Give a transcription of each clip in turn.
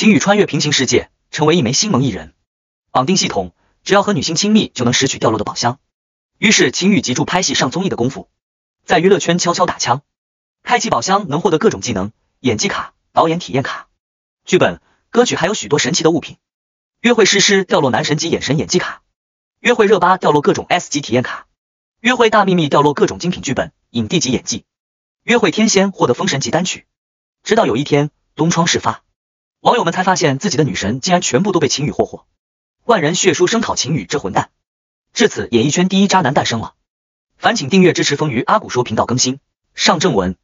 秦宇穿越平行世界，成为一枚新萌艺人。绑定系统，只要和女星亲密，就能拾取掉落的宝箱。于是秦宇集住拍戏、上综艺的功夫，在娱乐圈悄悄打枪。开启宝箱能获得各种技能、演技卡、导演体验卡、剧本、歌曲，还有许多神奇的物品。约会诗诗掉落男神级眼神演技卡，约会热巴掉落各种 S 级体验卡，约会大幂幂掉落各种精品剧本、影帝级演技，约会天仙获得封神级单曲。直到有一天，东窗事发。网友们才发现自己的女神竟然全部都被秦宇霍霍，万人血书声讨秦宇这混蛋。至此，演艺圈第一渣男诞生了。烦请订阅支持风云阿古说频道更新。上正文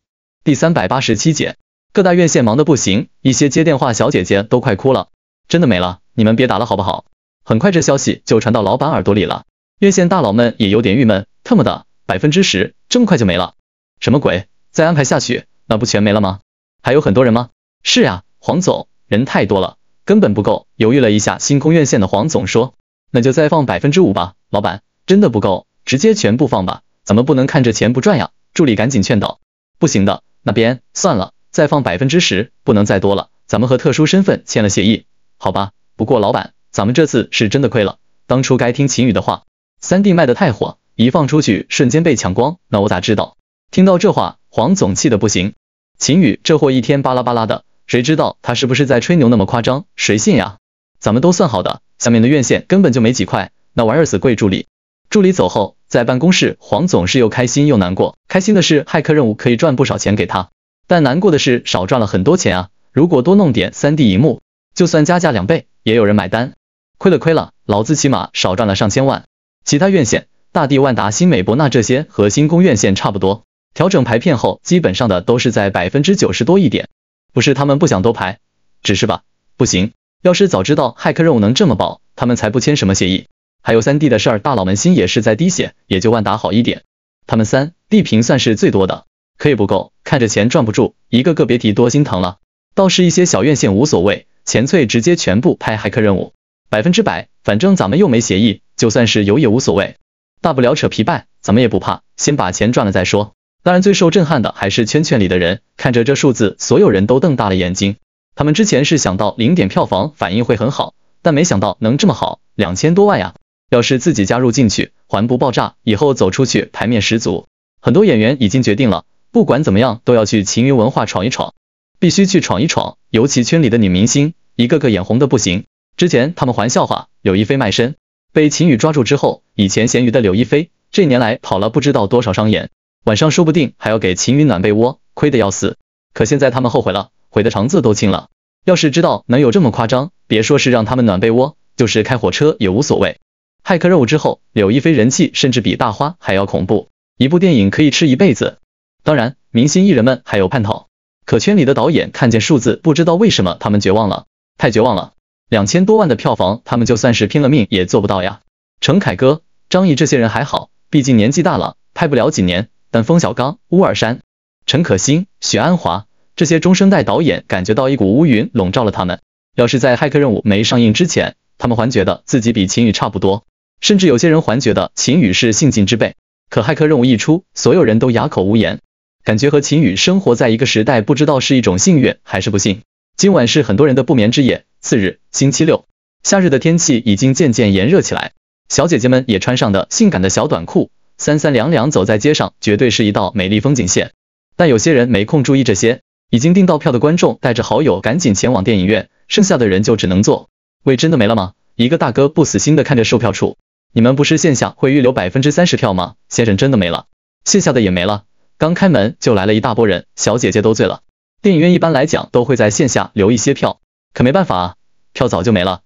第三百八十七节，各大院线忙得不行，一些接电话小姐姐都快哭了，真的没了，你们别打了好不好？很快，这消息就传到老板耳朵里了，院线大佬们也有点郁闷，特么的百分之十这么快就没了，什么鬼？再安排下去，那不全没了吗？还有很多人吗？是呀，黄总。人太多了，根本不够。犹豫了一下，星空院线的黄总说：“那就再放百分之五吧。”老板，真的不够，直接全部放吧，咱们不能看着钱不赚呀。助理赶紧劝导：“不行的，那边算了，再放百分之十，不能再多了。咱们和特殊身份签了协议，好吧？不过老板，咱们这次是真的亏了，当初该听秦宇的话。三 D 卖的太火，一放出去瞬间被抢光，那我咋知道？”听到这话，黄总气的不行。秦宇这货一天巴拉巴拉的。谁知道他是不是在吹牛？那么夸张，谁信呀？咱们都算好的，下面的院线根本就没几块，那玩意儿死贵。助理，助理走后，在办公室，黄总是又开心又难过。开心的是，骇客任务可以赚不少钱给他，但难过的是少赚了很多钱啊！如果多弄点三 D 银幕，就算加价两倍，也有人买单。亏了，亏了，老子起码少赚了上千万。其他院线，大地、万达、新美、博纳这些和新宫院线差不多，调整排片后，基本上的都是在百分之九十多一点。不是他们不想多拍，只是吧，不行。要是早知道骇客任务能这么爆，他们才不签什么协议。还有三 D 的事儿，大佬们心也是在滴血，也就万达好一点。他们三 D 屏算是最多的，可以不够，看着钱赚不住，一个个别提多心疼了。倒是一些小院线无所谓，钱翠直接全部拍骇客任务，百分之百。反正咱们又没协议，就算是有也无所谓，大不了扯皮败，咱们也不怕。先把钱赚了再说。当然，最受震撼的还是圈圈里的人，看着这数字，所有人都瞪大了眼睛。他们之前是想到零点票房反应会很好，但没想到能这么好，两千多万啊！要是自己加入进去，还不爆炸？以后走出去，牌面十足。很多演员已经决定了，不管怎么样，都要去秦云文化闯一闯，必须去闯一闯。尤其圈里的女明星，一个个眼红的不行。之前他们还笑话刘亦菲卖身，被秦宇抓住之后，以前咸鱼的刘亦菲，这年来跑了不知道多少商演。晚上说不定还要给秦云暖被窝，亏得要死。可现在他们后悔了，悔得肠子都青了。要是知道能有这么夸张，别说是让他们暖被窝，就是开火车也无所谓。骇客任务之后，柳亦菲人气甚至比大花还要恐怖，一部电影可以吃一辈子。当然，明星艺人们还有盼头。可圈里的导演看见数字，不知道为什么他们绝望了，太绝望了。两千多万的票房，他们就算是拼了命也做不到呀。陈凯歌、张译这些人还好，毕竟年纪大了，拍不了几年。冯小刚、乌尔山、陈可辛、许鞍华这些中生代导演感觉到一股乌云笼罩了他们。要是在骇客任务没上映之前，他们还觉得自己比秦宇差不多，甚至有些人还觉得秦宇是性情之辈。可骇客任务一出，所有人都哑口无言，感觉和秦宇生活在一个时代，不知道是一种幸运还是不幸。今晚是很多人的不眠之夜。次日，星期六，夏日的天气已经渐渐炎热起来，小姐姐们也穿上了性感的小短裤。三三两两走在街上，绝对是一道美丽风景线。但有些人没空注意这些，已经订到票的观众带着好友赶紧前往电影院，剩下的人就只能坐。位真的没了吗？一个大哥不死心的看着售票处，你们不是线下会预留百分之三十票吗？先生真的没了，线下的也没了。刚开门就来了一大波人，小姐姐都醉了。电影院一般来讲都会在线下留一些票，可没办法啊，票早就没了。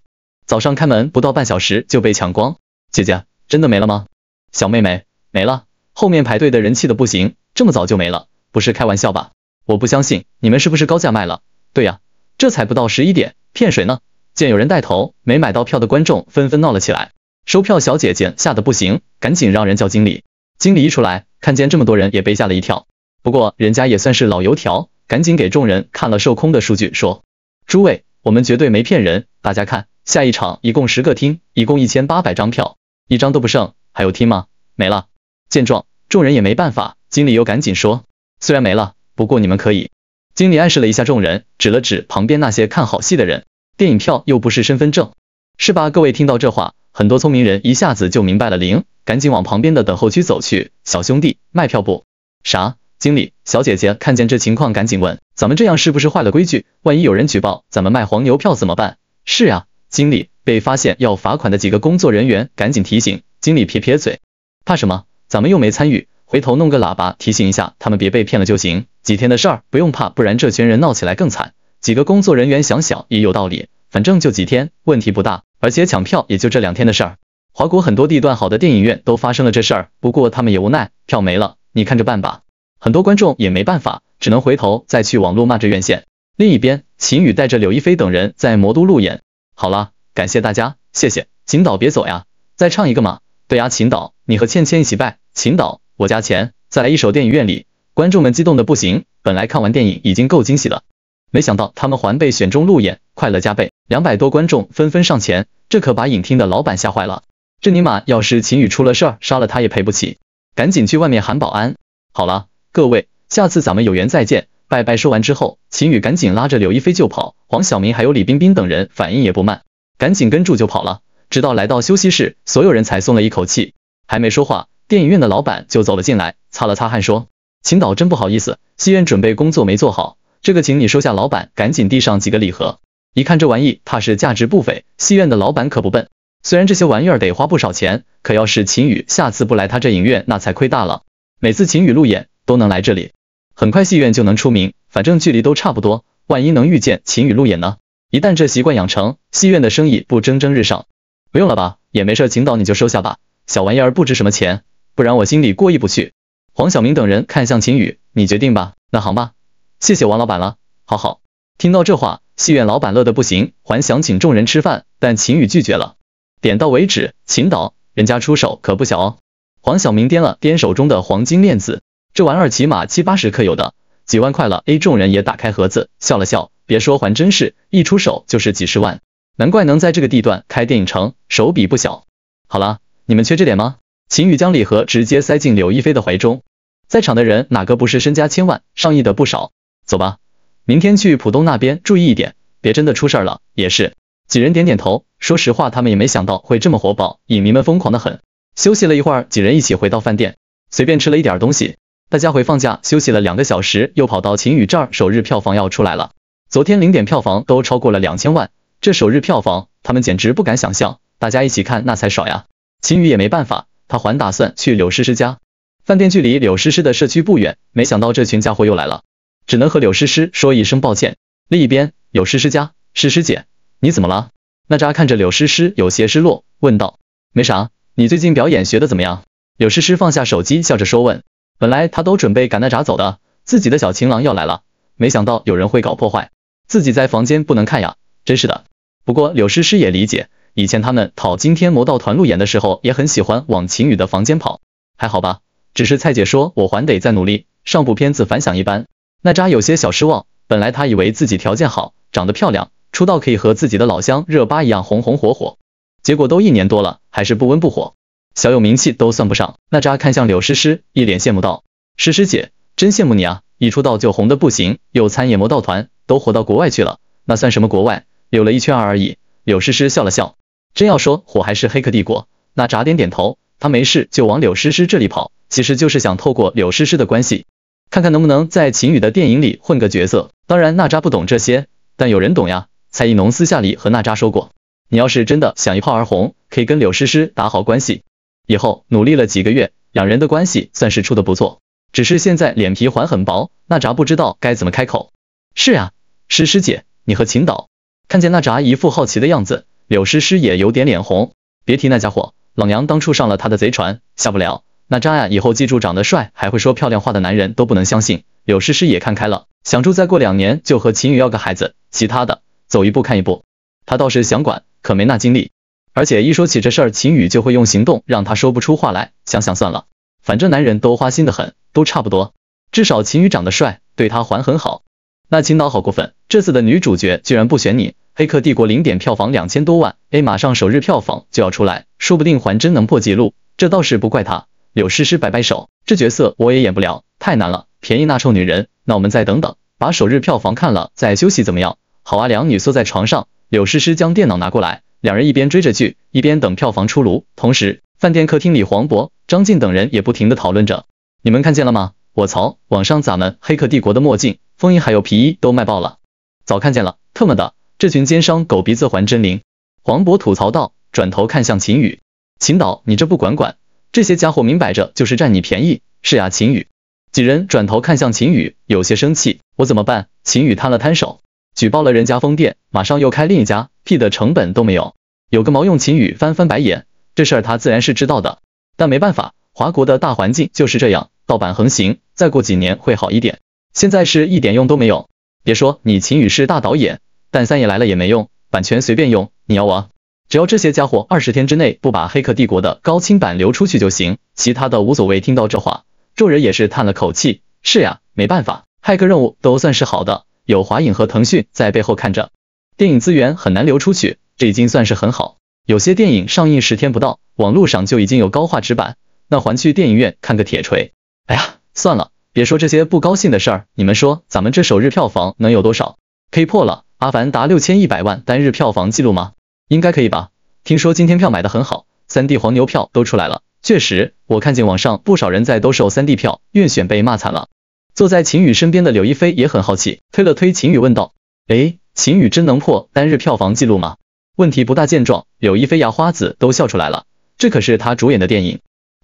早上开门不到半小时就被抢光。姐姐真的没了吗？小妹妹。没了，后面排队的人气的不行，这么早就没了，不是开玩笑吧？我不相信，你们是不是高价卖了？对呀，这才不到十一点，骗谁呢？见有人带头，没买到票的观众纷纷闹了起来，收票小姐姐吓得不行，赶紧让人叫经理。经理一出来，看见这么多人，也被吓了一跳。不过人家也算是老油条，赶紧给众人看了售空的数据，说：诸位，我们绝对没骗人，大家看，下一场一共十个厅，一共一千八百张票，一张都不剩，还有厅吗？没了。见状，众人也没办法。经理又赶紧说，虽然没了，不过你们可以。经理暗示了一下众人，指了指旁边那些看好戏的人。电影票又不是身份证，是吧？各位听到这话，很多聪明人一下子就明白了。零，赶紧往旁边的等候区走去。小兄弟，卖票不？啥？经理小姐姐看见这情况，赶紧问，咱们这样是不是坏了规矩？万一有人举报咱们卖黄牛票怎么办？是啊，经理被发现要罚款的几个工作人员赶紧提醒。经理撇撇嘴，怕什么？咱们又没参与，回头弄个喇叭提醒一下他们，别被骗了就行。几天的事儿，不用怕，不然这群人闹起来更惨。几个工作人员想想也有道理，反正就几天，问题不大。而且抢票也就这两天的事儿。华国很多地段好的电影院都发生了这事儿，不过他们也无奈，票没了，你看着办吧。很多观众也没办法，只能回头再去网络骂这院线。另一边，秦羽带着柳亦菲等人在魔都路演。好了，感谢大家，谢谢秦导，别走呀，再唱一个嘛。对呀，秦导，你和倩倩一起拜。秦导，我加钱，再来一首。电影院里，观众们激动的不行，本来看完电影已经够惊喜了，没想到他们还被选中路演，快乐加倍。两百多观众纷纷上前，这可把影厅的老板吓坏了。这尼玛，要是秦宇出了事儿，杀了他也赔不起，赶紧去外面喊保安。好了，各位，下次咱们有缘再见，拜拜。说完之后，秦宇赶紧拉着柳亦菲就跑，黄晓明还有李冰冰等人反应也不慢，赶紧跟住就跑了。直到来到休息室，所有人才松了一口气，还没说话。电影院的老板就走了进来，擦了擦汗说：“秦导真不好意思，戏院准备工作没做好，这个请你收下。”老板赶紧递上几个礼盒，一看这玩意，怕是价值不菲。戏院的老板可不笨，虽然这些玩意儿得花不少钱，可要是秦宇下次不来他这影院，那才亏大了。每次秦宇路演都能来这里，很快戏院就能出名。反正距离都差不多，万一能遇见秦雨路演呢？一旦这习惯养成，戏院的生意不蒸蒸日上？不用了吧，也没事，秦导你就收下吧，小玩意儿不值什么钱。不然我心里过意不去。黄晓明等人看向秦宇，你决定吧。那行吧，谢谢王老板了。好好。听到这话，戏院老板乐的不行，还想请众人吃饭，但秦宇拒绝了，点到为止。秦导，人家出手可不小哦。黄晓明掂了掂手中的黄金链子，这玩意儿起码七八十克有的，几万块了。A 众人也打开盒子，笑了笑，别说还真是一出手就是几十万，难怪能在这个地段开电影城，手笔不小。好了，你们缺这点吗？秦宇将礼盒直接塞进刘亦菲的怀中，在场的人哪个不是身家千万、上亿的不少。走吧，明天去浦东那边，注意一点，别真的出事儿了。也是，几人点点头。说实话，他们也没想到会这么火爆，影迷们疯狂的很。休息了一会儿，几人一起回到饭店，随便吃了一点东西。大家回放假休息了两个小时，又跑到秦宇这儿。首日票房要出来了，昨天零点票房都超过了两千万，这首日票房他们简直不敢想象。大家一起看那才爽呀！秦宇也没办法。他还打算去柳诗诗家，饭店距离柳诗诗的社区不远，没想到这群家伙又来了，只能和柳诗诗说一声抱歉。另一边，柳诗诗家，诗诗姐，你怎么了？娜扎看着柳诗诗有些失落，问道。没啥，你最近表演学的怎么样？柳诗诗放下手机，笑着说问。本来她都准备赶娜扎走的，自己的小情郎要来了，没想到有人会搞破坏，自己在房间不能看呀，真是的。不过柳诗诗也理解。以前他们讨惊天魔盗团路演的时候，也很喜欢往秦羽的房间跑，还好吧？只是蔡姐说我还得再努力。上部片子反响一般，娜扎有些小失望。本来她以为自己条件好，长得漂亮，出道可以和自己的老乡热巴一样红红火火，结果都一年多了，还是不温不火，小有名气都算不上。娜扎看向柳诗诗，一脸羡慕道：“诗诗姐，真羡慕你啊！一出道就红的不行，又参演魔道团，都火到国外去了，那算什么国外？溜了一圈而已。”柳诗诗笑了笑。真要说火还是黑客帝国，那扎点点头，他没事就往柳诗诗这里跑，其实就是想透过柳诗诗的关系，看看能不能在秦宇的电影里混个角色。当然，娜扎不懂这些，但有人懂呀。蔡一农私下里和娜扎说过，你要是真的想一炮而红，可以跟柳诗诗打好关系。以后努力了几个月，两人的关系算是处得不错，只是现在脸皮还很薄，娜扎不知道该怎么开口。是啊，诗诗姐，你和秦导，看见娜扎一副好奇的样子。柳诗诗也有点脸红，别提那家伙，老娘当初上了他的贼船，下不了。那渣啊，以后记住，长得帅还会说漂亮话的男人都不能相信。柳诗诗也看开了，想住再过两年就和秦宇要个孩子，其他的走一步看一步。他倒是想管，可没那精力，而且一说起这事儿，秦宇就会用行动让他说不出话来。想想算了，反正男人都花心的很，都差不多。至少秦宇长得帅，对他还很好。那秦导好过分，这次的女主角居然不选你。《黑客帝国》零点票房两千多万，A 马上首日票房就要出来，说不定还真能破纪录。这倒是不怪他。柳诗诗摆摆手，这角色我也演不了，太难了。便宜那臭女人。那我们再等等，把首日票房看了再休息怎么样？好啊，两女缩在床上，柳诗诗将电脑拿过来，两人一边追着剧，一边等票房出炉。同时，饭店客厅里，黄渤、张晋等人也不停地讨论着。你们看见了吗？我操，网上咱们《黑客帝国》的墨镜、风衣还有皮衣都卖爆了。早看见了，特么的！这群奸商狗鼻子还真灵，黄渤吐槽道，转头看向秦宇，秦导你这不管管，这些家伙明摆着就是占你便宜。是呀，秦宇。几人转头看向秦宇，有些生气，我怎么办？秦宇摊了摊手，举报了人家封店，马上又开另一家，屁的成本都没有，有个毛用。秦宇翻翻白眼，这事儿他自然是知道的，但没办法，华国的大环境就是这样，盗版横行，再过几年会好一点，现在是一点用都没有。别说你秦宇是大导演。但三爷来了也没用，版权随便用，你要我，只要这些家伙二十天之内不把《黑客帝国》的高清版流出去就行，其他的无所谓。听到这话，众人也是叹了口气。是呀，没办法，骇客任务都算是好的，有华影和腾讯在背后看着，电影资源很难流出去，这已经算是很好。有些电影上映十天不到，网络上就已经有高画质版，那还去电影院看个铁锤？哎呀，算了，别说这些不高兴的事儿。你们说，咱们这首日票房能有多少？可以破了。阿凡达六千一百万单日票房记录吗？应该可以吧。听说今天票买的很好，三 D 黄牛票都出来了。确实，我看见网上不少人在兜售三 D 票，院选被骂惨了。坐在秦宇身边的柳亦菲也很好奇，推了推秦宇问道：“哎，秦宇真能破单日票房记录吗？”问题不大，见状，柳亦菲牙花子都笑出来了。这可是他主演的电影，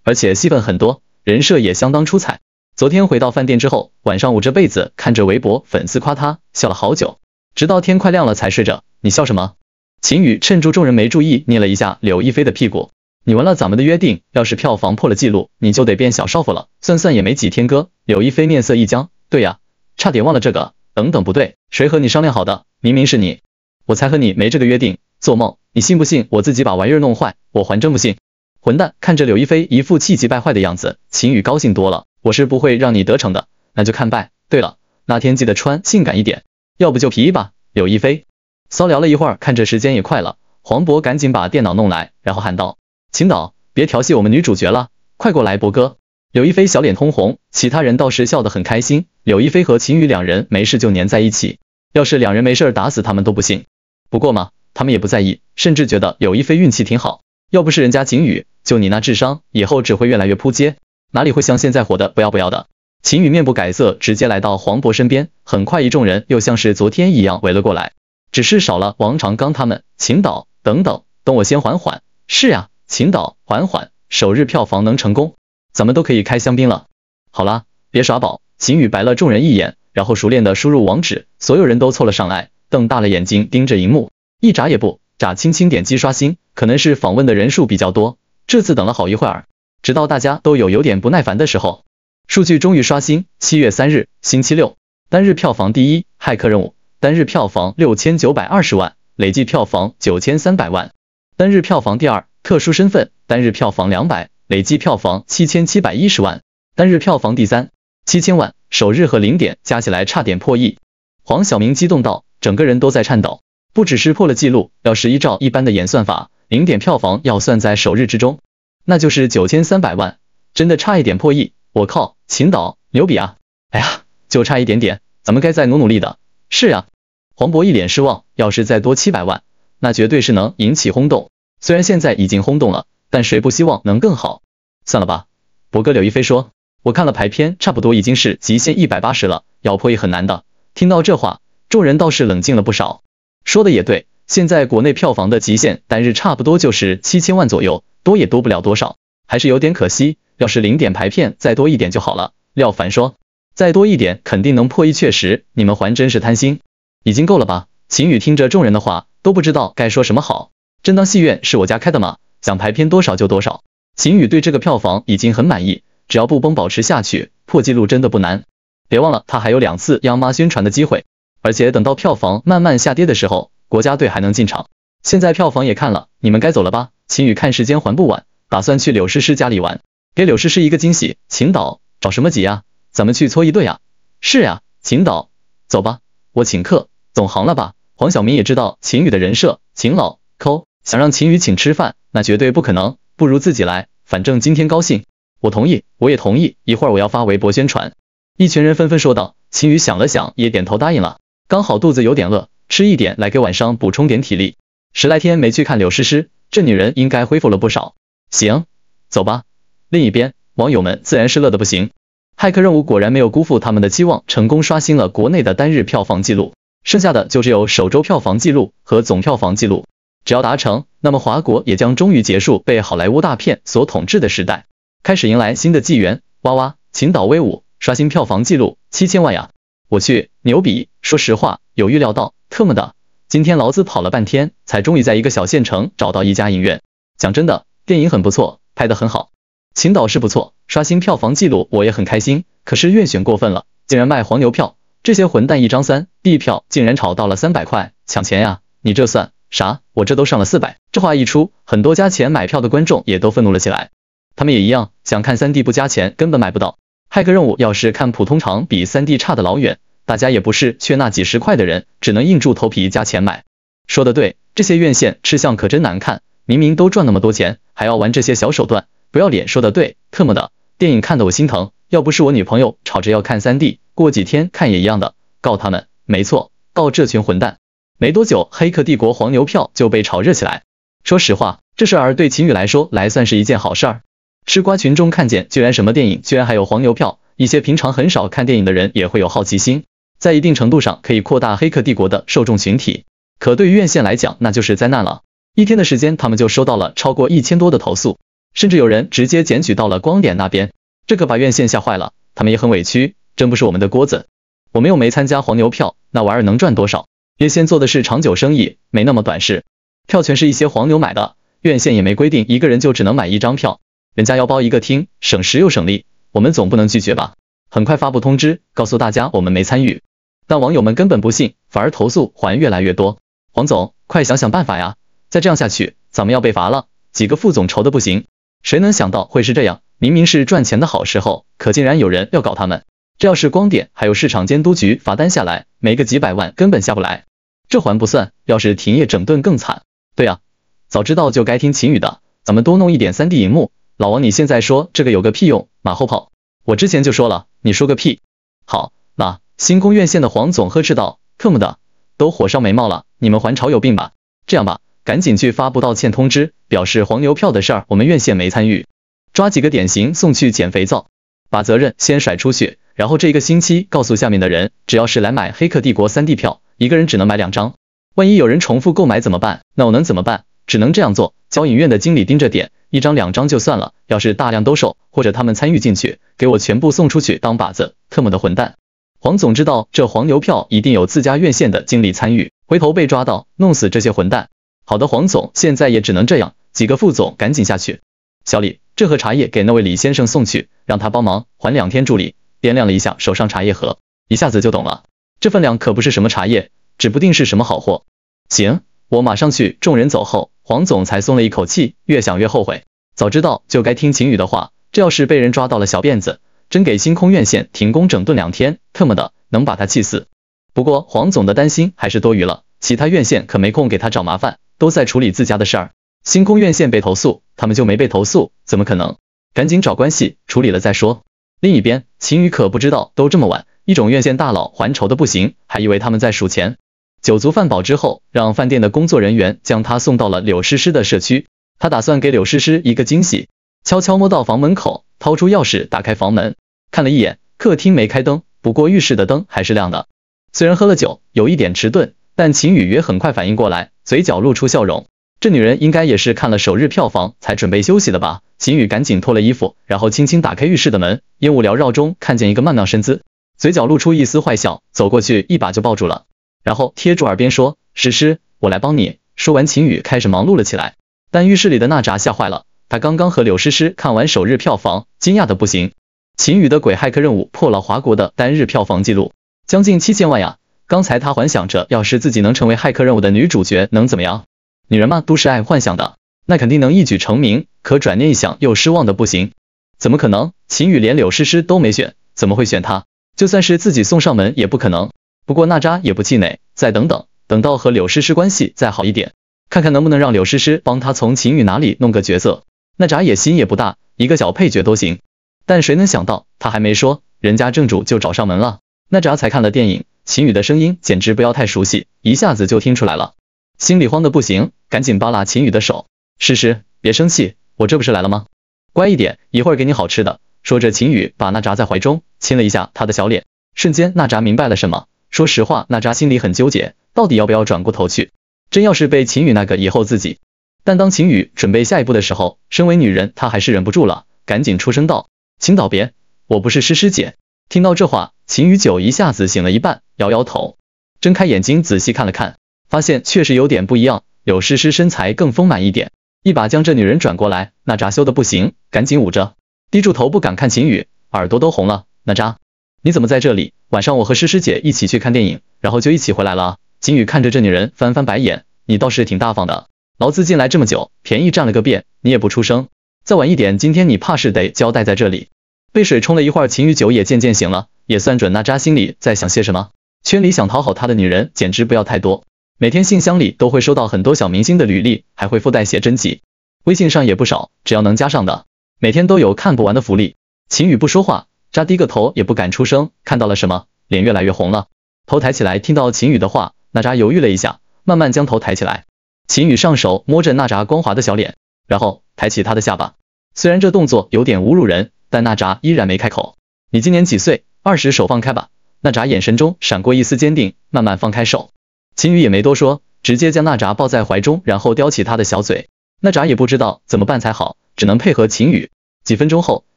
而且戏份很多，人设也相当出彩。昨天回到饭店之后，晚上捂着被子看着微博，粉丝夸他，笑了好久。直到天快亮了才睡着。你笑什么？秦宇趁住众人没注意，捏了一下柳亦菲的屁股。你完了咱们的约定？要是票房破了记录，你就得变小少妇了。算算也没几天，哥。柳亦菲面色一僵。对呀，差点忘了这个。等等，不对，谁和你商量好的？明明是你，我才和你没这个约定。做梦！你信不信我自己把玩意儿弄坏？我还真不信。混蛋！看着柳亦菲一副气急败坏的样子，秦宇高兴多了。我是不会让你得逞的，那就看败。对了，那天记得穿性感一点。要不就皮吧，柳亦菲。骚聊了一会儿，看着时间也快了，黄渤赶紧把电脑弄来，然后喊道：“秦导，别调戏我们女主角了，快过来，博哥。”柳亦菲小脸通红，其他人倒是笑得很开心。柳亦菲和秦宇两人没事就粘在一起，要是两人没事打死他们都不信。不过嘛，他们也不在意，甚至觉得柳亦菲运气挺好，要不是人家秦宇，就你那智商，以后只会越来越扑街，哪里会像现在火的不要不要的。秦宇面不改色，直接来到黄渤身边。很快，一众人又像是昨天一样围了过来，只是少了王长刚他们。秦导，等等，等我先缓缓。是呀，秦导，缓缓。首日票房能成功，咱们都可以开香槟了。好啦，别耍宝。秦宇白了众人一眼，然后熟练的输入网址。所有人都凑了上来，瞪大了眼睛盯着荧幕，一眨也不眨，轻轻点击刷新。可能是访问的人数比较多，这次等了好一会儿，直到大家都有有点不耐烦的时候。数据终于刷新。七月三日，星期六，单日票房第一，《骇客任务》单日票房六千九百二十万，累计票房九千三百万。单日票房第二，《特殊身份》单日票房两百，累计票房七千七百一十万。单日票房第三，七千万。首日和零点加起来差点破亿。黄晓明激动到整个人都在颤抖。不只是破了记录，要是依照一般的演算法，零点票房要算在首日之中，那就是九千三百万，真的差一点破亿。我靠！秦导牛逼啊！哎呀，就差一点点，咱们该再努努力的。是啊，黄渤一脸失望，要是再多七百万，那绝对是能引起轰动。虽然现在已经轰动了，但谁不希望能更好？算了吧，博哥刘亦菲说，我看了排片，差不多已经是极限一百八十了，咬破亿很难的。听到这话，众人倒是冷静了不少。说的也对，现在国内票房的极限单日差不多就是七千万左右，多也多不了多少，还是有点可惜。要是零点排片再多一点就好了，廖凡说，再多一点肯定能破一确实，你们还真是贪心，已经够了吧？秦宇听着众人的话，都不知道该说什么好。真当戏院是我家开的吗？想排片多少就多少。秦宇对这个票房已经很满意，只要不崩，保持下去破纪录真的不难。别忘了，他还有两次央妈宣传的机会，而且等到票房慢慢下跌的时候，国家队还能进场。现在票房也看了，你们该走了吧？秦宇看时间还不晚，打算去柳诗诗家里玩。给柳诗诗一个惊喜，秦导，着什么急呀？咱们去搓一顿啊！是呀，秦导，走吧，我请客，总行了吧？黄晓明也知道秦宇的人设，秦老抠，想让秦宇请吃饭，那绝对不可能，不如自己来，反正今天高兴。我同意，我也同意，一会儿我要发微博宣传。一群人纷纷说道。秦宇想了想，也点头答应了。刚好肚子有点饿，吃一点来给晚上补充点体力。十来天没去看柳诗诗，这女人应该恢复了不少。行，走吧。另一边，网友们自然是乐得不行。骇客任务果然没有辜负他们的期望，成功刷新了国内的单日票房纪录。剩下的就只有首周票房纪录和总票房纪录，只要达成，那么华国也将终于结束被好莱坞大片所统治的时代，开始迎来新的纪元。哇哇，秦岛威武，刷新票房纪录七千万呀！我去，牛逼！说实话，有预料到。特么的，今天劳资跑了半天，才终于在一个小县城找到一家影院。讲真的，电影很不错，拍得很好。秦导是不错，刷新票房记录，我也很开心。可是院选过分了，竟然卖黄牛票，这些混蛋一张三 D 票竟然炒到了三百块，抢钱呀！你这算啥？我这都上了四百。这话一出，很多加钱买票的观众也都愤怒了起来。他们也一样，想看三 D 不加钱根本买不到。骇客任务要是看普通场，比三 D 差的老远，大家也不是缺那几十块的人，只能硬住头皮加钱买。说的对，这些院线吃相可真难看，明明都赚那么多钱，还要玩这些小手段。不要脸，说的对，特么的，电影看的我心疼，要不是我女朋友吵着要看三 D，过几天看也一样的。告他们，没错，告这群混蛋。没多久，黑客帝国黄牛票就被炒热起来。说实话，这事儿对秦宇来说来算是一件好事儿。吃瓜群众看见居然什么电影居然还有黄牛票，一些平常很少看电影的人也会有好奇心，在一定程度上可以扩大黑客帝国的受众群体。可对于院线来讲，那就是灾难了。一天的时间，他们就收到了超过一千多的投诉。甚至有人直接检举到了光点那边，这可把院线吓坏了。他们也很委屈，真不是我们的锅子，我们又没参加黄牛票，那玩意儿能赚多少？院线做的是长久生意，没那么短视。票全是一些黄牛买的，院线也没规定一个人就只能买一张票，人家要包一个厅，省时又省力，我们总不能拒绝吧？很快发布通知，告诉大家我们没参与，但网友们根本不信，反而投诉还越来越多。黄总，快想想办法呀！再这样下去，咱们要被罚了。几个副总愁的不行。谁能想到会是这样？明明是赚钱的好时候，可竟然有人要搞他们。这要是光点，还有市场监督局罚单下来，没个几百万，根本下不来。这还不算，要是停业整顿更惨。对啊，早知道就该听秦宇的，咱们多弄一点三 D 银幕。老王，你现在说这个有个屁用？马后炮。我之前就说了，你说个屁。好，那星宫院线的黄总呵斥道：“特么的，都火烧眉毛了，你们还朝有病吧？这样吧。”赶紧去发布道歉通知，表示黄牛票的事儿我们院线没参与，抓几个典型送去捡肥皂，把责任先甩出去。然后这一个星期，告诉下面的人，只要是来买《黑客帝国》三 D 票，一个人只能买两张，万一有人重复购买怎么办？那我能怎么办？只能这样做，交影院的经理盯着点，一张两张就算了，要是大量兜售或者他们参与进去，给我全部送出去当靶子。特么的混蛋！黄总知道这黄牛票一定有自家院线的经理参与，回头被抓到，弄死这些混蛋！好的，黄总，现在也只能这样。几个副总赶紧下去。小李，这盒茶叶给那位李先生送去，让他帮忙还两天。助理掂量了一下手上茶叶盒，一下子就懂了，这份量可不是什么茶叶，指不定是什么好货。行，我马上去。众人走后，黄总才松了一口气，越想越后悔，早知道就该听秦宇的话。这要是被人抓到了小辫子，真给星空院线停工整顿两天，特么的能把他气死。不过黄总的担心还是多余了，其他院线可没空给他找麻烦。都在处理自家的事儿，星空院线被投诉，他们就没被投诉，怎么可能？赶紧找关系处理了再说。另一边，秦宇可不知道，都这么晚，一种院线大佬还愁的不行，还以为他们在数钱。酒足饭饱之后，让饭店的工作人员将他送到了柳诗诗的社区，他打算给柳诗诗一个惊喜。悄悄摸到房门口，掏出钥匙打开房门，看了一眼，客厅没开灯，不过浴室的灯还是亮的。虽然喝了酒，有一点迟钝。但秦宇也很快反应过来，嘴角露出笑容。这女人应该也是看了首日票房才准备休息的吧？秦宇赶紧脱了衣服，然后轻轻打开浴室的门，烟雾缭绕中看见一个曼妙身姿，嘴角露出一丝坏笑，走过去一把就抱住了，然后贴住耳边说：“诗诗，我来帮你。”说完，秦宇开始忙碌了起来。但浴室里的娜扎吓坏了，她刚刚和柳诗诗看完首日票房，惊讶的不行。秦宇的鬼骇客任务破了华国的单日票房记录，将近七千万呀！刚才他还想着，要是自己能成为骇客任务的女主角，能怎么样？女人嘛，都是爱幻想的，那肯定能一举成名。可转念一想，又失望的不行。怎么可能？秦宇连柳诗诗都没选，怎么会选他？就算是自己送上门，也不可能。不过娜扎也不气馁，再等等，等到和柳诗诗关系再好一点，看看能不能让柳诗诗帮他从秦宇哪里弄个角色。娜扎野心也不大，一个小配角都行。但谁能想到，他还没说，人家正主就找上门了。娜扎才看了电影。秦宇的声音简直不要太熟悉，一下子就听出来了，心里慌的不行，赶紧扒拉秦宇的手，诗诗，别生气，我这不是来了吗？乖一点，一会儿给你好吃的。说着，秦宇把娜扎在怀中，亲了一下他的小脸。瞬间，娜扎明白了什么。说实话，娜扎心里很纠结，到底要不要转过头去？真要是被秦宇那个以后自己……但当秦宇准备下一步的时候，身为女人，她还是忍不住了，赶紧出声道：“秦导别，我不是诗诗姐。”听到这话，秦宇九一下子醒了一半，摇摇头，睁开眼睛仔细看了看，发现确实有点不一样。柳诗诗身材更丰满一点，一把将这女人转过来，娜扎羞得不行，赶紧捂着，低住头不敢看秦宇，耳朵都红了。娜扎，你怎么在这里？晚上我和诗诗姐一起去看电影，然后就一起回来了。秦宇看着这女人翻翻白眼，你倒是挺大方的，劳资进来这么久，便宜占了个遍，你也不出声。再晚一点，今天你怕是得交代在这里。被水冲了一会儿，秦宇九也渐渐醒了，也算准娜扎心里在想些什么。圈里想讨好他的女人简直不要太多，每天信箱里都会收到很多小明星的履历，还会附带写真集。微信上也不少，只要能加上的，每天都有看不完的福利。秦宇不说话，扎低个头也不敢出声，看到了什么，脸越来越红了。头抬起来，听到秦宇的话，娜扎犹豫了一下，慢慢将头抬起来。秦宇上手摸着娜扎光滑的小脸，然后抬起她的下巴，虽然这动作有点侮辱人。但娜扎依然没开口。你今年几岁？二十，手放开吧。娜扎眼神中闪过一丝坚定，慢慢放开手。秦宇也没多说，直接将娜扎抱在怀中，然后叼起她的小嘴。娜扎也不知道怎么办才好，只能配合秦宇。几分钟后，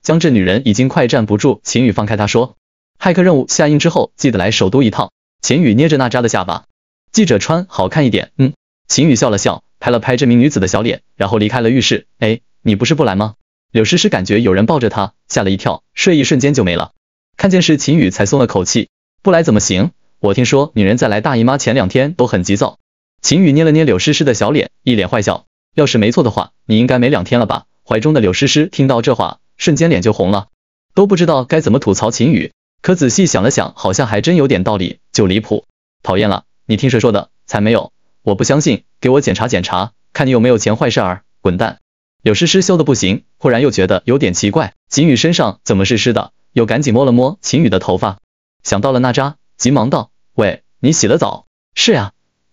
江镇女人已经快站不住。秦宇放开她说，骇客任务下映之后，记得来首都一趟。秦宇捏着娜扎的下巴，记者穿好看一点。嗯。秦宇笑了笑，拍了拍这名女子的小脸，然后离开了浴室。哎，你不是不来吗？柳诗诗感觉有人抱着她，吓了一跳，睡意瞬间就没了。看见是秦宇才松了口气。不来怎么行？我听说女人在来大姨妈前两天都很急躁。秦宇捏了捏柳诗诗的小脸，一脸坏笑。要是没错的话，你应该没两天了吧？怀中的柳诗诗听到这话，瞬间脸就红了，都不知道该怎么吐槽秦宇。可仔细想了想，好像还真有点道理，就离谱。讨厌了，你听谁说的？才没有，我不相信。给我检查检查，看你有没有钱坏事儿。滚蛋。柳诗诗羞得不行，忽然又觉得有点奇怪，秦宇身上怎么是湿的？又赶紧摸了摸秦宇的头发，想到了娜扎，急忙道：“喂，你洗了澡？”“是呀，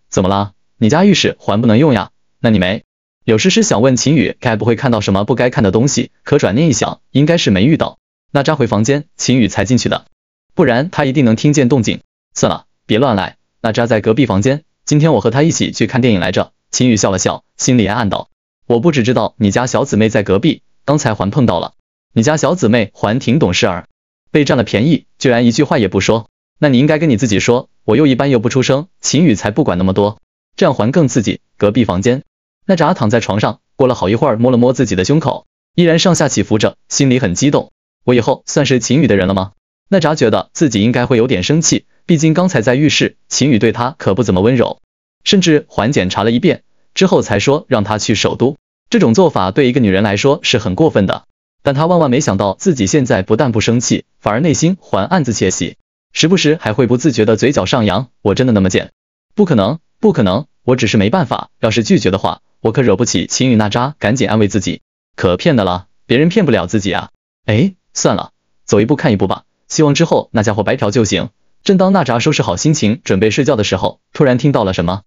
怎么了？你家浴室还不能用呀？那你没……”柳诗诗想问秦宇该不会看到什么不该看的东西，可转念一想，应该是没遇到。娜扎回房间，秦宇才进去的，不然他一定能听见动静。算了，别乱来。娜扎在隔壁房间，今天我和她一起去看电影来着。秦宇笑了笑，心里暗道。我不只知道你家小姊妹在隔壁，刚才还碰到了。你家小姊妹还挺懂事儿，被占了便宜居然一句话也不说。那你应该跟你自己说，我又一般又不出声，秦宇才不管那么多，这样还更刺激。隔壁房间，那扎躺在床上，过了好一会儿，摸了摸自己的胸口，依然上下起伏着，心里很激动。我以后算是秦宇的人了吗？那扎觉得自己应该会有点生气，毕竟刚才在浴室，秦宇对他可不怎么温柔，甚至还检查了一遍。之后才说让他去首都，这种做法对一个女人来说是很过分的。但她万万没想到自己现在不但不生气，反而内心还暗自窃喜，时不时还会不自觉的嘴角上扬。我真的那么贱？不可能，不可能！我只是没办法，要是拒绝的话，我可惹不起秦羽娜扎。赶紧安慰自己，可骗的了别人，骗不了自己啊！哎，算了，走一步看一步吧。希望之后那家伙白嫖就行。正当娜扎收拾好心情准备睡觉的时候，突然听到了什么。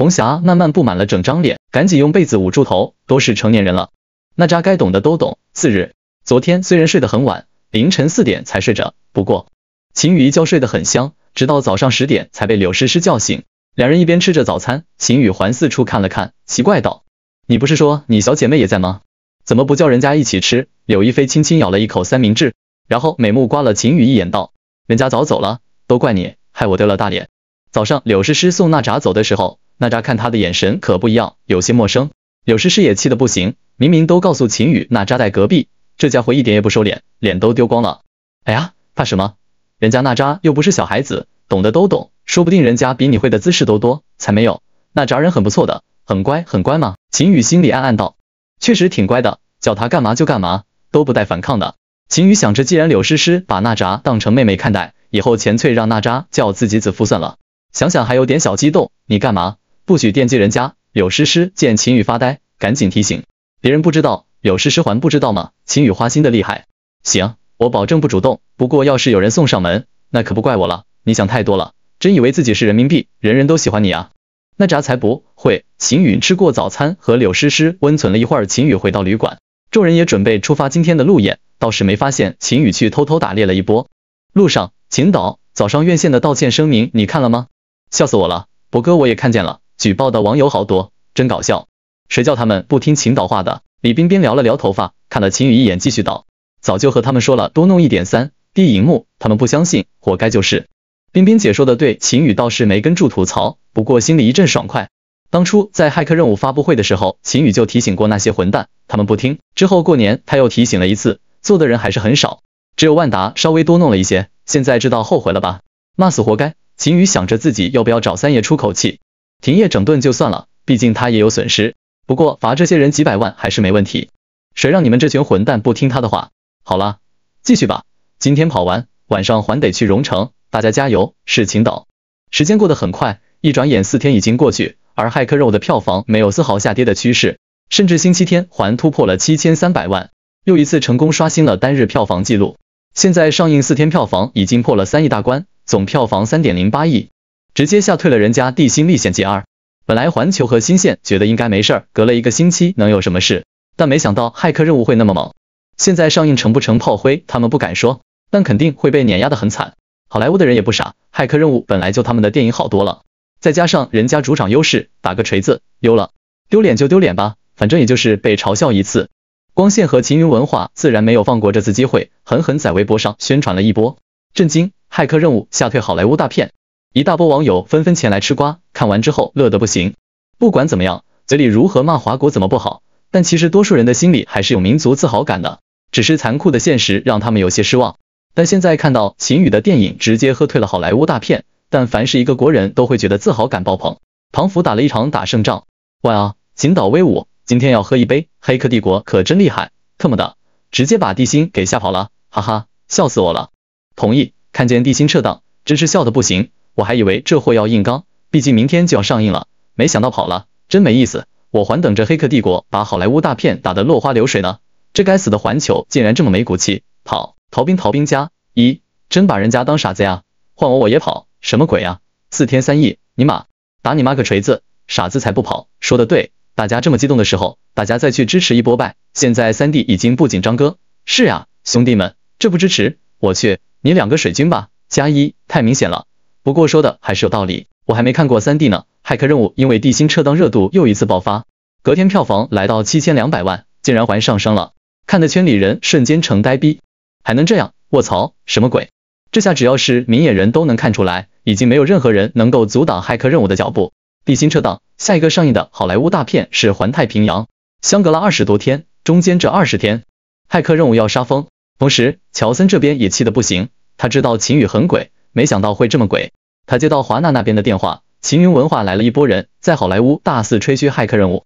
红霞慢慢布满了整张脸，赶紧用被子捂住头。都是成年人了，娜扎该懂的都懂。次日，昨天虽然睡得很晚，凌晨四点才睡着，不过秦宇一觉睡得很香，直到早上十点才被柳诗诗叫醒。两人一边吃着早餐，秦宇环四处看了看，奇怪道：“你不是说你小姐妹也在吗？怎么不叫人家一起吃？”柳亦菲轻轻咬了一口三明治，然后美目刮了秦宇一眼，道：“人家早走了，都怪你，害我丢了大脸。”早上，柳诗诗送娜扎走的时候。娜扎看他的眼神可不一样，有些陌生。柳诗诗也气得不行，明明都告诉秦宇娜扎在隔壁，这家伙一点也不收敛，脸都丢光了。哎呀，怕什么？人家娜扎又不是小孩子，懂得都懂，说不定人家比你会的姿势都多。才没有，娜扎人很不错的，很乖，很乖嘛。秦宇心里暗暗道，确实挺乖的，叫他干嘛就干嘛，都不带反抗的。秦宇想着，既然柳诗诗把娜扎当成妹妹看待，以后钱翠让娜扎叫自己子夫算了。想想还有点小激动，你干嘛？不许惦记人家！柳诗诗见秦羽发呆，赶紧提醒，别人不知道，柳诗诗还不知道吗？秦羽花心的厉害，行，我保证不主动，不过要是有人送上门，那可不怪我了。你想太多了，真以为自己是人民币，人人都喜欢你啊？那咱才不会！秦羽吃过早餐，和柳诗诗温存了一会儿，秦羽回到旅馆，众人也准备出发今天的路演，倒是没发现秦羽去偷偷打猎了一波。路上，秦导，早上院线的道歉声明你看了吗？笑死我了，博哥我也看见了。举报的网友好多，真搞笑，谁叫他们不听秦导话的？李冰冰撩了撩头发，看了秦宇一眼，继续道：“早就和他们说了，多弄一点三 D 荧幕，他们不相信，活该就是。”冰冰姐说的对，秦宇倒是没跟住吐槽，不过心里一阵爽快。当初在骇客任务发布会的时候，秦宇就提醒过那些混蛋，他们不听。之后过年他又提醒了一次，做的人还是很少，只有万达稍微多弄了一些。现在知道后悔了吧？骂死活该！秦宇想着自己要不要找三爷出口气。停业整顿就算了，毕竟他也有损失。不过罚这些人几百万还是没问题。谁让你们这群混蛋不听他的话？好了，继续吧。今天跑完，晚上还得去荣城。大家加油！是秦导。时间过得很快，一转眼四天已经过去。而《骇客肉》的票房没有丝毫下跌的趋势，甚至星期天还突破了七千三百万，又一次成功刷新了单日票房纪录。现在上映四天，票房已经破了三亿大关，总票房三点零八亿。直接吓退了人家《地心历险记二》。本来环球和新线觉得应该没事儿，隔了一个星期能有什么事？但没想到骇客任务会那么猛。现在上映成不成炮灰，他们不敢说，但肯定会被碾压的很惨。好莱坞的人也不傻，骇客任务本来就他们的电影好多了，再加上人家主场优势，打个锤子，丢了丢脸就丢脸吧，反正也就是被嘲笑一次。光线和秦云文化自然没有放过这次机会，狠狠在微博上宣传了一波。震惊！骇客任务吓退好莱坞大片。一大波网友纷纷前来吃瓜，看完之后乐得不行。不管怎么样，嘴里如何骂华国怎么不好，但其实多数人的心里还是有民族自豪感的，只是残酷的现实让他们有些失望。但现在看到秦宇的电影直接喝退了好莱坞大片，但凡是一个国人都会觉得自豪感爆棚。庞福打了一场打胜仗，哇，啊，秦导威武！今天要喝一杯《黑客帝国》可真厉害，特么的直接把地心给吓跑了，哈哈，笑死我了！同意，看见地心撤档，真是笑的不行。我还以为这货要硬刚，毕竟明天就要上映了，没想到跑了，真没意思。我还等着《黑客帝国》把好莱坞大片打得落花流水呢。这该死的环球竟然这么没骨气，跑逃兵逃兵加一，真把人家当傻子呀！换我我也跑，什么鬼啊？四天三亿，尼玛，打你妈个锤子！傻子才不跑。说的对，大家这么激动的时候，大家再去支持一波呗。现在三弟已经不紧张，哥是啊，兄弟们，这不支持，我去，你两个水军吧，加一，太明显了。不过说的还是有道理，我还没看过三 D 呢。《骇客任务》因为地心撤档热度又一次爆发，隔天票房来到七千两百万，竟然还上升了，看的圈里人瞬间成呆逼，还能这样？卧槽，什么鬼？这下只要是明眼人都能看出来，已经没有任何人能够阻挡《骇客任务》的脚步。地心撤档下一个上映的好莱坞大片是《环太平洋》，相隔了二十多天，中间这二十天，《骇客任务》要杀疯，同时乔森这边也气得不行，他知道秦宇很鬼。没想到会这么鬼。他接到华纳那边的电话，秦云文化来了一波人，在好莱坞大肆吹嘘《骇客任务》，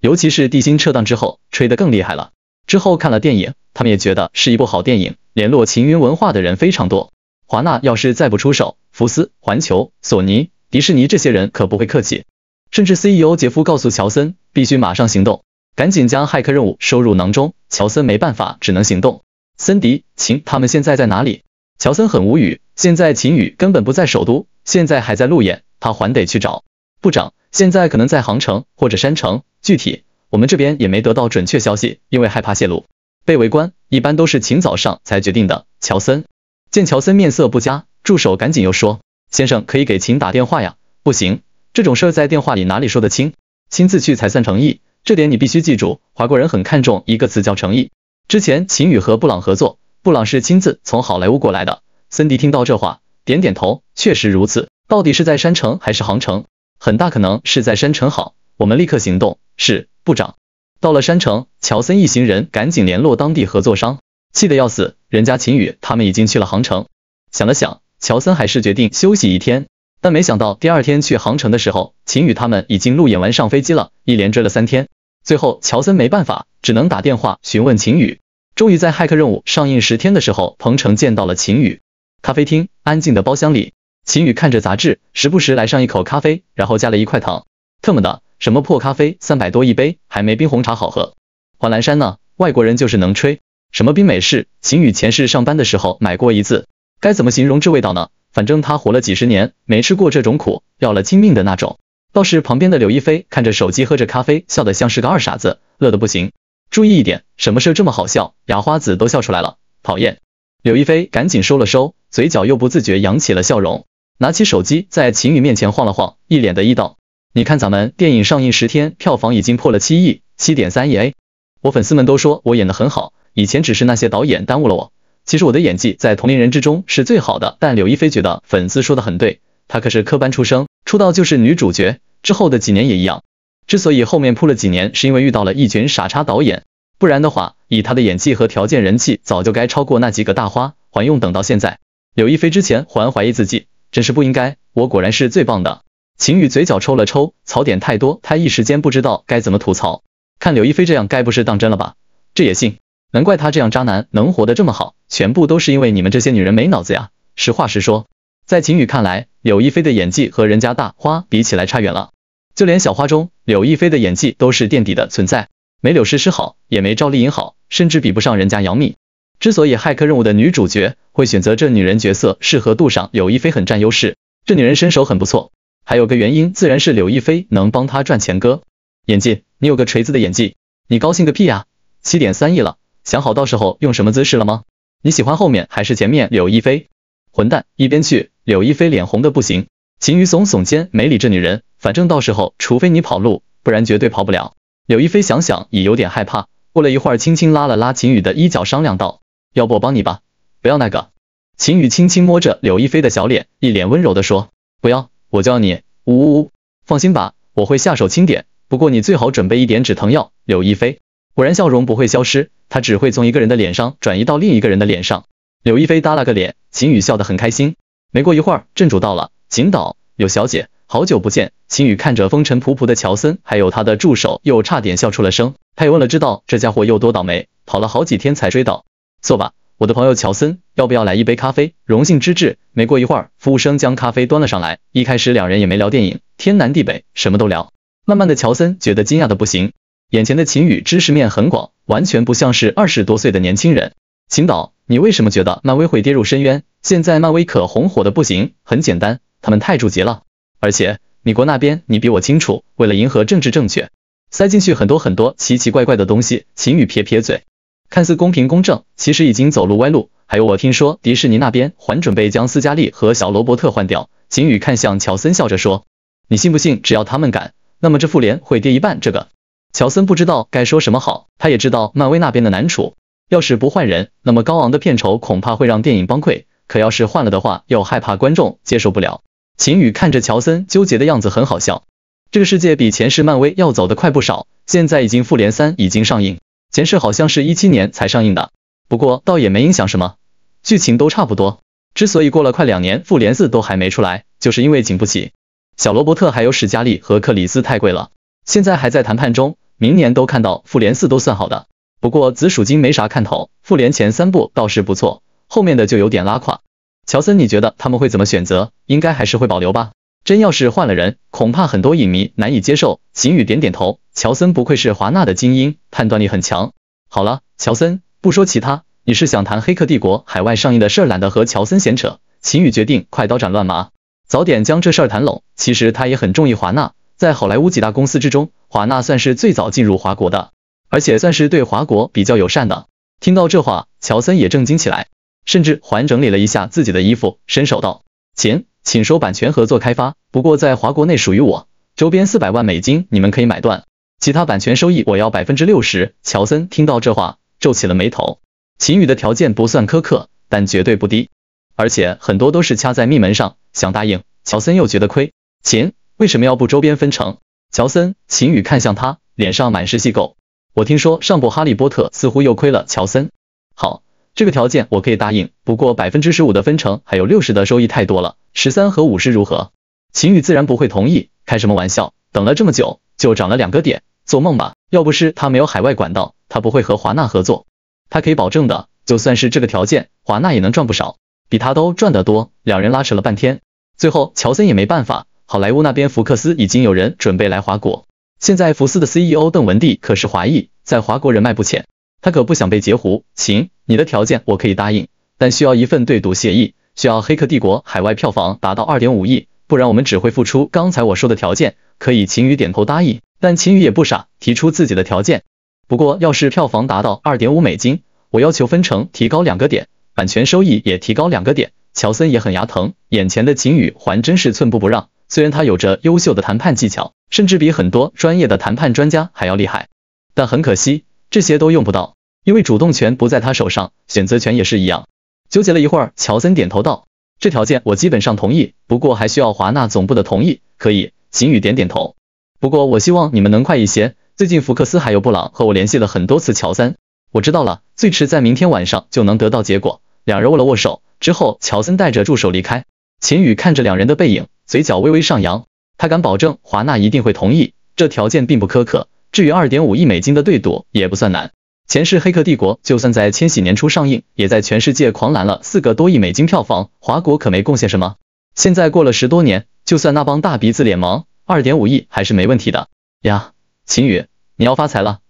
尤其是地心撤档之后，吹得更厉害了。之后看了电影，他们也觉得是一部好电影。联络秦云文化的人非常多，华纳要是再不出手，福斯、环球、索尼、迪士尼这些人可不会客气。甚至 CEO 杰夫告诉乔森，必须马上行动，赶紧将《骇客任务》收入囊中。乔森没办法，只能行动。森迪、秦他们现在在哪里？乔森很无语。现在秦宇根本不在首都，现在还在路演，他还得去找部长。现在可能在杭城或者山城，具体我们这边也没得到准确消息，因为害怕泄露被围观。一般都是秦早上才决定的。乔森见乔森面色不佳，助手赶紧又说，先生可以给秦打电话呀。不行，这种事儿在电话里哪里说得清，亲自去才算诚意，这点你必须记住。华国人很看重一个词叫诚意。之前秦宇和布朗合作，布朗是亲自从好莱坞过来的。森迪听到这话，点点头，确实如此。到底是在山城还是杭城？很大可能是在山城。好，我们立刻行动。是部长。到了山城，乔森一行人赶紧联络当地合作商，气得要死。人家秦宇他们已经去了杭城。想了想，乔森还是决定休息一天。但没想到第二天去杭城的时候，秦宇他们已经路演完上飞机了。一连追了三天，最后乔森没办法，只能打电话询问秦宇。终于在骇客任务上映十天的时候，彭城见到了秦宇。咖啡厅安静的包厢里，秦宇看着杂志，时不时来上一口咖啡，然后加了一块糖。特么的，什么破咖啡，三百多一杯，还没冰红茶好喝。华兰山呢，外国人就是能吹，什么冰美式。秦宇前世上班的时候买过一次，该怎么形容这味道呢？反正他活了几十年，没吃过这种苦，要了亲命的那种。倒是旁边的刘亦菲看着手机喝着咖啡，笑得像是个二傻子，乐得不行。注意一点，什么事这么好笑，牙花子都笑出来了，讨厌。刘亦菲赶紧收了收嘴角，又不自觉扬起了笑容，拿起手机在秦宇面前晃了晃，一脸的意道：“你看，咱们电影上映十天，票房已经破了七亿，七点三亿。A。我粉丝们都说我演的很好，以前只是那些导演耽误了我。其实我的演技在同龄人之中是最好的。但刘亦菲觉得粉丝说的很对，她可是科班出生，出道就是女主角，之后的几年也一样。之所以后面扑了几年，是因为遇到了一群傻叉导演。”不然的话，以她的演技和条件，人气早就该超过那几个大花，还用等到现在？柳亦菲之前还怀疑自己，真是不应该，我果然是最棒的。秦宇嘴角抽了抽，槽点太多，他一时间不知道该怎么吐槽。看柳亦菲这样，该不是当真了吧？这也信？难怪他这样渣男能活得这么好，全部都是因为你们这些女人没脑子呀！实话实说，在秦宇看来，柳亦菲的演技和人家大花比起来差远了，就连小花中，柳亦菲的演技都是垫底的存在。没柳诗诗好，也没赵丽颖好，甚至比不上人家杨幂。之所以《骇客任务》的女主角会选择这女人角色，适合度上刘亦菲很占优势。这女人身手很不错，还有个原因，自然是柳亦菲能帮她赚钱。哥，演技，你有个锤子的演技，你高兴个屁呀！七点三亿了，想好到时候用什么姿势了吗？你喜欢后面还是前面？柳亦菲，混蛋，一边去！柳亦菲脸红的不行。秦宇耸耸肩，没理这女人。反正到时候，除非你跑路，不然绝对跑不了。柳亦菲想想也有点害怕，过了一会儿，轻轻拉了拉秦宇的衣角，商量道：“要不我帮你吧，不要那个。”秦宇轻轻摸着柳亦菲的小脸，一脸温柔地说：“不要，我教你。”呜，呜呜，放心吧，我会下手轻点。不过你最好准备一点止疼药。柳亦菲果然笑容不会消失，她只会从一个人的脸上转移到另一个人的脸上。柳亦菲耷拉个脸，秦宇笑得很开心。没过一会儿，镇主到了，秦导，柳小姐。好久不见，秦宇看着风尘仆仆的乔森，还有他的助手，又差点笑出了声。也问了，知道这家伙又多倒霉，跑了好几天才追到。坐吧，我的朋友乔森，要不要来一杯咖啡？荣幸之至。没过一会儿，服务生将咖啡端了上来。一开始两人也没聊电影，天南地北什么都聊。慢慢的，乔森觉得惊讶的不行，眼前的秦宇知识面很广，完全不像是二十多岁的年轻人。秦导，你为什么觉得漫威会跌入深渊？现在漫威可红火的不行，很简单，他们太着急了。而且，美国那边你比我清楚，为了迎合政治正确，塞进去很多很多奇奇怪怪的东西。秦宇撇撇嘴，看似公平公正，其实已经走路歪路。还有，我听说迪士尼那边还准备将斯嘉丽和小罗伯特换掉。秦宇看向乔森，笑着说：“你信不信？只要他们敢，那么这复联会跌一半。”这个，乔森不知道该说什么好。他也知道漫威那边的难处，要是不换人，那么高昂的片酬恐怕会让电影崩溃；可要是换了的话，又害怕观众接受不了。秦宇看着乔森纠结的样子很好笑。这个世界比前世漫威要走得快不少，现在已经复联三已经上映，前世好像是一七年才上映的。不过倒也没影响什么，剧情都差不多。之所以过了快两年复联四都还没出来，就是因为请不起小罗伯特还有史嘉丽和克里斯太贵了，现在还在谈判中，明年都看到复联四都算好的。不过紫薯精没啥看头，复联前三部倒是不错，后面的就有点拉胯。乔森，你觉得他们会怎么选择？应该还是会保留吧。真要是换了人，恐怕很多影迷难以接受。秦宇点点头。乔森不愧是华纳的精英，判断力很强。好了，乔森，不说其他，你是想谈《黑客帝国》海外上映的事儿，懒得和乔森闲扯。秦宇决定快刀斩乱麻，早点将这事儿谈拢。其实他也很中意华纳，在好莱坞几大公司之中，华纳算是最早进入华国的，而且算是对华国比较友善的。听到这话，乔森也震惊起来。甚至还整理了一下自己的衣服，伸手道：“钱，请收版权合作开发。不过在华国内属于我，周边四百万美金你们可以买断，其他版权收益我要百分之六十。”乔森听到这话，皱起了眉头。秦宇的条件不算苛刻，但绝对不低，而且很多都是掐在命门上，想答应乔森又觉得亏。秦为什么要不周边分成？乔森，秦宇看向他，脸上满是戏垢。我听说上部哈利波特似乎又亏了乔森。好。这个条件我可以答应，不过百分之十五的分成还有六十的收益太多了，十三和五十如何？秦宇自然不会同意，开什么玩笑，等了这么久就涨了两个点，做梦吧！要不是他没有海外管道，他不会和华纳合作，他可以保证的，就算是这个条件，华纳也能赚不少，比他都赚得多。两人拉扯了半天，最后乔森也没办法，好莱坞那边福克斯已经有人准备来华国，现在福斯的 CEO 邓文帝可是华裔，在华国人脉不浅。他可不想被截胡。秦，你的条件我可以答应，但需要一份对赌协议，需要《黑客帝国》海外票房达到二点五亿，不然我们只会付出刚才我说的条件。可以。秦宇点头答应，但秦宇也不傻，提出自己的条件。不过要是票房达到二点五美金，我要求分成提高两个点，版权收益也提高两个点。乔森也很牙疼，眼前的秦宇还真是寸步不让。虽然他有着优秀的谈判技巧，甚至比很多专业的谈判专家还要厉害，但很可惜。这些都用不到，因为主动权不在他手上，选择权也是一样。纠结了一会儿，乔森点头道：“这条件我基本上同意，不过还需要华纳总部的同意。”可以，秦宇点点头。不过我希望你们能快一些，最近福克斯还有布朗和我联系了很多次。乔森，我知道了，最迟在明天晚上就能得到结果。两人握了握手之后，乔森带着助手离开。秦宇看着两人的背影，嘴角微微上扬。他敢保证华纳一定会同意，这条件并不苛刻。至于二点五亿美金的对赌也不算难。前世《黑客帝国》就算在千禧年初上映，也在全世界狂揽了四个多亿美金票房，华国可没贡献什么。现在过了十多年，就算那帮大鼻子脸盲，二点五亿还是没问题的呀。秦宇，你要发财了，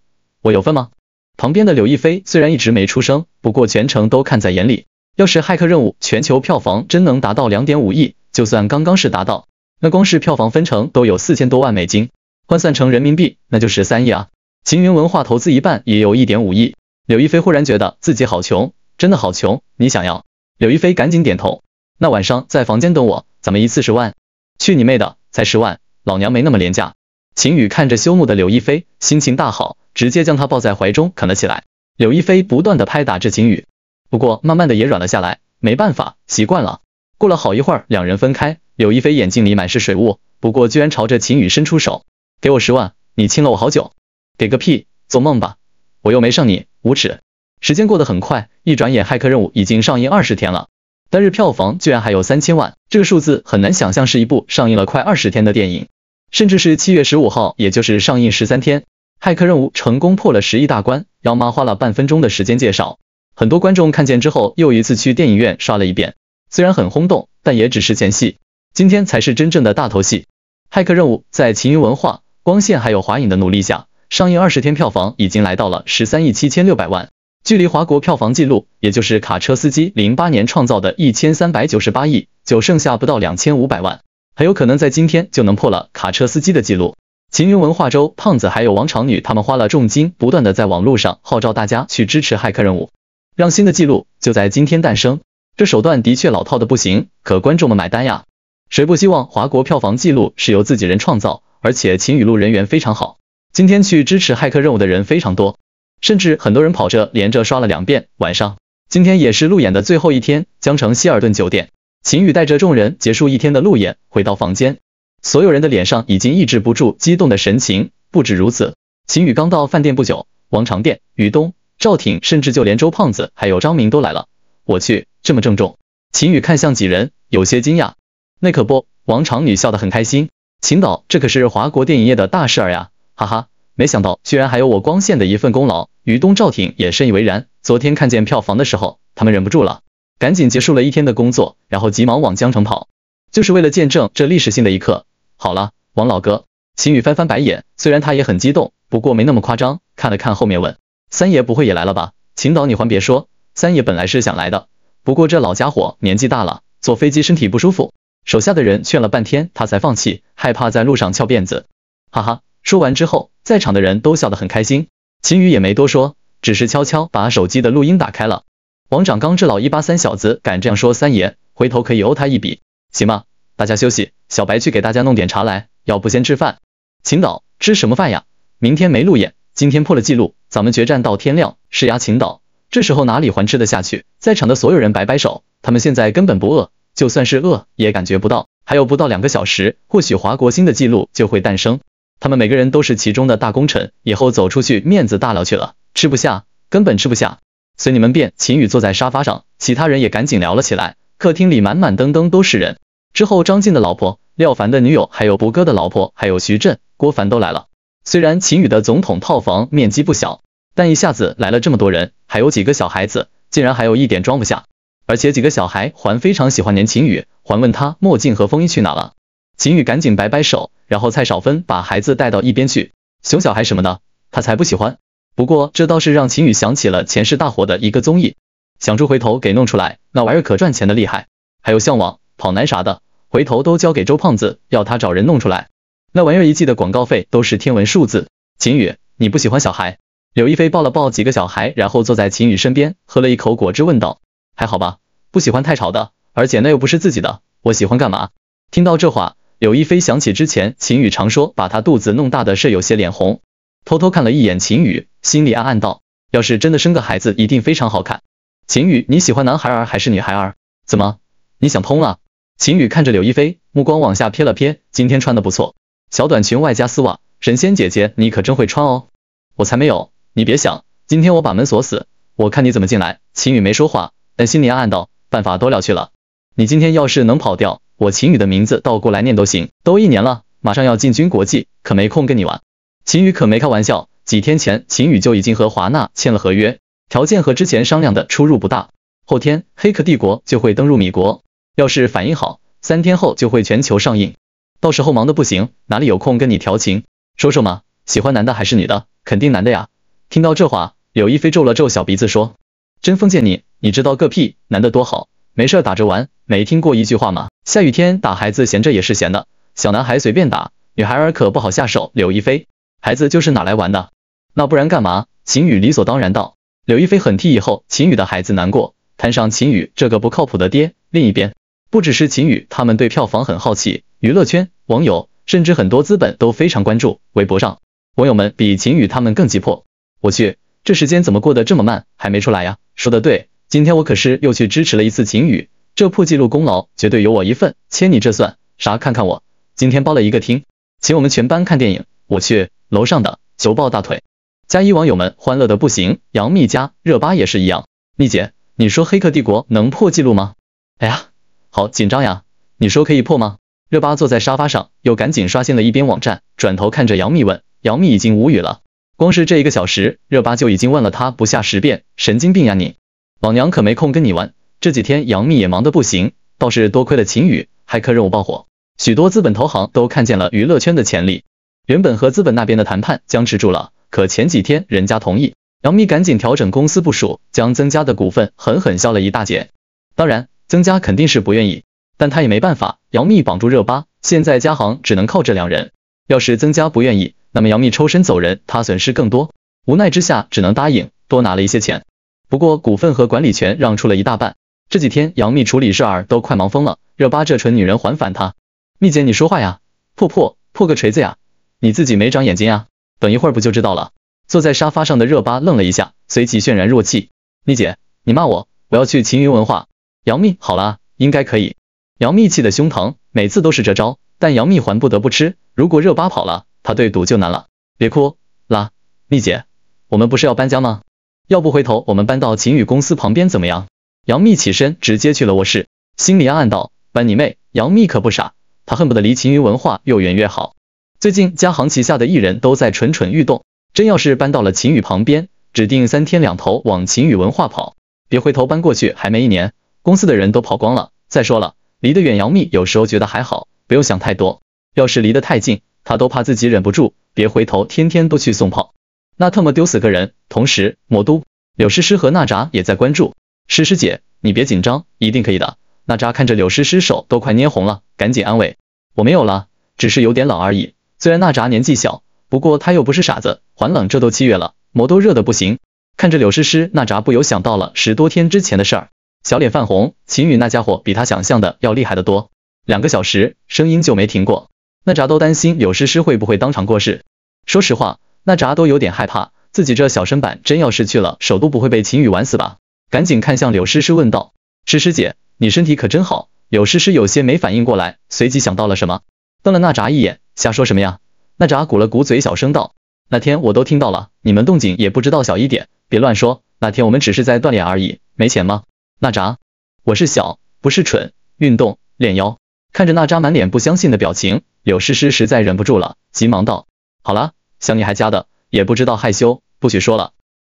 我有份吗？旁边的刘亦菲虽然一直没出声，不过全程都看在眼里。要是《骇客任务》全球票房真能达到两点五亿，就算刚刚是达到，那光是票房分成都有四千多万美金。换算成人民币，那就是三亿啊！秦云文化投资一半，也有一点五亿。柳亦菲忽然觉得自己好穷，真的好穷。你想要？柳亦菲赶紧点头。那晚上在房间等我，咱们一次十万。去你妹的，才十万，老娘没那么廉价。秦宇看着羞怒的柳亦菲，心情大好，直接将她抱在怀中啃了起来。柳亦菲不断的拍打着秦宇，不过慢慢的也软了下来，没办法，习惯了。过了好一会儿，两人分开，柳亦菲眼睛里满是水雾，不过居然朝着秦羽伸出手。给我十万，你亲了我好久，给个屁，做梦吧，我又没上你，无耻。时间过得很快，一转眼骇客任务已经上映二十天了，单日票房居然还有三千万，这个数字很难想象，是一部上映了快二十天的电影，甚至是七月十五号，也就是上映十三天，骇客任务成功破了十亿大关。幺妈花了半分钟的时间介绍，很多观众看见之后又一次去电影院刷了一遍，虽然很轰动，但也只是前戏，今天才是真正的大头戏，骇客任务在秦云文化。光线还有华影的努力下，上映二十天，票房已经来到了十三亿七千六百万，距离华国票房纪录，也就是《卡车司机》零八年创造的一千三百九十八亿，就剩下不到两千五百万，很有可能在今天就能破了《卡车司机》的记录。秦云、文化周、胖子还有王长女，他们花了重金，不断的在网络上号召大家去支持骇客任务，让新的记录就在今天诞生。这手段的确老套的不行，可观众们买单呀，谁不希望华国票房记录是由自己人创造？而且秦雨露人缘非常好，今天去支持骇客任务的人非常多，甚至很多人跑着连着刷了两遍。晚上，今天也是路演的最后一天，江城希尔顿酒店，秦雨带着众人结束一天的路演，回到房间，所有人的脸上已经抑制不住激动的神情。不止如此，秦雨刚到饭店不久，王长店、于东、赵挺，甚至就连周胖子还有张明都来了。我去，这么郑重。秦雨看向几人，有些惊讶。那可不，王长女笑得很开心。秦导，这可是华国电影业的大事儿呀！哈哈，没想到居然还有我光线的一份功劳。于东、赵挺也深以为然。昨天看见票房的时候，他们忍不住了，赶紧结束了一天的工作，然后急忙往江城跑，就是为了见证这历史性的一刻。好了，王老哥，秦宇翻翻白眼，虽然他也很激动，不过没那么夸张。看了看后面，问三爷不会也来了吧？秦导，你还别说，三爷本来是想来的，不过这老家伙年纪大了，坐飞机身体不舒服。手下的人劝了半天，他才放弃，害怕在路上翘辫子。哈哈，说完之后，在场的人都笑得很开心。秦宇也没多说，只是悄悄把手机的录音打开了。王长刚这老一八三小子敢这样说，三爷回头可以殴他一笔，行吗？大家休息，小白去给大家弄点茶来，要不先吃饭？秦导吃什么饭呀？明天没路演，今天破了记录，咱们决战到天亮。是压秦导，这时候哪里还吃得下去？在场的所有人摆摆手，他们现在根本不饿。就算是饿也感觉不到，还有不到两个小时，或许华国新的记录就会诞生。他们每个人都是其中的大功臣，以后走出去面子大了去了。吃不下，根本吃不下，随你们便。秦宇坐在沙发上，其他人也赶紧聊了起来。客厅里满满登登都是人。之后张晋的老婆、廖凡的女友，还有博哥的老婆，还有徐震、郭凡都来了。虽然秦宇的总统套房面积不小，但一下子来了这么多人，还有几个小孩子，竟然还有一点装不下。而且几个小孩还非常喜欢黏秦雨，还问他墨镜和风衣去哪了。秦雨赶紧摆摆手，然后蔡少芬把孩子带到一边去，熊小孩什么的，他才不喜欢。不过这倒是让秦雨想起了前世大火的一个综艺，想猪回头给弄出来，那玩意儿可赚钱的厉害。还有向往跑男啥的，回头都交给周胖子，要他找人弄出来，那玩意儿一季的广告费都是天文数字。秦雨，你不喜欢小孩？刘亦菲抱了抱几个小孩，然后坐在秦雨身边，喝了一口果汁，问道。还好吧，不喜欢太潮的，而且那又不是自己的，我喜欢干嘛？听到这话，柳亦菲想起之前秦宇常说把她肚子弄大的事，有些脸红，偷偷看了一眼秦宇，心里暗暗道：要是真的生个孩子，一定非常好看。秦宇，你喜欢男孩儿还是女孩儿？怎么，你想通了？秦宇看着柳亦菲，目光往下瞥了瞥，今天穿的不错，小短裙外加丝袜，神仙姐姐你可真会穿哦。我才没有，你别想，今天我把门锁死，我看你怎么进来。秦宇没说话。但心里暗道办法多了去了。你今天要是能跑掉，我秦宇的名字倒过来念都行。都一年了，马上要进军国际，可没空跟你玩。秦宇可没开玩笑，几天前秦宇就已经和华纳签了合约，条件和之前商量的出入不大。后天黑客帝国就会登陆米国，要是反应好，三天后就会全球上映。到时候忙的不行，哪里有空跟你调情？说说嘛，喜欢男的还是女的？肯定男的呀。听到这话，柳亦菲皱了皱小鼻子，说：“真封建你。”你知道个屁，男的多好，没事打着玩，没听过一句话吗？下雨天打孩子闲着也是闲的，小男孩随便打，女孩儿可不好下手。柳亦菲，孩子就是哪来玩的，那不然干嘛？秦宇理所当然道。柳亦菲很替以后秦宇的孩子难过，摊上秦宇这个不靠谱的爹。另一边，不只是秦宇，他们对票房很好奇，娱乐圈网友甚至很多资本都非常关注。微博上，网友们比秦宇他们更急迫。我去，这时间怎么过得这么慢，还没出来呀？说的对。今天我可是又去支持了一次秦宇，这破纪录功劳绝对有我一份。切，你这算啥？看看我，今天包了一个厅，请我们全班看电影。我去，楼上的求抱大腿。加一网友们欢乐的不行，杨幂加热巴也是一样。幂姐，你说《黑客帝国》能破纪录吗？哎呀，好紧张呀！你说可以破吗？热巴坐在沙发上，又赶紧刷新了一边网站，转头看着杨幂问。杨幂已经无语了，光是这一个小时，热巴就已经问了他不下十遍。神经病呀你！老娘可没空跟你玩。这几天杨幂也忙得不行，倒是多亏了秦宇，还克任务爆火，许多资本投行都看见了娱乐圈的潜力。原本和资本那边的谈判僵持住了，可前几天人家同意，杨幂赶紧调整公司部署，将曾家的股份狠狠削了一大截。当然，曾家肯定是不愿意，但他也没办法，杨幂绑住热巴，现在嘉行只能靠这两人。要是曾家不愿意，那么杨幂抽身走人，他损失更多。无奈之下，只能答应，多拿了一些钱。不过股份和管理权让出了一大半。这几天杨幂处理事儿都快忙疯了，热巴这蠢女人还反她。幂姐，你说话呀！破破破个锤子呀！你自己没长眼睛啊？等一会儿不就知道了？坐在沙发上的热巴愣了一下，随即渲然若气。幂姐，你骂我，我要去秦云文化。杨幂，好啦，应该可以。杨幂气得胸疼，每次都是这招，但杨幂还不得不吃。如果热巴跑了，她对赌就难了。别哭啦，幂姐，我们不是要搬家吗？要不回头，我们搬到秦宇公司旁边怎么样？杨幂起身直接去了卧室，心里暗暗道：搬你妹！杨幂可不傻，她恨不得离秦宇文化越远越好。最近嘉行旗下的艺人都在蠢蠢欲动，真要是搬到了秦宇旁边，指定三天两头往秦宇文化跑。别回头搬过去还没一年，公司的人都跑光了。再说了，离得远，杨幂有时候觉得还好，不用想太多。要是离得太近，她都怕自己忍不住。别回头，天天都去送炮。那特么丢死个人！同时，魔都柳诗诗和娜扎也在关注。诗诗姐，你别紧张，一定可以的。娜扎看着柳诗诗手都快捏红了，赶紧安慰。我没有了，只是有点冷而已。虽然娜扎年纪小，不过她又不是傻子，还冷？这都七月了，魔都热的不行。看着柳诗诗，娜扎不由想到了十多天之前的事儿，小脸泛红。秦宇那家伙比他想象的要厉害得多，两个小时声音就没停过，娜扎都担心柳诗诗会不会当场过世。说实话。那扎都有点害怕，自己这小身板真要失去了，手都不会被秦羽玩死吧？赶紧看向柳诗诗问道：“诗诗姐，你身体可真好。”柳诗诗有些没反应过来，随即想到了什么，瞪了那扎一眼：“瞎说什么呀？”那扎鼓了鼓嘴，小声道：“那天我都听到了，你们动静也不知道小一点，别乱说。那天我们只是在锻炼而已，没钱吗？”那扎，我是小，不是蠢，运动练腰。看着那扎满脸不相信的表情，柳诗诗实在忍不住了，急忙道：“好了。”想你还加的也不知道害羞，不许说了，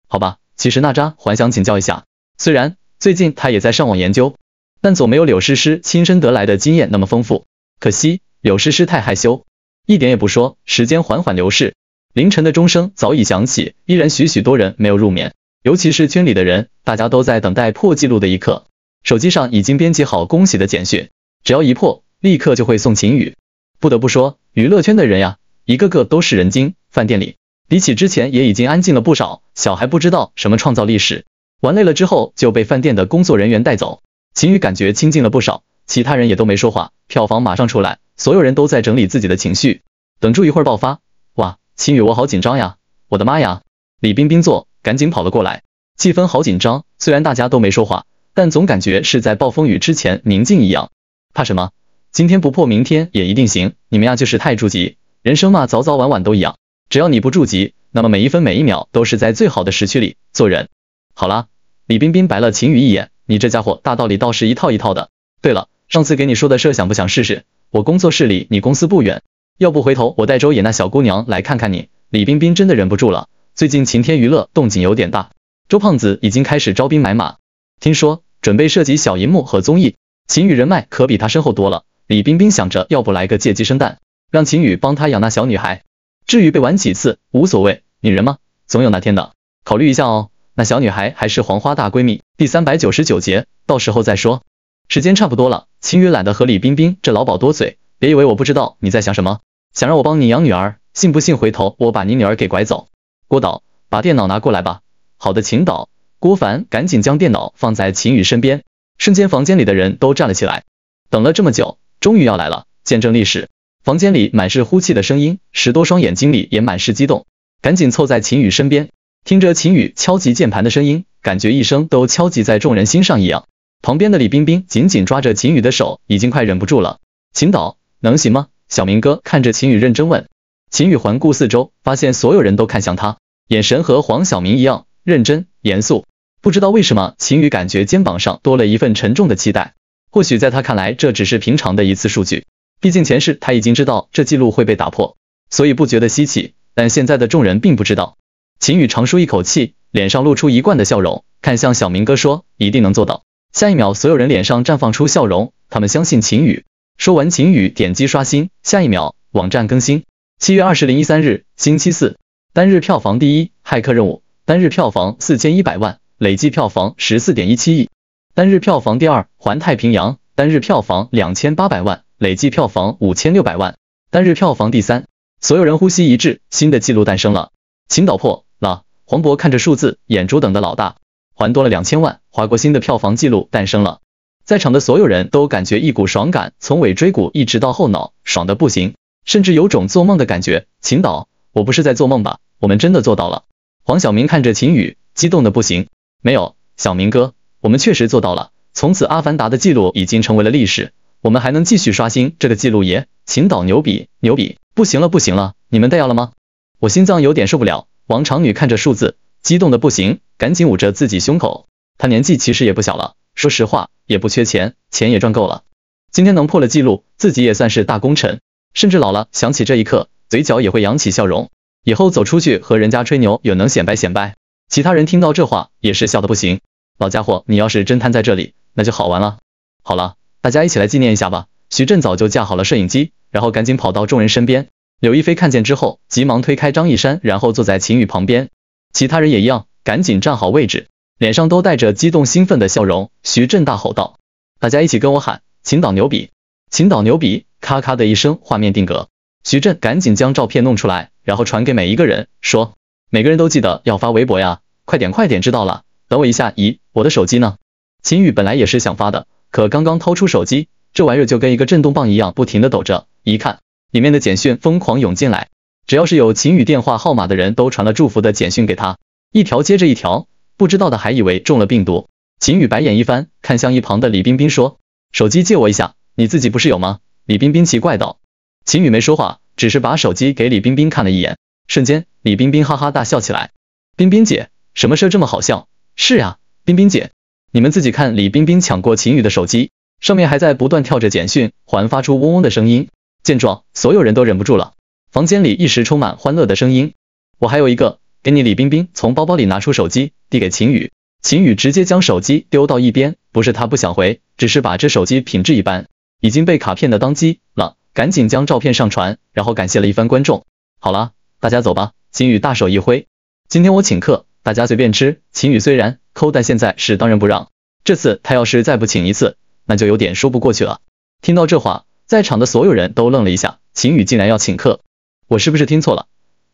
好吧。其实娜扎还想请教一下，虽然最近她也在上网研究，但总没有柳诗诗亲身得来的经验那么丰富。可惜柳诗诗太害羞，一点也不说。时间缓缓流逝，凌晨的钟声早已响起，依然许许多人没有入眠，尤其是圈里的人，大家都在等待破纪录的一刻。手机上已经编辑好恭喜的简讯，只要一破，立刻就会送秦羽。不得不说，娱乐圈的人呀，一个个都是人精。饭店里，比起之前也已经安静了不少。小孩不知道什么创造历史，玩累了之后就被饭店的工作人员带走。秦宇感觉清静了不少，其他人也都没说话。票房马上出来，所有人都在整理自己的情绪，等住一会儿爆发。哇，秦宇，我好紧张呀！我的妈呀！李冰冰坐，赶紧跑了过来。气氛好紧张，虽然大家都没说话，但总感觉是在暴风雨之前宁静一样。怕什么？今天不破，明天也一定行。你们呀，就是太着急。人生嘛，早早晚晚都一样。只要你不筑基，那么每一分每一秒都是在最好的时区里做人。好啦，李冰冰白了秦宇一眼，你这家伙大道理倒是一套一套的。对了，上次给你说的事，想，不想试试？我工作室离你公司不远，要不回头我带周也那小姑娘来看看你。李冰冰真的忍不住了，最近晴天娱乐动静有点大，周胖子已经开始招兵买马，听说准备涉及小荧幕和综艺。秦宇人脉可比他深厚多了。李冰冰想着，要不来个借鸡生蛋，让秦宇帮他养那小女孩。至于被玩几次无所谓，女人嘛，总有那天的。考虑一下哦。那小女孩还是黄花大闺蜜，第三百九十九节，到时候再说。时间差不多了，秦宇懒得和李冰冰这老鸨多嘴。别以为我不知道你在想什么，想让我帮你养女儿，信不信？回头我把你女儿给拐走。郭导，把电脑拿过来吧。好的，秦导。郭凡赶紧将电脑放在秦宇身边，瞬间房间里的人都站了起来。等了这么久，终于要来了，见证历史。房间里满是呼气的声音，十多双眼睛里也满是激动，赶紧凑在秦宇身边，听着秦宇敲击键盘的声音，感觉一声都敲击在众人心上一样。旁边的李冰冰紧紧抓着秦宇的手，已经快忍不住了。秦导能行吗？小明哥看着秦宇认真问。秦宇环顾四周，发现所有人都看向他，眼神和黄晓明一样认真严肃。不知道为什么，秦宇感觉肩膀上多了一份沉重的期待。或许在他看来，这只是平常的一次数据。毕竟前世他已经知道这记录会被打破，所以不觉得稀奇。但现在的众人并不知道。秦羽长舒一口气，脸上露出一贯的笑容，看向小明哥说：“一定能做到。”下一秒，所有人脸上绽放出笑容，他们相信秦羽。说完，秦羽点击刷新，下一秒网站更新。七月二十零一三日，星期四，单日票房第一，《骇客任务》单日票房四千一百万，累计票房十四点一七亿。单日票房第二，《环太平洋》单日票房两千八百万。累计票房五千六百万，单日票房第三，所有人呼吸一致，新的记录诞生了。秦导破了，黄渤看着数字，眼珠瞪得老大，还多了两千万，划过新的票房记录诞生了，在场的所有人都感觉一股爽感从尾椎骨一直到后脑，爽的不行，甚至有种做梦的感觉。秦导，我不是在做梦吧？我们真的做到了。黄晓明看着秦宇，激动的不行。没有，小明哥，我们确实做到了。从此，《阿凡达》的记录已经成为了历史。我们还能继续刷新这个记录耶！秦导牛逼牛逼，不行了不行了，你们带药了吗？我心脏有点受不了。王长女看着数字，激动的不行，赶紧捂着自己胸口。她年纪其实也不小了，说实话也不缺钱，钱也赚够了。今天能破了记录，自己也算是大功臣，甚至老了想起这一刻，嘴角也会扬起笑容。以后走出去和人家吹牛，也能显摆显摆。其他人听到这话也是笑的不行。老家伙，你要是真瘫在这里，那就好玩了。好了。大家一起来纪念一下吧！徐震早就架好了摄影机，然后赶紧跑到众人身边。柳亦菲看见之后，急忙推开张一山，然后坐在秦羽旁边。其他人也一样，赶紧站好位置，脸上都带着激动兴奋的笑容。徐震大吼道：“大家一起跟我喊，秦导牛逼！秦导牛逼！”咔咔的一声，画面定格。徐震赶紧将照片弄出来，然后传给每一个人，说：“每个人都记得要发微博呀，快点快点，知道了。等我一下，咦，我的手机呢？”秦宇本来也是想发的。可刚刚掏出手机，这玩意儿就跟一个震动棒一样，不停的抖着。一看，里面的简讯疯狂涌进来，只要是有秦宇电话号码的人都传了祝福的简讯给他，一条接着一条。不知道的还以为中了病毒。秦宇白眼一翻，看向一旁的李冰冰，说：“手机借我一下，你自己不是有吗？”李冰冰奇怪道。秦宇没说话，只是把手机给李冰冰看了一眼，瞬间，李冰冰哈哈大笑起来。冰冰姐，什么事这么好笑？是啊，冰冰姐。你们自己看，李冰冰抢过秦宇的手机，上面还在不断跳着简讯，还发出嗡嗡的声音。见状，所有人都忍不住了，房间里一时充满欢乐的声音。我还有一个给你，李冰冰从包包里拿出手机递给秦宇，秦宇直接将手机丢到一边，不是他不想回，只是把这手机品质一般，已经被卡片的当机了。赶紧将照片上传，然后感谢了一番观众。好了，大家走吧。秦宇大手一挥，今天我请客，大家随便吃。秦宇虽然。抠蛋现在是当仁不让，这次他要是再不请一次，那就有点说不过去了。听到这话，在场的所有人都愣了一下，秦宇竟然要请客，我是不是听错了？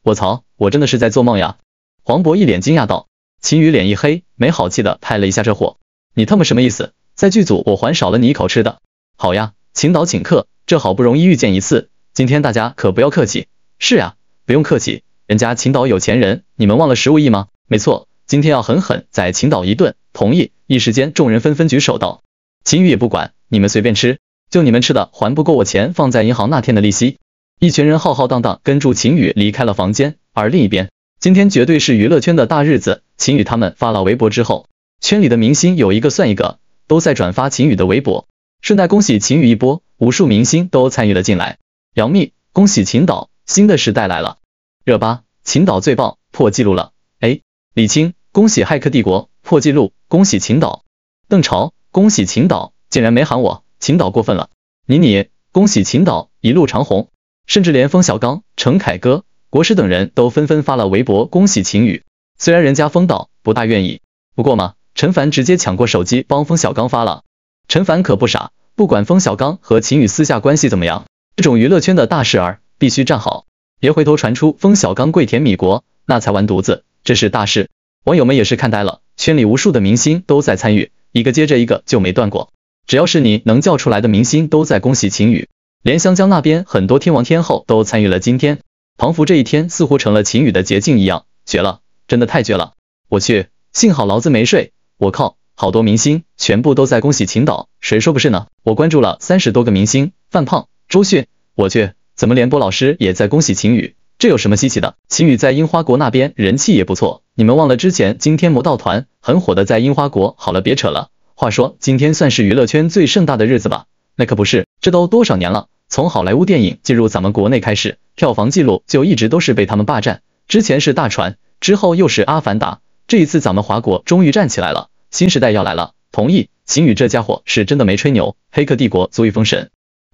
我操，我真的是在做梦呀！黄渤一脸惊讶道。秦宇脸一黑，没好气的拍了一下这货，你他妈什么意思？在剧组我还少了你一口吃的？好呀，秦导请客，这好不容易遇见一次，今天大家可不要客气。是呀，不用客气，人家秦导有钱人，你们忘了十五亿吗？没错。今天要狠狠在秦导一顿，同意。一时间，众人纷纷举手道：“秦宇也不管你们随便吃，就你们吃的还不够我钱放在银行那天的利息。”一群人浩浩荡荡跟住秦宇离开了房间。而另一边，今天绝对是娱乐圈的大日子。秦宇他们发了微博之后，圈里的明星有一个算一个都在转发秦宇的微博，顺带恭喜秦宇一波。无数明星都参与了进来。杨幂，恭喜秦导，新的时代来了。热巴，秦导最棒，破纪录了。哎，李青。恭喜《骇客帝国》破纪录！恭喜秦导、邓超！恭喜秦导竟然没喊我，秦导过分了！你你，恭喜秦导一路长虹！甚至连封小刚、陈凯歌、国师等人都纷纷发了微博恭喜秦宇，虽然人家风岛不大愿意，不过嘛，陈凡直接抢过手机帮风小刚发了。陈凡可不傻，不管风小刚和秦宇私下关系怎么样，这种娱乐圈的大事儿必须站好，别回头传出风小刚跪舔米国，那才完犊子，这是大事。网友们也是看呆了，圈里无数的明星都在参与，一个接着一个就没断过。只要是你能叫出来的明星都在恭喜秦宇，连香江那边很多天王天后都参与了。今天，庞福这一天似乎成了秦宇的捷径一样，绝了，真的太绝了！我去，幸好老子没睡。我靠，好多明星全部都在恭喜秦导，谁说不是呢？我关注了三十多个明星，范胖、周迅，我去，怎么连波老师也在恭喜秦宇？这有什么稀奇的？秦羽在樱花国那边人气也不错，你们忘了之前惊天魔盗团很火的在樱花国？好了，别扯了。话说今天算是娱乐圈最盛大的日子吧？那可不是，这都多少年了，从好莱坞电影进入咱们国内开始，票房记录就一直都是被他们霸占。之前是大船，之后又是阿凡达，这一次咱们华国终于站起来了，新时代要来了。同意，秦羽这家伙是真的没吹牛，黑客帝国足以封神。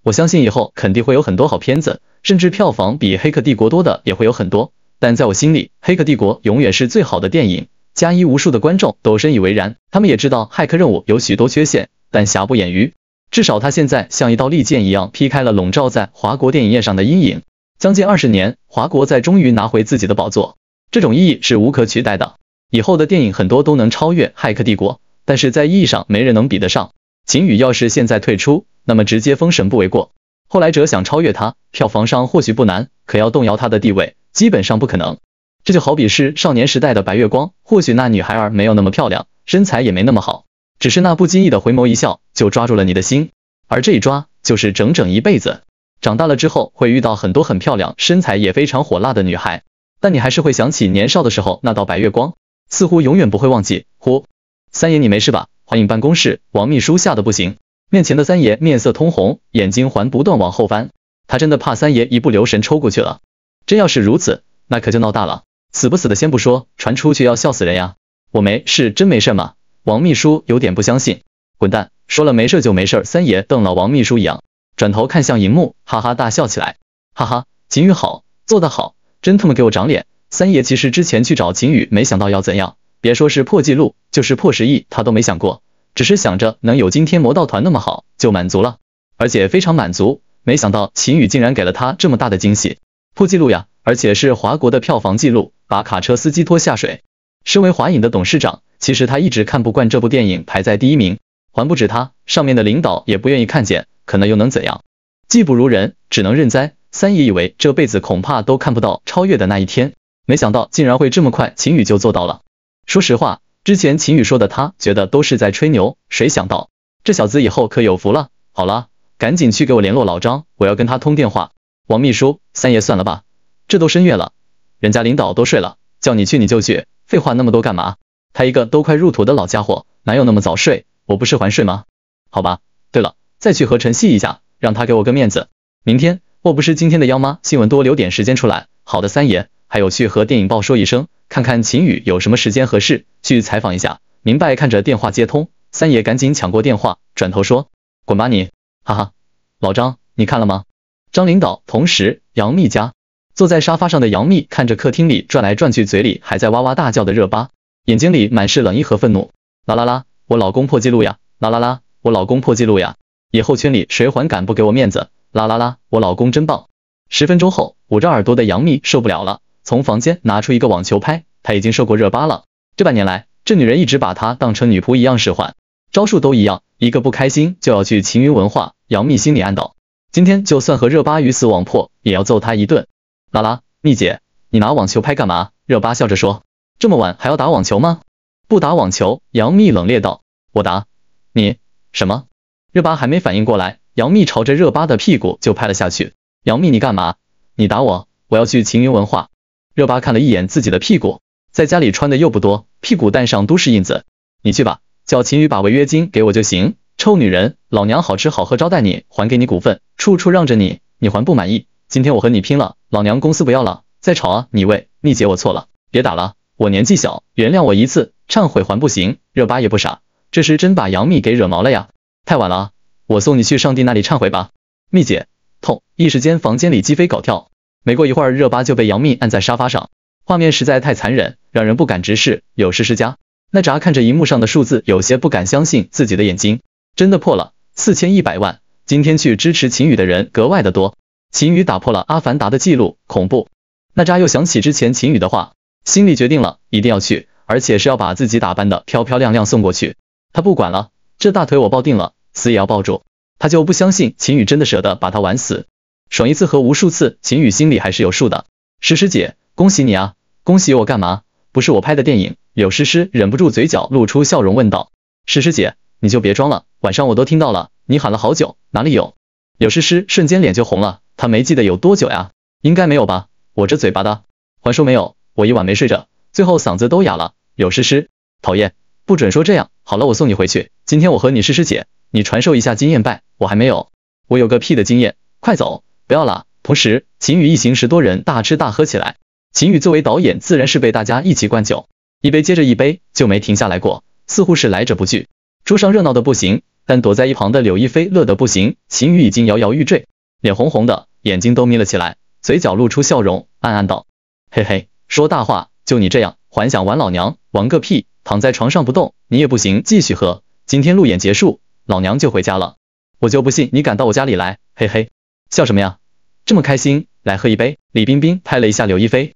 我相信以后肯定会有很多好片子，甚至票房比《黑客帝国》多的也会有很多。但在我心里，《黑客帝国》永远是最好的电影。加一无数的观众都深以为然，他们也知道《骇客任务》有许多缺陷，但瑕不掩瑜。至少他现在像一道利剑一样劈开了笼罩在华国电影业上的阴影。将近二十年，华国在终于拿回自己的宝座，这种意义是无可取代的。以后的电影很多都能超越《骇客帝国》，但是在意义上没人能比得上。秦羽要是现在退出。那么直接封神不为过，后来者想超越他，票房上或许不难，可要动摇他的地位，基本上不可能。这就好比是少年时代的白月光，或许那女孩儿没有那么漂亮，身材也没那么好，只是那不经意的回眸一笑，就抓住了你的心。而这一抓，就是整整一辈子。长大了之后，会遇到很多很漂亮、身材也非常火辣的女孩，但你还是会想起年少的时候那道白月光，似乎永远不会忘记。呼，三爷你没事吧？欢迎办公室，王秘书吓得不行。面前的三爷面色通红，眼睛还不断往后翻，他真的怕三爷一不留神抽过去了。真要是如此，那可就闹大了，死不死的先不说，传出去要笑死人呀！我没事，真没事吗？王秘书有点不相信。滚蛋！说了没事就没事。三爷瞪了王秘书一样，转头看向荧幕，哈哈大笑起来。哈哈，秦宇好，做得好，真他妈给我长脸！三爷其实之前去找秦宇，没想到要怎样，别说是破纪录，就是破十亿，他都没想过。只是想着能有今天魔道团那么好就满足了，而且非常满足。没想到秦宇竟然给了他这么大的惊喜，破纪录呀！而且是华国的票房纪录，把卡车司机拖下水。身为华影的董事长，其实他一直看不惯这部电影排在第一名，还不止他，上面的领导也不愿意看见。可那又能怎样？技不如人，只能认栽。三爷以为这辈子恐怕都看不到超越的那一天，没想到竟然会这么快，秦宇就做到了。说实话。之前秦宇说的，他觉得都是在吹牛。谁想到这小子以后可有福了。好了，赶紧去给我联络老张，我要跟他通电话。王秘书，三爷算了吧，这都深夜了，人家领导都睡了，叫你去你就去，废话那么多干嘛？他一个都快入土的老家伙，哪有那么早睡？我不是还睡吗？好吧，对了，再去和晨曦一下，让他给我个面子。明天我不是今天的央妈，新闻多留点时间出来。好的，三爷，还有去和电影报说一声，看看秦宇有什么时间合适。去采访一下，明白。看着电话接通，三爷赶紧抢过电话，转头说：“滚吧你，哈哈，老张，你看了吗？”张领导同时，杨幂家坐在沙发上的杨幂看着客厅里转来转去，嘴里还在哇哇大叫的热巴，眼睛里满是冷意和愤怒。啦啦啦，我老公破纪录呀！啦啦啦，我老公破纪录呀！以后圈里谁还敢不给我面子？啦啦啦，我老公真棒！十分钟后，捂着耳朵的杨幂受不了了，从房间拿出一个网球拍，她已经受过热巴了。这半年来，这女人一直把他当成女仆一样使唤，招数都一样。一个不开心就要去秦云文化。杨幂心里暗道：今天就算和热巴鱼死网破，也要揍他一顿。拉拉，蜜姐，你拿网球拍干嘛？热巴笑着说：这么晚还要打网球吗？不打网球。杨幂冷冽道：我打你什么？热巴还没反应过来，杨幂朝着热巴的屁股就拍了下去。杨幂，你干嘛？你打我，我要去秦云文化。热巴看了一眼自己的屁股。在家里穿的又不多，屁股蛋上都是印子。你去吧，叫秦宇把违约金给我就行。臭女人，老娘好吃好喝招待你，还给你股份，处处让着你，你还不满意？今天我和你拼了，老娘公司不要了。再吵啊！你喂，蜜姐，我错了，别打了，我年纪小，原谅我一次，忏悔还不行？热巴也不傻，这是真把杨幂给惹毛了呀。太晚了，我送你去上帝那里忏悔吧。蜜姐，痛！一时间房间里鸡飞狗跳。没过一会儿，热巴就被杨幂按在沙发上，画面实在太残忍。让人不敢直视。有诗诗加，那扎看着荧幕上的数字，有些不敢相信自己的眼睛，真的破了四千一百万。今天去支持秦羽的人格外的多，秦羽打破了阿凡达的记录，恐怖。娜扎又想起之前秦羽的话，心里决定了，一定要去，而且是要把自己打扮的漂漂亮亮送过去。她不管了，这大腿我抱定了，死也要抱住。她就不相信秦羽真的舍得把他玩死，爽一次和无数次，秦羽心里还是有数的。诗诗姐，恭喜你啊，恭喜我干嘛？不是我拍的电影，柳诗诗忍不住嘴角露出笑容，问道：“诗诗姐，你就别装了，晚上我都听到了，你喊了好久，哪里有？”柳诗诗瞬间脸就红了，她没记得有多久呀，应该没有吧，我这嘴巴的。还说没有，我一晚没睡着，最后嗓子都哑了。柳诗诗，讨厌，不准说这样。好了，我送你回去，今天我和你诗诗姐，你传授一下经验呗，我还没有，我有个屁的经验，快走，不要了。同时，秦羽一行十多人大吃大喝起来。秦宇作为导演，自然是被大家一起灌酒，一杯接着一杯就没停下来过，似乎是来者不拒。桌上热闹的不行，但躲在一旁的柳亦菲乐得不行。秦宇已经摇摇欲坠，脸红红的，眼睛都眯了起来，嘴角露出笑容，暗暗道：“嘿嘿，说大话，就你这样还想玩老娘，玩个屁！躺在床上不动，你也不行。继续喝，今天路演结束，老娘就回家了。我就不信你敢到我家里来，嘿嘿，笑什么呀？这么开心，来喝一杯。”李冰冰拍了一下柳亦菲。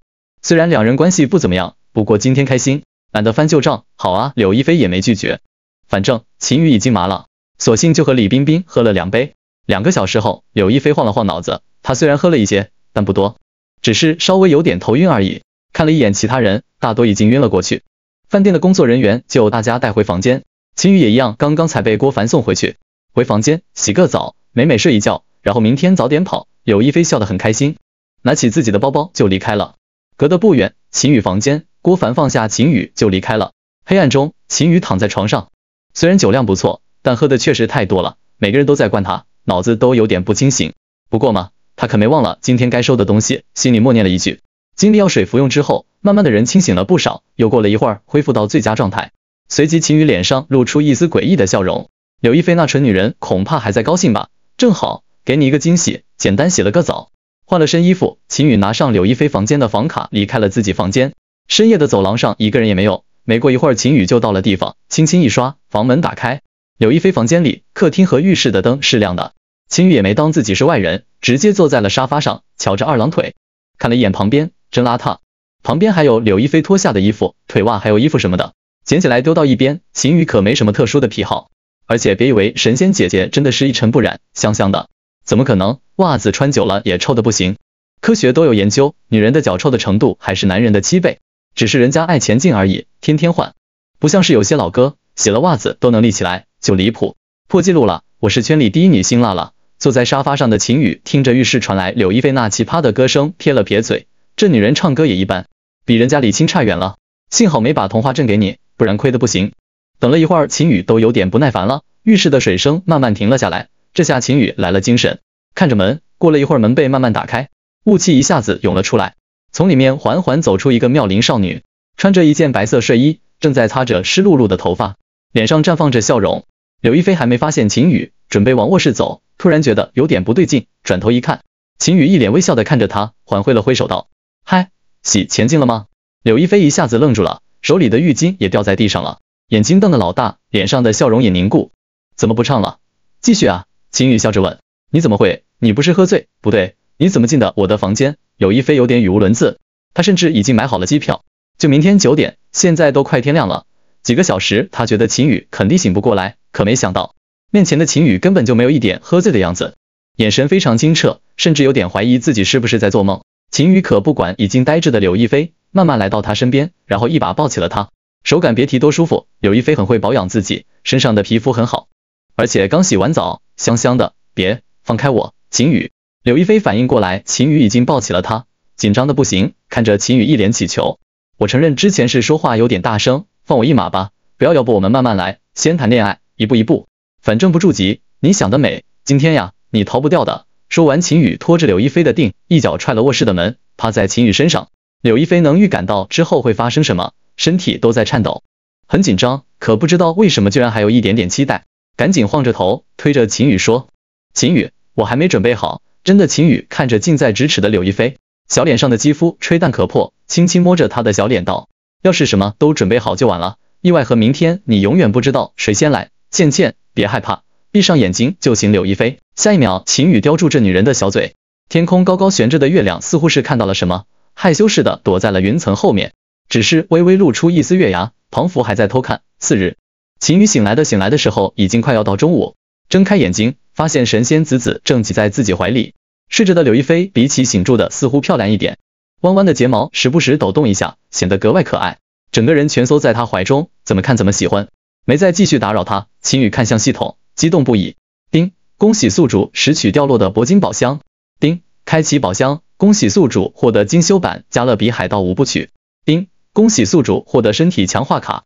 虽然两人关系不怎么样，不过今天开心，懒得翻旧账。好啊，柳亦菲也没拒绝。反正秦宇已经麻了，索性就和李冰冰喝了两杯。两个小时后，柳亦菲晃了晃脑子，他虽然喝了一些，但不多，只是稍微有点头晕而已。看了一眼其他人，大多已经晕了过去。饭店的工作人员就大家带回房间，秦宇也一样，刚刚才被郭凡送回去，回房间洗个澡，美美睡一觉，然后明天早点跑。柳亦菲笑得很开心，拿起自己的包包就离开了。隔得不远，秦宇房间，郭凡放下秦宇就离开了。黑暗中，秦宇躺在床上，虽然酒量不错，但喝的确实太多了，每个人都在灌他，脑子都有点不清醒。不过嘛，他可没忘了今天该收的东西，心里默念了一句。精力药水服用之后，慢慢的人清醒了不少，又过了一会儿，恢复到最佳状态。随即，秦宇脸上露出一丝诡异的笑容。柳亦菲那蠢女人恐怕还在高兴吧，正好给你一个惊喜。简单洗了个澡。换了身衣服，秦宇拿上柳亦菲房间的房卡，离开了自己房间。深夜的走廊上，一个人也没有。没过一会儿，秦宇就到了地方，轻轻一刷，房门打开。柳亦菲房间里，客厅和浴室的灯是亮的。秦宇也没当自己是外人，直接坐在了沙发上，翘着二郎腿，看了一眼旁边，真邋遢。旁边还有柳亦菲脱下的衣服、腿袜还有衣服什么的，捡起来丢到一边。秦宇可没什么特殊的癖好，而且别以为神仙姐姐真的是一尘不染，香香的。怎么可能？袜子穿久了也臭的不行，科学都有研究，女人的脚臭的程度还是男人的七倍，只是人家爱前进而已，天天换，不像是有些老哥，洗了袜子都能立起来，就离谱，破纪录了，我是圈里第一女星辣了。坐在沙发上的秦宇听着浴室传来柳亦菲那奇葩的歌声，撇了撇嘴，这女人唱歌也一般，比人家李青差远了，幸好没把童话镇给你，不然亏的不行。等了一会儿，秦宇都有点不耐烦了，浴室的水声慢慢停了下来。这下秦宇来了精神，看着门，过了一会儿，门被慢慢打开，雾气一下子涌了出来，从里面缓缓走出一个妙龄少女，穿着一件白色睡衣，正在擦着湿漉漉的头发，脸上绽放着笑容。柳一菲还没发现秦宇，准备往卧室走，突然觉得有点不对劲，转头一看，秦宇一脸微笑的看着她，缓挥了挥手道：“嗨，洗前进了吗？”柳一菲一下子愣住了，手里的浴巾也掉在地上了，眼睛瞪得老大，脸上的笑容也凝固。怎么不唱了？继续啊！秦宇笑着问：“你怎么会？你不是喝醉？不对，你怎么进的我的房间？”柳亦菲有点语无伦次。他甚至已经买好了机票，就明天九点。现在都快天亮了，几个小时，他觉得秦宇肯定醒不过来。可没想到，面前的秦宇根本就没有一点喝醉的样子，眼神非常清澈，甚至有点怀疑自己是不是在做梦。秦宇可不管已经呆滞的柳亦菲，慢慢来到他身边，然后一把抱起了他，手感别提多舒服。柳亦菲很会保养自己，身上的皮肤很好，而且刚洗完澡。香香的，别放开我！秦宇。柳亦菲反应过来，秦宇已经抱起了她，紧张的不行，看着秦宇一脸乞求。我承认之前是说话有点大声，放我一马吧，不要，要不我们慢慢来，先谈恋爱，一步一步，反正不住急。你想得美，今天呀，你逃不掉的。说完，秦宇拖着柳亦菲的腚，一脚踹了卧室的门，趴在秦宇身上。柳亦菲能预感到之后会发生什么，身体都在颤抖，很紧张，可不知道为什么，居然还有一点点期待。赶紧晃着头，推着秦雨说：“秦雨，我还没准备好。”真的，秦雨看着近在咫尺的柳一飞，小脸上的肌肤吹弹可破，轻轻摸着他的小脸道：“要是什么都准备好就晚了，意外和明天你永远不知道谁先来。”倩倩，别害怕，闭上眼睛就行。柳一飞，下一秒，秦雨叼住这女人的小嘴。天空高高悬着的月亮，似乎是看到了什么，害羞似的躲在了云层后面，只是微微露出一丝月牙。仿福还在偷看。次日。秦羽醒来的，醒来的时候已经快要到中午。睁开眼睛，发现神仙子子正挤在自己怀里，睡着的刘亦菲比起醒住的似乎漂亮一点，弯弯的睫毛时不时抖动一下，显得格外可爱。整个人蜷缩在他怀中，怎么看怎么喜欢。没再继续打扰他，秦羽看向系统，激动不已。叮，恭喜宿主拾取掉落的铂金宝箱。叮，开启宝箱，恭喜宿主获得精修版加勒比海盗五部曲。叮，恭喜宿主获得身体强化卡。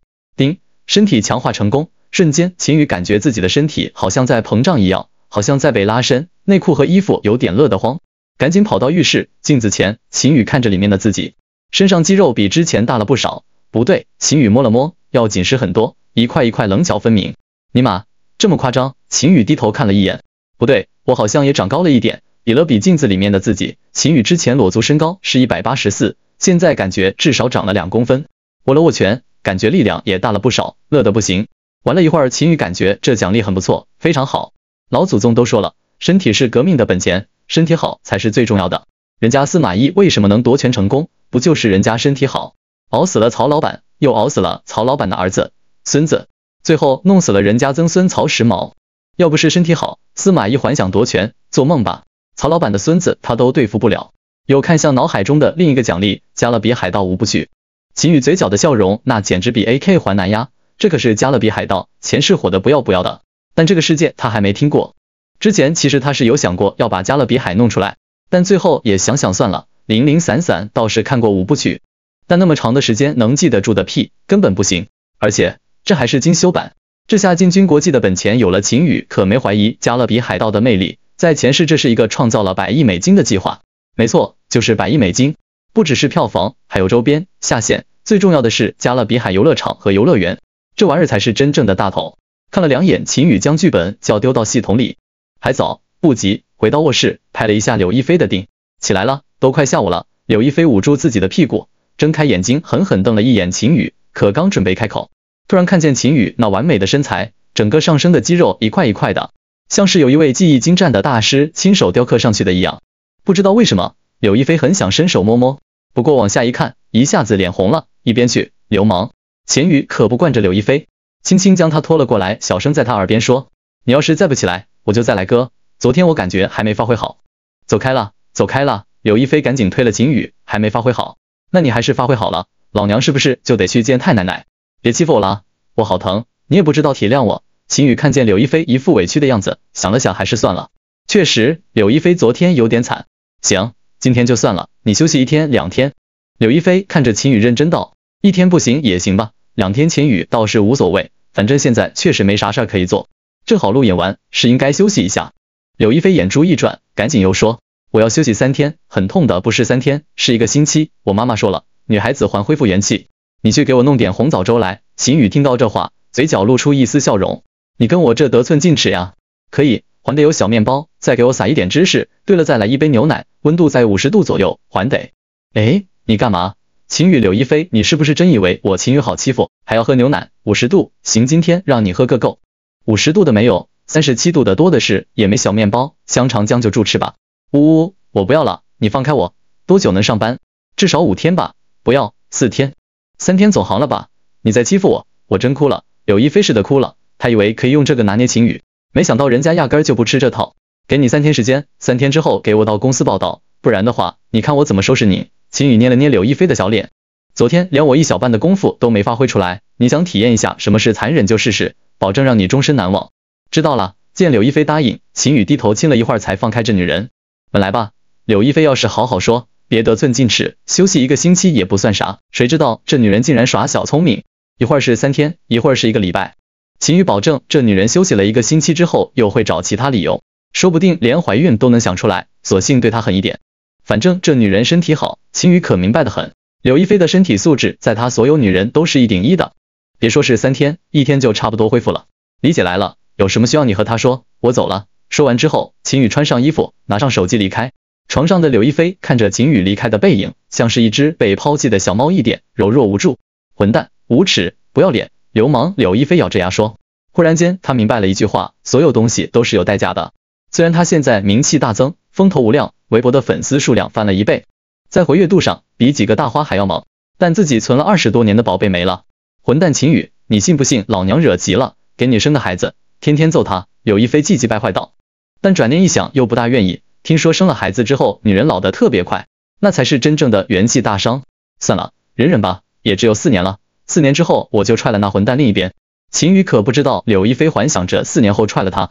身体强化成功，瞬间，秦宇感觉自己的身体好像在膨胀一样，好像在被拉伸，内裤和衣服有点勒得慌，赶紧跑到浴室镜子前，秦宇看着里面的自己，身上肌肉比之前大了不少，不对，秦宇摸了摸，要紧实很多，一块一块棱角分明，尼玛，这么夸张！秦宇低头看了一眼，不对，我好像也长高了一点，比了比镜子里面的自己，秦宇之前裸足身高是一百八十四，现在感觉至少长了两公分，握了握拳。感觉力量也大了不少，乐得不行。玩了一会儿，秦宇感觉这奖励很不错，非常好。老祖宗都说了，身体是革命的本钱，身体好才是最重要的。人家司马懿为什么能夺权成功？不就是人家身体好，熬死了曹老板，又熬死了曹老板的儿子、孙子，最后弄死了人家曾孙曹时毛。要不是身体好，司马懿还想夺权？做梦吧！曹老板的孙子他都对付不了。又看向脑海中的另一个奖励，《加勒比海盗无曲。秦宇嘴角的笑容，那简直比 A K 还难压。这可是加勒比海盗，前世火的不要不要的。但这个世界他还没听过。之前其实他是有想过要把加勒比海弄出来，但最后也想想算了。零零散散倒是看过五部曲，但那么长的时间能记得住的屁根本不行。而且这还是精修版。这下进军国际的本钱有了。秦宇可没怀疑加勒比海盗的魅力，在前世这是一个创造了百亿美金的计划。没错，就是百亿美金。不只是票房，还有周边下线，最重要的是加勒比海游乐场和游乐园，这玩意儿才是真正的大头。看了两眼，秦宇将剧本叫丢到系统里，还早，不急。回到卧室，拍了一下柳亦菲的腚，起来了，都快下午了。柳亦菲捂住自己的屁股，睁开眼睛，狠狠瞪了一眼秦宇。可刚准备开口，突然看见秦宇那完美的身材，整个上身的肌肉一块一块的，像是有一位技艺精湛的大师亲手雕刻上去的一样。不知道为什么。柳亦菲很想伸手摸摸，不过往下一看，一下子脸红了，一边去，流氓！秦宇可不惯着柳亦菲，轻轻将他拖了过来，小声在他耳边说：“你要是再不起来，我就再来割。昨天我感觉还没发挥好。”走开了，走开了！柳亦菲赶紧推了秦宇，还没发挥好，那你还是发挥好了，老娘是不是就得去见太奶奶？别欺负我了，我好疼！你也不知道体谅我。秦宇看见柳亦菲一副委屈的样子，想了想，还是算了。确实，柳亦菲昨天有点惨。行。今天就算了，你休息一天两天。柳一飞看着秦宇认真道，一天不行也行吧，两天秦宇倒是无所谓，反正现在确实没啥事儿可以做，正好路演完是应该休息一下。柳一飞眼珠一转，赶紧又说，我要休息三天，很痛的不是三天，是一个星期。我妈妈说了，女孩子还恢复元气，你去给我弄点红枣粥来。秦宇听到这话，嘴角露出一丝笑容，你跟我这得寸进尺呀？可以，还得有小面包，再给我撒一点芝士，对了，再来一杯牛奶。温度在五十度左右，还得。哎，你干嘛？秦羽，柳一菲，你是不是真以为我秦羽好欺负？还要喝牛奶？五十度？行，今天让你喝个够。五十度的没有，三十七度的多的是，也没小面包、香肠，将就住吃吧。呜呜，我不要了，你放开我。多久能上班？至少五天吧。不要，四天，三天总行了吧？你在欺负我，我真哭了。柳亦菲似的哭了，他以为可以用这个拿捏秦羽，没想到人家压根就不吃这套。给你三天时间，三天之后给我到公司报道，不然的话，你看我怎么收拾你！秦宇捏了捏柳亦菲的小脸，昨天连我一小半的功夫都没发挥出来，你想体验一下什么是残忍就试试，保证让你终身难忘。知道了。见柳亦菲答应，秦宇低头亲了一会儿才放开这女人。本来吧，柳亦菲要是好好说，别得寸进尺，休息一个星期也不算啥。谁知道这女人竟然耍小聪明，一会儿是三天，一会儿是一个礼拜。秦宇保证这女人休息了一个星期之后，又会找其他理由。说不定连怀孕都能想出来，索性对她狠一点。反正这女人身体好，秦宇可明白的很。柳亦菲的身体素质，在她所有女人都是一顶一的。别说是三天，一天就差不多恢复了。李姐来了，有什么需要你和她说。我走了。说完之后，秦宇穿上衣服，拿上手机离开。床上的柳亦菲看着秦宇离开的背影，像是一只被抛弃的小猫，一点柔弱无助。混蛋，无耻，不要脸，流氓！柳亦菲咬着牙说。忽然间，他明白了一句话：所有东西都是有代价的。虽然他现在名气大增，风头无量，微博的粉丝数量翻了一倍，在活跃度上比几个大花还要猛，但自己存了二十多年的宝贝没了，混蛋秦宇，你信不信老娘惹急了，给你生个孩子，天天揍他！刘亦菲气急败坏道。但转念一想，又不大愿意。听说生了孩子之后，女人老得特别快，那才是真正的元气大伤。算了，忍忍吧，也只有四年了，四年之后我就踹了那混蛋。另一边，秦宇可不知道柳亦菲还想着四年后踹了他。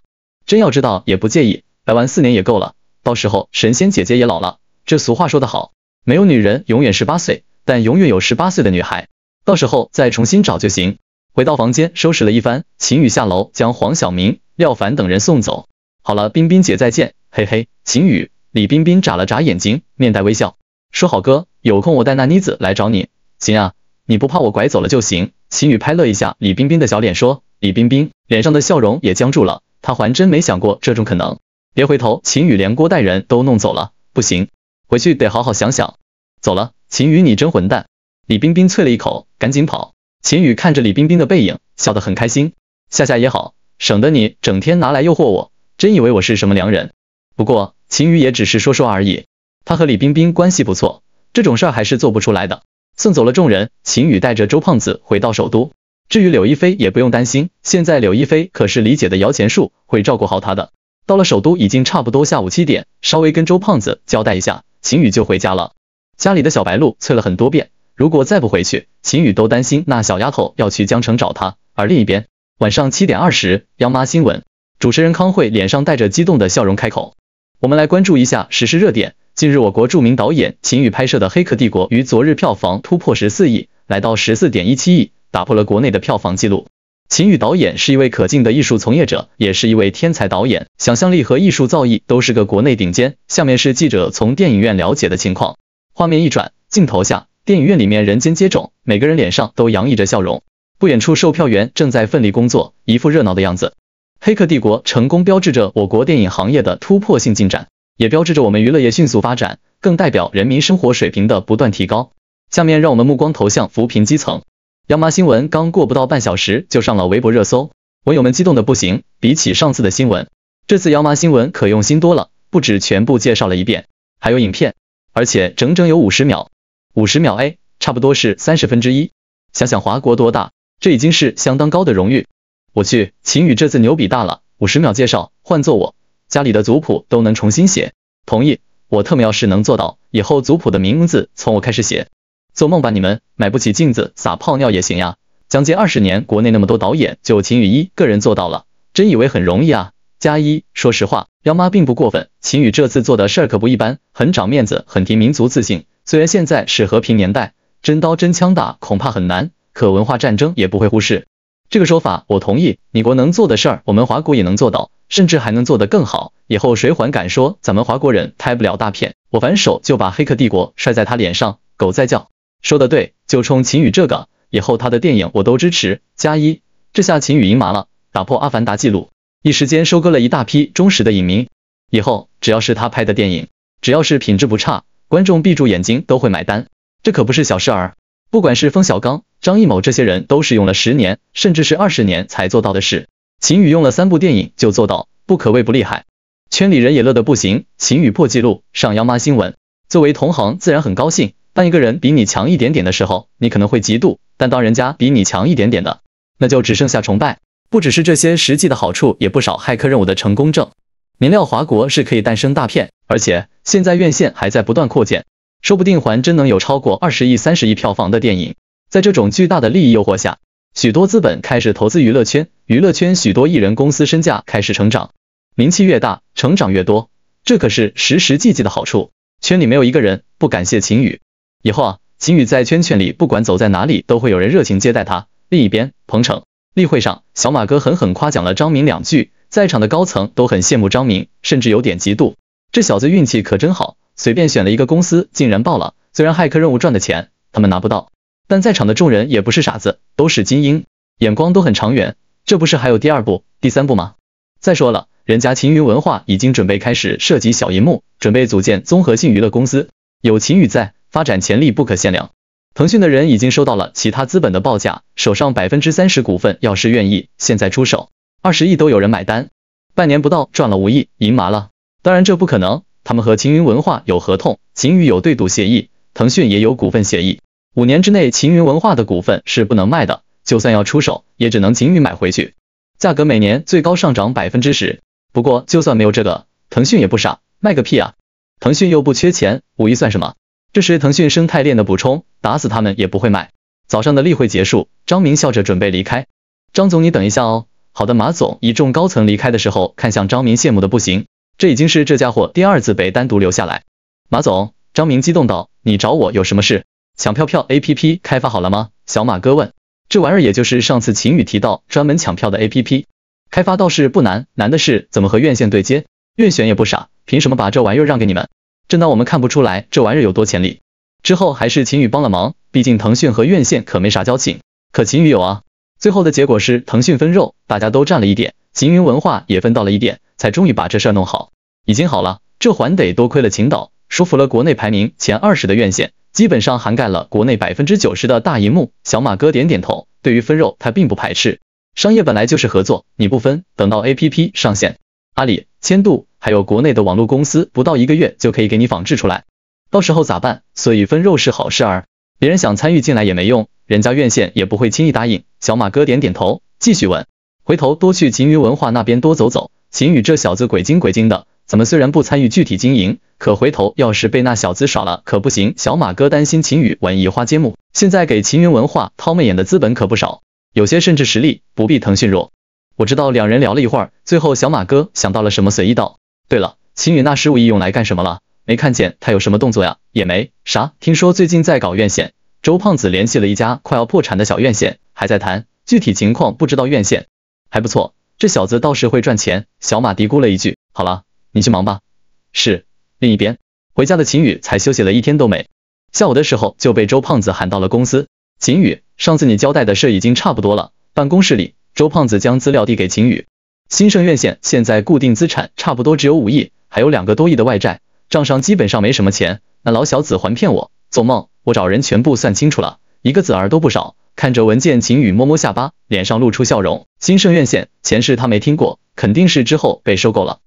真要知道也不介意，白玩四年也够了。到时候神仙姐姐也老了，这俗话说得好，没有女人永远十八岁，但永远有十八岁的女孩。到时候再重新找就行。回到房间收拾了一番，秦宇下楼将黄晓明、廖凡等人送走。好了，冰冰姐再见，嘿嘿。秦宇，李冰冰眨了眨眼睛，面带微笑说：“好哥，有空我带那妮子来找你。”行啊，你不怕我拐走了就行。秦宇拍了一下李冰冰的小脸说：“李冰冰，脸上的笑容也僵住了。”他还真没想过这种可能，别回头！秦宇连锅带人都弄走了，不行，回去得好好想想。走了，秦宇，你真混蛋！李冰冰啐了一口，赶紧跑。秦宇看着李冰冰的背影，笑得很开心。夏夏也好，省得你整天拿来诱惑我，真以为我是什么良人？不过秦宇也只是说说而已，他和李冰冰关系不错，这种事儿还是做不出来的。送走了众人，秦宇带着周胖子回到首都。至于柳亦菲也不用担心，现在柳亦菲可是李姐的摇钱树，会照顾好她的。到了首都，已经差不多下午七点，稍微跟周胖子交代一下，秦宇就回家了。家里的小白鹿催了很多遍，如果再不回去，秦宇都担心那小丫头要去江城找他。而另一边，晚上七点二十，央妈新闻，主持人康慧脸上带着激动的笑容开口：“我们来关注一下时事热点，近日我国著名导演秦宇拍摄的《黑客帝国》于昨日票房突破十四亿，来到十四点一七亿。”打破了国内的票房纪录。秦宇导演是一位可敬的艺术从业者，也是一位天才导演，想象力和艺术造诣都是个国内顶尖。下面是记者从电影院了解的情况。画面一转，镜头下，电影院里面人间接踵，每个人脸上都洋溢着笑容。不远处售票员正在奋力工作，一副热闹的样子。《黑客帝国》成功标志着我国电影行业的突破性进展，也标志着我们娱乐业迅速发展，更代表人民生活水平的不断提高。下面让我们目光投向扶贫基层。央妈新闻刚过不到半小时，就上了微博热搜，网友们激动的不行。比起上次的新闻，这次央妈新闻可用心多了，不止全部介绍了一遍，还有影片，而且整整有五十秒，五十秒哎，差不多是三十分之一。想想华国多大，这已经是相当高的荣誉。我去，秦宇这次牛逼大了，五十秒介绍，换做我家里的族谱都能重新写。同意，我特喵要是能做到，以后族谱的名字从我开始写。做梦吧！你们买不起镜子，撒泡尿也行呀。将近二十年，国内那么多导演，就秦宇一个人做到了，真以为很容易啊？加一，说实话，幺妈并不过分。秦宇这次做的事儿可不一般，很长面子，很提民族自信。虽然现在是和平年代，真刀真枪打恐怕很难，可文化战争也不会忽视。这个说法我同意，你国能做的事儿，我们华国也能做到，甚至还能做得更好。以后谁还敢说咱们华国人拍不了大片？我反手就把《黑客帝国》摔在他脸上，狗在叫。说的对，就冲秦宇这个，以后他的电影我都支持，加一。这下秦宇赢麻了，打破阿凡达记录，一时间收割了一大批忠实的影迷。以后只要是他拍的电影，只要是品质不差，观众闭住眼睛都会买单，这可不是小事儿。不管是冯小刚、张艺谋这些人，都是用了十年甚至是二十年才做到的事，秦宇用了三部电影就做到，不可谓不厉害。圈里人也乐得不行，秦宇破纪录上央妈新闻，作为同行自然很高兴。当一个人比你强一点点的时候，你可能会嫉妒；但当人家比你强一点点的，那就只剩下崇拜。不只是这些实际的好处，也不少。骇客任务的成功证，明料华国是可以诞生大片，而且现在院线还在不断扩建，说不定还真能有超过二十亿、三十亿票房的电影。在这种巨大的利益诱惑下，许多资本开始投资娱乐圈，娱乐圈许多艺人公司身价开始成长，名气越大，成长越多，这可是实实际际的好处。圈里没有一个人不感谢秦宇。以后啊，秦宇在圈圈里不管走在哪里，都会有人热情接待他。另一边，彭城例会上，小马哥狠狠夸奖了张明两句，在场的高层都很羡慕张明，甚至有点嫉妒。这小子运气可真好，随便选了一个公司竟然爆了。虽然骇客任务赚的钱他们拿不到，但在场的众人也不是傻子，都是精英，眼光都很长远。这不是还有第二步、第三步吗？再说了，人家秦云文化已经准备开始涉及小银幕，准备组建综合性娱乐公司，有秦宇在。发展潜力不可限量，腾讯的人已经收到了其他资本的报价，手上百分之三十股份，要是愿意现在出手，二十亿都有人买单。半年不到赚了五亿，赢麻了。当然这不可能，他们和秦云文化有合同，秦宇有对赌协议，腾讯也有股份协议，五年之内秦云文化的股份是不能卖的，就算要出手，也只能秦宇买回去，价格每年最高上涨百分之十。不过就算没有这个，腾讯也不傻，卖个屁啊！腾讯又不缺钱，五亿算什么？这是腾讯生态链的补充，打死他们也不会买。早上的例会结束，张明笑着准备离开。张总，你等一下哦。好的，马总。一众高层离开的时候，看向张明，羡慕的不行。这已经是这家伙第二次被单独留下来。马总，张明激动道，你找我有什么事？抢票票 A P P 开发好了吗？小马哥问。这玩意儿也就是上次秦宇提到，专门抢票的 A P P，开发倒是不难，难的是怎么和院线对接。院选也不傻，凭什么把这玩意儿让给你们？正当我们看不出来这玩意儿有多潜力，之后还是秦宇帮了忙。毕竟腾讯和院线可没啥交情，可秦宇有啊。最后的结果是腾讯分肉，大家都占了一点，秦云文化也分到了一点，才终于把这事儿弄好。已经好了，这还得多亏了秦导，说服了国内排名前二十的院线，基本上涵盖了国内百分之九十的大银幕。小马哥点点头，对于分肉他并不排斥，商业本来就是合作，你不分，等到 APP 上线，阿里、千度。还有国内的网络公司，不到一个月就可以给你仿制出来，到时候咋办？所以分肉是好事儿，别人想参与进来也没用，人家院线也不会轻易答应。小马哥点点头，继续问，回头多去秦云文化那边多走走，秦宇这小子鬼精鬼精的，咱们虽然不参与具体经营，可回头要是被那小子耍了可不行。小马哥担心秦宇玩移花接木，现在给秦云文化抛媚眼的资本可不少，有些甚至实力不比腾讯弱。我知道两人聊了一会儿，最后小马哥想到了什么，随意道。对了，秦宇那十五亿用来干什么了？没看见他有什么动作呀？也没啥，听说最近在搞院线，周胖子联系了一家快要破产的小院线，还在谈，具体情况不知道。院线还不错，这小子倒是会赚钱。小马嘀咕了一句。好了，你去忙吧。是。另一边，回家的秦宇才休息了一天都没，下午的时候就被周胖子喊到了公司。秦宇，上次你交代的事已经差不多了。办公室里，周胖子将资料递给秦宇。新盛院线现在固定资产差不多只有五亿，还有两个多亿的外债，账上基本上没什么钱。那老小子还骗我做梦，我找人全部算清楚了，一个子儿都不少。看着文件，秦宇摸摸下巴，脸上露出笑容。新盛院线，前世他没听过，肯定是之后被收购了。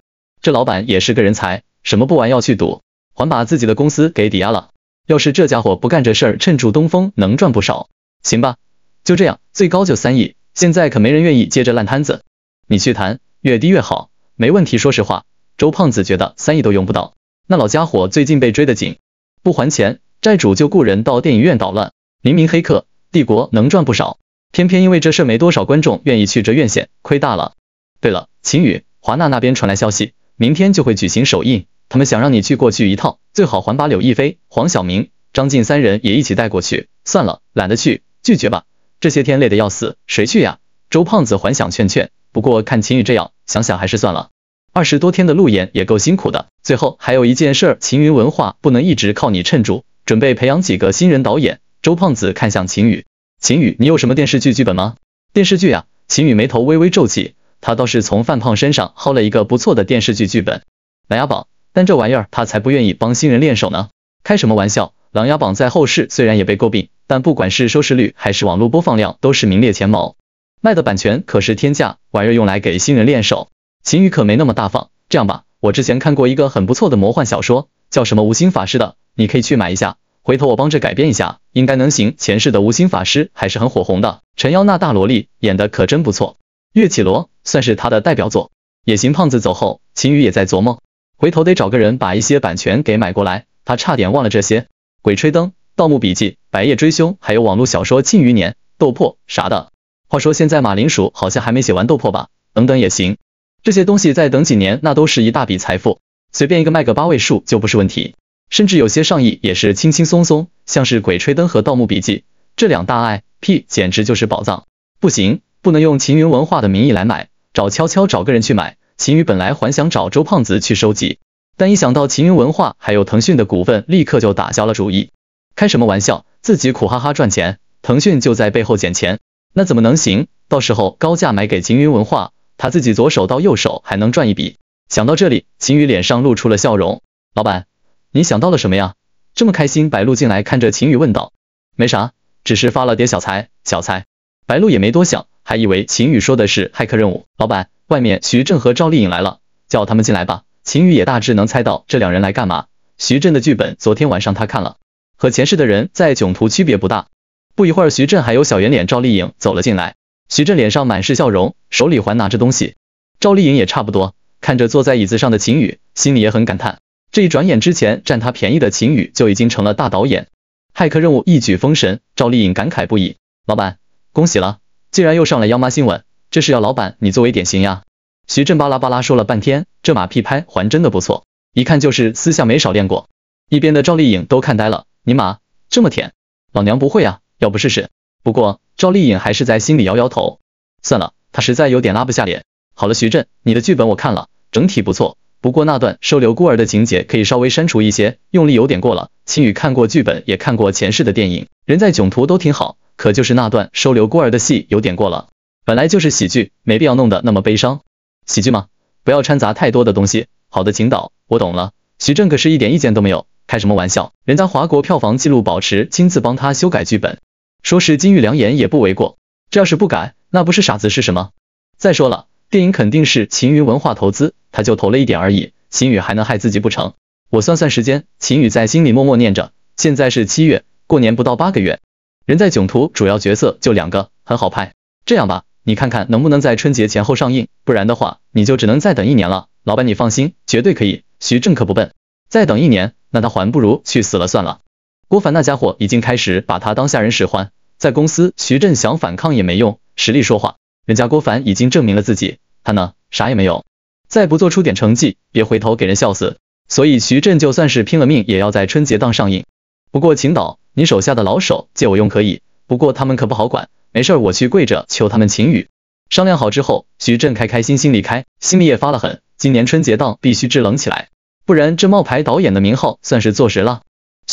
这老板也是个人才，什么不玩要去赌，还把自己的公司给抵押了。要是这家伙不干这事儿，趁住东风能赚不少。行吧，就这样，最高就三亿，现在可没人愿意接这烂摊子。你去谈，越低越好，没问题。说实话，周胖子觉得三亿都用不到。那老家伙最近被追得紧，不还钱，债主就雇人到电影院捣乱。明明黑客帝国能赚不少，偏偏因为这事没多少观众愿意去这院线，亏大了。对了，秦羽，华纳那边传来消息，明天就会举行首映，他们想让你去过去一趟，最好还把柳亦菲、黄晓明、张晋三人也一起带过去。算了，懒得去，拒绝吧。这些天累得要死，谁去呀？周胖子还想劝劝。不过看秦宇这样，想想还是算了。二十多天的路演也够辛苦的，最后还有一件事，秦云文化不能一直靠你撑住，准备培养几个新人导演。周胖子看向秦宇，秦宇，你有什么电视剧剧本吗？电视剧啊？秦宇眉头微微皱起，他倒是从范胖身上薅了一个不错的电视剧剧本《琅琊榜》，但这玩意儿他才不愿意帮新人练手呢。开什么玩笑，《琅琊榜》在后世虽然也被诟病，但不管是收视率还是网络播放量都是名列前茅。卖的版权可是天价，玩意用来给新人练手。秦羽可没那么大方。这样吧，我之前看过一个很不错的魔幻小说，叫什么《无心法师》的，你可以去买一下，回头我帮着改编一下，应该能行。前世的《无心法师》还是很火红的，陈瑶那大萝莉演的可真不错，《月绮罗》算是他的代表作。也行胖子走后，秦羽也在琢磨，回头得找个人把一些版权给买过来。他差点忘了这些，《鬼吹灯》《盗墓笔记》《白夜追凶》，还有网络小说《庆余年》《斗破》啥的。话说现在马铃薯好像还没写完斗破吧，等等也行，这些东西再等几年那都是一大笔财富，随便一个卖个八位数就不是问题，甚至有些上亿也是轻轻松松。像是鬼吹灯和盗墓笔记这两大 IP，简直就是宝藏。不行，不能用秦云文化的名义来买，找悄悄找个人去买。秦宇本来还想找周胖子去收集，但一想到秦云文化还有腾讯的股份，立刻就打消了主意。开什么玩笑，自己苦哈哈赚钱，腾讯就在背后捡钱。那怎么能行？到时候高价买给秦云文化，他自己左手到右手还能赚一笔。想到这里，秦宇脸上露出了笑容。老板，你想到了什么呀？这么开心？白露进来看着秦宇问道。没啥，只是发了点小财。小财。白露也没多想，还以为秦宇说的是骇客任务。老板，外面徐正和赵丽颖来了，叫他们进来吧。秦宇也大致能猜到这两人来干嘛。徐正的剧本昨天晚上他看了，和前世的人在囧途区别不大。不一会儿，徐震还有小圆脸赵丽颖走了进来。徐震脸上满是笑容，手里还拿着东西。赵丽颖也差不多，看着坐在椅子上的秦宇，心里也很感叹。这一转眼之前占他便宜的秦宇就已经成了大导演，骇客任务一举封神。赵丽颖感慨不已。老板，恭喜了，竟然又上了央妈新闻，这是要老板你作为典型呀？徐震巴拉巴拉说了半天，这马屁拍还真的不错，一看就是私下没少练过。一边的赵丽颖都看呆了，尼玛这么舔，老娘不会啊！要不试试？不过赵丽颖还是在心里摇摇头，算了，她实在有点拉不下脸。好了，徐震，你的剧本我看了，整体不错，不过那段收留孤儿的情节可以稍微删除一些，用力有点过了。青宇看过剧本，也看过前世的电影，人在囧途都挺好，可就是那段收留孤儿的戏有点过了，本来就是喜剧，没必要弄得那么悲伤。喜剧吗？不要掺杂太多的东西。好的，秦导，我懂了。徐震可是一点意见都没有，开什么玩笑？人家华国票房纪录保持，亲自帮他修改剧本。说是金玉良言也不为过，这要是不改，那不是傻子是什么？再说了，电影肯定是秦宇文化投资，他就投了一点而已，秦宇还能害自己不成？我算算时间，秦宇在心里默默念着，现在是七月，过年不到八个月，人在囧途主要角色就两个，很好拍。这样吧，你看看能不能在春节前后上映，不然的话，你就只能再等一年了。老板你放心，绝对可以。徐正可不笨，再等一年，那他还不如去死了算了。郭凡那家伙已经开始把他当下人使唤，在公司，徐震想反抗也没用，实力说话，人家郭凡已经证明了自己，他呢啥也没有，再不做出点成绩，别回头给人笑死。所以徐震就算是拼了命，也要在春节档上映。不过秦导，你手下的老手借我用可以，不过他们可不好管，没事儿我去跪着求他们。秦宇商量好之后，徐震开开心心离开，心里也发了狠，今年春节档必须制冷起来，不然这冒牌导演的名号算是坐实了。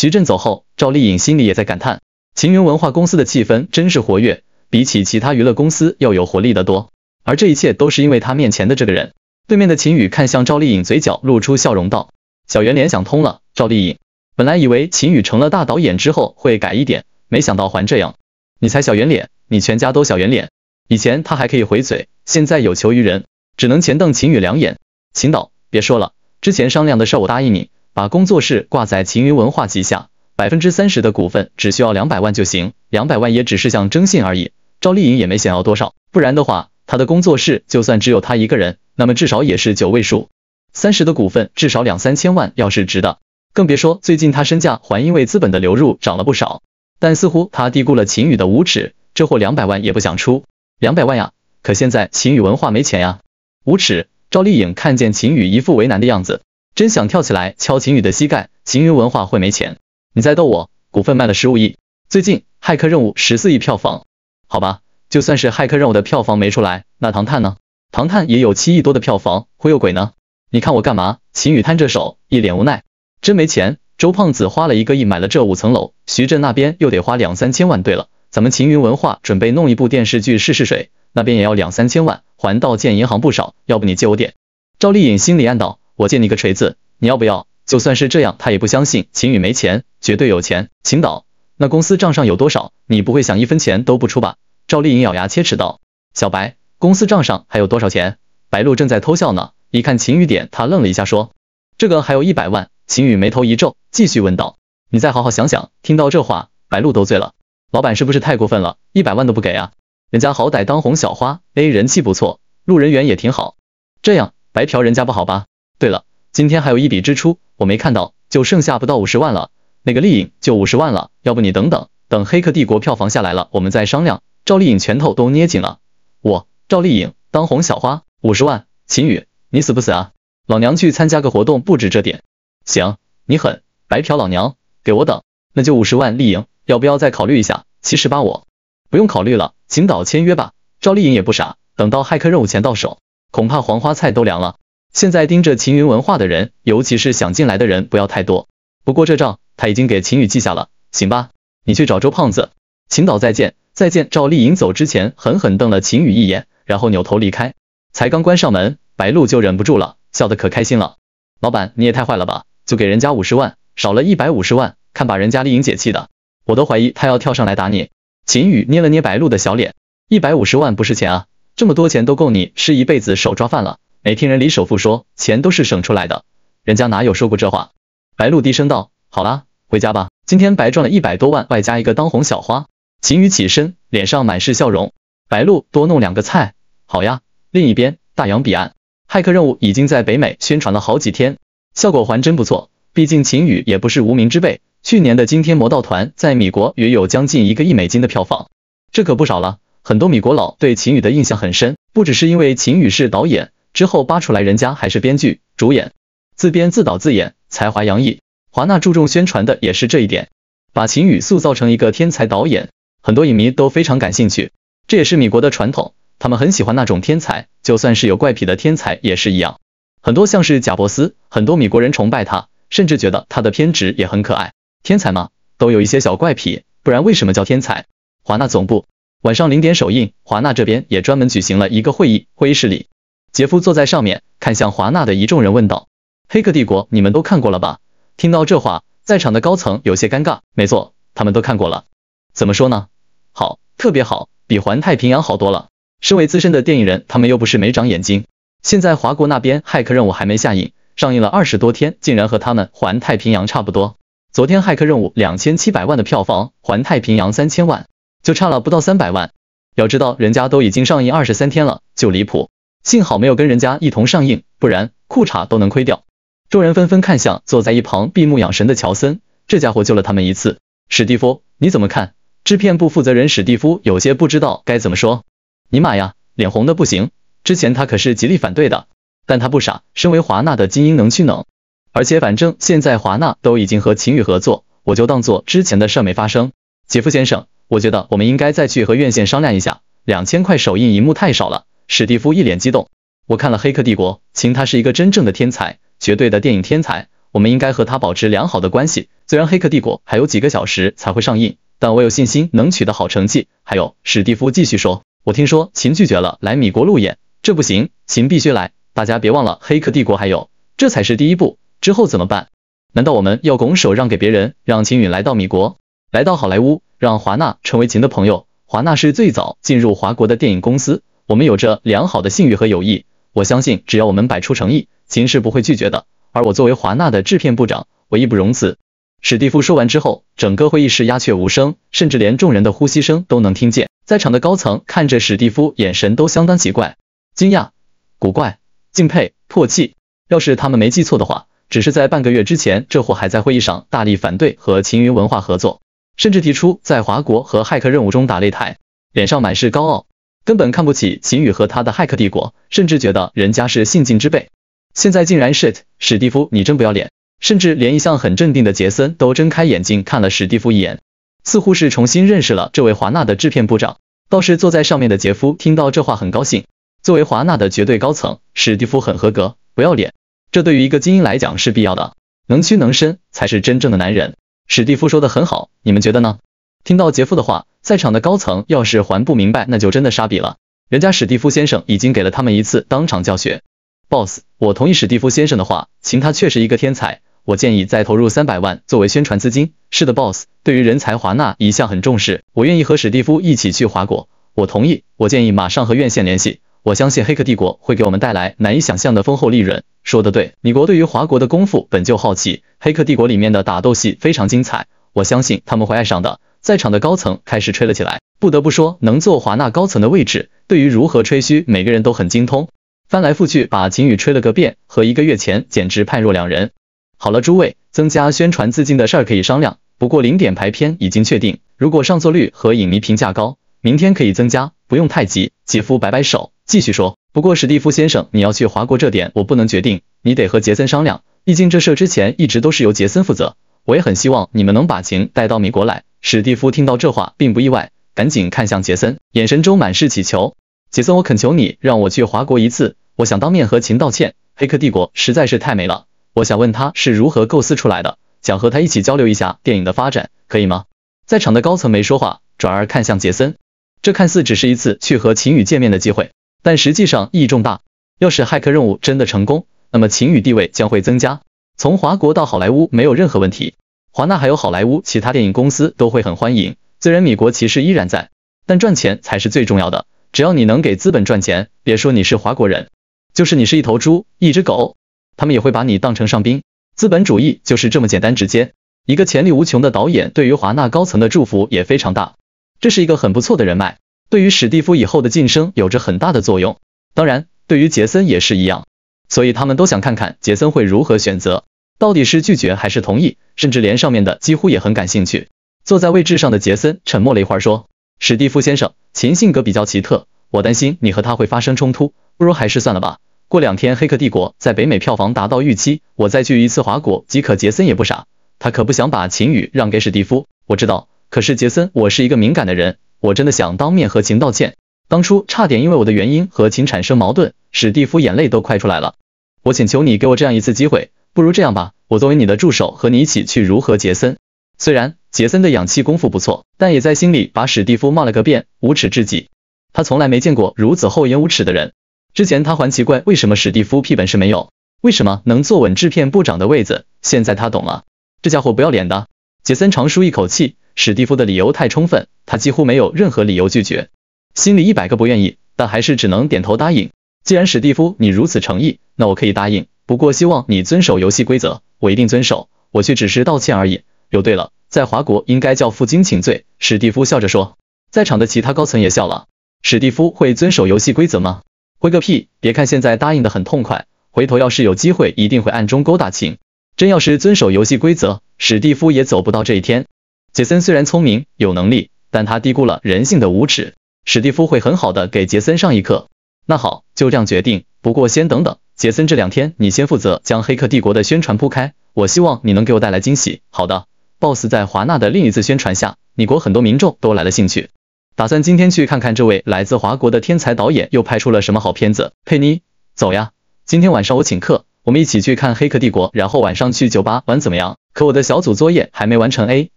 徐震走后，赵丽颖心里也在感叹，秦云文化公司的气氛真是活跃，比起其他娱乐公司要有活力的多。而这一切都是因为他面前的这个人。对面的秦宇看向赵丽颖，嘴角露出笑容道：“小圆脸想通了。”赵丽颖本来以为秦宇成了大导演之后会改一点，没想到还这样。你才小圆脸？你全家都小圆脸？以前他还可以回嘴，现在有求于人，只能前瞪秦宇两眼。秦导，别说了，之前商量的事我答应你。把工作室挂在秦云文化旗下，百分之三十的股份只需要两百万就行，两百万也只是项征信而已。赵丽颖也没想要多少，不然的话，她的工作室就算只有她一个人，那么至少也是九位数。三十的股份至少两三千万，要是值的，更别说最近她身价还因为资本的流入涨了不少。但似乎她低估了秦羽的无耻，这货两百万也不想出，两百万呀！可现在秦羽文化没钱呀，无耻！赵丽颖看见秦羽一副为难的样子。真想跳起来敲秦宇的膝盖，秦云文化会没钱？你在逗我？股份卖了十五亿，最近骇客任务十四亿票房，好吧，就算是骇客任务的票房没出来，那唐探呢？唐探也有七亿多的票房，会有鬼呢？你看我干嘛？秦宇摊着手，一脸无奈，真没钱。周胖子花了一个亿买了这五层楼，徐震那边又得花两三千万。对了，咱们秦云文化准备弄一部电视剧试试水，那边也要两三千万，还到建银行不少，要不你借我点？赵丽颖心里暗道。我借你个锤子，你要不要？就算是这样，他也不相信秦宇没钱，绝对有钱。秦导，那公司账上有多少？你不会想一分钱都不出吧？赵丽颖咬牙切齿道。小白，公司账上还有多少钱？白露正在偷笑呢，一看秦宇点，他愣了一下，说，这个还有一百万。秦宇眉头一皱，继续问道，你再好好想想。听到这话，白露都醉了，老板是不是太过分了？一百万都不给啊？人家好歹当红小花，A 人气不错，路人缘也挺好，这样白嫖人家不好吧？对了，今天还有一笔支出我没看到，就剩下不到五十万了。那个丽颖就五十万了，要不你等等，等《黑客帝国》票房下来了，我们再商量。赵丽颖拳头都捏紧了，我赵丽颖当红小花五十万。秦宇，你死不死啊？老娘去参加个活动不止这点。行，你狠，白嫖老娘，给我等。那就五十万，丽颖要不要再考虑一下？其实吧，我不用考虑了，秦导签约吧。赵丽颖也不傻，等到骇客任务钱到手，恐怕黄花菜都凉了。现在盯着秦云文化的人，尤其是想进来的人，不要太多。不过这账他已经给秦宇记下了，行吧？你去找周胖子。秦导再见，再见。赵丽颖走之前狠狠瞪了秦宇一眼，然后扭头离开。才刚关上门，白露就忍不住了，笑得可开心了。老板你也太坏了吧，就给人家五十万，少了一百五十万，看把人家丽颖解气的，我都怀疑她要跳上来打你。秦宇捏了捏白露的小脸，一百五十万不是钱啊，这么多钱都够你吃一辈子手抓饭了。没听人李首富说钱都是省出来的，人家哪有说过这话？白露低声道：“好啦，回家吧。今天白赚了一百多万，外加一个当红小花。”秦宇起身，脸上满是笑容。白露多弄两个菜，好呀。另一边，大洋彼岸，骇客任务已经在北美宣传了好几天，效果还真不错。毕竟秦宇也不是无名之辈，去年的惊天魔盗团在米国也有将近一个亿美金的票房，这可不少了。很多米国佬对秦宇的印象很深，不只是因为秦宇是导演。之后扒出来，人家还是编剧、主演，自编自导自演，才华洋溢。华纳注重宣传的也是这一点，把秦羽塑造成一个天才导演，很多影迷都非常感兴趣。这也是米国的传统，他们很喜欢那种天才，就算是有怪癖的天才也是一样。很多像是贾伯斯，很多米国人崇拜他，甚至觉得他的偏执也很可爱。天才嘛，都有一些小怪癖，不然为什么叫天才？华纳总部晚上零点首映，华纳这边也专门举行了一个会议，会议室里。杰夫坐在上面，看向华纳的一众人，问道：“黑客帝国，你们都看过了吧？”听到这话，在场的高层有些尴尬。没错，他们都看过了。怎么说呢？好，特别好，比环太平洋好多了。身为资深的电影人，他们又不是没长眼睛。现在华国那边，骇客任务还没下映，上映了二十多天，竟然和他们环太平洋差不多。昨天骇客任务两千七百万的票房，环太平洋三千万，就差了不到三百万。要知道，人家都已经上映二十三天了，就离谱。幸好没有跟人家一同上映，不然裤衩都能亏掉。众人纷纷看向坐在一旁闭目养神的乔森，这家伙救了他们一次。史蒂夫，你怎么看？制片部负责人史蒂夫有些不知道该怎么说。尼玛呀，脸红的不行。之前他可是极力反对的，但他不傻，身为华纳的精英，能屈能。而且反正现在华纳都已经和秦宇合作，我就当做之前的事没发生。杰夫先生，我觉得我们应该再去和院线商量一下，两千块首映银幕太少了。史蒂夫一脸激动，我看了《黑客帝国》，秦他是一个真正的天才，绝对的电影天才，我们应该和他保持良好的关系。虽然《黑客帝国》还有几个小时才会上映，但我有信心能取得好成绩。还有，史蒂夫继续说，我听说秦拒绝了来米国路演，这不行，秦必须来。大家别忘了，《黑客帝国》还有，这才是第一步，之后怎么办？难道我们要拱手让给别人，让秦宇来到米国，来到好莱坞，让华纳成为秦的朋友？华纳是最早进入华国的电影公司。我们有着良好的信誉和友谊，我相信只要我们摆出诚意，秦氏不会拒绝的。而我作为华纳的制片部长，我义不容辞。史蒂夫说完之后，整个会议室鸦雀无声，甚至连众人的呼吸声都能听见。在场的高层看着史蒂夫，眼神都相当奇怪，惊讶、古怪、敬佩、唾弃。要是他们没记错的话，只是在半个月之前，这货还在会议上大力反对和秦云文化合作，甚至提出在华国和骇客任务中打擂台，脸上满是高傲。根本看不起秦羽和他的骇客帝国，甚至觉得人家是性禁之辈。现在竟然 shit 史蒂夫，你真不要脸！甚至连一向很镇定的杰森都睁开眼睛看了史蒂夫一眼，似乎是重新认识了这位华纳的制片部长。倒是坐在上面的杰夫听到这话很高兴。作为华纳的绝对高层，史蒂夫很合格，不要脸。这对于一个精英来讲是必要的，能屈能伸才是真正的男人。史蒂夫说的很好，你们觉得呢？听到杰夫的话。在场的高层要是还不明白，那就真的傻比了。人家史蒂夫先生已经给了他们一次当场教学。Boss，我同意史蒂夫先生的话，秦他确实一个天才。我建议再投入三百万作为宣传资金。是的，Boss，对于人才华纳一向很重视，我愿意和史蒂夫一起去华国。我同意，我建议马上和院线联系。我相信黑客帝国会给我们带来难以想象的丰厚利润。说的对，米国对于华国的功夫本就好奇，黑客帝国里面的打斗戏非常精彩，我相信他们会爱上的。在场的高层开始吹了起来。不得不说，能坐华纳高层的位置，对于如何吹嘘，每个人都很精通。翻来覆去把秦羽吹了个遍，和一个月前简直判若两人。好了，诸位，增加宣传资金的事儿可以商量，不过零点排片已经确定，如果上座率和影迷评价高，明天可以增加，不用太急。姐夫摆摆手，继续说，不过史蒂夫先生，你要去华国这点我不能决定，你得和杰森商量，毕竟这事儿之前一直都是由杰森负责。我也很希望你们能把秦带到美国来。史蒂夫听到这话并不意外，赶紧看向杰森，眼神中满是乞求。杰森，我恳求你，让我去华国一次，我想当面和秦道歉。黑客帝国实在是太美了，我想问他是如何构思出来的，想和他一起交流一下电影的发展，可以吗？在场的高层没说话，转而看向杰森。这看似只是一次去和秦宇见面的机会，但实际上意义重大。要是骇客任务真的成功，那么秦宇地位将会增加，从华国到好莱坞没有任何问题。华纳还有好莱坞其他电影公司都会很欢迎，虽然米国骑士依然在，但赚钱才是最重要的。只要你能给资本赚钱，别说你是华国人，就是你是一头猪、一只狗，他们也会把你当成上宾。资本主义就是这么简单直接。一个潜力无穷的导演，对于华纳高层的祝福也非常大，这是一个很不错的人脉，对于史蒂夫以后的晋升有着很大的作用。当然，对于杰森也是一样，所以他们都想看看杰森会如何选择。到底是拒绝还是同意？甚至连上面的几乎也很感兴趣。坐在位置上的杰森沉默了一会儿，说：“史蒂夫先生，秦性格比较奇特，我担心你和他会发生冲突，不如还是算了吧。过两天黑客帝国在北美票房达到预期，我再去一次华国即可。”杰森也不傻，他可不想把秦雨让给史蒂夫。我知道，可是杰森，我是一个敏感的人，我真的想当面和秦道歉。当初差点因为我的原因和秦产生矛盾，史蒂夫眼泪都快出来了。我请求你给我这样一次机会。不如这样吧，我作为你的助手，和你一起去如何？杰森虽然杰森的氧气功夫不错，但也在心里把史蒂夫骂了个遍，无耻至极。他从来没见过如此厚颜无耻的人。之前他还奇怪为什么史蒂夫屁本事没有，为什么能坐稳制片部长的位子。现在他懂了，这家伙不要脸的。杰森长舒一口气，史蒂夫的理由太充分，他几乎没有任何理由拒绝。心里一百个不愿意，但还是只能点头答应。既然史蒂夫你如此诚意，那我可以答应。不过希望你遵守游戏规则，我一定遵守。我去只是道歉而已。又对了，在华国应该叫负荆请罪。史蒂夫笑着说，在场的其他高层也笑了。史蒂夫会遵守游戏规则吗？会个屁！别看现在答应的很痛快，回头要是有机会，一定会暗中勾搭情。真要是遵守游戏规则，史蒂夫也走不到这一天。杰森虽然聪明有能力，但他低估了人性的无耻。史蒂夫会很好的给杰森上一课。那好，就这样决定。不过先等等。杰森，这两天你先负责将《黑客帝国》的宣传铺开。我希望你能给我带来惊喜。好的，BOSS，在华纳的另一次宣传下，米国很多民众都来了兴趣，打算今天去看看这位来自华国的天才导演又拍出了什么好片子。佩妮，走呀，今天晚上我请客，我们一起去看《黑客帝国》，然后晚上去酒吧玩，怎么样？可我的小组作业还没完成。A，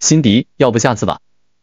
辛迪，要不下次吧。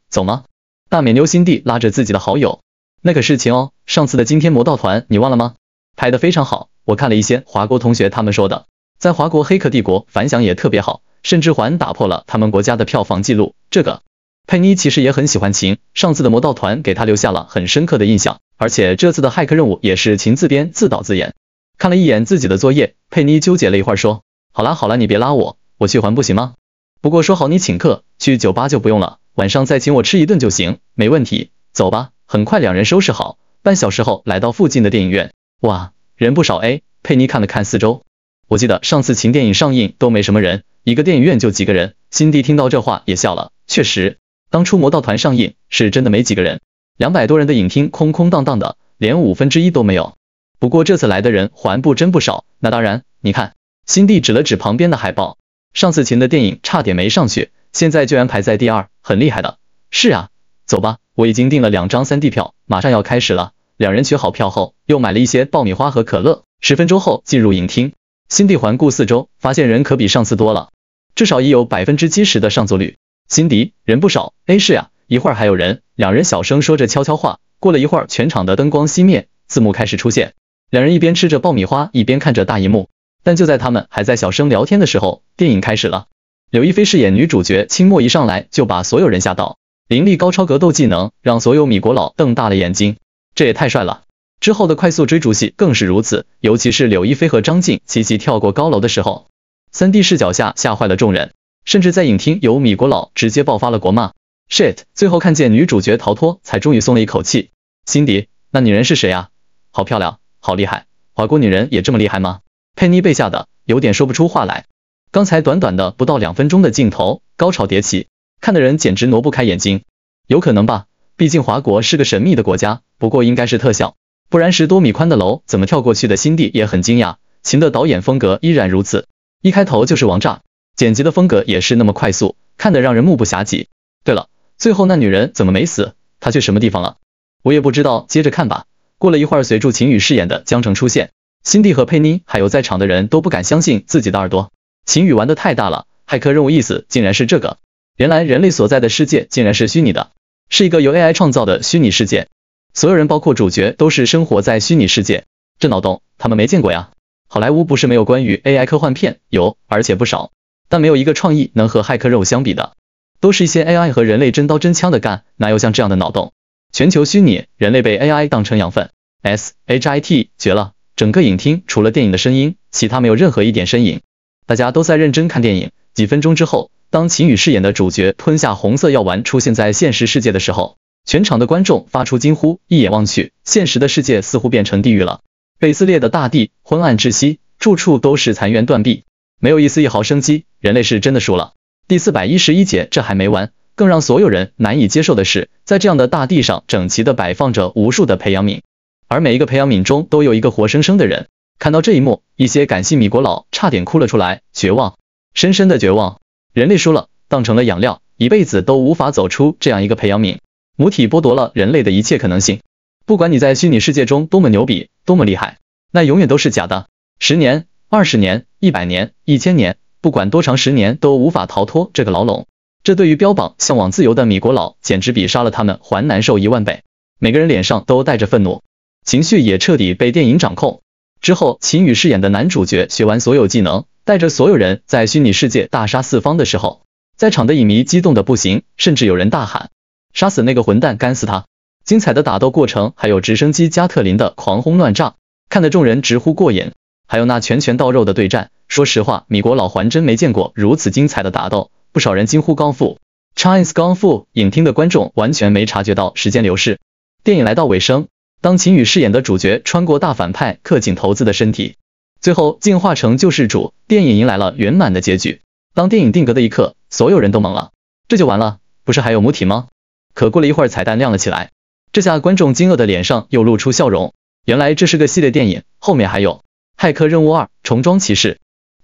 走吗？大美妞辛迪拉着自己的好友。那个事情哦，上次的惊天魔盗团你忘了吗？拍的非常好。我看了一些华国同学他们说的，在华国《黑客帝国》反响也特别好，甚至还打破了他们国家的票房记录。这个佩妮其实也很喜欢秦，上次的魔道团给他留下了很深刻的印象，而且这次的骇客任务也是秦自编自导自演。看了一眼自己的作业，佩妮纠结了一会儿，说：“好啦好啦，你别拉我，我去还不行吗？不过说好你请客，去酒吧就不用了，晚上再请我吃一顿就行，没问题。走吧。”很快两人收拾好，半小时后来到附近的电影院。哇！人不少，哎，佩妮看了看四周。我记得上次秦电影上映都没什么人，一个电影院就几个人。辛迪听到这话也笑了。确实，当初魔道团上映是真的没几个人，两百多人的影厅空空荡荡的，连五分之一都没有。不过这次来的人还不真不少。那当然，你看，辛迪指了指旁边的海报。上次秦的电影差点没上去，现在居然排在第二，很厉害的。是啊，走吧，我已经订了两张 3D 票，马上要开始了。两人取好票后，又买了一些爆米花和可乐。十分钟后进入影厅，辛迪环顾四周，发现人可比上次多了，至少已有百分之七十的上座率。辛迪，人不少。哎，是呀，一会儿还有人。两人小声说着悄悄话。过了一会儿，全场的灯光熄灭，字幕开始出现。两人一边吃着爆米花，一边看着大荧幕。但就在他们还在小声聊天的时候，电影开始了。刘亦菲饰演女主角清墨一上来就把所有人吓到，凌厉高超格斗技能让所有米国佬瞪大了眼睛。这也太帅了！之后的快速追逐戏更是如此，尤其是柳亦菲和张晋齐齐跳过高楼的时候，三 D 视角下吓坏了众人，甚至在影厅有米国佬直接爆发了国骂 shit。最后看见女主角逃脱，才终于松了一口气。辛迪，那女人是谁啊？好漂亮，好厉害，华国女人也这么厉害吗？佩妮被吓得有点说不出话来。刚才短短的不到两分钟的镜头，高潮迭起，看的人简直挪不开眼睛。有可能吧？毕竟华国是个神秘的国家，不过应该是特效，不然十多米宽的楼怎么跳过去的？辛蒂也很惊讶。秦的导演风格依然如此，一开头就是王炸，剪辑的风格也是那么快速，看得让人目不暇接。对了，最后那女人怎么没死？她去什么地方了？我也不知道，接着看吧。过了一会儿，随住秦羽饰演的江澄出现，辛蒂和佩妮还有在场的人都不敢相信自己的耳朵。秦羽玩的太大了，骇客任务意思竟然是这个，原来人类所在的世界竟然是虚拟的。是一个由 AI 创造的虚拟世界，所有人包括主角都是生活在虚拟世界。这脑洞他们没见过呀！好莱坞不是没有关于 AI 科幻片，有而且不少，但没有一个创意能和骇客任务相比的，都是一些 AI 和人类真刀真枪的干，哪有像这样的脑洞？全球虚拟人类被 AI 当成养分，S H I T 绝了！整个影厅除了电影的声音，其他没有任何一点声音，大家都在认真看电影。几分钟之后。当秦羽饰演的主角吞下红色药丸出现在现实世界的时候，全场的观众发出惊呼。一眼望去，现实的世界似乎变成地狱了，被撕裂的大地昏暗窒息，处处都是残垣断壁，没有一丝一毫生机。人类是真的输了。第四百一十一节，这还没完，更让所有人难以接受的是，在这样的大地上，整齐的摆放着无数的培养皿，而每一个培养皿中都有一个活生生的人。看到这一幕，一些感性米国佬差点哭了出来，绝望，深深的绝望。人类输了，当成了养料，一辈子都无法走出这样一个培养皿。母体剥夺了人类的一切可能性。不管你在虚拟世界中多么牛逼，多么厉害，那永远都是假的。十年、二十年、一百年、一千年，不管多长，十年都无法逃脱这个牢笼。这对于标榜向往自由的米国佬，简直比杀了他们还难受一万倍。每个人脸上都带着愤怒，情绪也彻底被电影掌控。之后，秦宇饰演的男主角学完所有技能。带着所有人在虚拟世界大杀四方的时候，在场的影迷激动的不行，甚至有人大喊：“杀死那个混蛋，干死他！”精彩的打斗过程，还有直升机加特林的狂轰乱炸，看得众人直呼过瘾。还有那拳拳到肉的对战，说实话，米国老环真没见过如此精彩的打斗，不少人惊呼“刚复 Chinese 刚复。影厅的观众完全没察觉到时间流逝，电影来到尾声，当秦宇饰演的主角穿过大反派克景头子的身体。最后进化成救世主，电影迎来了圆满的结局。当电影定格的一刻，所有人都懵了，这就完了？不是还有母体吗？可过了一会儿，彩蛋亮了起来，这下观众惊愕的脸上又露出笑容。原来这是个系列电影，后面还有《骇客任务二：重装骑士》。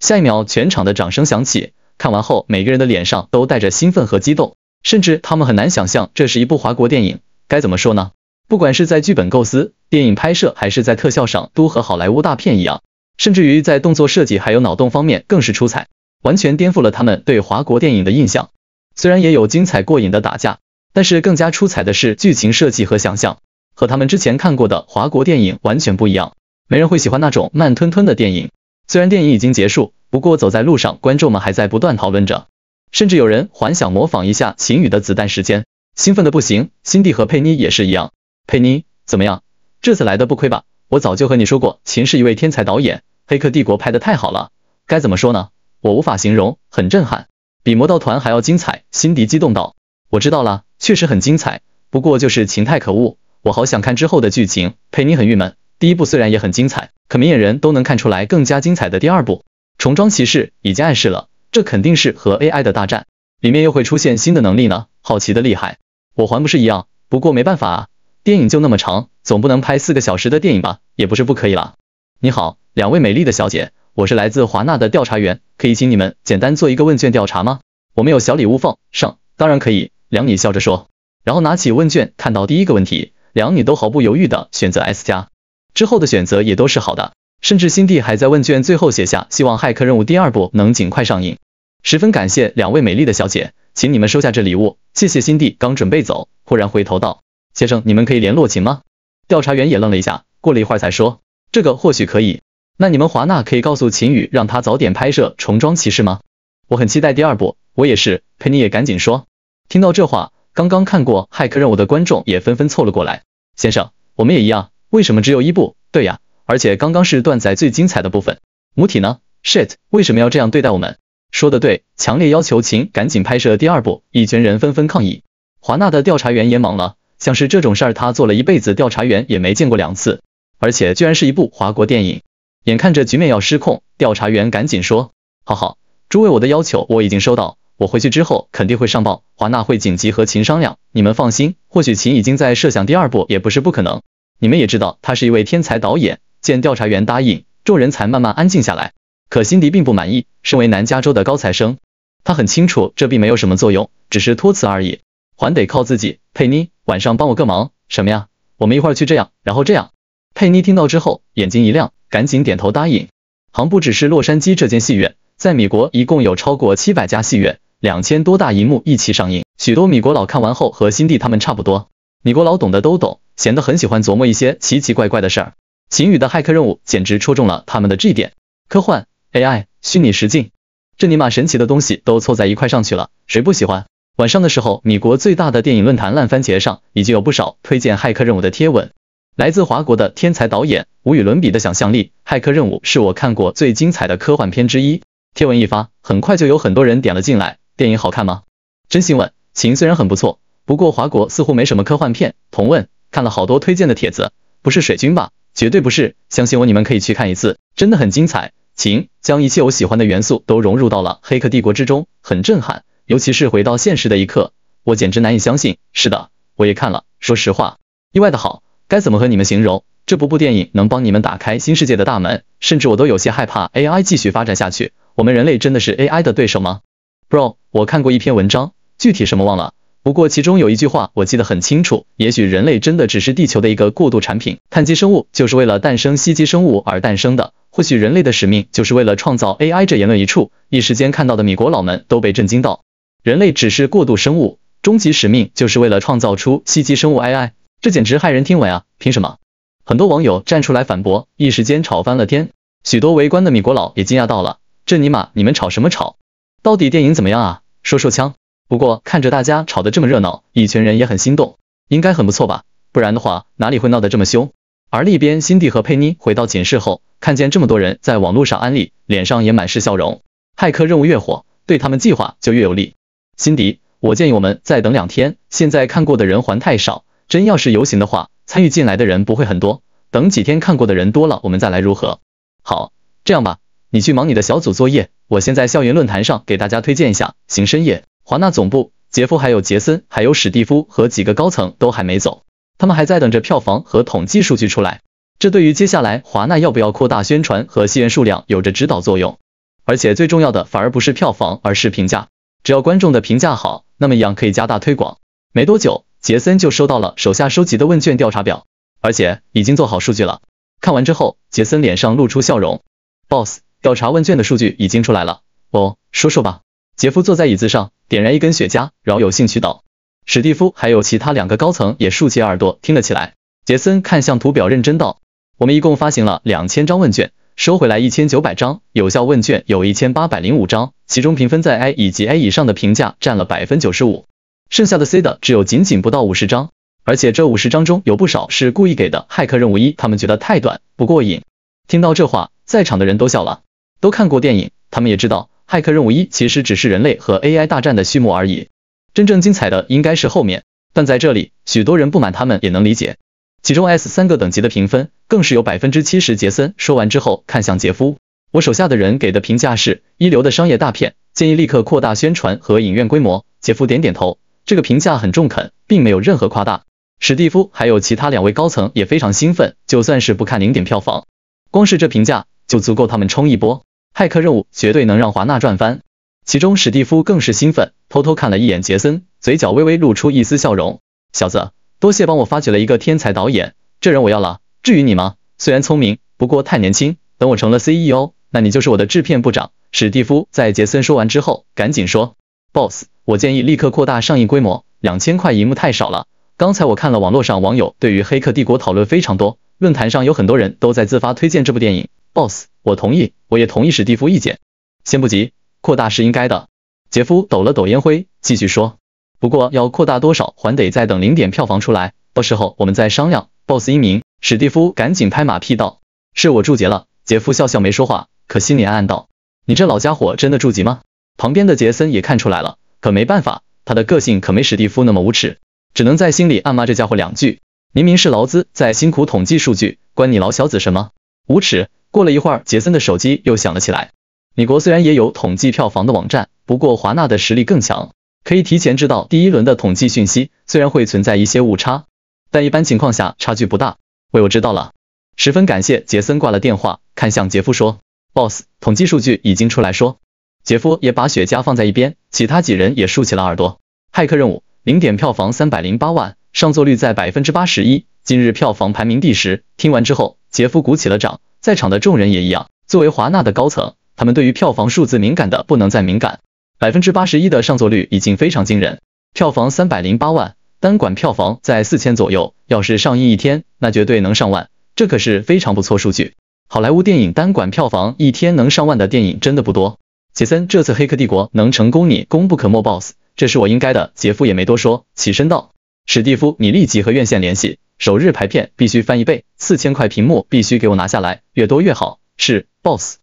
下一秒，全场的掌声响起。看完后，每个人的脸上都带着兴奋和激动，甚至他们很难想象这是一部华国电影。该怎么说呢？不管是在剧本构思、电影拍摄，还是在特效上，都和好莱坞大片一样。甚至于在动作设计还有脑洞方面更是出彩，完全颠覆了他们对华国电影的印象。虽然也有精彩过瘾的打架，但是更加出彩的是剧情设计和想象，和他们之前看过的华国电影完全不一样。没人会喜欢那种慢吞吞的电影。虽然电影已经结束，不过走在路上，观众们还在不断讨论着，甚至有人还想模仿一下秦羽的子弹时间，兴奋的不行。辛迪和佩妮也是一样。佩妮，怎么样？这次来的不亏吧？我早就和你说过，秦是一位天才导演，《黑客帝国》拍的太好了，该怎么说呢？我无法形容，很震撼，比《魔道团》还要精彩。辛迪激动道：“我知道了，确实很精彩，不过就是秦太可恶，我好想看之后的剧情。”陪你很郁闷：“第一部虽然也很精彩，可明眼人都能看出来，更加精彩的第二部《重装骑士》已经暗示了，这肯定是和 AI 的大战，里面又会出现新的能力呢，好奇的厉害。”我还不是一样，不过没办法啊。电影就那么长，总不能拍四个小时的电影吧？也不是不可以啦。你好，两位美丽的小姐，我是来自华纳的调查员，可以请你们简单做一个问卷调查吗？我们有小礼物放上，当然可以。两女笑着说，然后拿起问卷，看到第一个问题，两女都毫不犹豫的选择 S 加，之后的选择也都是好的，甚至辛蒂还在问卷最后写下希望骇客任务第二部能尽快上映，十分感谢两位美丽的小姐，请你们收下这礼物，谢谢辛蒂。刚准备走，忽然回头道。先生，你们可以联络秦吗？调查员也愣了一下，过了一会儿才说，这个或许可以。那你们华纳可以告诉秦宇，让他早点拍摄《重装骑士》吗？我很期待第二部，我也是。陪你也赶紧说。听到这话，刚刚看过《骇客任务》的观众也纷纷凑了过来。先生，我们也一样，为什么只有一部？对呀，而且刚刚是断仔最精彩的部分。母体呢？Shit，为什么要这样对待我们？说的对，强烈要求秦赶紧拍摄第二部。一群人纷纷抗议。华纳的调查员也懵了。像是这种事儿，他做了一辈子调查员也没见过两次，而且居然是一部华国电影。眼看着局面要失控，调查员赶紧说：“好好，诸位，我的要求我已经收到，我回去之后肯定会上报华纳，会紧急和秦商量。你们放心，或许秦已经在设想第二部，也不是不可能。你们也知道，他是一位天才导演。”见调查员答应，众人才慢慢安静下来。可辛迪并不满意，身为南加州的高材生，他很清楚这并没有什么作用，只是托词而已。还得靠自己，佩妮，晚上帮我个忙，什么呀？我们一会儿去这样，然后这样。佩妮听到之后，眼睛一亮，赶紧点头答应。行，不只是洛杉矶这间戏院，在米国一共有超过七百家戏院，两千多大银幕一起上映。许多米国佬看完后和新帝他们差不多，米国佬懂的都懂，闲得很喜欢琢磨一些奇奇怪怪的事儿。秦羽的骇客任务简直戳中了他们的 g 点，科幻、AI、虚拟实境，这尼玛神奇的东西都凑在一块上去了，谁不喜欢？晚上的时候，米国最大的电影论坛烂番茄上已经有不少推荐《骇客任务》的贴文。来自华国的天才导演，无与伦比的想象力，《骇客任务》是我看过最精彩的科幻片之一。贴文一发，很快就有很多人点了进来。电影好看吗？真心问，情虽然很不错，不过华国似乎没什么科幻片。同问，看了好多推荐的帖子，不是水军吧？绝对不是，相信我，你们可以去看一次，真的很精彩。情将一切我喜欢的元素都融入到了《黑客帝国》之中，很震撼。尤其是回到现实的一刻，我简直难以相信。是的，我也看了。说实话，意外的好。该怎么和你们形容？这部部电影能帮你们打开新世界的大门，甚至我都有些害怕 AI 继续发展下去，我们人类真的是 AI 的对手吗？Bro，我看过一篇文章，具体什么忘了，不过其中有一句话我记得很清楚，也许人类真的只是地球的一个过渡产品，碳基生物就是为了诞生稀基生物而诞生的。或许人类的使命就是为了创造 AI。这言论一出，一时间看到的米国佬们都被震惊到。人类只是过渡生物，终极使命就是为了创造出稀奇生物 a i 这简直骇人听闻啊！凭什么？很多网友站出来反驳，一时间吵翻了天。许多围观的米国佬也惊讶到了，这尼玛你们吵什么吵？到底电影怎么样啊？说说枪。不过看着大家吵得这么热闹，一群人也很心动，应该很不错吧？不然的话哪里会闹得这么凶？而另一边，辛蒂和佩妮回到寝室后，看见这么多人在网络上安利，脸上也满是笑容。骇客任务越火，对他们计划就越有利。辛迪，我建议我们再等两天。现在看过的人还太少，真要是游行的话，参与进来的人不会很多。等几天看过的人多，了，我们再来如何？好，这样吧，你去忙你的小组作业，我先在校园论坛上给大家推荐一下。行，深夜，华纳总部，杰夫还有杰森，还有史蒂夫和几个高层都还没走，他们还在等着票房和统计数据出来。这对于接下来华纳要不要扩大宣传和戏员数量有着指导作用。而且最重要的反而不是票房，而是评价。只要观众的评价好，那么一样可以加大推广。没多久，杰森就收到了手下收集的问卷调查表，而且已经做好数据了。看完之后，杰森脸上露出笑容。Boss，调查问卷的数据已经出来了。哦，说说吧。杰夫坐在椅子上，点燃一根雪茄，饶有兴趣道。史蒂夫还有其他两个高层也竖起耳朵听了起来。杰森看向图表，认真道：“我们一共发行了两千张问卷，收回来一千九百张有效问卷，有一千八百零五张。”其中评分在 A 以及 A 以上的评价占了百分九十五，剩下的 C 的只有仅仅不到五十张，而且这五十张中有不少是故意给的骇客任务一，他们觉得太短不过瘾。听到这话，在场的人都笑了。都看过电影，他们也知道骇客任务一其实只是人类和 A I 大战的序幕而已，真正精彩的应该是后面。但在这里，许多人不满，他们也能理解。其中 S 三个等级的评分更是有百分之七十。杰森说完之后，看向杰夫。我手下的人给的评价是一流的商业大片，建议立刻扩大宣传和影院规模。杰夫点点头，这个评价很中肯，并没有任何夸大。史蒂夫还有其他两位高层也非常兴奋，就算是不看零点票房，光是这评价就足够他们冲一波。骇客任务绝对能让华纳赚翻。其中史蒂夫更是兴奋，偷偷看了一眼杰森，嘴角微微露出一丝笑容。小子，多谢帮我发掘了一个天才导演，这人我要了。至于你吗？虽然聪明，不过太年轻，等我成了 CEO。那你就是我的制片部长史蒂夫，在杰森说完之后，赶紧说，boss，我建议立刻扩大上映规模，两千块银幕太少了。刚才我看了网络上网友对于《黑客帝国》讨论非常多，论坛上有很多人都在自发推荐这部电影。boss，我同意，我也同意史蒂夫意见。先不急，扩大是应该的。杰夫抖了抖烟灰，继续说，不过要扩大多少，还得再等零点票房出来，到时候我们再商量。boss 英明，史蒂夫赶紧拍马屁道，是我注解了。杰夫笑笑没说话。可心里暗暗道：“你这老家伙真的住急吗？”旁边的杰森也看出来了，可没办法，他的个性可没史蒂夫那么无耻，只能在心里暗骂这家伙两句。明明是劳资在辛苦统计数据，关你老小子什么？无耻！过了一会儿，杰森的手机又响了起来。美国虽然也有统计票房的网站，不过华纳的实力更强，可以提前知道第一轮的统计讯息。虽然会存在一些误差，但一般情况下差距不大。喂，我知道了，十分感谢。杰森挂了电话，看向杰夫说。boss 统计数据已经出来说，杰夫也把雪茄放在一边，其他几人也竖起了耳朵。骇客任务零点票房三百零八万，上座率在百分之八十一，今日票房排名第十。听完之后，杰夫鼓起了掌，在场的众人也一样。作为华纳的高层，他们对于票房数字敏感的不能再敏感。百分之八十一的上座率已经非常惊人，票房三百零八万，单管票房在四千左右，要是上映一天，那绝对能上万，这可是非常不错数据。好莱坞电影单管票房一天能上万的电影真的不多。杰森，这次《黑客帝国》能成功，你功不可没，Boss，这是我应该的。杰夫也没多说，起身道：“史蒂夫，你立即和院线联系，首日排片必须翻一倍，四千块屏幕必须给我拿下来，越多越好。”是，Boss。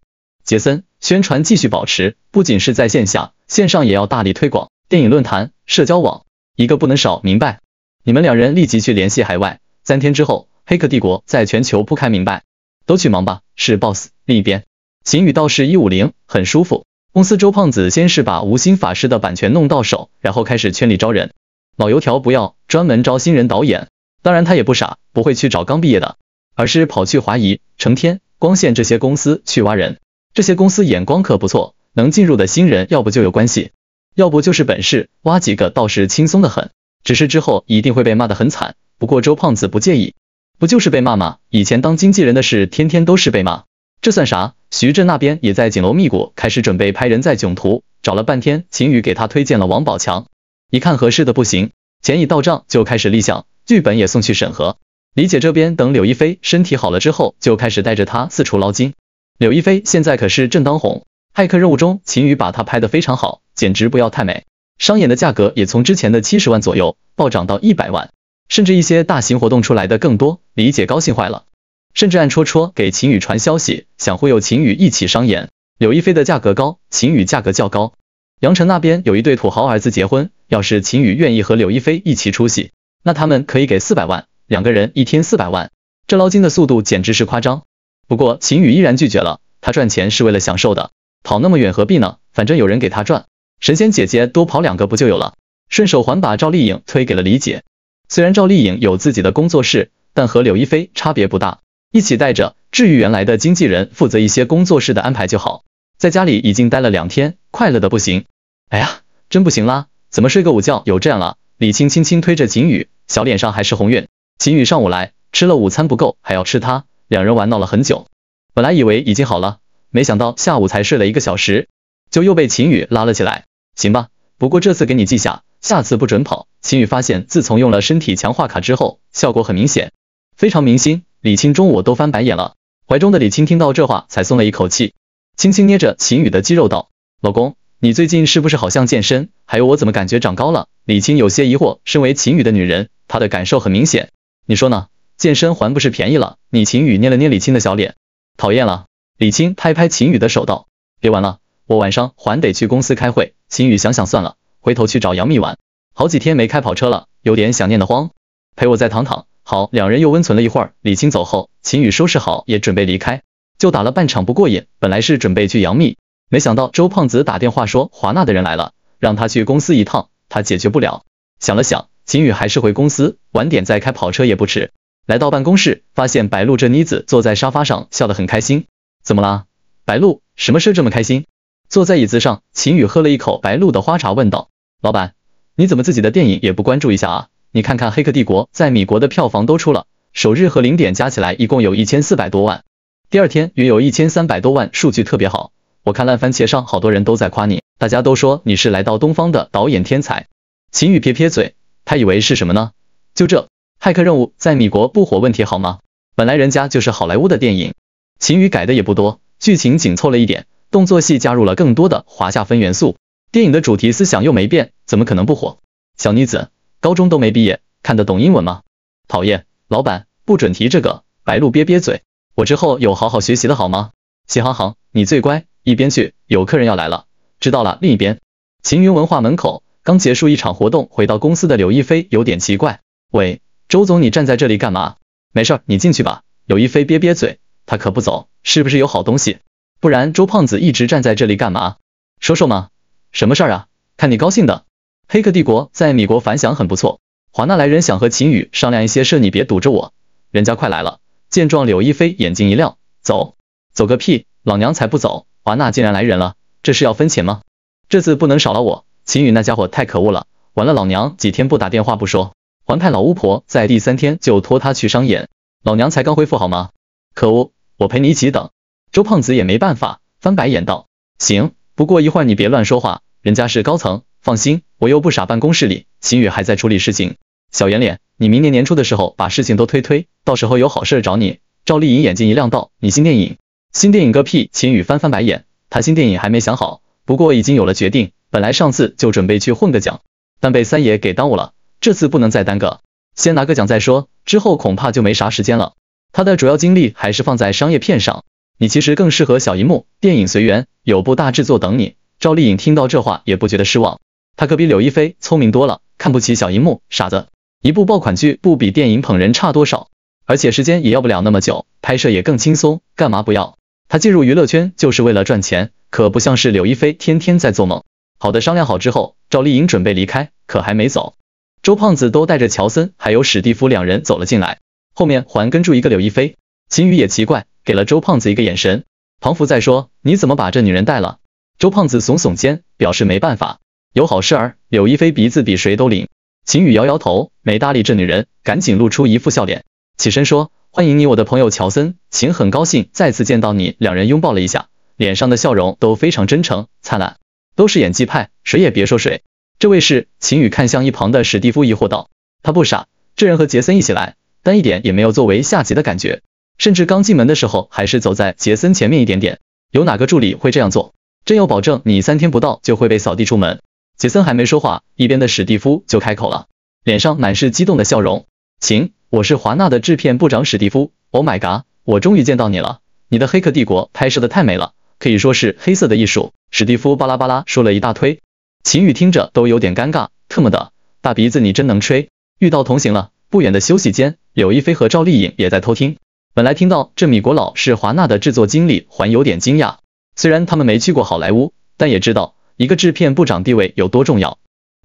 杰森，宣传继续保持，不仅是在线下，线上也要大力推广，电影论坛、社交网，一个不能少，明白？你们两人立即去联系海外，三天之后，《黑客帝国》在全球铺开，明白？都去忙吧，是 boss。另一边，秦宇倒是150，很舒服。公司周胖子先是把无心法师的版权弄到手，然后开始圈里招人。老油条不要，专门招新人导演。当然他也不傻，不会去找刚毕业的，而是跑去华谊、成天、光线这些公司去挖人。这些公司眼光可不错，能进入的新人，要不就有关系，要不就是本事。挖几个倒是轻松的很，只是之后一定会被骂得很惨。不过周胖子不介意。不就是被骂吗？以前当经纪人的事，天天都是被骂，这算啥？徐震那边也在紧锣密鼓，开始准备拍《人在囧途》，找了半天，秦宇给他推荐了王宝强，一看合适的不行，钱已到账，就开始立项，剧本也送去审核。李姐这边等柳亦菲身体好了之后，就开始带着她四处捞金。柳亦菲现在可是正当红，骇客任务中，秦宇把她拍得非常好，简直不要太美，商演的价格也从之前的七十万左右暴涨到一百万。甚至一些大型活动出来的更多，李姐高兴坏了，甚至暗戳戳给秦宇传消息，想忽悠秦宇一起商演。柳亦菲的价格高，秦宇价格较高。杨晨那边有一对土豪儿子结婚，要是秦宇愿意和柳亦菲一起出席，那他们可以给四百万，两个人一天四百万，这捞金的速度简直是夸张。不过秦宇依然拒绝了，他赚钱是为了享受的，跑那么远何必呢？反正有人给他赚，神仙姐姐多跑两个不就有了？顺手还把赵丽颖推给了李姐。虽然赵丽颖有自己的工作室，但和刘亦菲差别不大，一起带着。至于原来的经纪人，负责一些工作室的安排就好。在家里已经待了两天，快乐的不行。哎呀，真不行啦！怎么睡个午觉有这样啊？李青轻轻推着秦宇，小脸上还是红晕。秦宇上午来吃了午餐不够，还要吃他。两人玩闹了很久，本来以为已经好了，没想到下午才睡了一个小时，就又被秦宇拉了起来。行吧。不过这次给你记下，下次不准跑。秦宇发现自从用了身体强化卡之后，效果很明显，非常明星。李青中午都翻白眼了。怀中的李青听到这话才松了一口气，轻轻捏着秦宇的肌肉道：“老公，你最近是不是好像健身？还有我怎么感觉长高了？”李青有些疑惑，身为秦宇的女人，她的感受很明显。你说呢？健身还不是便宜了你？秦宇捏了捏李青的小脸，讨厌了。李青拍拍秦宇的手道：“别玩了，我晚上还得去公司开会。”秦宇想想算了，回头去找杨幂玩。好几天没开跑车了，有点想念的慌。陪我再躺躺。好，两人又温存了一会儿。李青走后，秦宇收拾好也准备离开，就打了半场不过瘾。本来是准备去杨幂，没想到周胖子打电话说华纳的人来了，让他去公司一趟，他解决不了。想了想，秦宇还是回公司，晚点再开跑车也不迟。来到办公室，发现白露这妮子坐在沙发上笑得很开心。怎么啦，白露？什么事这么开心？坐在椅子上，秦宇喝了一口白露的花茶，问道：“老板，你怎么自己的电影也不关注一下啊？你看看《黑客帝国》在米国的票房都出了，首日和零点加起来一共有一千四百多万，第二天约有一千三百多万，数据特别好。我看烂番茄上好多人都在夸你，大家都说你是来到东方的导演天才。”秦宇撇撇嘴，他以为是什么呢？就这，骇客任务在米国不火，问题好吗？本来人家就是好莱坞的电影，秦宇改的也不多，剧情紧凑了一点。动作戏加入了更多的华夏风元素，电影的主题思想又没变，怎么可能不火？小妮子高中都没毕业，看得懂英文吗？讨厌，老板不准提这个。白鹿憋憋嘴，我之后有好好学习的好吗？齐航航，你最乖。一边去，有客人要来了，知道了。另一边，秦云文化门口刚结束一场活动，回到公司的刘亦菲有点奇怪。喂，周总，你站在这里干嘛？没事儿，你进去吧。刘亦菲憋憋嘴，他可不走，是不是有好东西？不然周胖子一直站在这里干嘛？说说嘛，什么事儿啊？看你高兴的。黑客帝国在米国反响很不错，华纳来人想和秦宇商量一些事，你别堵着我，人家快来了。见状，柳亦菲眼睛一亮，走，走个屁，老娘才不走。华纳竟然来人了，这是要分钱吗？这次不能少了我。秦宇那家伙太可恶了，完了老娘几天不打电话不说，还派老巫婆在第三天就拖他去商演，老娘才刚恢复好吗？可恶，我陪你一起等。周胖子也没办法，翻白眼道：“行，不过一会儿你别乱说话，人家是高层，放心，我又不傻。办公室里，秦宇还在处理事情。小圆脸，你明年年初的时候把事情都推推，到时候有好事找你。”赵丽颖眼睛一亮道：“你新电影？新电影个屁！”秦宇翻翻白眼，他新电影还没想好，不过已经有了决定。本来上次就准备去混个奖，但被三爷给耽误了。这次不能再耽搁，先拿个奖再说，之后恐怕就没啥时间了。他的主要精力还是放在商业片上。你其实更适合小银幕，电影随缘，有部大制作等你。赵丽颖听到这话也不觉得失望，她可比柳亦菲聪明多了，看不起小银幕傻子。一部爆款剧不比电影捧人差多少，而且时间也要不了那么久，拍摄也更轻松，干嘛不要？她进入娱乐圈就是为了赚钱，可不像是柳亦菲天天在做梦。好的，商量好之后，赵丽颖准备离开，可还没走，周胖子都带着乔森还有史蒂夫两人走了进来，后面还跟住一个柳亦菲。秦宇也奇怪。给了周胖子一个眼神，庞福在说：“你怎么把这女人带了？”周胖子耸耸肩，表示没办法。有好事儿，柳亦菲鼻子比谁都灵。秦宇摇摇头，没搭理这女人，赶紧露出一副笑脸，起身说：“欢迎你，我的朋友乔森。”秦很高兴再次见到你，两人拥抱了一下，脸上的笑容都非常真诚灿烂。都是演技派，谁也别说谁。这位是秦宇看向一旁的史蒂夫疑惑道：“他不傻，这人和杰森一起来，但一点也没有作为下级的感觉。”甚至刚进门的时候还是走在杰森前面一点点，有哪个助理会这样做？真要保证你三天不到就会被扫地出门。杰森还没说话，一边的史蒂夫就开口了，脸上满是激动的笑容。晴，我是华纳的制片部长史蒂夫。Oh my god，我终于见到你了！你的《黑客帝国》拍摄的太美了，可以说是黑色的艺术。史蒂夫巴拉巴拉说了一大推，秦宇听着都有点尴尬。特么的，大鼻子你真能吹！遇到同行了，不远的休息间，柳亦菲和赵丽颖也在偷听。本来听到这米国佬是华纳的制作经理，还有点惊讶。虽然他们没去过好莱坞，但也知道一个制片部长地位有多重要。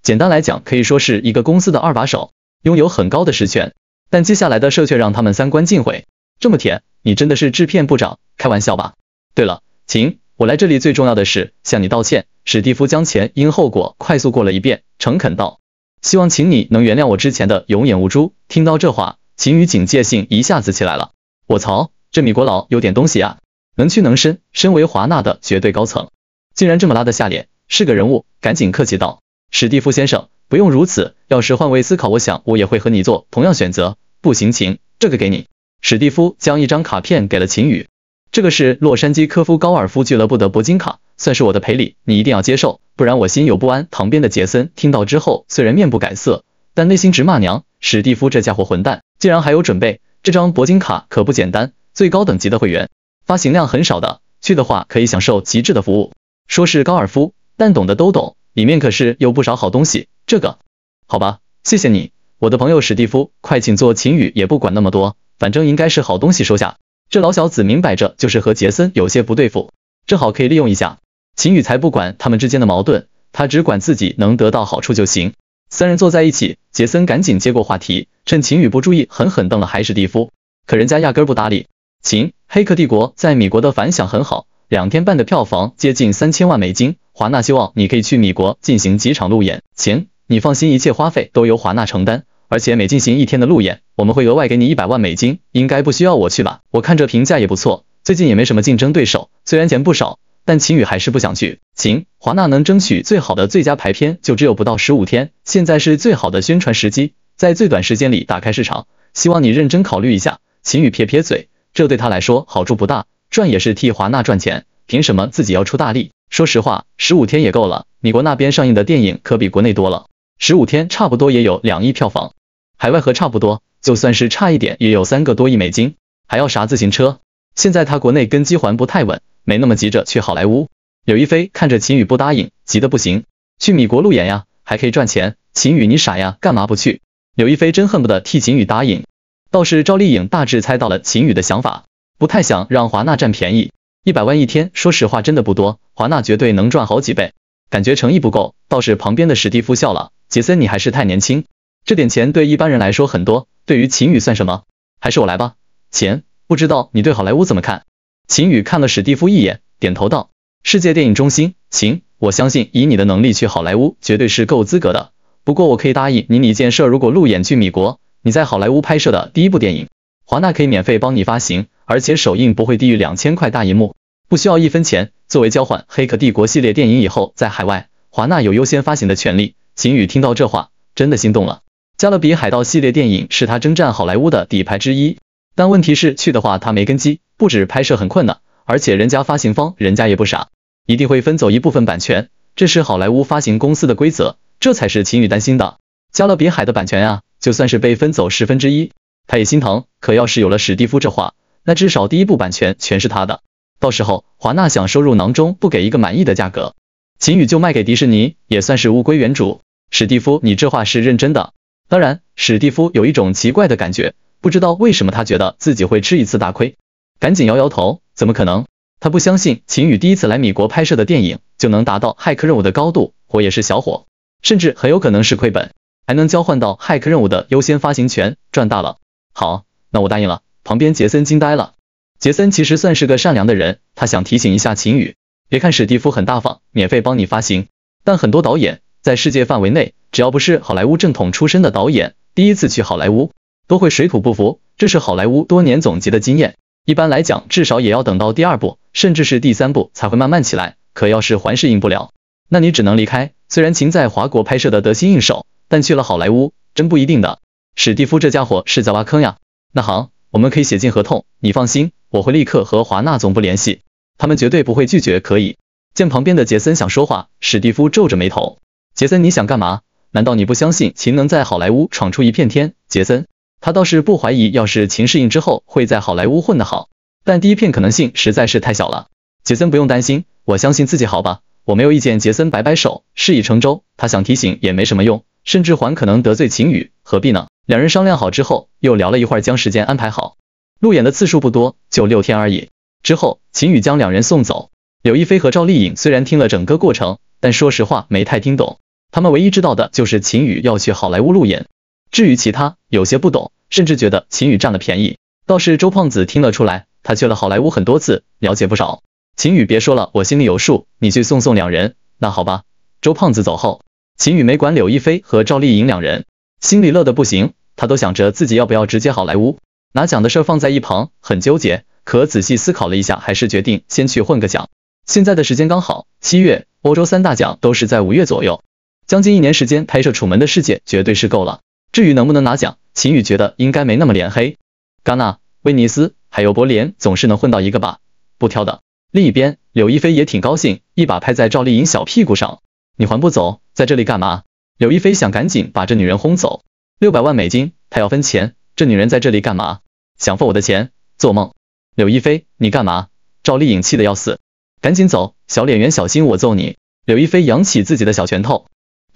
简单来讲，可以说是一个公司的二把手，拥有很高的实权。但接下来的事却让他们三观尽毁。这么甜，你真的是制片部长？开玩笑吧？对了，秦，我来这里最重要的是向你道歉。史蒂夫将前因后果快速过了一遍，诚恳道：“希望秦你能原谅我之前的有眼无珠。”听到这话，秦雨警戒性一下子起来了。我操，这米国佬有点东西啊，能屈能伸。身为华纳的绝对高层，竟然这么拉得下脸，是个人物。赶紧客气道：“史蒂夫先生，不用如此。要是换位思考，我想我也会和你做同样选择。”不行，秦，这个给你。史蒂夫将一张卡片给了秦宇，这个是洛杉矶科夫高尔夫俱乐部的铂金卡，算是我的赔礼，你一定要接受，不然我心有不安。旁边的杰森听到之后，虽然面不改色，但内心直骂娘：史蒂夫这家伙混蛋，竟然还有准备。这张铂金卡可不简单，最高等级的会员，发行量很少的，去的话可以享受极致的服务。说是高尔夫，但懂的都懂，里面可是有不少好东西。这个，好吧，谢谢你，我的朋友史蒂夫，快请坐。秦羽也不管那么多，反正应该是好东西，收下。这老小子明摆着就是和杰森有些不对付，正好可以利用一下。秦羽才不管他们之间的矛盾，他只管自己能得到好处就行。三人坐在一起，杰森赶紧接过话题，趁秦宇不注意狠狠瞪了海史蒂夫。可人家压根不搭理。秦，黑客帝国在米国的反响很好，两天半的票房接近三千万美金。华纳希望你可以去米国进行几场路演。秦，你放心，一切花费都由华纳承担，而且每进行一天的路演，我们会额外给你一百万美金。应该不需要我去吧？我看这评价也不错，最近也没什么竞争对手，虽然钱不少。但秦宇还是不想去。秦华纳能争取最好的最佳排片，就只有不到十五天，现在是最好的宣传时机，在最短时间里打开市场。希望你认真考虑一下。秦宇撇撇嘴，这对他来说好处不大，赚也是替华纳赚钱，凭什么自己要出大力？说实话，十五天也够了。米国那边上映的电影可比国内多了，十五天差不多也有两亿票房，海外和差不多，就算是差一点也有三个多亿美金，还要啥自行车？现在他国内根基还不太稳。没那么急着去好莱坞。柳亦菲看着秦宇不答应，急得不行。去米国路演呀，还可以赚钱。秦宇，你傻呀，干嘛不去？柳亦菲真恨不得替秦宇答应。倒是赵丽颖大致猜到了秦宇的想法，不太想让华纳占便宜。一百万一天，说实话真的不多，华纳绝对能赚好几倍。感觉诚意不够。倒是旁边的史蒂夫笑了。杰森，你还是太年轻，这点钱对一般人来说很多，对于秦宇算什么？还是我来吧。钱，不知道你对好莱坞怎么看？秦宇看了史蒂夫一眼，点头道：“世界电影中心，行，我相信以你的能力去好莱坞绝对是够资格的。不过我可以答应你，你件事，如果路演去米国，你在好莱坞拍摄的第一部电影，华纳可以免费帮你发行，而且首映不会低于两千块大银幕，不需要一分钱。作为交换，黑客帝国系列电影以后在海外，华纳有优先发行的权利。”秦宇听到这话，真的心动了。加勒比海盗系列电影是他征战好莱坞的底牌之一，但问题是去的话他没根基。不止拍摄很困难，而且人家发行方，人家也不傻，一定会分走一部分版权，这是好莱坞发行公司的规则，这才是秦宇担心的。加勒比海的版权啊，就算是被分走十分之一，他也心疼。可要是有了史蒂夫这话，那至少第一部版权全是他的，到时候华纳想收入囊中不给一个满意的价格，秦宇就卖给迪士尼，也算是物归原主。史蒂夫，你这话是认真的？当然，史蒂夫有一种奇怪的感觉，不知道为什么他觉得自己会吃一次大亏。赶紧摇摇头，怎么可能？他不相信秦宇第一次来米国拍摄的电影就能达到骇客任务的高度。火也是小火，甚至很有可能是亏本，还能交换到骇客任务的优先发行权，赚大了。好，那我答应了。旁边杰森惊呆了。杰森其实算是个善良的人，他想提醒一下秦宇，别看史蒂夫很大方，免费帮你发行，但很多导演在世界范围内，只要不是好莱坞正统出身的导演，第一次去好莱坞都会水土不服，这是好莱坞多年总结的经验。一般来讲，至少也要等到第二部，甚至是第三部才会慢慢起来。可要是还适应不了，那你只能离开。虽然秦在华国拍摄的得心应手，但去了好莱坞真不一定。的史蒂夫这家伙是在挖坑呀！那好，我们可以写进合同。你放心，我会立刻和华纳总部联系，他们绝对不会拒绝。可以。见旁边的杰森想说话，史蒂夫皱着眉头。杰森，你想干嘛？难道你不相信秦能在好莱坞闯出一片天？杰森。他倒是不怀疑，要是秦适应之后会在好莱坞混得好，但第一片可能性实在是太小了。杰森不用担心，我相信自己，好吧，我没有意见。杰森摆摆手，事已成舟，他想提醒也没什么用，甚至还可能得罪秦宇，何必呢？两人商量好之后，又聊了一会儿，将时间安排好。路演的次数不多，就六天而已。之后，秦宇将两人送走。柳亦菲和赵丽颖虽然听了整个过程，但说实话没太听懂。他们唯一知道的就是秦宇要去好莱坞路演。至于其他，有些不懂，甚至觉得秦宇占了便宜。倒是周胖子听了出来，他去了好莱坞很多次，了解不少。秦宇别说了，我心里有数。你去送送两人。那好吧。周胖子走后，秦宇没管柳亦菲和赵丽颖两人，心里乐得不行。他都想着自己要不要直接好莱坞拿奖的事放在一旁，很纠结。可仔细思考了一下，还是决定先去混个奖。现在的时间刚好，七月欧洲三大奖都是在五月左右，将近一年时间拍摄《楚门的世界》绝对是够了。至于能不能拿奖，秦宇觉得应该没那么脸黑。戛纳、威尼斯，还有柏林，总是能混到一个吧，不挑的。另一边，刘亦菲也挺高兴，一把拍在赵丽颖小屁股上，你还不走，在这里干嘛？刘亦菲想赶紧把这女人轰走。六百万美金，她要分钱，这女人在这里干嘛？想分我的钱？做梦！刘亦菲，你干嘛？赵丽颖气得要死，赶紧走，小脸圆，小心我揍你！刘亦菲扬起自己的小拳头。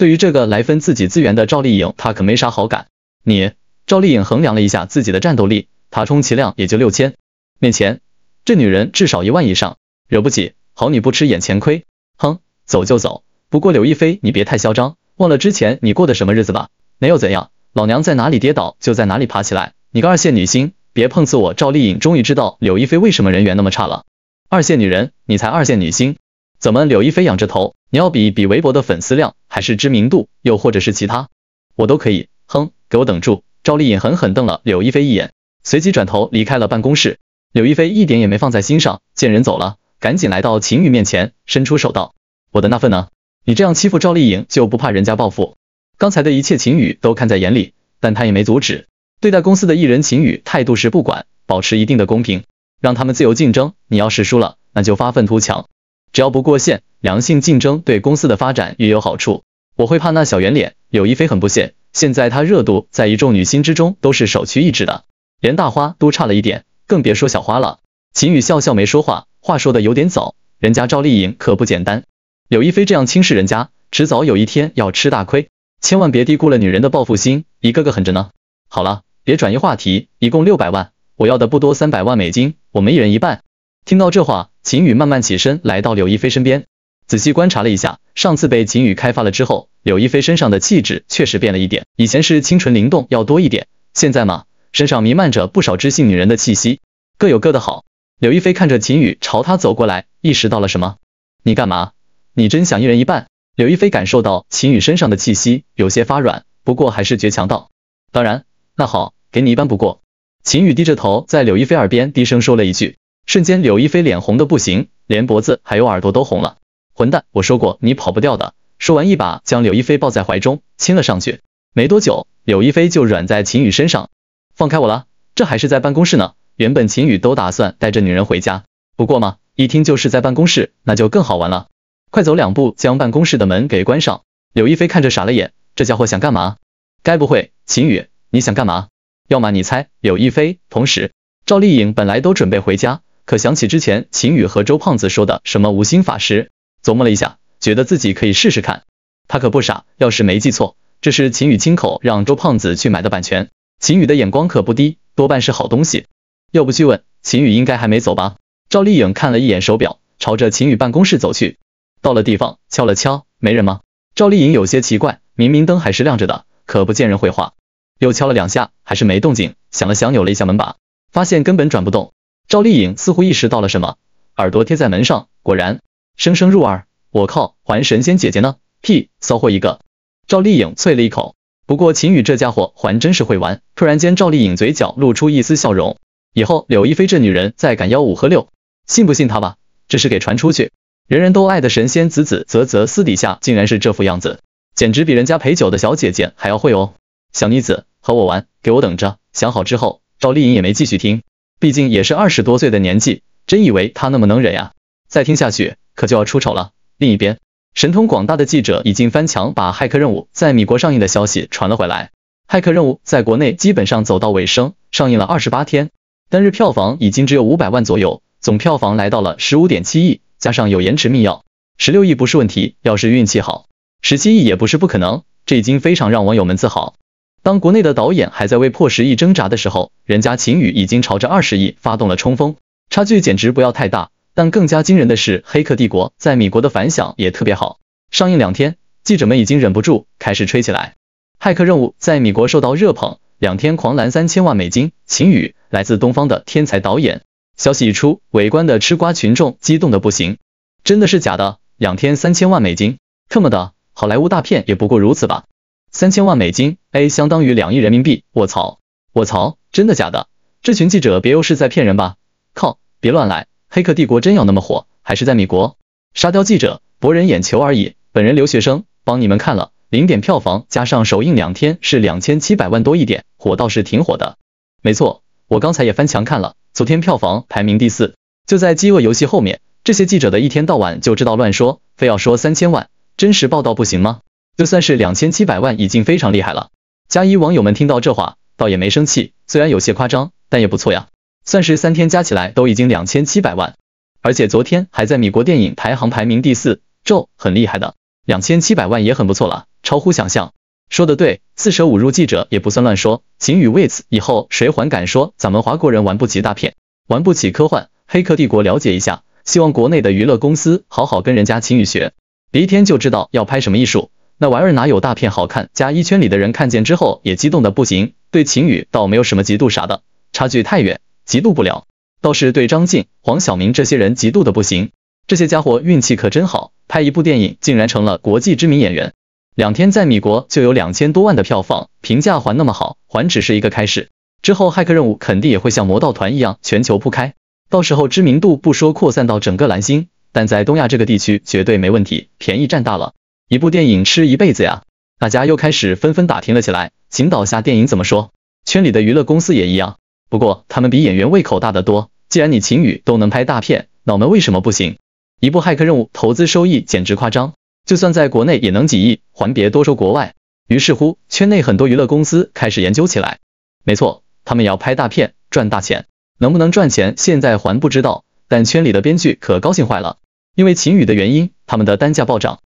对于这个来分自己资源的赵丽颖，她可没啥好感。你，赵丽颖衡量了一下自己的战斗力，她充其量也就六千。面前这女人至少一万以上，惹不起。好，你不吃眼前亏。哼，走就走。不过刘亦菲，你别太嚣张，忘了之前你过的什么日子吧？那又怎样？老娘在哪里跌倒就在哪里爬起来。你个二线女星，别碰瓷我！赵丽颖终于知道刘亦菲为什么人缘那么差了。二线女人，你才二线女星。怎么？刘亦菲仰着头。你要比比微博的粉丝量，还是知名度，又或者是其他，我都可以。哼，给我等住！赵丽颖狠狠瞪了柳亦菲一眼，随即转头离开了办公室。柳亦菲一点也没放在心上，见人走了，赶紧来到秦宇面前，伸出手道：“我的那份呢？你这样欺负赵丽颖，就不怕人家报复？”刚才的一切，秦宇都看在眼里，但他也没阻止。对待公司的艺人，秦宇态度是不管，保持一定的公平，让他们自由竞争。你要是输了，那就发愤图强。只要不过线，良性竞争对公司的发展也有好处。我会怕那小圆脸柳亦菲很不屑。现在她热度在一众女星之中都是首屈一指的，连大花都差了一点，更别说小花了。秦羽笑笑没说话，话说的有点早。人家赵丽颖可不简单，柳亦菲这样轻视人家，迟早有一天要吃大亏。千万别低估了女人的报复心，一个个狠着呢。好了，别转移话题，一共六百万，我要的不多，三百万美金，我们一人一半。听到这话。秦宇慢慢起身，来到柳亦菲身边，仔细观察了一下。上次被秦宇开发了之后，柳亦菲身上的气质确实变了一点，以前是清纯灵动要多一点，现在嘛，身上弥漫着不少知性女人的气息，各有各的好。柳亦菲看着秦宇朝他走过来，意识到了什么？你干嘛？你真想一人一半？柳亦菲感受到秦宇身上的气息有些发软，不过还是倔强道：“当然，那好，给你一半。”不过，秦宇低着头在柳亦菲耳边低声说了一句。瞬间，柳亦菲脸红的不行，连脖子还有耳朵都红了。混蛋，我说过你跑不掉的。说完，一把将柳亦菲抱在怀中，亲了上去。没多久，柳亦菲就软在秦宇身上。放开我啦，这还是在办公室呢。原本秦宇都打算带着女人回家，不过嘛，一听就是在办公室，那就更好玩了。快走两步，将办公室的门给关上。柳亦菲看着傻了眼，这家伙想干嘛？该不会，秦宇，你想干嘛？要么你猜，柳亦菲。同时，赵丽颖本来都准备回家。可想起之前秦宇和周胖子说的什么无心法师，琢磨了一下，觉得自己可以试试看。他可不傻，要是没记错，这是秦宇亲口让周胖子去买的版权。秦宇的眼光可不低，多半是好东西。要不去问秦宇，应该还没走吧？赵丽颖看了一眼手表，朝着秦宇办公室走去。到了地方，敲了敲，没人吗？赵丽颖有些奇怪，明明灯还是亮着的，可不见人回话。又敲了两下，还是没动静。想了想，扭了一下门把，发现根本转不动。赵丽颖似乎意识到了什么，耳朵贴在门上，果然声声入耳。我靠，还神仙姐姐呢？屁，骚货一个！赵丽颖啐了一口。不过秦宇这家伙还真是会玩。突然间，赵丽颖嘴角露出一丝笑容。以后柳亦菲这女人再敢吆五喝六，信不信她吧？这事给传出去，人人都爱的神仙子子啧啧，私底下竟然是这副样子，简直比人家陪酒的小姐姐还要会哦。小妮子和我玩，给我等着。想好之后，赵丽颖也没继续听。毕竟也是二十多岁的年纪，真以为他那么能忍呀？再听下去可就要出丑了。另一边，神通广大的记者已经翻墙把《骇客任务》在米国上映的消息传了回来。《骇客任务》在国内基本上走到尾声，上映了二十八天，单日票房已经只有五百万左右，总票房来到了十五点七亿。加上有延迟密钥，十六亿不是问题。要是运气好，十七亿也不是不可能。这已经非常让网友们自豪。当国内的导演还在为破十亿挣扎的时候，人家秦宇已经朝着二十亿发动了冲锋，差距简直不要太大。但更加惊人的是，《黑客帝国》在米国的反响也特别好，上映两天，记者们已经忍不住开始吹起来。《骇客任务》在米国受到热捧，两天狂揽三千万美金。秦宇，来自东方的天才导演，消息一出，围观的吃瓜群众激动的不行，真的是假的？两天三千万美金，特么的好莱坞大片也不过如此吧？三千万美金，A 相当于两亿人民币。我操，我操，真的假的？这群记者别又是在骗人吧？靠，别乱来！黑客帝国真要那么火？还是在米国？沙雕记者博人眼球而已。本人留学生，帮你们看了零点票房，加上首映两天是两千七百万多一点，火倒是挺火的。没错，我刚才也翻墙看了，昨天票房排名第四，就在《饥饿游戏》后面。这些记者的一天到晚就知道乱说，非要说三千万，真实报道不行吗？就算是两千七百万，已经非常厉害了。加一网友们听到这话，倒也没生气，虽然有些夸张，但也不错呀。算是三天加起来都已经两千七百万，而且昨天还在米国电影排行排名第四，咒很厉害的，两千七百万也很不错了，超乎想象。说的对，四舍五入，记者也不算乱说。秦宇为此，以后谁还敢说咱们华国人玩不起大片，玩不起科幻？黑客帝国了解一下，希望国内的娱乐公司好好跟人家秦宇学，一天就知道要拍什么艺术。那玩意儿哪有大片好看？加一圈里的人看见之后也激动的不行，对秦羽倒没有什么嫉妒啥的，差距太远，嫉妒不了。倒是对张晋、黄晓明这些人嫉妒的不行，这些家伙运气可真好，拍一部电影竟然成了国际知名演员，两天在米国就有两千多万的票房，评价还那么好，还只是一个开始。之后骇客任务肯定也会像魔道团一样全球铺开，到时候知名度不说扩散到整个蓝星，但在东亚这个地区绝对没问题，便宜占大了。一部电影吃一辈子呀，大家又开始纷纷打听了起来。秦导下电影怎么说？圈里的娱乐公司也一样，不过他们比演员胃口大得多。既然你秦宇都能拍大片，脑门为什么不行？一部《骇客任务》投资收益简直夸张，就算在国内也能几亿，还别多说国外。于是乎，圈内很多娱乐公司开始研究起来。没错，他们也要拍大片赚大钱。能不能赚钱现在还不知道，但圈里的编剧可高兴坏了，因为秦宇的原因，他们的单价暴涨。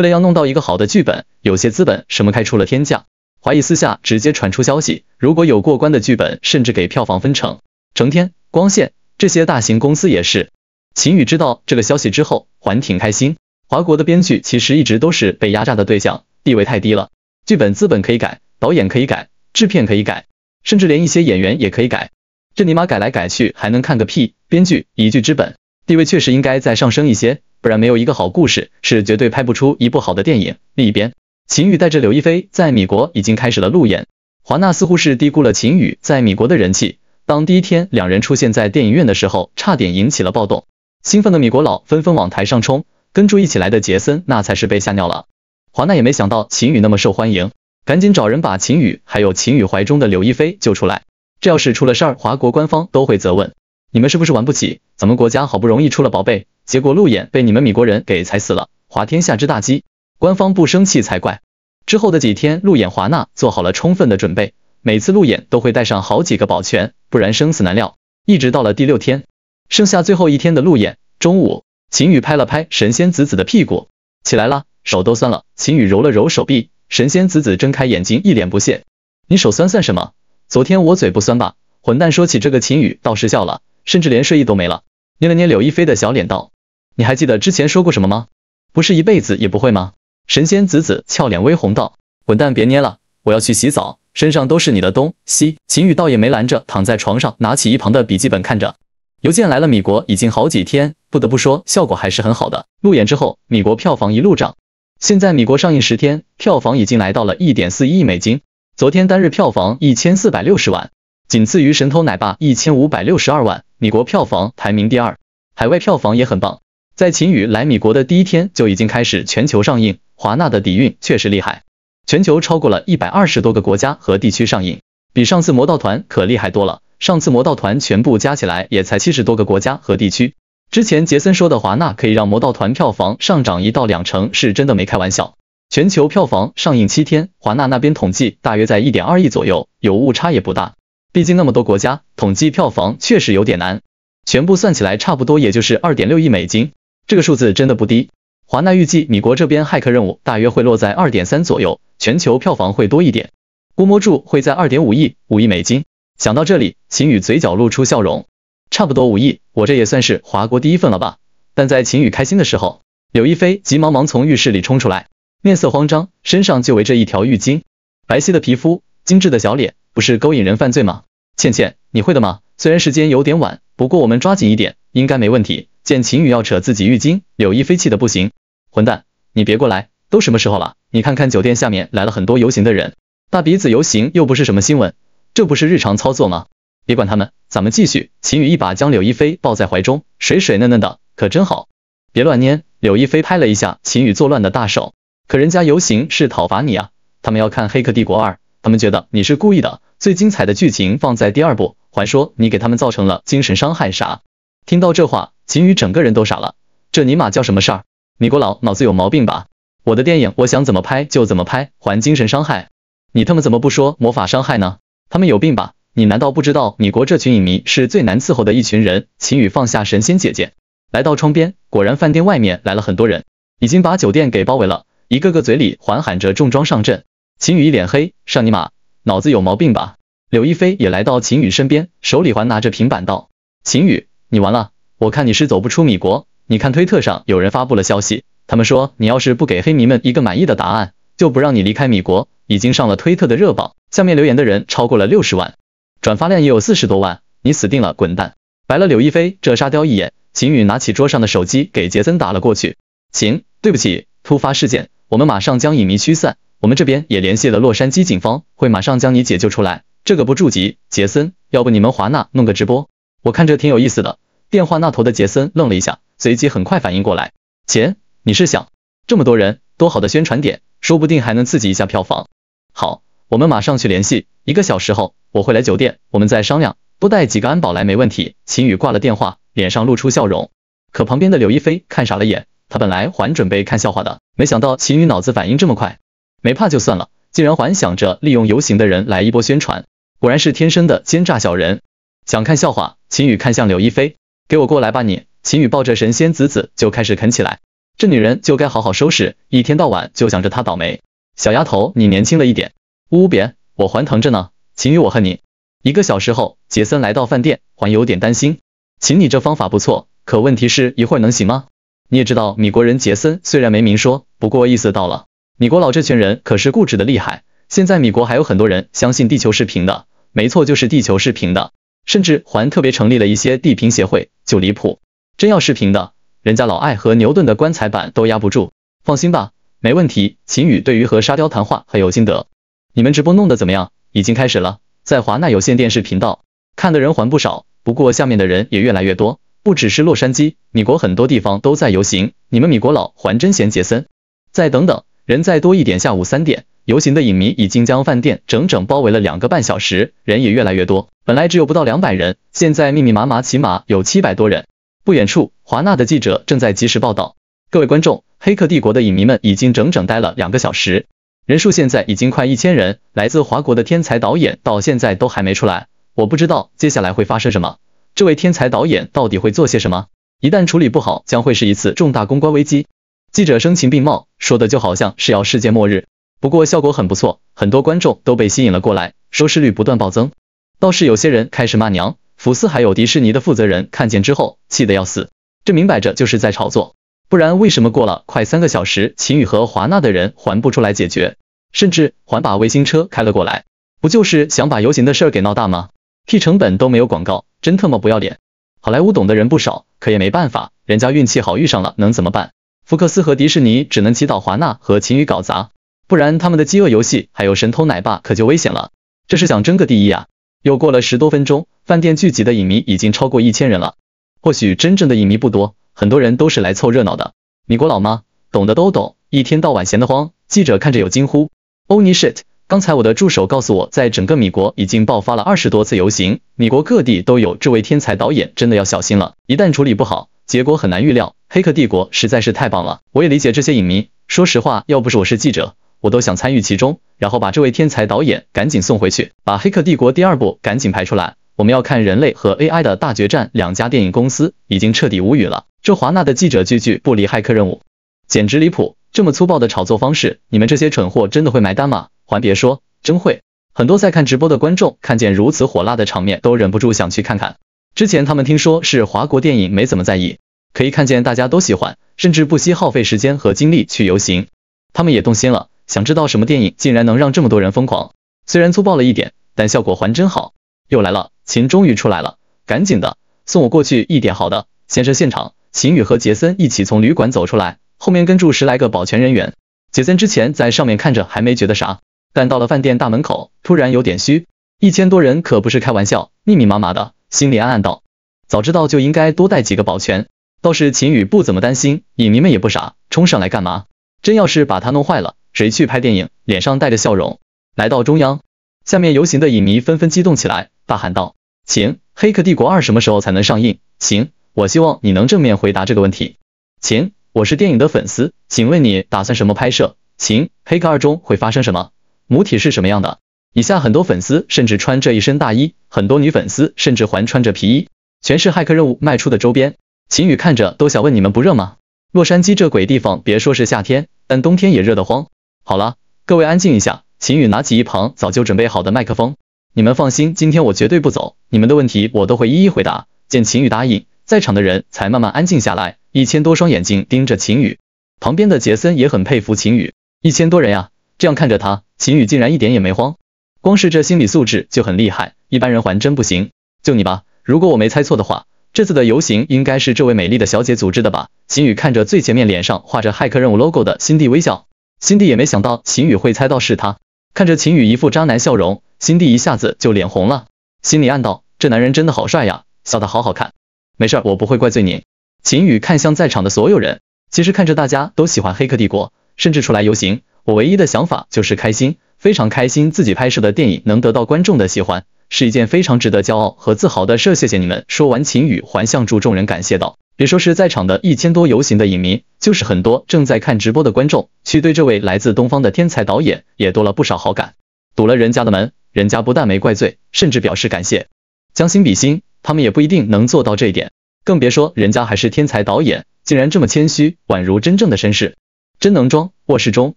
为了要弄到一个好的剧本，有些资本什么开出了天价，怀疑私下直接传出消息，如果有过关的剧本，甚至给票房分成。成天光线这些大型公司也是。秦宇知道这个消息之后，还挺开心。华国的编剧其实一直都是被压榨的对象，地位太低了。剧本资本可以改，导演可以改，制片可以改，甚至连一些演员也可以改。这尼玛改来改去还能看个屁！编剧一剧之本地位确实应该再上升一些。不然没有一个好故事，是绝对拍不出一部好的电影。另一边，秦宇带着刘亦菲在米国已经开始了路演。华纳似乎是低估了秦宇在米国的人气。当第一天两人出现在电影院的时候，差点引起了暴动。兴奋的米国佬纷纷往台上冲，跟住一起来的杰森那才是被吓尿了。华纳也没想到秦宇那么受欢迎，赶紧找人把秦宇还有秦宇怀中的刘亦菲救出来。这要是出了事儿，华国官方都会责问。你们是不是玩不起？咱们国家好不容易出了宝贝，结果路演被你们米国人给踩死了，滑天下之大稽，官方不生气才怪。之后的几天，路演华纳做好了充分的准备，每次路演都会带上好几个保全，不然生死难料。一直到了第六天，剩下最后一天的路演，中午，秦宇拍了拍神仙子子的屁股，起来啦，手都酸了。秦宇揉了揉手臂，神仙子子睁开眼睛，一脸不屑，你手酸算什么？昨天我嘴不酸吧？混蛋，说起这个秦宇倒是笑了。甚至连睡意都没了，捏了捏柳亦菲的小脸，道：“你还记得之前说过什么吗？不是一辈子也不会吗？”神仙子子俏脸微红，道：“滚蛋，别捏了，我要去洗澡，身上都是你的东西。”秦宇倒也没拦着，躺在床上，拿起一旁的笔记本看着，邮件来了，米国已经好几天，不得不说，效果还是很好的。路演之后，米国票房一路涨，现在米国上映十天，票房已经来到了一点四一亿美金，昨天单日票房一千四百六十万。仅次于《神偷奶爸》一千五百六十二万，米国票房排名第二，海外票房也很棒。在秦宇来米国的第一天就已经开始全球上映，华纳的底蕴确实厉害。全球超过了一百二十多个国家和地区上映，比上次《魔盗团》可厉害多了。上次《魔盗团》全部加起来也才七十多个国家和地区。之前杰森说的华纳可以让《魔盗团》票房上涨一到两成，是真的没开玩笑。全球票房上映七天，华纳那边统计大约在一点二亿左右，有误差也不大。毕竟那么多国家统计票房确实有点难，全部算起来差不多也就是二点六亿美金，这个数字真的不低。华纳预计米国这边骇客任务大约会落在二点三左右，全球票房会多一点，估摸住会在二点五亿五亿美金。想到这里，秦宇嘴角露出笑容，差不多五亿，我这也算是华国第一份了吧。但在秦宇开心的时候，刘亦菲急忙忙从浴室里冲出来，面色慌张，身上就围着一条浴巾，白皙的皮肤，精致的小脸。不是勾引人犯罪吗？倩倩，你会的吗？虽然时间有点晚，不过我们抓紧一点，应该没问题。见秦宇要扯自己浴巾，柳亦菲气得不行。混蛋，你别过来！都什么时候了？你看看酒店下面来了很多游行的人，大鼻子游行又不是什么新闻，这不是日常操作吗？别管他们，咱们继续。秦宇一把将柳亦菲抱在怀中，水水嫩嫩的，可真好。别乱捏！柳亦菲拍了一下秦宇作乱的大手。可人家游行是讨伐你啊，他们要看《黑客帝国二》。他们觉得你是故意的，最精彩的剧情放在第二部，还说你给他们造成了精神伤害啥？听到这话，秦宇整个人都傻了，这尼玛叫什么事儿？米国佬脑子有毛病吧？我的电影我想怎么拍就怎么拍，还精神伤害？你他妈怎么不说魔法伤害呢？他们有病吧？你难道不知道米国这群影迷是最难伺候的一群人？秦宇放下神仙姐姐，来到窗边，果然饭店外面来了很多人，已经把酒店给包围了，一个个嘴里还喊着重装上阵。秦宇一脸黑，上你妈，脑子有毛病吧？柳亦菲也来到秦宇身边，手里还拿着平板，道：“秦宇，你完了，我看你是走不出米国。你看推特上有人发布了消息，他们说你要是不给黑迷们一个满意的答案，就不让你离开米国。已经上了推特的热榜，下面留言的人超过了六十万，转发量也有四十多万，你死定了，滚蛋！”白了柳亦菲这沙雕一眼，秦宇拿起桌上的手机给杰森打了过去：“秦，对不起，突发事件，我们马上将影迷驱散。”我们这边也联系了洛杉矶警方，会马上将你解救出来。这个不着急，杰森，要不你们华纳弄个直播？我看这挺有意思的。电话那头的杰森愣了一下，随即很快反应过来，姐，你是想这么多人，多好的宣传点，说不定还能刺激一下票房。好，我们马上去联系。一个小时后我会来酒店，我们再商量。多带几个安保来没问题。秦宇挂了电话，脸上露出笑容。可旁边的刘亦菲看傻了眼，她本来还准备看笑话的，没想到秦宇脑子反应这么快。没怕就算了，竟然还想着利用游行的人来一波宣传，果然是天生的奸诈小人。想看笑话？秦羽看向柳亦菲，给我过来吧你。秦羽抱着神仙子子就开始啃起来，这女人就该好好收拾，一天到晚就想着她倒霉。小丫头，你年轻了一点。呜呜别，我还疼着呢。秦羽，我恨你。一个小时后，杰森来到饭店，还有点担心。秦，你这方法不错，可问题是，一会儿能行吗？你也知道，米国人杰森虽然没明说，不过意思到了。米国佬这群人可是固执的厉害，现在米国还有很多人相信地球是平的，没错，就是地球是平的，甚至还特别成立了一些地平协会，就离谱。真要视平的，人家老爱和牛顿的棺材板都压不住。放心吧，没问题。秦宇对于和沙雕谈话很有心得，你们直播弄得怎么样？已经开始了，在华纳有线电视频道看的人还不少，不过下面的人也越来越多，不只是洛杉矶，米国很多地方都在游行。你们米国佬还真嫌杰森，再等等。人再多一点，下午三点，游行的影迷已经将饭店整整包围了两个半小时，人也越来越多。本来只有不到两百人，现在密密麻麻，起码有七百多人。不远处，华纳的记者正在及时报道。各位观众，黑客帝国的影迷们已经整整待了两个小时，人数现在已经快一千人。来自华国的天才导演到现在都还没出来，我不知道接下来会发生什么。这位天才导演到底会做些什么？一旦处理不好，将会是一次重大公关危机。记者声情并茂说的就好像是要世界末日，不过效果很不错，很多观众都被吸引了过来，收视率不断暴增。倒是有些人开始骂娘，福斯还有迪士尼的负责人看见之后气得要死，这明摆着就是在炒作，不然为什么过了快三个小时，秦宇和华纳的人还不出来解决，甚至还把卫星车开了过来，不就是想把游行的事儿给闹大吗？屁成本都没有广告，真特么不要脸。好莱坞懂的人不少，可也没办法，人家运气好遇上了，能怎么办？福克斯和迪士尼只能祈祷华纳和晴雨搞砸，不然他们的《饥饿游戏》还有《神偷奶爸》可就危险了。这是想争个第一啊！又过了十多分钟，饭店聚集的影迷已经超过一千人了。或许真正的影迷不多，很多人都是来凑热闹的。米国老妈，懂的都懂，一天到晚闲得慌。记者看着有惊呼，Oh shit！刚才我的助手告诉我在整个米国已经爆发了二十多次游行，米国各地都有。这位天才导演真的要小心了，一旦处理不好。结果很难预料，黑客帝国实在是太棒了。我也理解这些影迷。说实话，要不是我是记者，我都想参与其中，然后把这位天才导演赶紧送回去，把《黑客帝国》第二部赶紧拍出来。我们要看人类和 AI 的大决战。两家电影公司已经彻底无语了。这华纳的记者句句不离骇客任务，简直离谱。这么粗暴的炒作方式，你们这些蠢货真的会买单吗？还别说，真会。很多在看直播的观众看见如此火辣的场面，都忍不住想去看看。之前他们听说是华国电影，没怎么在意。可以看见大家都喜欢，甚至不惜耗费时间和精力去游行，他们也动心了，想知道什么电影竟然能让这么多人疯狂。虽然粗暴了一点，但效果还真好。又来了，秦终于出来了，赶紧的，送我过去一点好的。先是现场，秦宇和杰森一起从旅馆走出来，后面跟住十来个保全人员。杰森之前在上面看着还没觉得啥，但到了饭店大门口，突然有点虚，一千多人可不是开玩笑，密密麻麻的。心里暗暗道：“早知道就应该多带几个保全。”倒是秦宇不怎么担心，影迷们也不傻，冲上来干嘛？真要是把他弄坏了，谁去拍电影？脸上带着笑容，来到中央，下面游行的影迷纷纷激动起来，大喊道：“秦，黑客帝国二什么时候才能上映？秦，我希望你能正面回答这个问题。秦，我是电影的粉丝，请问你打算什么拍摄？秦，黑客二中会发生什么？母体是什么样的？”以下很多粉丝甚至穿这一身大衣，很多女粉丝甚至还穿着皮衣，全是骇客任务卖出的周边。秦宇看着都想问你们不热吗？洛杉矶这鬼地方，别说是夏天，但冬天也热得慌。好了，各位安静一下。秦宇拿起一旁早就准备好的麦克风，你们放心，今天我绝对不走，你们的问题我都会一一回答。见秦宇答应，在场的人才慢慢安静下来，一千多双眼睛盯着秦宇。旁边的杰森也很佩服秦宇，一千多人呀，这样看着他，秦宇竟然一点也没慌。光是这心理素质就很厉害，一般人还真不行。就你吧，如果我没猜错的话，这次的游行应该是这位美丽的小姐组织的吧？秦宇看着最前面脸上画着骇客任务 logo 的辛蒂微笑，辛蒂也没想到秦宇会猜到是他，看着秦宇一副渣男笑容，辛蒂一下子就脸红了，心里暗道，这男人真的好帅呀，笑得好好看。没事，我不会怪罪你。秦宇看向在场的所有人，其实看着大家都喜欢黑客帝国，甚至出来游行，我唯一的想法就是开心。非常开心自己拍摄的电影能得到观众的喜欢，是一件非常值得骄傲和自豪的事。谢谢你们。说完，秦羽环向助众人感谢道，别说是在场的一千多游行的影迷，就是很多正在看直播的观众，去对这位来自东方的天才导演也多了不少好感。堵了人家的门，人家不但没怪罪，甚至表示感谢。将心比心，他们也不一定能做到这一点，更别说人家还是天才导演，竟然这么谦虚，宛如真正的绅士。真能装！卧室中，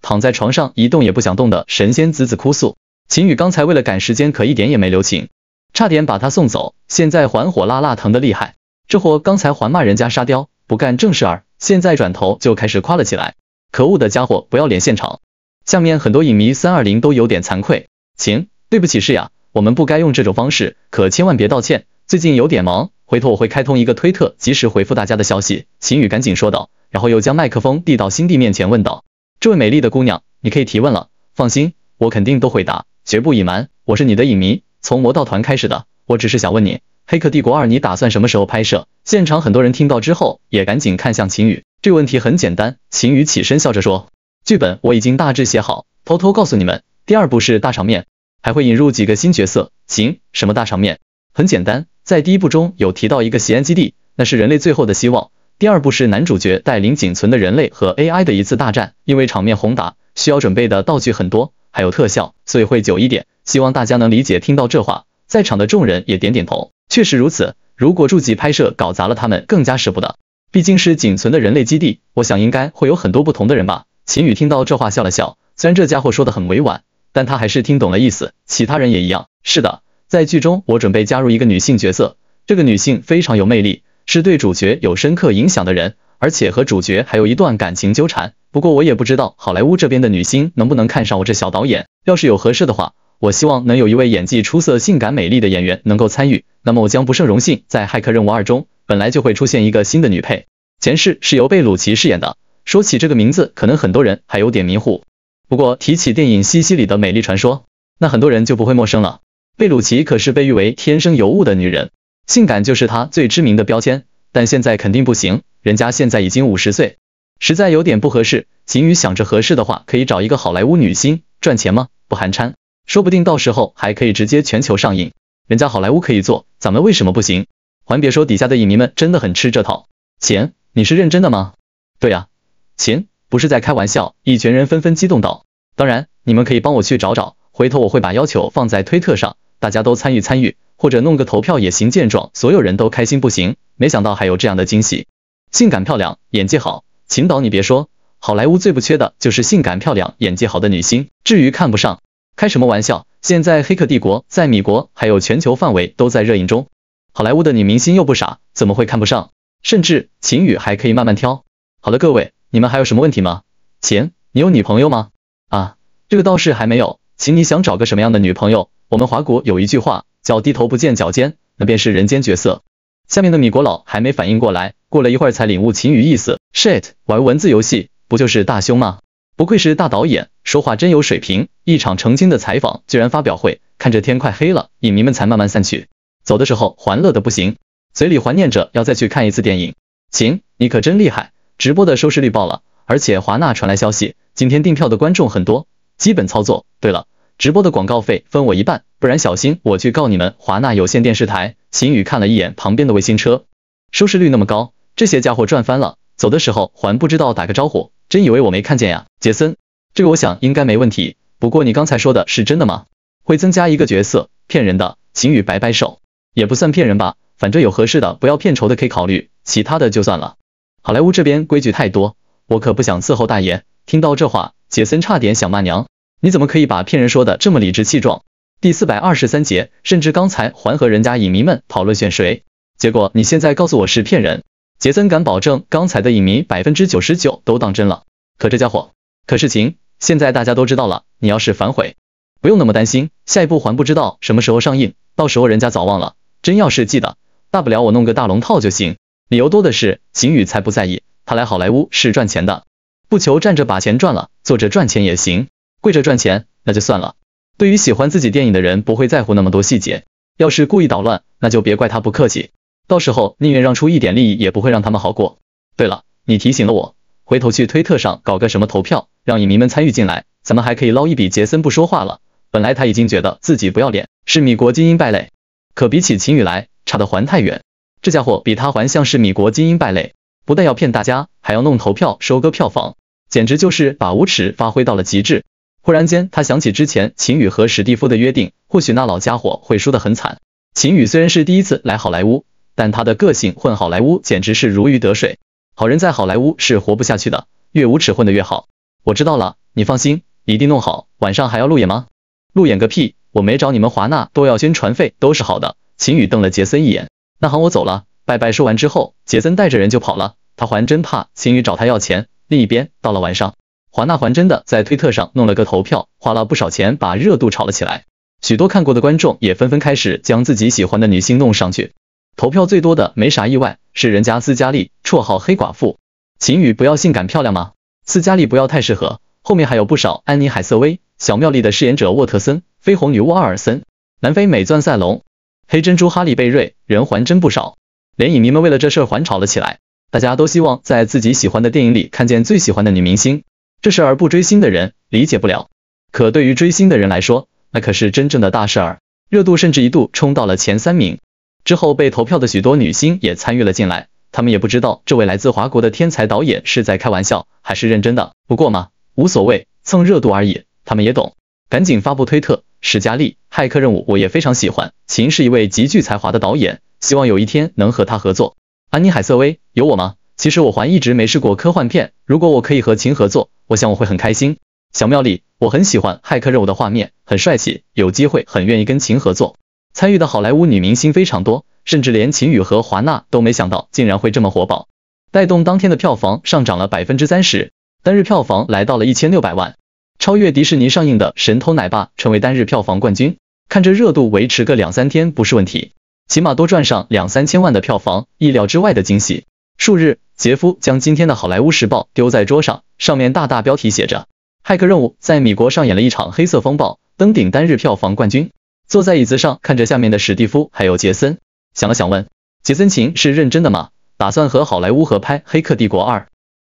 躺在床上一动也不想动的神仙子子哭诉，秦宇刚才为了赶时间，可一点也没留情，差点把他送走，现在还火辣辣疼的厉害。这货刚才还骂人家沙雕，不干正事儿，现在转头就开始夸了起来。可恶的家伙，不要脸！现场，下面很多影迷三二零都有点惭愧。秦，对不起是呀，我们不该用这种方式，可千万别道歉。最近有点忙，回头我会开通一个推特，及时回复大家的消息。秦宇赶紧说道。然后又将麦克风递到新帝面前，问道：“这位美丽的姑娘，你可以提问了。放心，我肯定都回答，绝不隐瞒。我是你的影迷，从魔道团开始的。我只是想问你，《黑客帝国二》你打算什么时候拍摄？”现场很多人听到之后，也赶紧看向秦宇。这个问题很简单，秦宇起身笑着说：“剧本我已经大致写好，偷偷告诉你们，第二部是大场面，还会引入几个新角色。行，什么大场面？很简单，在第一部中有提到一个西安基地，那是人类最后的希望。”第二部是男主角带领仅存的人类和 AI 的一次大战，因为场面宏大，需要准备的道具很多，还有特效，所以会久一点，希望大家能理解。听到这话，在场的众人也点点头，确实如此。如果注记拍摄搞砸了，他们更加舍不得，毕竟是仅存的人类基地，我想应该会有很多不同的人吧。秦宇听到这话笑了笑，虽然这家伙说的很委婉，但他还是听懂了意思，其他人也一样。是的，在剧中我准备加入一个女性角色，这个女性非常有魅力。是对主角有深刻影响的人，而且和主角还有一段感情纠缠。不过我也不知道好莱坞这边的女星能不能看上我这小导演。要是有合适的话，我希望能有一位演技出色、性感美丽的演员能够参与，那么我将不胜荣幸。在《骇客任务二》中，本来就会出现一个新的女配，前世是由贝鲁奇饰演的。说起这个名字，可能很多人还有点迷糊。不过提起电影《西西里的美丽传说》，那很多人就不会陌生了。贝鲁奇可是被誉为天生尤物的女人。性感就是她最知名的标签，但现在肯定不行，人家现在已经五十岁，实在有点不合适。秦宇想着，合适的话可以找一个好莱坞女星，赚钱吗？不寒碜，说不定到时候还可以直接全球上映，人家好莱坞可以做，咱们为什么不行？还别说，底下的影迷们真的很吃这套。钱，你是认真的吗？对呀，钱不是在开玩笑。一群人纷纷激动道：“当然，你们可以帮我去找找，回头我会把要求放在推特上，大家都参与参与。”或者弄个投票也行，见状所有人都开心不行，没想到还有这样的惊喜。性感漂亮，演技好，秦导你别说，好莱坞最不缺的就是性感漂亮、演技好的女星。至于看不上，开什么玩笑？现在《黑客帝国》在米国还有全球范围都在热映中，好莱坞的女明星又不傻，怎么会看不上？甚至秦宇还可以慢慢挑。好了，各位，你们还有什么问题吗？秦，你有女朋友吗？啊，这个倒是还没有。秦，你想找个什么样的女朋友？我们华国有一句话。脚低头不见脚尖，那便是人间绝色。下面的米国佬还没反应过来，过了一会儿才领悟秦宇意思。Shit，玩文字游戏不就是大胸吗？不愧是大导演，说话真有水平。一场澄清的采访居然发表会，看着天快黑了，影迷们才慢慢散去。走的时候还乐得不行，嘴里怀念着要再去看一次电影。秦，你可真厉害，直播的收视率爆了，而且华纳传来消息，今天订票的观众很多，基本操作。对了。直播的广告费分我一半，不然小心我去告你们华纳有线电视台。秦宇看了一眼旁边的卫星车，收视率那么高，这些家伙赚翻了。走的时候还不知道打个招呼，真以为我没看见呀？杰森，这个我想应该没问题。不过你刚才说的是真的吗？会增加一个角色，骗人的。秦宇摆摆手，也不算骗人吧，反正有合适的，不要片酬的可以考虑，其他的就算了。好莱坞这边规矩太多，我可不想伺候大爷。听到这话，杰森差点想骂娘。你怎么可以把骗人说的这么理直气壮？第四百二十三节，甚至刚才还和人家影迷们讨论选谁，结果你现在告诉我是骗人。杰森敢保证，刚才的影迷百分之九十九都当真了。可这家伙，可是情现在大家都知道了。你要是反悔，不用那么担心，下一步还不知道什么时候上映，到时候人家早忘了。真要是记得，大不了我弄个大龙套就行，理由多的是。景雨才不在意，他来好莱坞是赚钱的，不求站着把钱赚了，坐着赚钱也行。跪着赚钱，那就算了。对于喜欢自己电影的人，不会在乎那么多细节。要是故意捣乱，那就别怪他不客气。到时候宁愿让出一点利益，也不会让他们好过。对了，你提醒了我，回头去推特上搞个什么投票，让影迷们参与进来，咱们还可以捞一笔。杰森不说话了，本来他已经觉得自己不要脸，是米国精英败类，可比起秦宇来，差的还太远。这家伙比他还像是米国精英败类，不但要骗大家，还要弄投票收割票房，简直就是把无耻发挥到了极致。忽然间，他想起之前秦宇和史蒂夫的约定，或许那老家伙会输得很惨。秦宇虽然是第一次来好莱坞，但他的个性混好莱坞简直是如鱼得水。好人在好莱坞是活不下去的，越无耻混得越好。我知道了，你放心，一定弄好。晚上还要路演吗？路演个屁！我没找你们华纳，都要宣传费，都是好的。秦宇瞪了杰森一眼，那行，我走了，拜拜。说完之后，杰森带着人就跑了。他还真怕秦宇找他要钱。另一边，到了晚上。华纳还真的在推特上弄了个投票，花了不少钱把热度炒了起来。许多看过的观众也纷纷开始将自己喜欢的女星弄上去。投票最多的没啥意外，是人家斯嘉丽，绰号黑寡妇。晴雨不要性感漂亮吗？斯嘉丽不要太适合。后面还有不少安妮海瑟薇、小妙丽的饰演者沃特森、绯红女巫阿尔森、南非美钻赛龙、黑珍珠哈利贝瑞，人还真不少。连影迷们为了这事儿还吵了起来，大家都希望在自己喜欢的电影里看见最喜欢的女明星。这事儿不追星的人理解不了，可对于追星的人来说，那可是真正的大事儿，热度甚至一度冲到了前三名。之后被投票的许多女星也参与了进来，她们也不知道这位来自华国的天才导演是在开玩笑还是认真的。不过嘛，无所谓，蹭热度而已，她们也懂。赶紧发布推特，史嘉丽，骇客任务，我也非常喜欢。秦是一位极具才华的导演，希望有一天能和他合作。安妮海瑟薇，有我吗？其实我还一直没试过科幻片，如果我可以和秦合作。我想我会很开心，小妙丽，我很喜欢骇客任务的画面，很帅气，有机会很愿意跟秦合作。参与的好莱坞女明星非常多，甚至连秦宇和华纳都没想到竟然会这么火爆，带动当天的票房上涨了百分之三十，单日票房来到了一千六百万，超越迪士尼上映的《神偷奶爸》成为单日票房冠军。看这热度维持个两三天不是问题，起码多赚上两三千万的票房，意料之外的惊喜。数日，杰夫将今天的好莱坞时报丢在桌上。上面大大标题写着《骇客任务》在米国上演了一场黑色风暴，登顶单日票房冠军。坐在椅子上看着下面的史蒂夫还有杰森，想了想问：“杰森，琴是认真的吗？打算和好莱坞合拍《黑客帝国二》？”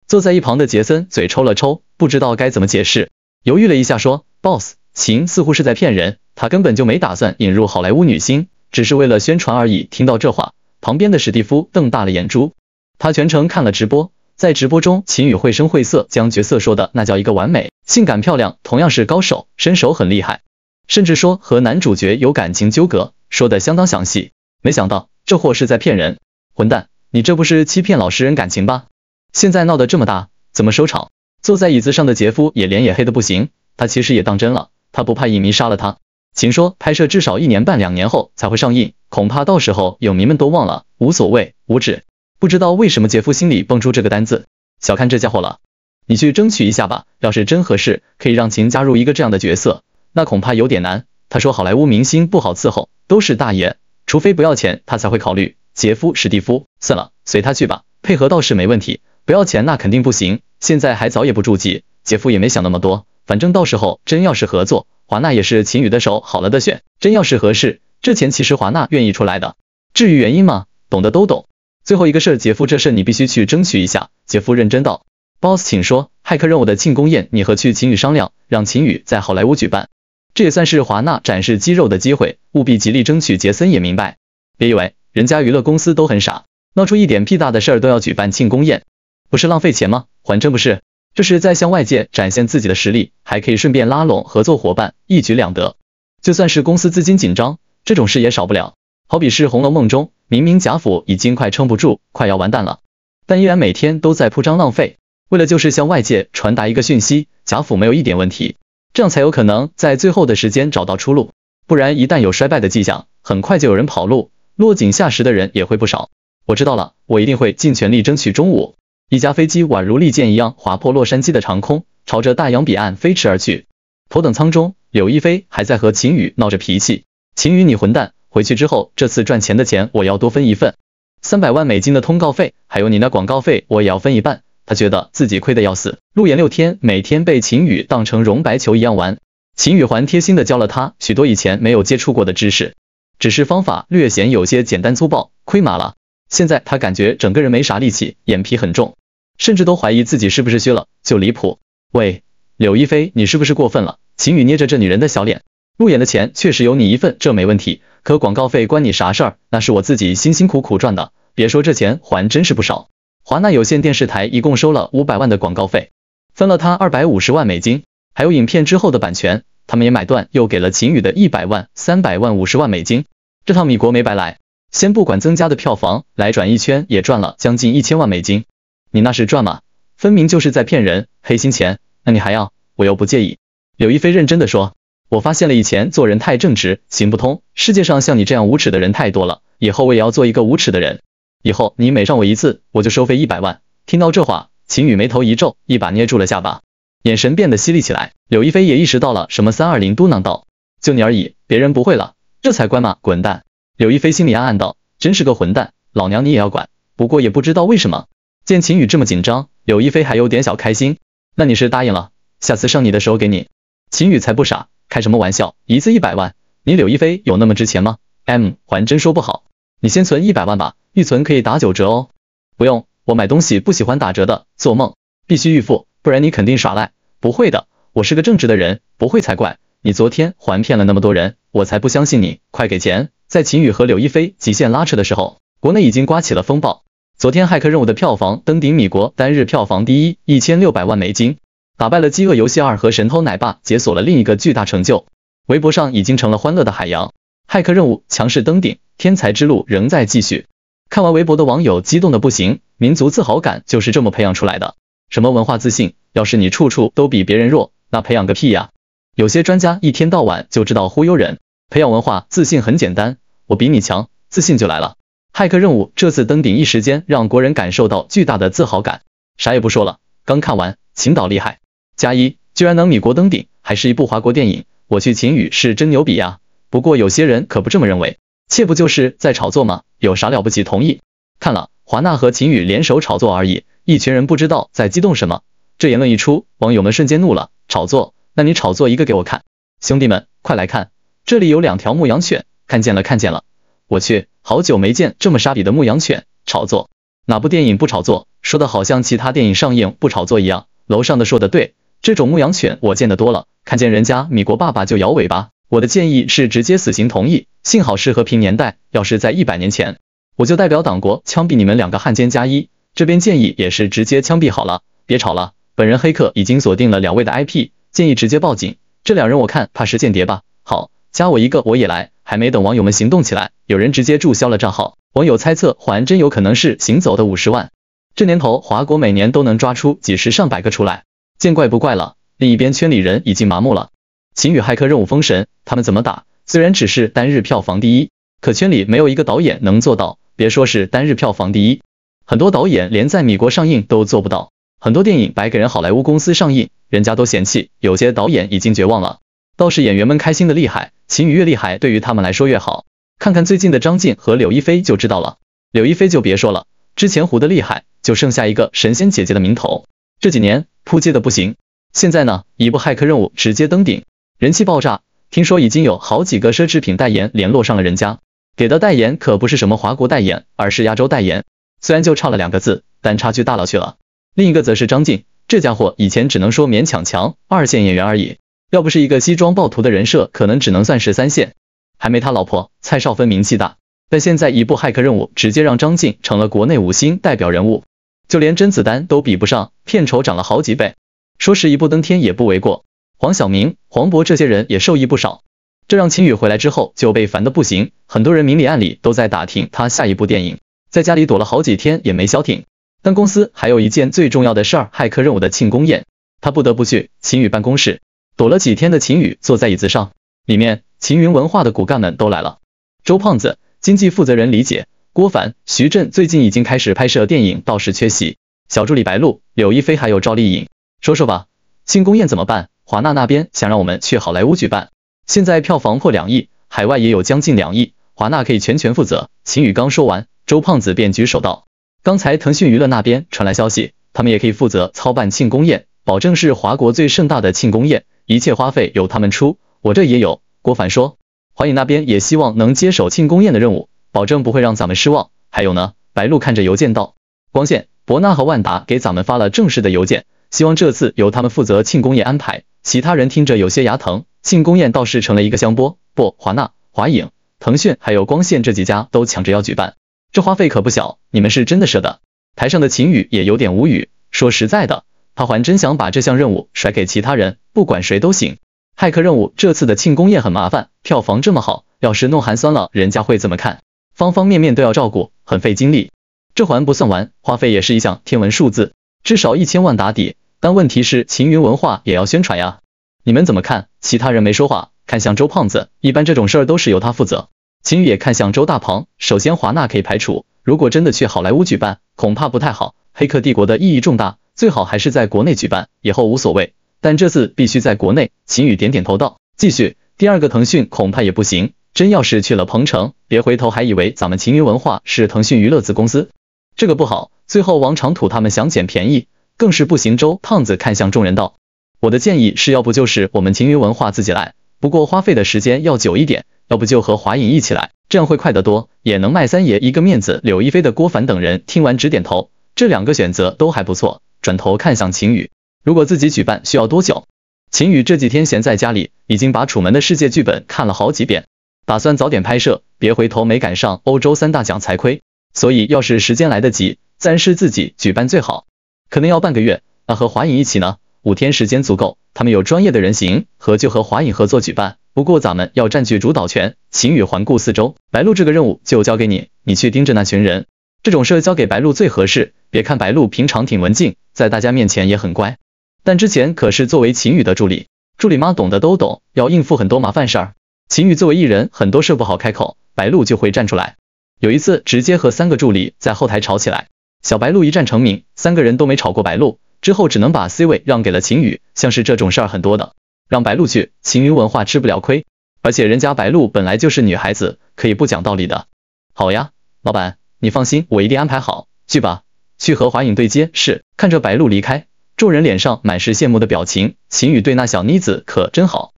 坐在一旁的杰森嘴抽了抽，不知道该怎么解释，犹豫了一下说：“boss，秦似乎是在骗人，他根本就没打算引入好莱坞女星，只是为了宣传而已。”听到这话，旁边的史蒂夫瞪大了眼珠，他全程看了直播。在直播中，秦宇绘声绘色将角色说的那叫一个完美，性感漂亮，同样是高手，身手很厉害，甚至说和男主角有感情纠葛，说的相当详细。没想到这货是在骗人，混蛋，你这不是欺骗老实人感情吧？现在闹得这么大，怎么收场？坐在椅子上的杰夫也脸也黑的不行，他其实也当真了，他不怕影迷杀了他。秦说拍摄至少一年半两年后才会上映，恐怕到时候影迷们都忘了，无所谓，无止。不知道为什么杰夫心里蹦出这个单子，小看这家伙了，你去争取一下吧。要是真合适，可以让秦加入一个这样的角色，那恐怕有点难。他说好莱坞明星不好伺候，都是大爷，除非不要钱，他才会考虑。杰夫，史蒂夫，算了，随他去吧。配合倒是没问题，不要钱那肯定不行。现在还早，也不着急。杰夫也没想那么多，反正到时候真要是合作，华纳也是秦宇的手好了的选。真要是合适，这钱其实华纳愿意出来的。至于原因吗？懂得都懂。最后一个事，杰夫，这事你必须去争取一下。杰夫认真道：“Boss，请说。骇客任务的庆功宴，你和去秦宇商量，让秦宇在好莱坞举办，这也算是华纳展示肌肉的机会，务必极力争取。”杰森也明白，别以为人家娱乐公司都很傻，闹出一点屁大的事儿都要举办庆功宴，不是浪费钱吗？还真不是，这是在向外界展现自己的实力，还可以顺便拉拢合作伙伴，一举两得。就算是公司资金紧张，这种事也少不了。好比是《红楼梦》中，明明贾府已经快撑不住，快要完蛋了，但依然每天都在铺张浪费，为了就是向外界传达一个讯息，贾府没有一点问题，这样才有可能在最后的时间找到出路，不然一旦有衰败的迹象，很快就有人跑路，落井下石的人也会不少。我知道了，我一定会尽全力争取中午。一架飞机宛如利剑一样划破洛杉矶的长空，朝着大洋彼岸飞驰而去。头等舱中，柳亦菲还在和秦宇闹着脾气，秦宇，你混蛋！回去之后，这次赚钱的钱我要多分一份，三百万美金的通告费，还有你那广告费，我也要分一半。他觉得自己亏得要死。路演六天，每天被秦宇当成绒白球一样玩，秦宇还贴心的教了他许多以前没有接触过的知识，只是方法略显有些简单粗暴，亏麻了。现在他感觉整个人没啥力气，眼皮很重，甚至都怀疑自己是不是虚了，就离谱。喂，柳亦菲，你是不是过分了？秦宇捏着这女人的小脸，路演的钱确实有你一份，这没问题。可广告费关你啥事儿？那是我自己辛辛苦苦赚的，别说这钱还真是不少。华纳有线电视台一共收了五百万的广告费，分了他二百五十万美金，还有影片之后的版权，他们也买断，又给了秦宇的一百万、三百万、五十万美金。这趟米国没白来，先不管增加的票房，来转一圈也赚了将近一千万美金。你那是赚吗？分明就是在骗人，黑心钱。那你还要？我又不介意。柳亦菲认真的说。我发现了，以前做人太正直行不通。世界上像你这样无耻的人太多了，以后我也要做一个无耻的人。以后你每上我一次，我就收费一百万。听到这话，秦宇眉头一皱，一把捏住了下巴，眼神变得犀利起来。柳亦菲也意识到了什么，三二零嘟囔道：“就你而已，别人不会了，这才乖嘛，滚蛋。”柳亦菲心里暗暗道：“真是个混蛋，老娘你也要管。”不过也不知道为什么，见秦宇这么紧张，柳亦菲还有点小开心。那你是答应了，下次上你的时候给你。秦宇才不傻。开什么玩笑？一次一百万，你柳亦菲有那么值钱吗？M 还真说不好，你先存一百万吧，预存可以打九折哦。不用，我买东西不喜欢打折的，做梦。必须预付，不然你肯定耍赖。不会的，我是个正直的人，不会才怪。你昨天还骗了那么多人，我才不相信你。快给钱！在秦宇和柳亦菲极限拉扯的时候，国内已经刮起了风暴。昨天《骇客任务》的票房登顶米国单日票房第一，一千六百万美金。打败了《饥饿游戏二》和《神偷奶爸》，解锁了另一个巨大成就。微博上已经成了欢乐的海洋。骇客任务强势登顶，天才之路仍在继续。看完微博的网友激动的不行，民族自豪感就是这么培养出来的。什么文化自信？要是你处处都比别人弱，那培养个屁呀！有些专家一天到晚就知道忽悠人。培养文化自信很简单，我比你强，自信就来了。骇客任务这次登顶，一时间让国人感受到巨大的自豪感。啥也不说了，刚看完，秦导厉害。加一居然能米国登顶，还是一部华国电影，我去秦羽是真牛逼呀！不过有些人可不这么认为，切不就是在炒作吗？有啥了不起？同意，看了华纳和秦羽联手炒作而已，一群人不知道在激动什么。这言论一出，网友们瞬间怒了：炒作？那你炒作一个给我看！兄弟们，快来看，这里有两条牧羊犬，看见了看见了！我去，好久没见这么沙比的牧羊犬，炒作？哪部电影不炒作？说的好像其他电影上映不炒作一样。楼上的说的对。这种牧羊犬我见得多了，看见人家米国爸爸就摇尾巴。我的建议是直接死刑，同意。幸好是和平年代，要是在一百年前，我就代表党国枪毙你们两个汉奸加一。这边建议也是直接枪毙好了，别吵了。本人黑客已经锁定了两位的 IP，建议直接报警。这两人我看怕是间谍吧？好，加我一个，我也来。还没等网友们行动起来，有人直接注销了账号。网友猜测，还真有可能是行走的五十万。这年头，华国每年都能抓出几十上百个出来。见怪不怪了。另一边圈里人已经麻木了。秦羽骇客任务封神，他们怎么打？虽然只是单日票房第一，可圈里没有一个导演能做到。别说是单日票房第一，很多导演连在米国上映都做不到。很多电影白给人好莱坞公司上映，人家都嫌弃。有些导演已经绝望了。倒是演员们开心的厉害，秦羽越厉害，对于他们来说越好。看看最近的张晋和柳亦菲就知道了。柳亦菲就别说了，之前糊的厉害，就剩下一个神仙姐姐的名头。这几年。扑街的不行，现在呢，一部《骇客任务》直接登顶，人气爆炸。听说已经有好几个奢侈品代言联络上了人家，给的代言可不是什么华国代言，而是亚洲代言。虽然就差了两个字，但差距大了去了。另一个则是张晋，这家伙以前只能说勉强强二线演员而已，要不是一个西装暴徒的人设，可能只能算十三线，还没他老婆蔡少芬名气大。但现在一部《骇客任务》直接让张晋成了国内五星代表人物。就连甄子丹都比不上，片酬涨了好几倍，说是一步登天也不为过。黄晓明、黄渤这些人也受益不少，这让秦宇回来之后就被烦得不行，很多人明里暗里都在打听他下一部电影。在家里躲了好几天也没消停，但公司还有一件最重要的事儿——骇客任务的庆功宴，他不得不去。秦宇办公室，躲了几天的秦宇坐在椅子上，里面秦云文化的骨干们都来了，周胖子、经济负责人李姐。郭凡、徐震最近已经开始拍摄电影，道士缺席。小助理白鹿、柳亦菲还有赵丽颖，说说吧，庆功宴怎么办？华纳那边想让我们去好莱坞举办，现在票房破两亿，海外也有将近两亿，华纳可以全权负责。秦宇刚说完，周胖子便举手道：“刚才腾讯娱乐那边传来消息，他们也可以负责操办庆功宴，保证是华国最盛大的庆功宴，一切花费由他们出。”我这也有，郭凡说，华影那边也希望能接手庆功宴的任务。保证不会让咱们失望。还有呢，白鹿看着邮件道：“光线、伯纳和万达给咱们发了正式的邮件，希望这次由他们负责庆功宴安排。”其他人听着有些牙疼，庆功宴倒是成了一个香饽饽。华纳、华影、腾讯还有光线这几家都抢着要举办，这花费可不小，你们是真的舍得？台上的秦羽也有点无语，说实在的，他还真想把这项任务甩给其他人，不管谁都行。骇客任务这次的庆功宴很麻烦，票房这么好，要是弄寒酸了，人家会怎么看？方方面面都要照顾，很费精力。这还不算完，花费也是一项天文数字，至少一千万打底。但问题是，秦云文化也要宣传呀。你们怎么看？其他人没说话，看向周胖子。一般这种事儿都是由他负责。秦宇也看向周大鹏。首先华纳可以排除，如果真的去好莱坞举办，恐怕不太好。黑客帝国的意义重大，最好还是在国内举办。以后无所谓，但这次必须在国内。秦宇点点头道：“继续，第二个腾讯恐怕也不行。”真要是去了鹏城，别回头还以为咱们秦云文化是腾讯娱乐子公司，这个不好。最后王长土他们想捡便宜，更是不行。周胖子看向众人道：“我的建议是要不就是我们秦云文化自己来，不过花费的时间要久一点；要不就和华影一起来，这样会快得多，也能卖三爷一个面子。”柳亦菲的郭凡等人听完直点头，这两个选择都还不错。转头看向秦宇，如果自己举办需要多久？秦宇这几天闲在家里，已经把《楚门的世界》剧本看了好几遍。打算早点拍摄，别回头没赶上欧洲三大奖才亏。所以要是时间来得及，暂时自己举办最好。可能要半个月。那和华影一起呢？五天时间足够，他们有专业的人行和就和华影合作举办。不过咱们要占据主导权。秦羽环顾四周，白鹿这个任务就交给你，你去盯着那群人。这种事交给白鹿最合适。别看白鹿平常挺文静，在大家面前也很乖，但之前可是作为秦羽的助理，助理妈懂的都懂，要应付很多麻烦事儿。秦宇作为艺人，很多事不好开口，白露就会站出来。有一次直接和三个助理在后台吵起来，小白露一战成名，三个人都没吵过白露，之后只能把 C 位让给了秦宇。像是这种事儿很多的，让白露去，秦云文化吃不了亏。而且人家白露本来就是女孩子，可以不讲道理的。好呀，老板，你放心，我一定安排好，去吧，去和华影对接。是，看着白露离开，众人脸上满是羡慕的表情。秦宇对那小妮子可真好。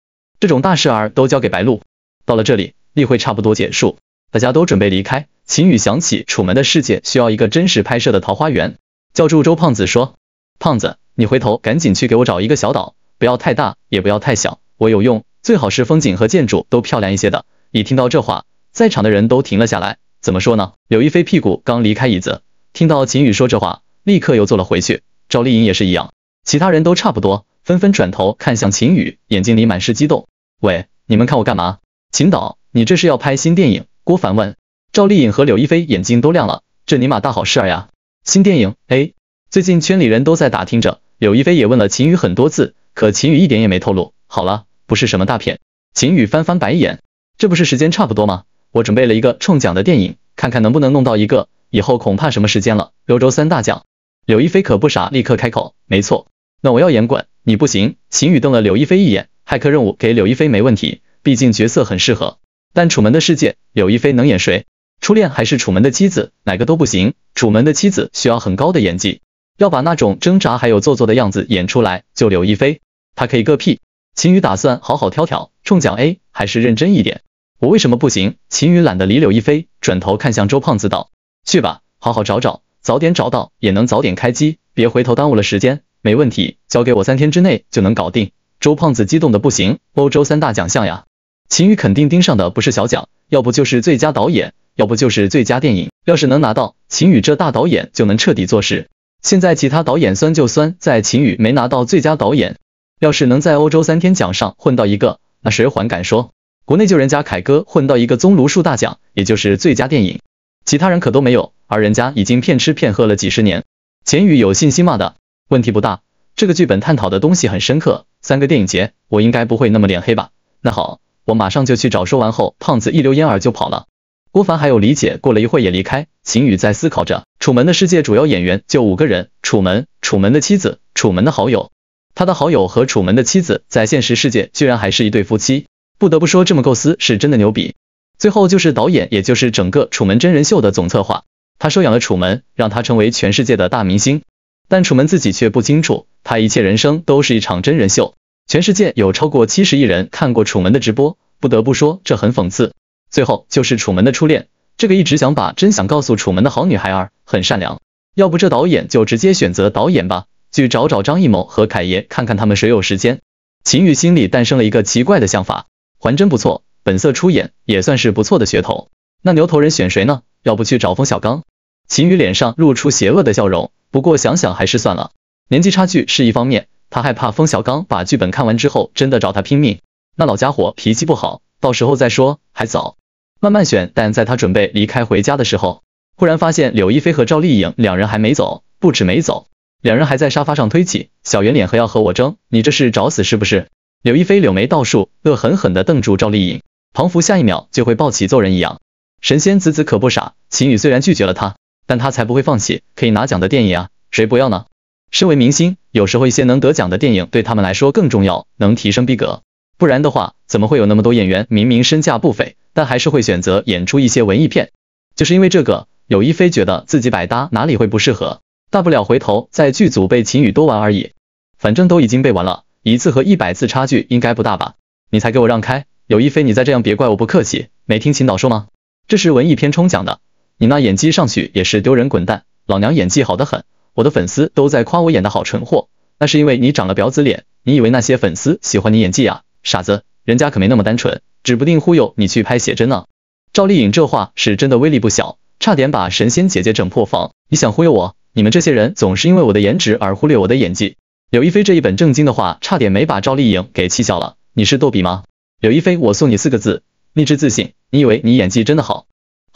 这种大事儿都交给白鹿。到了这里，例会差不多结束，大家都准备离开。秦宇想起楚门的世界需要一个真实拍摄的桃花源，叫住周胖子说：“胖子，你回头赶紧去给我找一个小岛，不要太大，也不要太小，我有用。最好是风景和建筑都漂亮一些的。”一听到这话，在场的人都停了下来。怎么说呢？柳亦菲屁股刚离开椅子，听到秦宇说这话，立刻又坐了回去。赵丽颖也是一样，其他人都差不多，纷纷转头看向秦宇，眼睛里满是激动。喂，你们看我干嘛？秦导，你这是要拍新电影？郭凡问。赵丽颖和柳亦菲眼睛都亮了，这尼玛大好事儿呀！新电影？哎，最近圈里人都在打听着，柳亦菲也问了秦宇很多次，可秦宇一点也没透露。好了，不是什么大片。秦宇翻翻白眼，这不是时间差不多吗？我准备了一个冲奖的电影，看看能不能弄到一个。以后恐怕什么时间了？欧洲三大奖。柳亦菲可不傻，立刻开口，没错，那我要演滚，你不行。秦宇瞪了柳亦菲一眼。骇客任务给柳亦菲没问题，毕竟角色很适合。但楚门的世界，柳亦菲能演谁？初恋还是楚门的妻子？哪个都不行。楚门的妻子需要很高的演技，要把那种挣扎还有做作的样子演出来。就柳亦菲，她可以个屁。秦宇打算好好挑挑，中奖 A 还是认真一点。我为什么不行？秦宇懒得理柳亦菲，转头看向周胖子道：“去吧，好好找找，早点找到也能早点开机，别回头耽误了时间。没问题，交给我，三天之内就能搞定。”周胖子激动的不行，欧洲三大奖项呀！秦宇肯定盯上的不是小奖，要不就是最佳导演，要不就是最佳电影。要是能拿到，秦宇这大导演就能彻底做事。现在其他导演酸就酸在秦宇没拿到最佳导演，要是能在欧洲三天奖上混到一个，那谁还敢说国内就人家凯哥混到一个棕榈树大奖，也就是最佳电影，其他人可都没有。而人家已经骗吃骗喝了几十年，秦宇有信心骂的？问题不大，这个剧本探讨的东西很深刻。三个电影节，我应该不会那么脸黑吧？那好，我马上就去找。说完后，胖子一溜烟儿就跑了。郭凡还有李姐过了一会也离开。秦宇在思考着，楚门的世界主要演员就五个人：楚门、楚门的妻子、楚门的好友。他的好友和楚门的妻子在现实世界居然还是一对夫妻，不得不说这么构思是真的牛逼。最后就是导演，也就是整个楚门真人秀的总策划，他收养了楚门，让他成为全世界的大明星。但楚门自己却不清楚，他一切人生都是一场真人秀。全世界有超过七十亿人看过楚门的直播，不得不说这很讽刺。最后就是楚门的初恋，这个一直想把真相告诉楚门的好女孩儿，很善良。要不这导演就直接选择导演吧，去找找张艺谋和凯爷，看看他们谁有时间。秦宇心里诞生了一个奇怪的想法，还真不错，本色出演也算是不错的噱头。那牛头人选谁呢？要不去找冯小刚？秦宇脸上露出邪恶的笑容。不过想想还是算了，年纪差距是一方面，他害怕封小刚把剧本看完之后真的找他拼命。那老家伙脾气不好，到时候再说还早，慢慢选。但在他准备离开回家的时候，忽然发现柳亦菲和赵丽颖两人还没走，不止没走，两人还在沙发上推起。小圆脸还要和我争，你这是找死是不是？柳亦菲柳眉倒竖，恶狠狠地瞪住赵丽颖，仿佛下一秒就会抱起揍人一样。神仙子子可不傻，秦羽虽然拒绝了他。但他才不会放弃可以拿奖的电影啊，谁不要呢？身为明星，有时候一些能得奖的电影对他们来说更重要，能提升逼格。不然的话，怎么会有那么多演员明明身价不菲，但还是会选择演出一些文艺片？就是因为这个，有亦菲觉得自己百搭，哪里会不适合？大不了回头在剧组被秦宇多玩而已，反正都已经背完了，一次和一百次差距应该不大吧？你才给我让开！有亦菲，你再这样，别怪我不客气。没听秦导说吗？这是文艺片冲奖的。你那演技上去也是丢人，滚蛋！老娘演技好得很，我的粉丝都在夸我演的好，蠢货！那是因为你长了婊子脸，你以为那些粉丝喜欢你演技啊，傻子！人家可没那么单纯，指不定忽悠你去拍写真呢。赵丽颖这话是真的威力不小，差点把神仙姐姐整破防。你想忽悠我？你们这些人总是因为我的颜值而忽略我的演技。刘亦菲这一本正经的话差点没把赵丽颖给气笑了。你是逗比吗？刘亦菲，我送你四个字：励志自信。你以为你演技真的好？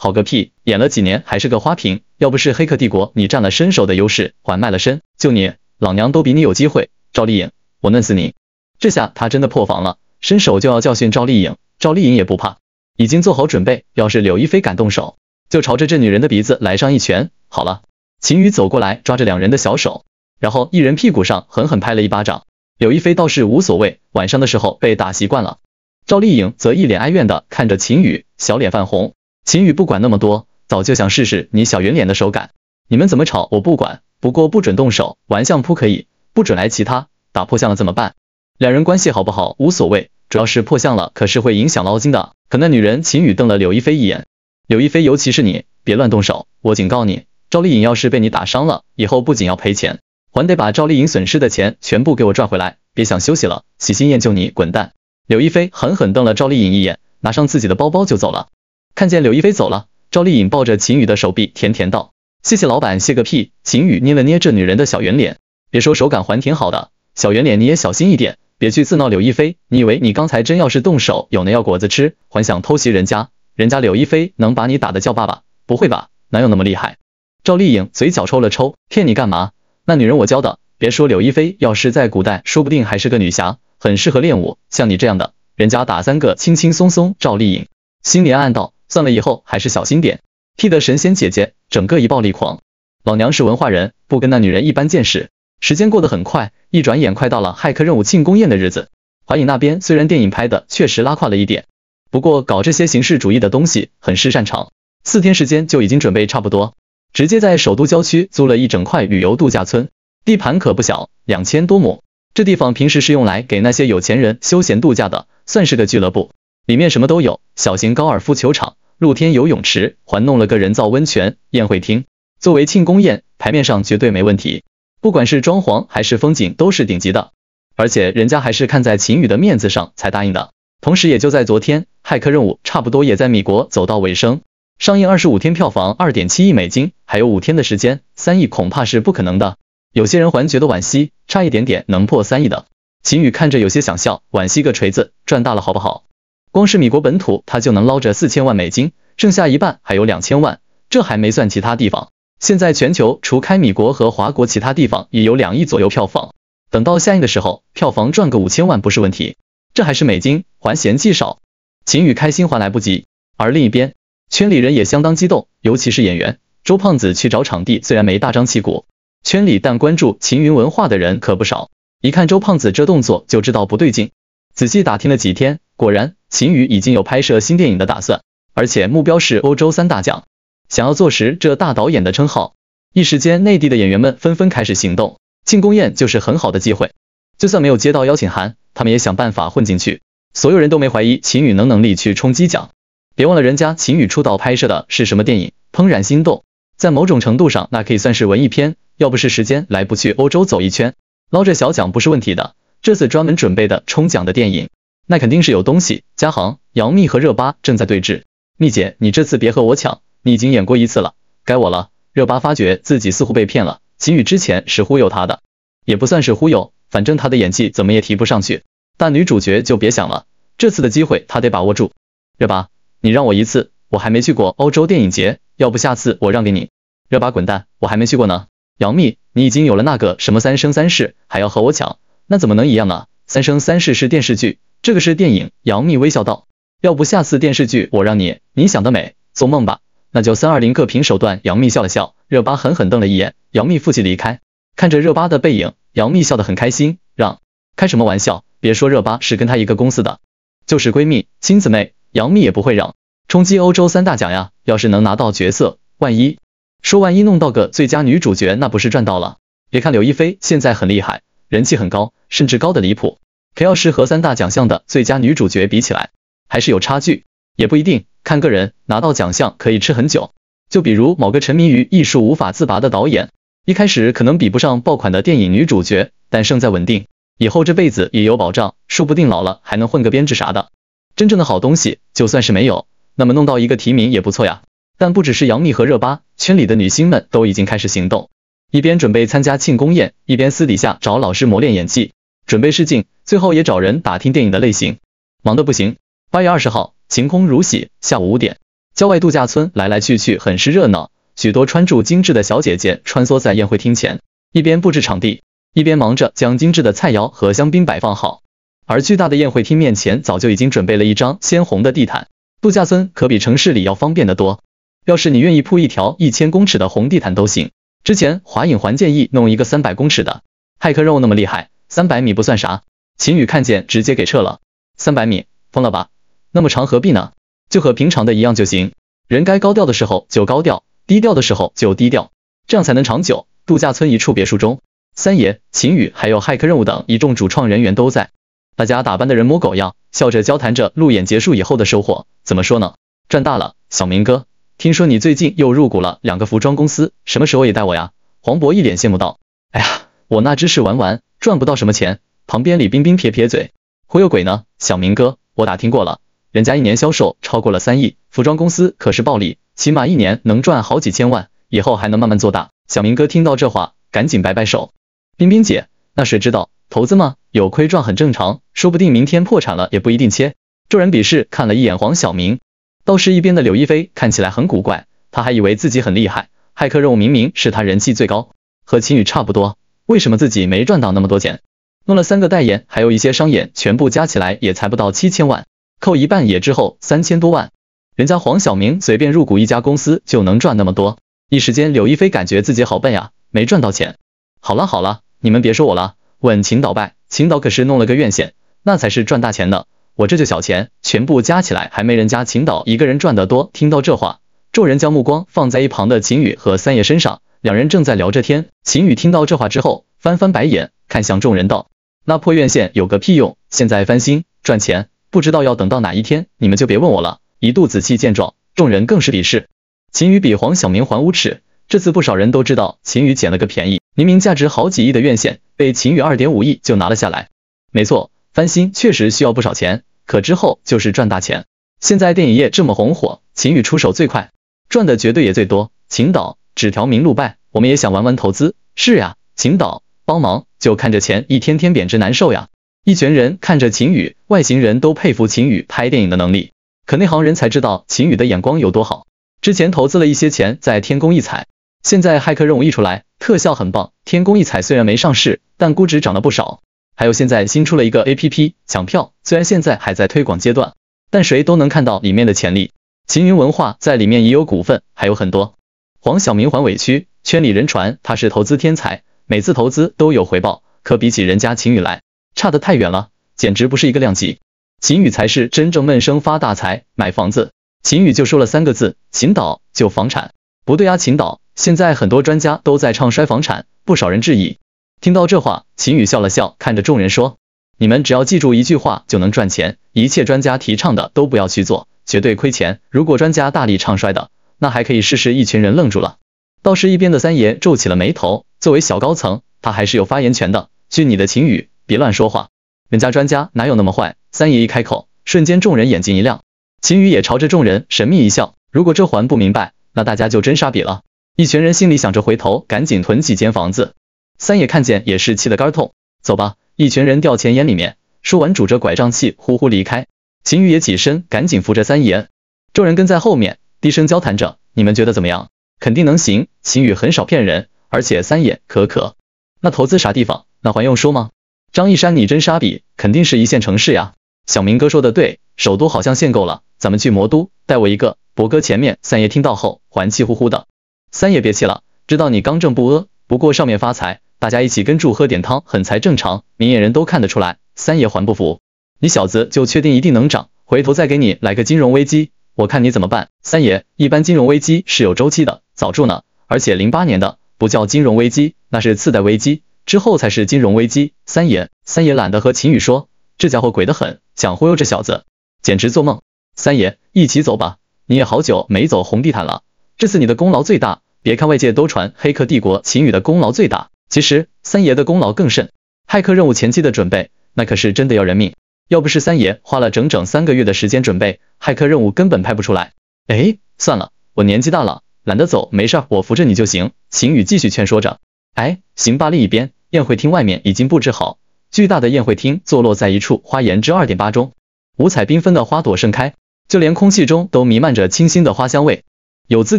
好个屁！演了几年还是个花瓶，要不是黑客帝国，你占了身手的优势，还卖了身，就你老娘都比你有机会。赵丽颖，我弄死你！这下他真的破防了，伸手就要教训赵丽颖。赵丽颖也不怕，已经做好准备，要是柳亦菲敢动手，就朝着这女人的鼻子来上一拳。好了，秦宇走过来，抓着两人的小手，然后一人屁股上狠狠拍了一巴掌。柳亦菲倒是无所谓，晚上的时候被打习惯了。赵丽颖则一脸哀怨的看着秦宇，小脸泛红。秦宇不管那么多，早就想试试你小圆脸的手感。你们怎么吵我不管，不过不准动手，玩相扑可以，不准来其他。打破相了怎么办？两人关系好不好无所谓，主要是破相了，可是会影响捞金的。可那女人，秦宇瞪了柳亦菲一眼。柳亦菲，尤其是你，别乱动手，我警告你。赵丽颖要是被你打伤了，以后不仅要赔钱，还得把赵丽颖损失的钱全部给我赚回来，别想休息了，喜新厌旧，你滚蛋！柳亦菲狠狠瞪了赵丽颖一眼，拿上自己的包包就走了。看见柳亦菲走了，赵丽颖抱着秦宇的手臂，甜甜道：“谢谢老板，谢个屁！”秦宇捏了捏这女人的小圆脸，别说手感还挺好的。小圆脸，你也小心一点，别去自闹柳亦菲。你以为你刚才真要是动手，有那药果子吃，还想偷袭人家？人家柳亦菲能把你打得叫爸爸？不会吧，哪有那么厉害？赵丽颖嘴角抽了抽，骗你干嘛？那女人我教的，别说柳亦菲，要是在古代，说不定还是个女侠，很适合练武。像你这样的人家打三个，轻轻松松。赵丽颖心里暗道。算了，以后还是小心点。替的神仙姐姐整个一暴力狂，老娘是文化人，不跟那女人一般见识。时间过得很快，一转眼快到了骇客任务庆功宴的日子。华影那边虽然电影拍的确实拉胯了一点，不过搞这些形式主义的东西很是擅长。四天时间就已经准备差不多，直接在首都郊区租了一整块旅游度假村，地盘可不小，两千多亩。这地方平时是用来给那些有钱人休闲度假的，算是个俱乐部，里面什么都有，小型高尔夫球场。露天游泳池，还弄了个人造温泉，宴会厅作为庆功宴，台面上绝对没问题。不管是装潢还是风景，都是顶级的。而且人家还是看在秦宇的面子上才答应的。同时，也就在昨天，骇客任务差不多也在米国走到尾声。上映二十五天，票房二点七亿美金，还有五天的时间，三亿恐怕是不可能的。有些人还觉得惋惜，差一点点能破三亿的。秦宇看着有些想笑，惋惜个锤子，赚大了好不好？光是米国本土，他就能捞着四千万美金，剩下一半还有两千万，这还没算其他地方。现在全球除开米国和华国，其他地方也有两亿左右票房。等到下映的时候，票房赚个五千万不是问题，这还是美金，还嫌弃少？秦宇开心还来不及。而另一边，圈里人也相当激动，尤其是演员周胖子去找场地，虽然没大张旗鼓，圈里但关注秦云文化的人可不少。一看周胖子这动作就知道不对劲，仔细打听了几天，果然。秦宇已经有拍摄新电影的打算，而且目标是欧洲三大奖，想要坐实这大导演的称号。一时间，内地的演员们纷纷开始行动，庆功宴就是很好的机会。就算没有接到邀请函，他们也想办法混进去。所有人都没怀疑秦宇能能力去冲击奖。别忘了，人家秦宇出道拍摄的是什么电影？《怦然心动》在某种程度上，那可以算是文艺片。要不是时间来不去欧洲走一圈，捞这小奖不是问题的。这次专门准备的冲奖的电影。那肯定是有东西。嘉行，杨幂和热巴正在对峙。幂姐，你这次别和我抢，你已经演过一次了，该我了。热巴发觉自己似乎被骗了，秦宇之前是忽悠他的，也不算是忽悠，反正他的演技怎么也提不上去。但女主角就别想了，这次的机会他得把握住。热巴，你让我一次，我还没去过欧洲电影节，要不下次我让给你。热巴滚蛋，我还没去过呢。杨幂，你已经有了那个什么三生三世，还要和我抢？那怎么能一样呢？三生三世是电视剧。这个是电影，杨幂微笑道：“要不下次电视剧我让你，你想得美，做梦吧。”那就三二零各凭手段。杨幂笑了笑，热巴狠狠瞪了一眼，杨幂负气离开。看着热巴的背影，杨幂笑得很开心。让开什么玩笑？别说热巴是跟她一个公司的，就是闺蜜亲姊妹，杨幂也不会让。冲击欧洲三大奖呀，要是能拿到角色，万一说万一弄到个最佳女主角，那不是赚到了？别看刘亦菲现在很厉害，人气很高，甚至高的离谱。可要是和三大奖项的最佳女主角比起来，还是有差距。也不一定，看个人拿到奖项可以吃很久。就比如某个沉迷于艺术无法自拔的导演，一开始可能比不上爆款的电影女主角，但胜在稳定，以后这辈子也有保障，说不定老了还能混个编制啥的。真正的好东西就算是没有，那么弄到一个提名也不错呀。但不只是杨幂和热巴，圈里的女星们都已经开始行动，一边准备参加庆功宴，一边私底下找老师磨练演技。准备试镜，最后也找人打听电影的类型，忙得不行。八月二十号，晴空如洗，下午五点，郊外度假村来来去去，很是热闹。许多穿着精致的小姐姐穿梭在宴会厅前，一边布置场地，一边忙着将精致的菜肴和香槟摆放好。而巨大的宴会厅面前早就已经准备了一张鲜红的地毯。度假村可比城市里要方便得多，要是你愿意铺一条一千公尺的红地毯都行。之前华影环建议弄一个三百公尺的，骇客肉那么厉害。三百米不算啥，秦宇看见直接给撤了。三百米，疯了吧？那么长何必呢？就和平常的一样就行。人该高调的时候就高调，低调的时候就低调，这样才能长久。度假村一处别墅中，三爷、秦宇还有骇客任务等一众主创人员都在，大家打扮的人模狗样，笑着交谈着路演结束以后的收获。怎么说呢？赚大了，小明哥，听说你最近又入股了两个服装公司，什么时候也带我呀？黄渤一脸羡慕道。哎呀。我那只是玩玩，赚不到什么钱。旁边李冰冰撇撇嘴，忽悠鬼呢。小明哥，我打听过了，人家一年销售超过了三亿，服装公司可是暴利，起码一年能赚好几千万，以后还能慢慢做大。小明哥听到这话，赶紧摆摆手。冰冰姐，那谁知道投资吗？有亏赚很正常，说不定明天破产了也不一定。切，众人鄙视看了一眼黄晓明，倒是一边的柳亦菲看起来很古怪，他还以为自己很厉害，骇客任务明明是他人气最高，和秦羽差不多。为什么自己没赚到那么多钱？弄了三个代言，还有一些商演，全部加起来也才不到七千万，扣一半也之后三千多万。人家黄晓明随便入股一家公司就能赚那么多。一时间，刘亦菲感觉自己好笨呀，没赚到钱。好了好了，你们别说我了。问秦导呗，秦导可是弄了个院线，那才是赚大钱呢。我这就小钱，全部加起来还没人家秦导一个人赚的多。听到这话，众人将目光放在一旁的秦宇和三爷身上。两人正在聊着天，秦宇听到这话之后，翻翻白眼，看向众人道：“那破院线有个屁用？现在翻新赚钱，不知道要等到哪一天，你们就别问我了。”一肚子气见状，众人更是鄙视秦宇比黄晓明还无耻。这次不少人都知道秦宇捡了个便宜，明明价值好几亿的院线，被秦宇二点五亿就拿了下来。没错，翻新确实需要不少钱，可之后就是赚大钱。现在电影业这么红火，秦宇出手最快，赚的绝对也最多。秦导。指条明路办，我们也想玩玩投资。是呀，秦导帮忙，就看着钱一天天贬值难受呀。一群人看着秦宇，外行人都佩服秦宇拍电影的能力，可内行人才知道秦宇的眼光有多好。之前投资了一些钱在天宫异彩，现在骇客任务一出来，特效很棒。天宫异彩虽然没上市，但估值涨了不少。还有现在新出了一个 APP 抢票，虽然现在还在推广阶段，但谁都能看到里面的潜力。秦云文化在里面也有股份，还有很多。黄晓明还委屈，圈里人传他是投资天才，每次投资都有回报，可比起人家秦宇来，差得太远了，简直不是一个量级。秦宇才是真正闷声发大财，买房子。秦宇就说了三个字：秦导就房产。不对啊，秦导，现在很多专家都在唱衰房产，不少人质疑。听到这话，秦宇笑了笑，看着众人说：你们只要记住一句话就能赚钱，一切专家提倡的都不要去做，绝对亏钱。如果专家大力唱衰的。那还可以试试。一群人愣住了，倒是一边的三爷皱起了眉头。作为小高层，他还是有发言权的。据你的秦宇，别乱说话，人家专家哪有那么坏？三爷一开口，瞬间众人眼睛一亮。秦宇也朝着众人神秘一笑。如果这还不明白，那大家就真傻比了。一群人心里想着，回头赶紧囤几间房子。三爷看见也是气得肝痛。走吧，一群人掉钱眼里面。说完，拄着拐杖气呼呼离开。秦宇也起身，赶紧扶着三爷。众人跟在后面。低声交谈着，你们觉得怎么样？肯定能行。秦宇很少骗人，而且三爷，可可，那投资啥地方？那还用说吗？张一山，你真傻逼，肯定是一线城市呀。小明哥说的对，首都好像限购了，咱们去魔都，带我一个。博哥，前面。三爷听到后，还气呼呼的。三爷别气了，知道你刚正不阿，不过上面发财，大家一起跟住喝点汤，很才正常。明眼人都看得出来，三爷还不服，你小子就确定一定能涨？回头再给你来个金融危机。我看你怎么办，三爷。一般金融危机是有周期的，早住呢。而且零八年的不叫金融危机，那是次贷危机，之后才是金融危机。三爷，三爷懒得和秦宇说，这家伙鬼得很，想忽悠这小子，简直做梦。三爷，一起走吧，你也好久没走红地毯了。这次你的功劳最大，别看外界都传黑客帝国秦宇的功劳最大，其实三爷的功劳更甚。骇客任务前期的准备，那可是真的要人命。要不是三爷花了整整三个月的时间准备，骇客任务根本拍不出来。哎，算了，我年纪大了，懒得走，没事儿，我扶着你就行。秦宇继续劝说着。哎，行吧。另一边，宴会厅外面已经布置好，巨大的宴会厅坐落在一处花园之二点八中，五彩缤纷的花朵盛开，就连空气中都弥漫着清新的花香味。有资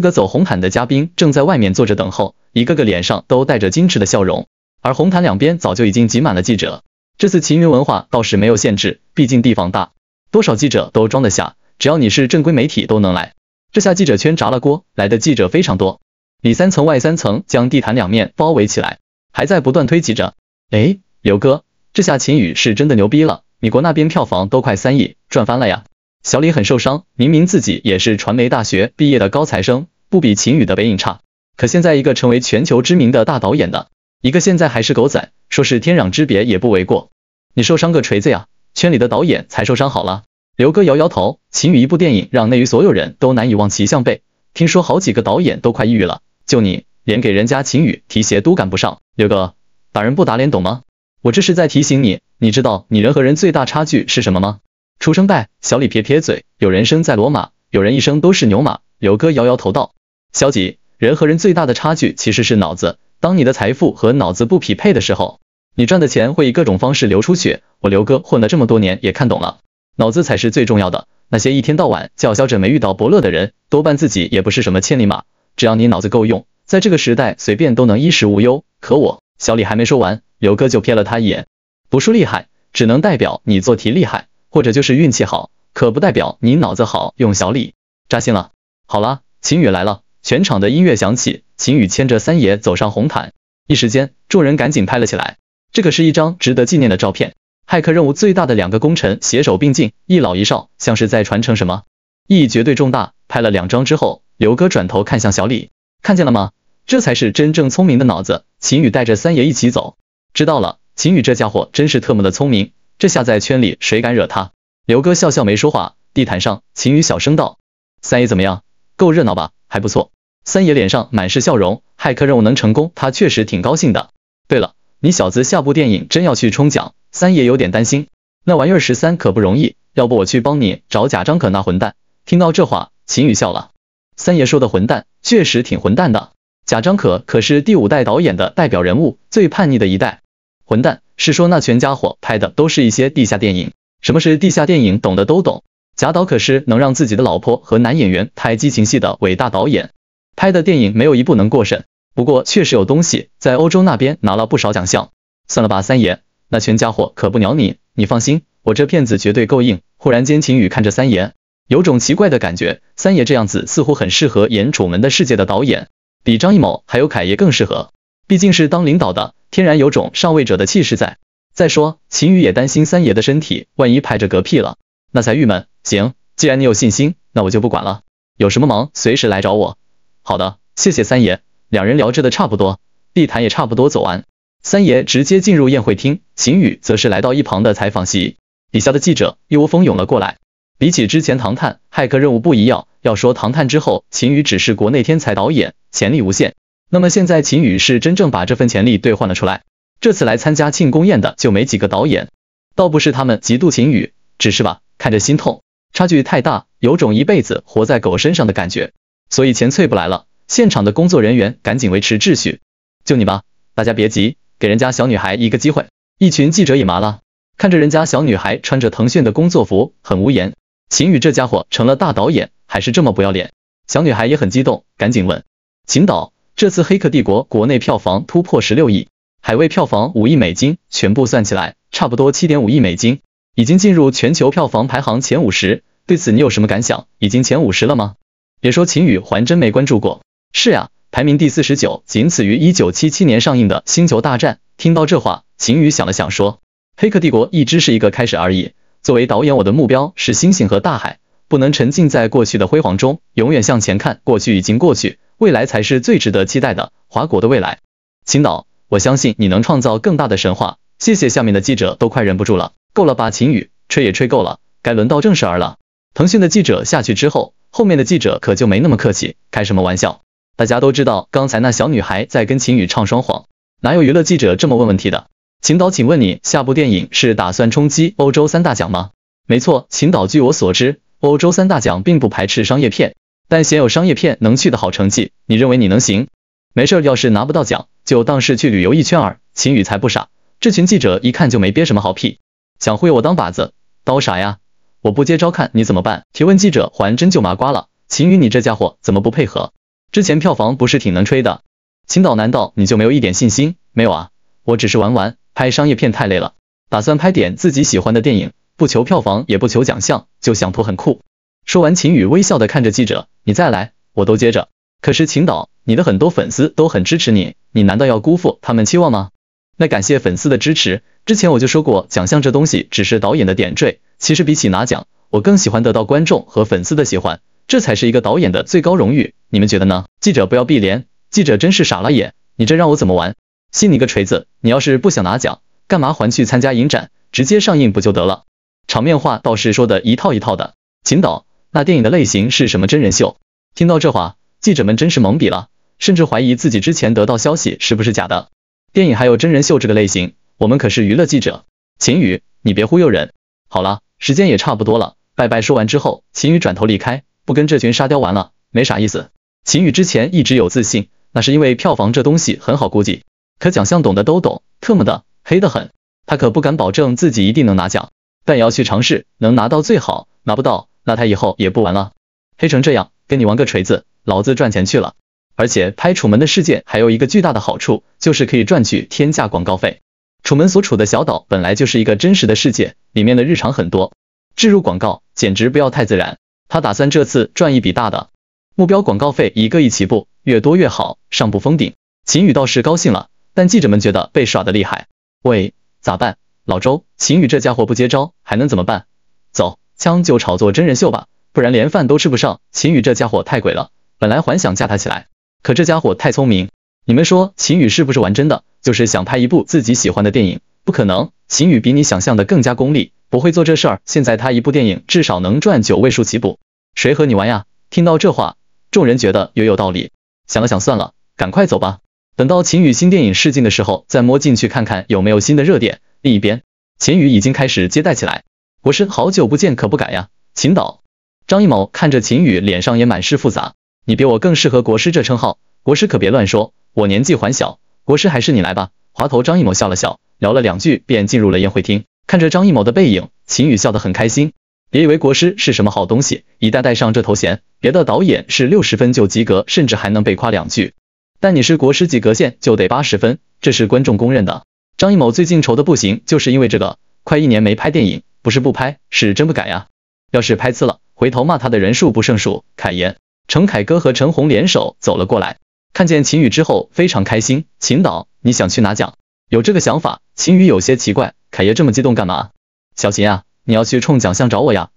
格走红毯的嘉宾正在外面坐着等候，一个个脸上都带着矜持的笑容，而红毯两边早就已经挤满了记者。这次秦云文化倒是没有限制，毕竟地方大，多少记者都装得下。只要你是正规媒体，都能来。这下记者圈炸了锅，来的记者非常多，里三层外三层将地毯两面包围起来，还在不断推挤着。哎，刘哥，这下秦宇是真的牛逼了，米国那边票房都快三亿，赚翻了呀！小李很受伤，明明自己也是传媒大学毕业的高材生，不比秦宇的北影差，可现在一个成为全球知名的大导演的，一个现在还是狗仔，说是天壤之别也不为过。你受伤个锤子呀！圈里的导演才受伤好了。刘哥摇摇头，秦宇一部电影让内娱所有人都难以望其项背，听说好几个导演都快抑郁了。就你，连给人家秦宇提鞋都赶不上。刘哥打人不打脸，懂吗？我这是在提醒你，你知道你人和人最大差距是什么吗？出生代。小李撇撇嘴，有人生在罗马，有人一生都是牛马。刘哥摇摇头道，小几，人和人最大的差距其实是脑子。当你的财富和脑子不匹配的时候。你赚的钱会以各种方式流出去。我刘哥混了这么多年也看懂了，脑子才是最重要的。那些一天到晚叫嚣着没遇到伯乐的人，多半自己也不是什么千里马。只要你脑子够用，在这个时代随便都能衣食无忧。可我小李还没说完，刘哥就瞥了他一眼。不说厉害，只能代表你做题厉害，或者就是运气好，可不代表你脑子好用。小李扎心了。好了，秦宇来了，全场的音乐响起。秦宇牵着三爷走上红毯，一时间，众人赶紧拍了起来。这可是一张值得纪念的照片。骇客任务最大的两个功臣携手并进，一老一少，像是在传承什么，意义绝对重大。拍了两张之后，刘哥转头看向小李，看见了吗？这才是真正聪明的脑子。秦宇带着三爷一起走，知道了。秦宇这家伙真是特么的聪明，这下在圈里谁敢惹他？刘哥笑笑没说话。地毯上，秦宇小声道：“三爷怎么样？够热闹吧？还不错。”三爷脸上满是笑容，骇客任务能成功，他确实挺高兴的。对了。你小子下部电影真要去冲奖，三爷有点担心。那玩意儿十三可不容易，要不我去帮你找贾樟柯那混蛋。听到这话，秦宇笑了。三爷说的混蛋确实挺混蛋的。贾樟柯可是第五代导演的代表人物，最叛逆的一代。混蛋是说那全家伙拍的都是一些地下电影。什么是地下电影？懂的都懂。贾导可是能让自己的老婆和男演员拍激情戏的伟大导演，拍的电影没有一部能过审。不过确实有东西，在欧洲那边拿了不少奖项。算了吧，三爷，那群家伙可不鸟你。你放心，我这片子绝对够硬。忽然间，秦宇看着三爷，有种奇怪的感觉。三爷这样子，似乎很适合演《楚门的世界》的导演，比张艺谋还有凯爷更适合。毕竟是当领导的，天然有种上位者的气势在。再说，秦宇也担心三爷的身体，万一拍着嗝屁了，那才郁闷。行，既然你有信心，那我就不管了。有什么忙，随时来找我。好的，谢谢三爷。两人聊着的差不多，地毯也差不多走完，三爷直接进入宴会厅，秦宇则是来到一旁的采访席，底下的记者一窝蜂涌了过来。比起之前唐探，骇客任务不一样。要说唐探之后，秦宇只是国内天才导演，潜力无限。那么现在，秦宇是真正把这份潜力兑换了出来。这次来参加庆功宴的就没几个导演，倒不是他们嫉妒秦宇，只是吧，看着心痛，差距太大，有种一辈子活在狗身上的感觉，所以钱退不来了。现场的工作人员赶紧维持秩序，就你吧，大家别急，给人家小女孩一个机会。一群记者也麻了，看着人家小女孩穿着腾讯的工作服，很无言。秦宇这家伙成了大导演，还是这么不要脸。小女孩也很激动，赶紧问秦导，这次《黑客帝国》国内票房突破十六亿，海外票房五亿美金，全部算起来差不多七点五亿美金，已经进入全球票房排行前五十。对此你有什么感想？已经前五十了吗？别说秦宇，还真没关注过。是呀，排名第四十九，仅次于一九七七年上映的《星球大战》。听到这话，秦宇想了想说：“黑客帝国一只是一个开始而已。作为导演，我的目标是星星和大海，不能沉浸在过去的辉煌中，永远向前看。过去已经过去，未来才是最值得期待的。华国的未来，秦导，我相信你能创造更大的神话。谢谢。”下面的记者都快忍不住了。够了吧，秦宇，吹也吹够了，该轮到正事儿了。腾讯的记者下去之后，后面的记者可就没那么客气，开什么玩笑？大家都知道，刚才那小女孩在跟秦宇唱双簧，哪有娱乐记者这么问问题的？秦导，请问你下部电影是打算冲击欧洲三大奖吗？没错，秦导，据我所知，欧洲三大奖并不排斥商业片，但鲜有商业片能去的好成绩。你认为你能行？没事要是拿不到奖，就当是去旅游一圈儿。秦宇才不傻，这群记者一看就没憋什么好屁。想忽悠我当靶子，刀啥呀？我不接招，看你怎么办？提问记者还真就麻瓜了。秦宇，你这家伙怎么不配合？之前票房不是挺能吹的，秦导难道你就没有一点信心？没有啊，我只是玩玩，拍商业片太累了，打算拍点自己喜欢的电影，不求票房也不求奖项，就想图很酷。说完，秦宇微笑的看着记者，你再来，我都接着。可是秦导，你的很多粉丝都很支持你，你难道要辜负他们期望吗？那感谢粉丝的支持，之前我就说过，奖项这东西只是导演的点缀，其实比起拿奖，我更喜欢得到观众和粉丝的喜欢。这才是一个导演的最高荣誉，你们觉得呢？记者不要闭脸，记者真是傻了眼，你这让我怎么玩？信你个锤子！你要是不想拿奖，干嘛还去参加影展？直接上映不就得了？场面话倒是说的一套一套的。秦导，那电影的类型是什么？真人秀？听到这话，记者们真是懵逼了，甚至怀疑自己之前得到消息是不是假的。电影还有真人秀这个类型？我们可是娱乐记者。秦宇，你别忽悠人。好了，时间也差不多了，拜拜。说完之后，秦宇转头离开。不跟这群沙雕玩了，没啥意思。秦宇之前一直有自信，那是因为票房这东西很好估计。可奖项懂的都懂，特么的黑的很。他可不敢保证自己一定能拿奖，但也要去尝试。能拿到最好，拿不到，那他以后也不玩了。黑成这样，跟你玩个锤子！老子赚钱去了。而且拍《楚门的世界》还有一个巨大的好处，就是可以赚取天价广告费。楚门所处的小岛本来就是一个真实的世界，里面的日常很多，置入广告简直不要太自然。他打算这次赚一笔大的，目标广告费一个亿起步，越多越好，上不封顶。秦宇倒是高兴了，但记者们觉得被耍的厉害。喂，咋办？老周，秦宇这家伙不接招，还能怎么办？走，枪就炒作真人秀吧，不然连饭都吃不上。秦宇这家伙太鬼了，本来还想架他起来，可这家伙太聪明。你们说秦宇是不是玩真的？就是想拍一部自己喜欢的电影？不可能，秦宇比你想象的更加功利。不会做这事儿。现在他一部电影至少能赚九位数起步，谁和你玩呀？听到这话，众人觉得也有道理，想了想，算了，赶快走吧。等到秦宇新电影试镜的时候，再摸进去看看有没有新的热点。另一边，秦宇已经开始接待起来。国师，好久不见，可不敢呀，秦导。张艺谋看着秦宇，脸上也满是复杂。你比我更适合国师这称号，国师可别乱说，我年纪还小，国师还是你来吧。滑头张艺谋笑了笑，聊了两句，便进入了宴会厅。看着张艺谋的背影，秦宇笑得很开心。别以为国师是什么好东西，一旦带上这头衔，别的导演是六十分就及格，甚至还能被夸两句。但你是国师，及格线就得八十分，这是观众公认的。张艺谋最近愁的不行，就是因为这个，快一年没拍电影，不是不拍，是真不敢呀。要是拍次了，回头骂他的人数不胜数。凯言，陈凯歌和陈红联手走了过来，看见秦宇之后非常开心。秦导，你想去拿奖？有这个想法，秦宇有些奇怪，凯爷这么激动干嘛？小秦啊，你要去冲奖项找我呀？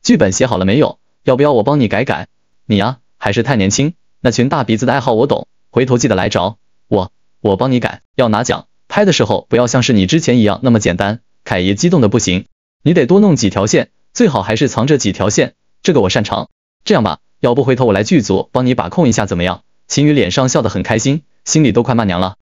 剧本写好了没有？要不要我帮你改改？你啊，还是太年轻。那群大鼻子的爱好我懂，回头记得来找我，我帮你改。要拿奖，拍的时候不要像是你之前一样那么简单。凯爷激动的不行，你得多弄几条线，最好还是藏着几条线，这个我擅长。这样吧，要不回头我来剧组帮你把控一下怎么样？秦宇脸上笑得很开心，心里都快骂娘了。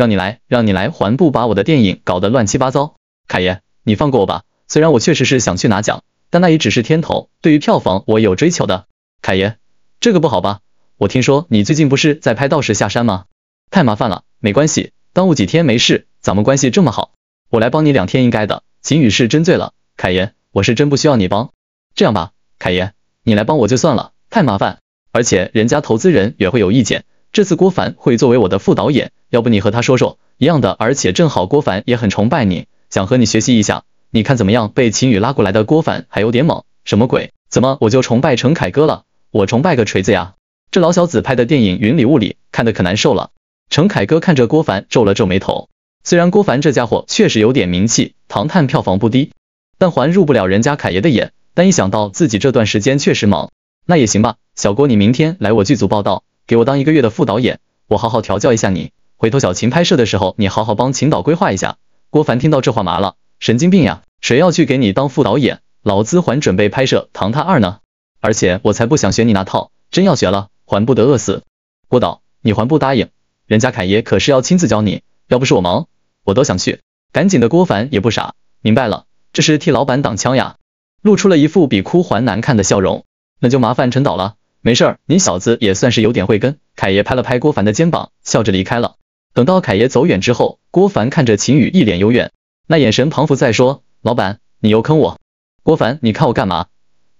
让你来，让你来，还不把我的电影搞得乱七八糟？凯爷，你放过我吧。虽然我确实是想去拿奖，但那也只是天头。对于票房，我有追求的。凯爷，这个不好吧？我听说你最近不是在拍道士下山吗？太麻烦了，没关系，耽误几天没事，咱们关系这么好，我来帮你两天应该的。秦宇是真醉了，凯爷，我是真不需要你帮。这样吧，凯爷，你来帮我就算了，太麻烦，而且人家投资人也会有意见。这次郭凡会作为我的副导演。要不你和他说说一样的，而且正好郭凡也很崇拜你，想和你学习一下，你看怎么样？被秦宇拉过来的郭凡还有点懵，什么鬼？怎么我就崇拜陈凯哥了？我崇拜个锤子呀！这老小子拍的电影云里雾里，看的可难受了。陈凯歌看着郭凡皱了皱眉头，虽然郭凡这家伙确实有点名气，唐探票房不低，但还入不了人家凯爷的眼。但一想到自己这段时间确实猛，那也行吧，小郭你明天来我剧组报道，给我当一个月的副导演，我好好调教一下你。回头小秦拍摄的时候，你好好帮秦导规划一下。郭凡听到这话麻了，神经病呀！谁要去给你当副导演？老子还准备拍摄《唐探二》呢！而且我才不想学你那套，真要学了，还不得饿死？郭导，你还不答应？人家凯爷可是要亲自教你，要不是我忙，我都想去。赶紧的，郭凡也不傻，明白了，这是替老板挡枪呀，露出了一副比哭还难看的笑容。那就麻烦陈导了，没事儿，你小子也算是有点慧根。凯爷拍了拍郭凡的肩膀，笑着离开了。等到凯爷走远之后，郭凡看着秦宇，一脸幽怨，那眼神仿佛在说：“老板，你又坑我。”郭凡，你看我干嘛？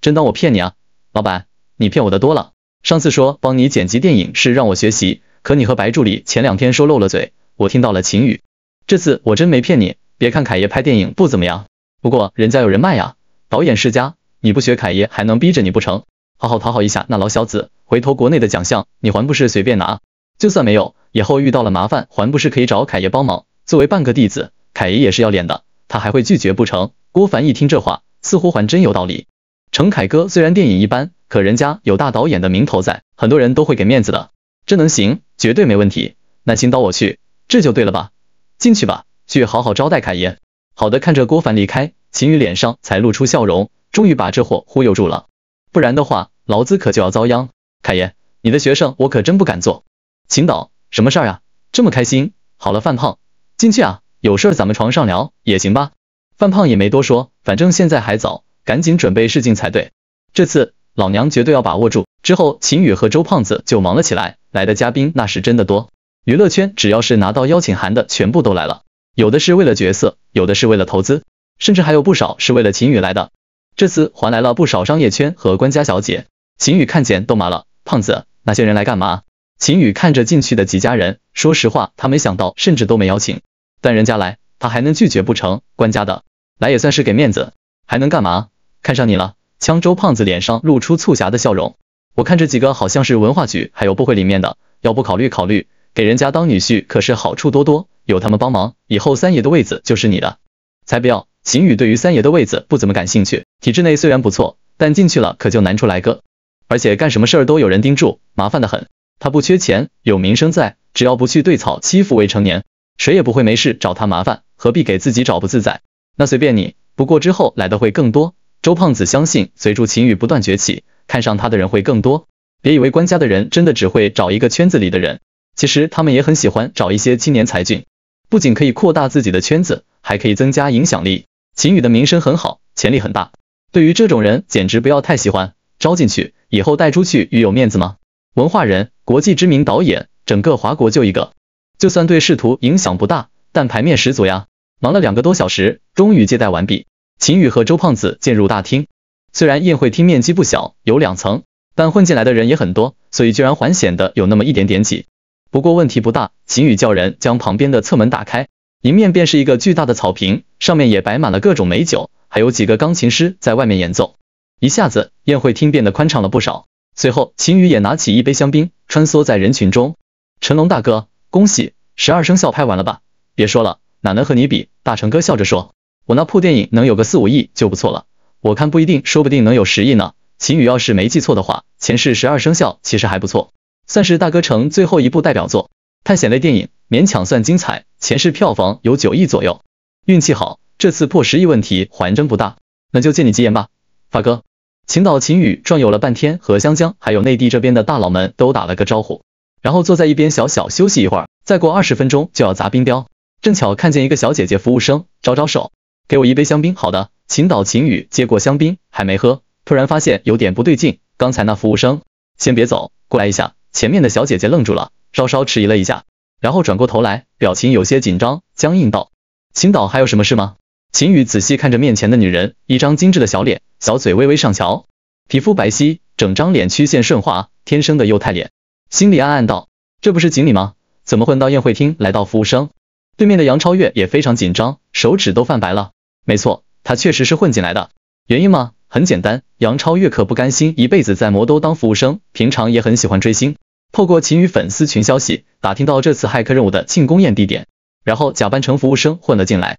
真当我骗你啊？老板，你骗我的多了。上次说帮你剪辑电影是让我学习，可你和白助理前两天说漏了嘴，我听到了秦宇。这次我真没骗你。别看凯爷拍电影不怎么样，不过人家有人脉啊，导演世家，你不学凯爷还能逼着你不成？好好讨好一下那老小子，回头国内的奖项你还不是随便拿。就算没有，以后遇到了麻烦还不是可以找凯爷帮忙？作为半个弟子，凯爷也是要脸的，他还会拒绝不成？郭凡一听这话，似乎还真有道理。程凯哥虽然电影一般，可人家有大导演的名头在，很多人都会给面子的，这能行？绝对没问题。那请导我去，这就对了吧？进去吧，去好好招待凯爷。好的，看着郭凡离开，秦宇脸上才露出笑容，终于把这货忽悠住了。不然的话，老子可就要遭殃。凯爷，你的学生我可真不敢做。秦导，什么事儿啊？这么开心？好了，范胖，进去啊。有事儿咱们床上聊也行吧。范胖也没多说，反正现在还早，赶紧准备试镜才对。这次老娘绝对要把握住。之后，秦宇和周胖子就忙了起来。来的嘉宾那是真的多，娱乐圈只要是拿到邀请函的，全部都来了。有的是为了角色，有的是为了投资，甚至还有不少是为了秦宇来的。这次还来了不少商业圈和官家小姐。秦宇看见都麻了。胖子，那些人来干嘛？秦宇看着进去的几家人，说实话，他没想到，甚至都没邀请。但人家来，他还能拒绝不成？官家的来也算是给面子，还能干嘛？看上你了？羌州胖子脸上露出促狭的笑容。我看这几个好像是文化局还有部会里面的，要不考虑考虑，给人家当女婿可是好处多多。有他们帮忙，以后三爷的位子就是你的。才不要！秦宇对于三爷的位子不怎么感兴趣。体制内虽然不错，但进去了可就难出来个，而且干什么事儿都有人盯住，麻烦的很。他不缺钱，有名声在，只要不去对草欺负未成年，谁也不会没事找他麻烦，何必给自己找不自在？那随便你，不过之后来的会更多。周胖子相信，随着秦羽不断崛起，看上他的人会更多。别以为官家的人真的只会找一个圈子里的人，其实他们也很喜欢找一些青年才俊，不仅可以扩大自己的圈子，还可以增加影响力。秦羽的名声很好，潜力很大，对于这种人简直不要太喜欢。招进去以后带出去，与有面子吗？文化人，国际知名导演，整个华国就一个。就算对仕途影响不大，但牌面十足呀。忙了两个多小时，终于接待完毕。秦宇和周胖子进入大厅。虽然宴会厅面积不小，有两层，但混进来的人也很多，所以居然还显得有那么一点点挤。不过问题不大。秦宇叫人将旁边的侧门打开，迎面便是一个巨大的草坪，上面也摆满了各种美酒，还有几个钢琴师在外面演奏，一下子宴会厅变得宽敞了不少。随后，秦宇也拿起一杯香槟，穿梭在人群中。成龙大哥，恭喜！十二生肖拍完了吧？别说了，哪能和你比？大成哥笑着说：“我那破电影能有个四五亿就不错了，我看不一定，说不定能有十亿呢。”秦宇要是没记错的话，《前世十二生肖》其实还不错，算是大哥城最后一部代表作。探险类电影勉强算精彩，前世票房有九亿左右，运气好，这次破十亿问题还真不大。那就借你吉言吧，发哥。秦导秦宇转悠了半天，和湘江还有内地这边的大佬们都打了个招呼，然后坐在一边小小休息一会儿。再过二十分钟就要砸冰雕，正巧看见一个小姐姐服务生招招手，给我一杯香槟。好的，秦导秦宇接过香槟还没喝，突然发现有点不对劲。刚才那服务生，先别走，过来一下。前面的小姐姐愣住了，稍稍迟疑了一下，然后转过头来，表情有些紧张僵硬道：“秦导还有什么事吗？”秦宇仔细看着面前的女人，一张精致的小脸，小嘴微微上翘，皮肤白皙，整张脸曲线顺滑，天生的幼态脸。心里暗暗道：这不是锦鲤吗？怎么混到宴会厅来到服务生对面的杨超越也非常紧张，手指都泛白了。没错，他确实是混进来的。原因吗？很简单，杨超越可不甘心一辈子在魔都当服务生，平常也很喜欢追星，透过秦宇粉丝群消息打听到这次骇客任务的庆功宴地点，然后假扮成服务生混了进来。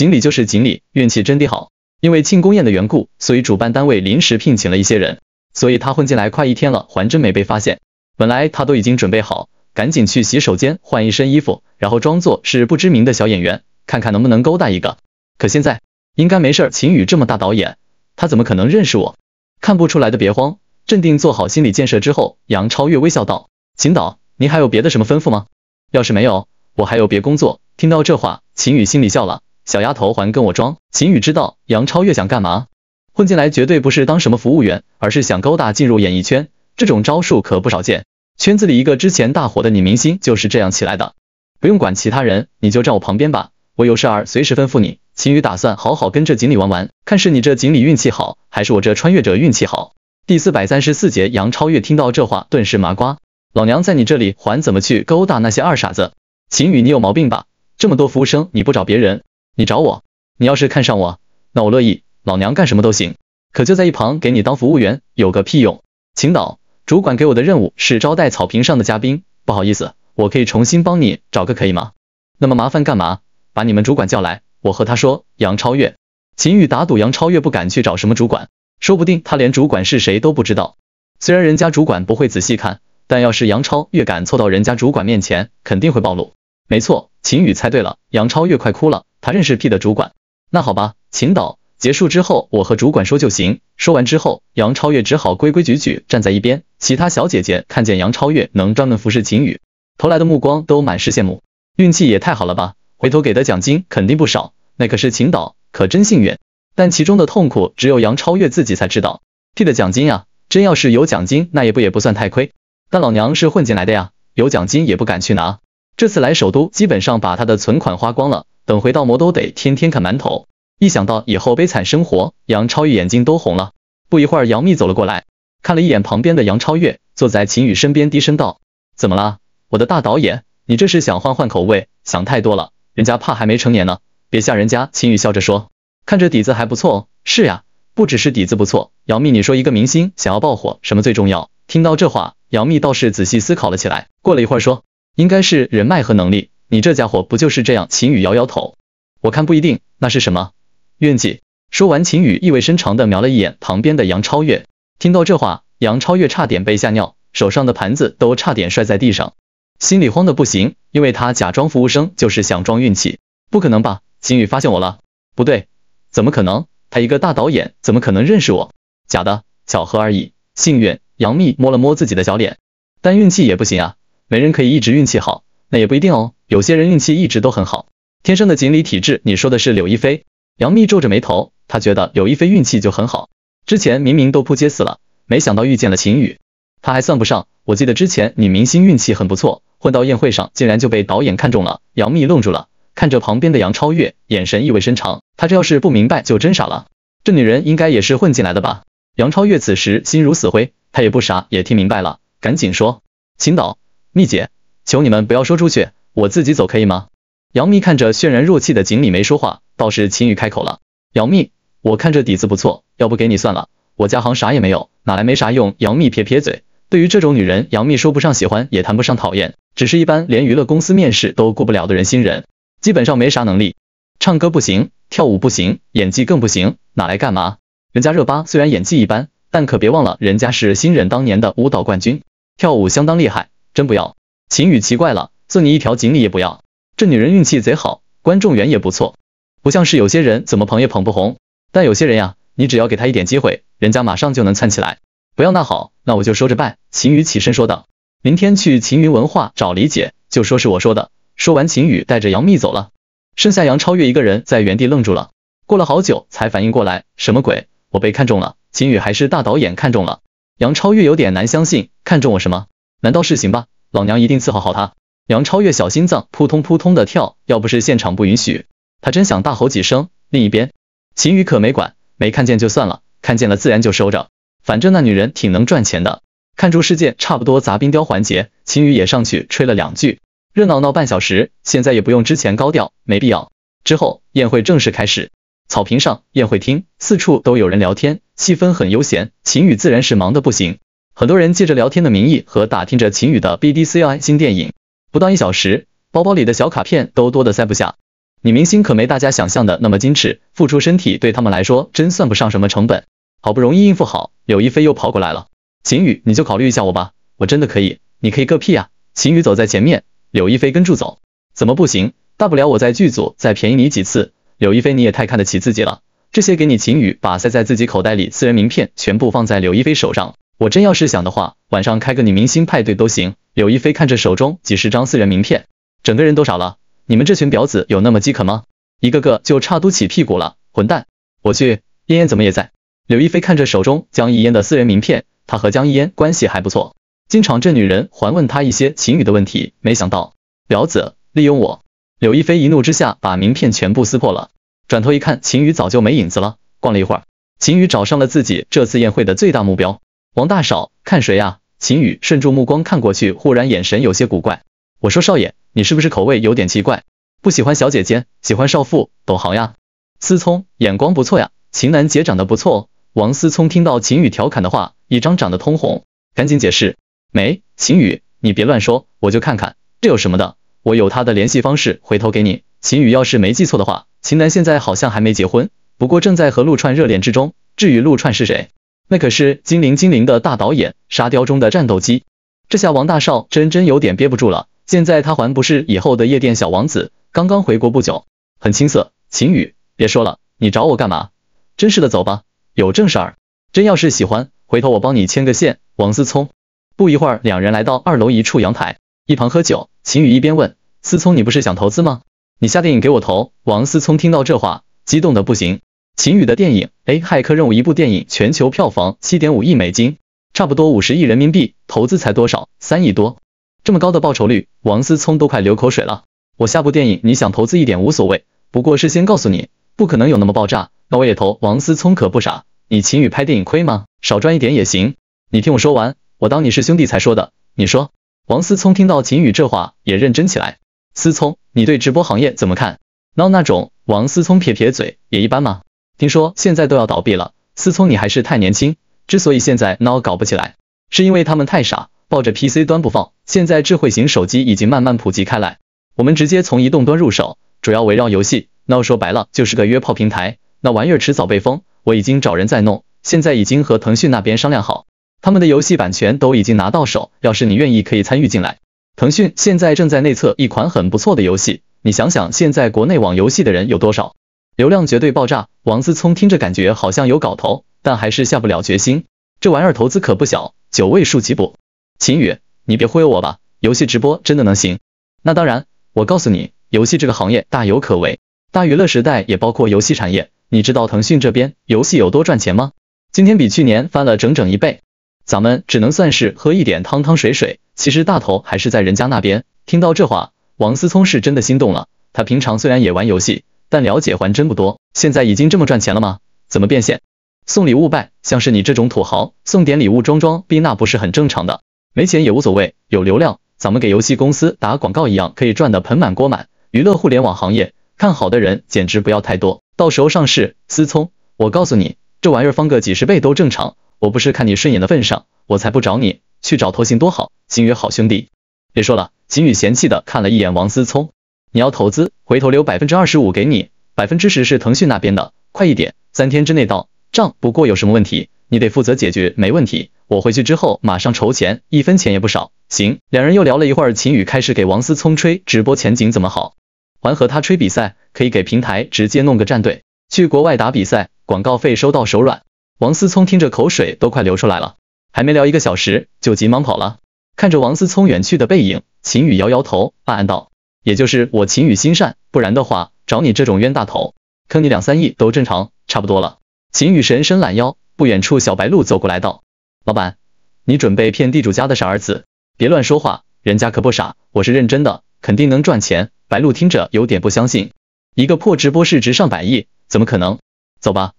锦鲤就是锦鲤，运气真的好。因为庆功宴的缘故，所以主办单位临时聘请了一些人，所以他混进来快一天了，还真没被发现。本来他都已经准备好，赶紧去洗手间换一身衣服，然后装作是不知名的小演员，看看能不能勾搭一个。可现在应该没事儿。秦宇这么大导演，他怎么可能认识我？看不出来的别慌，镇定，做好心理建设之后，杨超越微笑道：“秦导，您还有别的什么吩咐吗？要是没有，我还有别工作。”听到这话，秦宇心里笑了。小丫头还跟我装，秦宇知道杨超越想干嘛，混进来绝对不是当什么服务员，而是想勾搭进入演艺圈。这种招数可不少见，圈子里一个之前大火的女明星就是这样起来的。不用管其他人，你就站我旁边吧，我有事儿随时吩咐你。秦宇打算好好跟着锦鲤玩玩，看是你这锦鲤运气好，还是我这穿越者运气好。第四百三十四节，杨超越听到这话，顿时麻瓜，老娘在你这里还怎么去勾搭那些二傻子？秦宇，你有毛病吧？这么多服务生，你不找别人？你找我？你要是看上我，那我乐意，老娘干什么都行。可就在一旁给你当服务员，有个屁用！秦导，主管给我的任务是招待草坪上的嘉宾。不好意思，我可以重新帮你找个，可以吗？那么麻烦干嘛？把你们主管叫来，我和他说杨超越。秦宇打赌杨超越不敢去找什么主管，说不定他连主管是谁都不知道。虽然人家主管不会仔细看，但要是杨超越敢凑到人家主管面前，肯定会暴露。没错，秦宇猜对了，杨超越快哭了。他认识 P 的主管，那好吧，秦导，结束之后我和主管说就行。说完之后，杨超越只好规规矩矩站在一边。其他小姐姐看见杨超越能专门服侍秦宇，投来的目光都满是羡慕，运气也太好了吧！回头给的奖金肯定不少，那可是秦导，可真幸运。但其中的痛苦只有杨超越自己才知道。P 的奖金呀，真要是有奖金，那也不也不算太亏。但老娘是混进来的呀，有奖金也不敢去拿。这次来首都，基本上把他的存款花光了。等回到魔都得天天啃馒头，一想到以后悲惨生活，杨超越眼睛都红了。不一会儿，杨幂走了过来，看了一眼旁边的杨超越，坐在秦宇身边，低声道：“怎么了，我的大导演？你这是想换换口味？想太多了，人家怕还没成年呢，别吓人家。”秦宇笑着说：“看着底子还不错哦。”“是呀，不只是底子不错，杨幂，你说一个明星想要爆火，什么最重要？”听到这话，杨幂倒是仔细思考了起来。过了一会儿，说：“应该是人脉和能力。”你这家伙不就是这样？秦宇摇摇头，我看不一定。那是什么？运气。说完，秦宇意味深长地瞄了一眼旁边的杨超越。听到这话，杨超越差点被吓尿，手上的盘子都差点摔在地上，心里慌得不行，因为他假装服务生就是想装运气。不可能吧？秦宇发现我了？不对，怎么可能？他一个大导演怎么可能认识我？假的，巧合而已，幸运。杨幂摸了摸自己的小脸，但运气也不行啊，没人可以一直运气好。那也不一定哦，有些人运气一直都很好，天生的锦鲤体质。你说的是柳亦菲？杨幂皱着眉头，她觉得柳亦菲运气就很好，之前明明都扑街死了，没想到遇见了秦宇，她还算不上。我记得之前女明星运气很不错，混到宴会上竟然就被导演看中了。杨幂愣住了，看着旁边的杨超越，眼神意味深长。她这要是不明白，就真傻了。这女人应该也是混进来的吧？杨超越此时心如死灰，她也不傻，也听明白了，赶紧说：“秦导，幂姐。”求你们不要说出去，我自己走可以吗？杨幂看着渲然若气的锦鲤没说话，倒是秦宇开口了。杨幂，我看这底子不错，要不给你算了。我家行啥也没有，哪来没啥用？杨幂撇撇嘴，对于这种女人，杨幂说不上喜欢，也谈不上讨厌，只是一般连娱乐公司面试都过不了的人，新人基本上没啥能力，唱歌不行，跳舞不行，演技更不行，哪来干嘛？人家热巴虽然演技一般，但可别忘了人家是新人当年的舞蹈冠军，跳舞相当厉害，真不要。秦宇奇怪了，送你一条锦鲤也不要。这女人运气贼好，观众缘也不错，不像是有些人怎么捧也捧不红。但有些人呀，你只要给他一点机会，人家马上就能窜起来。不要那好，那我就收着办。秦宇起身说道，明天去秦云文化找李姐，就说是我说的。说完，秦宇带着杨幂走了，剩下杨超越一个人在原地愣住了。过了好久才反应过来，什么鬼？我被看中了？秦宇还是大导演看中了？杨超越有点难相信，看中我什么？难道是行吧？老娘一定伺候好他！杨超越小心脏扑通扑通的跳，要不是现场不允许，她真想大吼几声。另一边，秦宇可没管，没看见就算了，看见了自然就收着，反正那女人挺能赚钱的。看住世界差不多砸冰雕环节，秦宇也上去吹了两句，热闹闹半小时，现在也不用之前高调，没必要。之后宴会正式开始，草坪上、宴会厅四处都有人聊天，气氛很悠闲，秦宇自然是忙得不行。很多人借着聊天的名义和打听着秦羽的 B D C I 新电影，不到一小时，包包里的小卡片都多的塞不下。女明星可没大家想象的那么矜持，付出身体对他们来说真算不上什么成本。好不容易应付好，柳亦菲又跑过来了。秦羽，你就考虑一下我吧，我真的可以。你可以个屁啊！秦羽走在前面，柳亦菲跟住走。怎么不行？大不了我在剧组再便宜你几次。柳亦菲，你也太看得起自己了。这些给你，秦羽把塞在自己口袋里私人名片全部放在柳亦菲手上。我真要是想的话，晚上开个女明星派对都行。柳亦菲看着手中几十张私人名片，整个人都傻了。你们这群婊子有那么饥渴吗？一个个就差嘟起屁股了，混蛋！我去，燕燕怎么也在？柳亦菲看着手中江一燕的私人名片，她和江一燕关系还不错，经常这女人还问她一些秦宇的问题。没想到婊子利用我，柳亦菲一怒之下把名片全部撕破了。转头一看，秦宇早就没影子了。逛了一会儿，秦宇找上了自己这次宴会的最大目标。王大嫂，看谁呀？秦宇顺住目光看过去，忽然眼神有些古怪。我说少爷，你是不是口味有点奇怪？不喜欢小姐姐，喜欢少妇，懂行呀？思聪眼光不错呀，秦楠姐长得不错。王思聪听到秦宇调侃的话，一张长得通红，赶紧解释，没，秦宇，你别乱说，我就看看，这有什么的？我有她的联系方式，回头给你。秦宇要是没记错的话，秦楠现在好像还没结婚，不过正在和陆川热恋之中。至于陆川是谁？那可是精灵精灵的大导演，沙雕中的战斗机。这下王大少真真有点憋不住了。现在他还不是以后的夜店小王子，刚刚回国不久，很青涩。秦宇，别说了，你找我干嘛？真是的，走吧，有正事儿。真要是喜欢，回头我帮你牵个线。王思聪。不一会儿，两人来到二楼一处阳台，一旁喝酒。秦宇一边问思聪：“你不是想投资吗？你下电影给我投。”王思聪听到这话，激动的不行。秦宇的电影《哎，骇客任务》一部电影，全球票房七点五亿美金，差不多五十亿人民币。投资才多少？三亿多。这么高的报酬率，王思聪都快流口水了。我下部电影你想投资一点无所谓，不过事先告诉你，不可能有那么爆炸。那我也投。王思聪可不傻，你秦宇拍电影亏吗？少赚一点也行。你听我说完，我当你是兄弟才说的。你说。王思聪听到秦宇这话也认真起来。思聪，你对直播行业怎么看？闹那种？王思聪撇撇嘴，也一般嘛。听说现在都要倒闭了，思聪你还是太年轻。之所以现在 Now 搞不起来，是因为他们太傻，抱着 PC 端不放。现在智慧型手机已经慢慢普及开来，我们直接从移动端入手，主要围绕游戏 Now 说白了就是个约炮平台，那玩意儿迟早被封。我已经找人在弄，现在已经和腾讯那边商量好，他们的游戏版权都已经拿到手。要是你愿意，可以参与进来。腾讯现在正在内测一款很不错的游戏，你想想现在国内网游戏的人有多少，流量绝对爆炸。王思聪听着感觉好像有搞头，但还是下不了决心。这玩意儿投资可不小，九位数起步。秦宇，你别忽悠我吧，游戏直播真的能行？那当然，我告诉你，游戏这个行业大有可为，大娱乐时代也包括游戏产业。你知道腾讯这边游戏有多赚钱吗？今天比去年翻了整整一倍。咱们只能算是喝一点汤汤水水，其实大头还是在人家那边。听到这话，王思聪是真的心动了。他平常虽然也玩游戏。但了解还真不多，现在已经这么赚钱了吗？怎么变现？送礼物呗，像是你这种土豪，送点礼物装装逼那不是很正常的。没钱也无所谓，有流量，咱们给游戏公司打广告一样可以赚得盆满锅满。娱乐互联网行业看好的人简直不要太多，到时候上市。思聪，我告诉你，这玩意儿翻个几十倍都正常。我不是看你顺眼的份上，我才不找你，去找头型多好。金宇好兄弟，别说了。金宇嫌弃的看了一眼王思聪。你要投资，回头留百分之二十五给你，百分之十是腾讯那边的。快一点，三天之内到账。不过有什么问题，你得负责解决。没问题，我回去之后马上筹钱，一分钱也不少。行。两人又聊了一会儿，秦宇开始给王思聪吹直播前景怎么好，还和他吹比赛可以给平台直接弄个战队，去国外打比赛，广告费收到手软。王思聪听着口水都快流出来了，还没聊一个小时就急忙跑了。看着王思聪远去的背影，秦宇摇摇头，暗暗道。也就是我秦宇心善，不然的话找你这种冤大头，坑你两三亿都正常，差不多了。秦雨神伸懒腰，不远处小白鹿走过来道：“老板，你准备骗地主家的傻儿子？别乱说话，人家可不傻，我是认真的，肯定能赚钱。”白鹿听着有点不相信，一个破直播市值上百亿，怎么可能？走吧，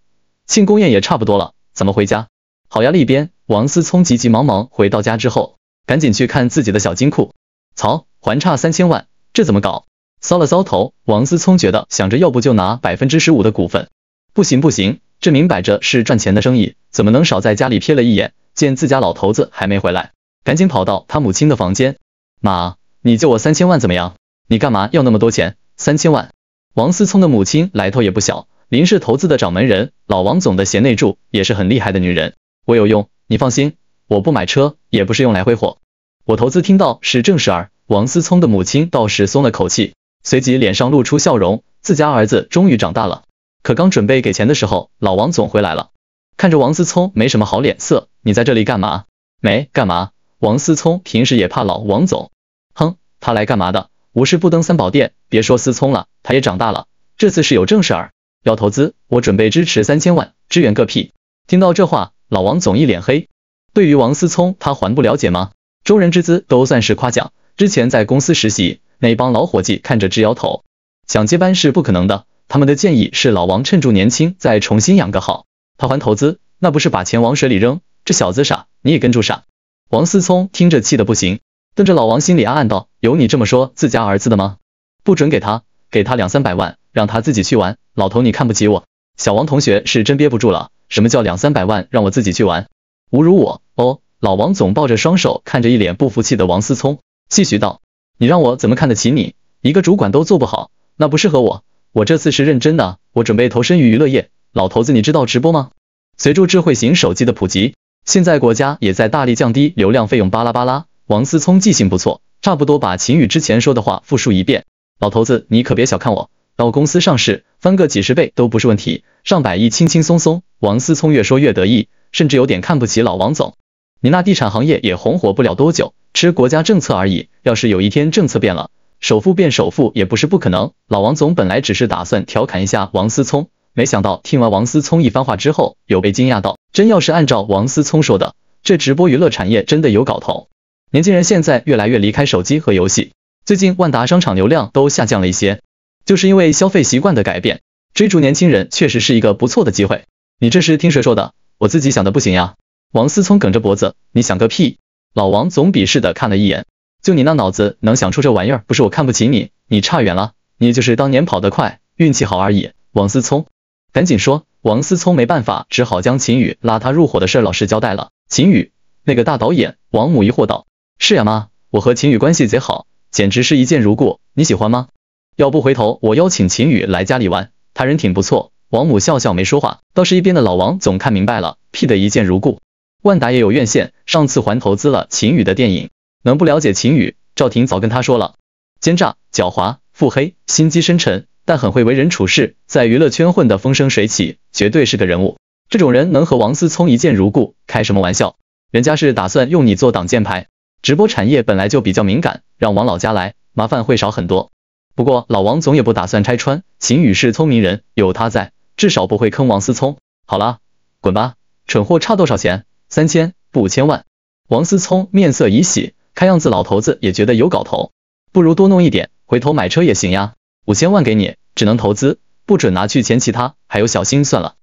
庆功宴也差不多了，怎么回家？好呀，另一边，王思聪急急忙忙回到家之后，赶紧去看自己的小金库，操，还差三千万。这怎么搞？搔了搔头，王思聪觉得想着要不就拿百分之十五的股份，不行不行，这明摆着是赚钱的生意，怎么能少？在家里瞥了一眼，见自家老头子还没回来，赶紧跑到他母亲的房间：“妈，你借我三千万怎么样？你干嘛要那么多钱？三千万。”王思聪的母亲来头也不小，林氏投资的掌门人，老王总的贤内助，也是很厉害的女人。我有用，你放心，我不买车，也不是用来挥霍，我投资听到是正事儿。王思聪的母亲倒是松了口气，随即脸上露出笑容，自家儿子终于长大了。可刚准备给钱的时候，老王总回来了，看着王思聪没什么好脸色。你在这里干嘛？没干嘛。王思聪平时也怕老王总，哼，他来干嘛的？无事不登三宝殿。别说思聪了，他也长大了。这次是有正事儿，要投资，我准备支持三千万，支援个屁！听到这话，老王总一脸黑。对于王思聪，他还不了解吗？中人之资都算是夸奖。之前在公司实习，那帮老伙计看着直摇头，想接班是不可能的。他们的建议是老王趁住年轻再重新养个好。他还投资，那不是把钱往水里扔？这小子傻，你也跟住傻。王思聪听着气的不行，瞪着老王，心里暗暗道：有你这么说自家儿子的吗？不准给他，给他两三百万，让他自己去玩。老头，你看不起我？小王同学是真憋不住了。什么叫两三百万？让我自己去玩？侮辱我？哦。老王总抱着双手，看着一脸不服气的王思聪。继续道：“你让我怎么看得起你？一个主管都做不好，那不适合我。我这次是认真的，我准备投身于娱乐业。老头子，你知道直播吗？随着智慧型手机的普及，现在国家也在大力降低流量费用。巴拉巴拉。”王思聪记性不错，差不多把秦宇之前说的话复述一遍。老头子，你可别小看我，到公司上市，翻个几十倍都不是问题，上百亿轻轻松松。王思聪越说越得意，甚至有点看不起老王总。你那地产行业也红火不了多久。吃国家政策而已，要是有一天政策变了，首富变首富也不是不可能。老王总本来只是打算调侃一下王思聪，没想到听完王思聪一番话之后，有被惊讶到。真要是按照王思聪说的，这直播娱乐产业真的有搞头。年轻人现在越来越离开手机和游戏，最近万达商场流量都下降了一些，就是因为消费习惯的改变。追逐年轻人确实是一个不错的机会。你这是听谁说的？我自己想的不行呀。王思聪梗着脖子，你想个屁。老王总鄙视的看了一眼，就你那脑子能想出这玩意儿？不是我看不起你，你差远了，你就是当年跑得快，运气好而已。王思聪，赶紧说！王思聪没办法，只好将秦宇拉他入伙的事老实交代了。秦宇那个大导演，王母疑惑道：“是呀妈，我和秦宇关系贼好，简直是一见如故。你喜欢吗？要不回头我邀请秦宇来家里玩，他人挺不错。”王母笑笑没说话，倒是一边的老王总看明白了，屁的一见如故。万达也有院线，上次还投资了秦宇的电影。能不了解秦宇？赵婷早跟他说了，奸诈、狡猾、腹黑、心机深沉，但很会为人处事，在娱乐圈混得风生水起，绝对是个人物。这种人能和王思聪一见如故，开什么玩笑？人家是打算用你做挡箭牌。直播产业本来就比较敏感，让王老家来，麻烦会少很多。不过老王总也不打算拆穿，秦宇是聪明人，有他在，至少不会坑王思聪。好了，滚吧，蠢货，差多少钱？三千，五千万。王思聪面色一喜，看样子老头子也觉得有搞头，不如多弄一点，回头买车也行呀。五千万给你，只能投资，不准拿去钱其他，还有小心算了。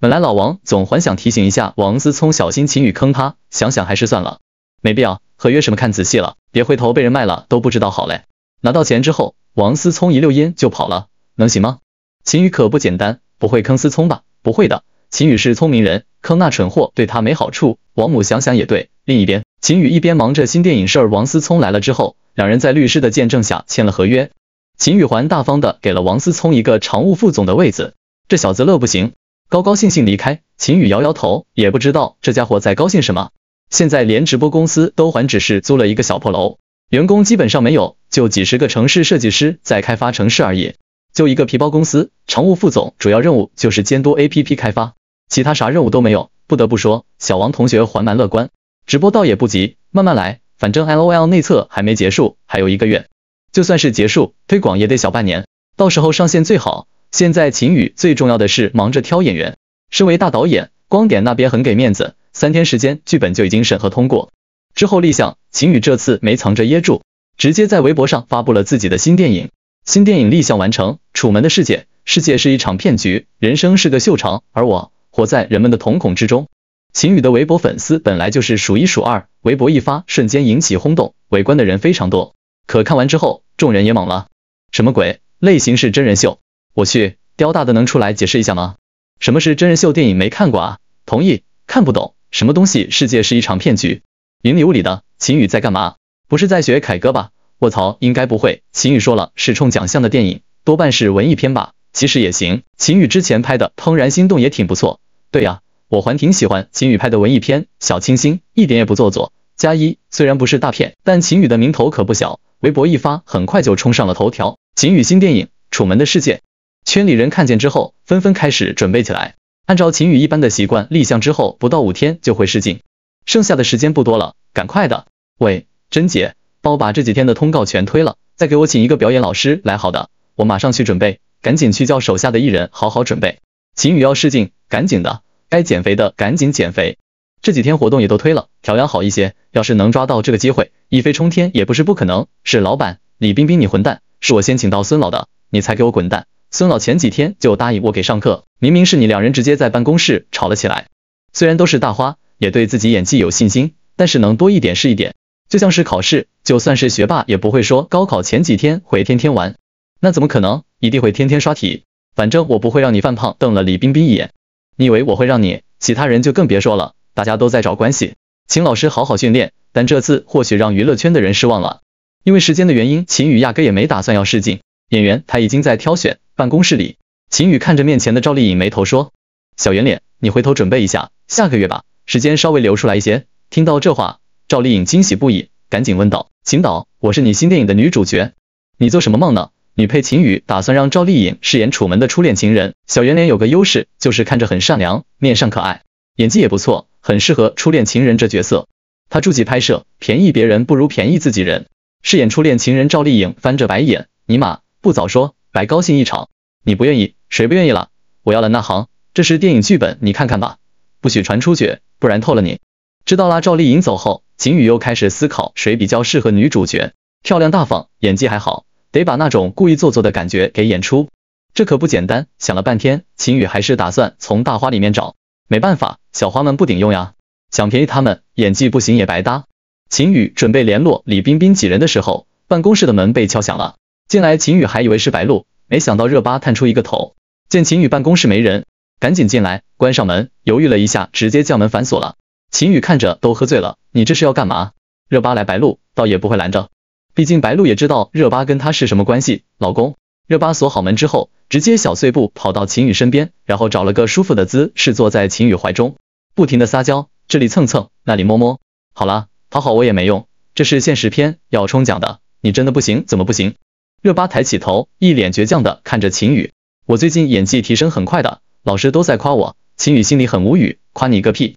本来老王总还想提醒一下王思聪小心秦宇坑他，想想还是算了，没必要。合约什么看仔细了，别回头被人卖了都不知道。好嘞。拿到钱之后，王思聪一溜烟就跑了，能行吗？秦宇可不简单，不会坑思聪吧？不会的。秦宇是聪明人，坑那蠢货对他没好处。王母想想也对。另一边，秦宇一边忙着新电影事儿，王思聪来了之后，两人在律师的见证下签了合约。秦宇还大方的给了王思聪一个常务副总的位子，这小子乐不行，高高兴兴离开。秦宇摇摇头，也不知道这家伙在高兴什么。现在连直播公司都还只是租了一个小破楼，员工基本上没有，就几十个城市设计师在开发城市而已。就一个皮包公司，常务副总主要任务就是监督 A P P 开发，其他啥任务都没有。不得不说，小王同学还蛮乐观，直播倒也不急，慢慢来，反正 L O L 内测还没结束，还有一个月，就算是结束推广也得小半年，到时候上线最好。现在秦宇最重要的是忙着挑演员，身为大导演，光点那边很给面子，三天时间剧本就已经审核通过。之后立项，秦宇这次没藏着掖住，直接在微博上发布了自己的新电影。新电影立项完成，《楚门的世界》世界是一场骗局，人生是个秀场，而我活在人们的瞳孔之中。秦宇的微博粉丝本来就是数一数二，微博一发，瞬间引起轰动，围观的人非常多。可看完之后，众人也懵了，什么鬼？类型是真人秀？我去，雕大的能出来解释一下吗？什么是真人秀？电影没看过啊？同意，看不懂，什么东西？世界是一场骗局，云里雾里的，秦宇在干嘛？不是在学凯哥吧？卧槽，应该不会。秦宇说了，是冲奖项的电影，多半是文艺片吧？其实也行，秦宇之前拍的《怦然心动》也挺不错。对呀，我还挺喜欢秦宇拍的文艺片，小清新，一点也不做作。加一，虽然不是大片，但秦宇的名头可不小，微博一发，很快就冲上了头条。秦宇新电影《楚门的世界》，圈里人看见之后，纷纷开始准备起来。按照秦宇一般的习惯，立项之后不到五天就会试镜，剩下的时间不多了，赶快的。喂，甄姐。帮我把这几天的通告全推了，再给我请一个表演老师来。好的，我马上去准备，赶紧去叫手下的艺人好好准备。秦宇要试镜，赶紧的，该减肥的赶紧减肥。这几天活动也都推了，调养好一些。要是能抓到这个机会，一飞冲天也不是不可能。是老板，李冰冰，你混蛋，是我先请到孙老的，你才给我滚蛋。孙老前几天就答应我给上课，明明是你两人直接在办公室吵了起来。虽然都是大花，也对自己演技有信心，但是能多一点是一点。就像是考试，就算是学霸也不会说高考前几天会天天玩，那怎么可能？一定会天天刷题。反正我不会让你犯胖。瞪了李冰冰一眼，你以为我会让你？其他人就更别说了，大家都在找关系，请老师好好训练。但这次或许让娱乐圈的人失望了，因为时间的原因，秦宇压根也没打算要试镜演员，他已经在挑选。办公室里，秦宇看着面前的赵丽颖，眉头说：“小圆脸，你回头准备一下，下个月吧，时间稍微留出来一些。”听到这话。赵丽颖惊喜不已，赶紧问道：“秦导，我是你新电影的女主角，你做什么梦呢？”女配秦宇打算让赵丽颖饰演楚门的初恋情人。小圆脸有个优势，就是看着很善良，面上可爱，演技也不错，很适合初恋情人这角色。她助级拍摄，便宜别人不如便宜自己人。饰演初恋情人赵丽颖翻着白眼，尼玛，不早说，白高兴一场。你不愿意，谁不愿意了？我要了那行。这是电影剧本，你看看吧，不许传出去，不然透了你。知道啦。赵丽颖走后。秦宇又开始思考，谁比较适合女主角？漂亮大方，演技还好，得把那种故意做作的感觉给演出，这可不简单。想了半天，秦宇还是打算从大花里面找。没办法，小花们不顶用呀，想便宜他们，演技不行也白搭。秦宇准备联络李冰冰几人的时候，办公室的门被敲响了。进来，秦宇还以为是白鹿，没想到热巴探出一个头，见秦宇办公室没人，赶紧进来，关上门，犹豫了一下，直接将门反锁了。秦宇看着都喝醉了，你这是要干嘛？热巴来白鹿，倒也不会拦着，毕竟白鹿也知道热巴跟他是什么关系。老公，热巴锁好门之后，直接小碎步跑到秦宇身边，然后找了个舒服的姿势坐在秦宇怀中，不停的撒娇，这里蹭蹭，那里摸摸。好了，讨好我也没用，这是现实片，要冲奖的，你真的不行，怎么不行？热巴抬起头，一脸倔强的看着秦宇，我最近演技提升很快的，老师都在夸我。秦宇心里很无语，夸你个屁。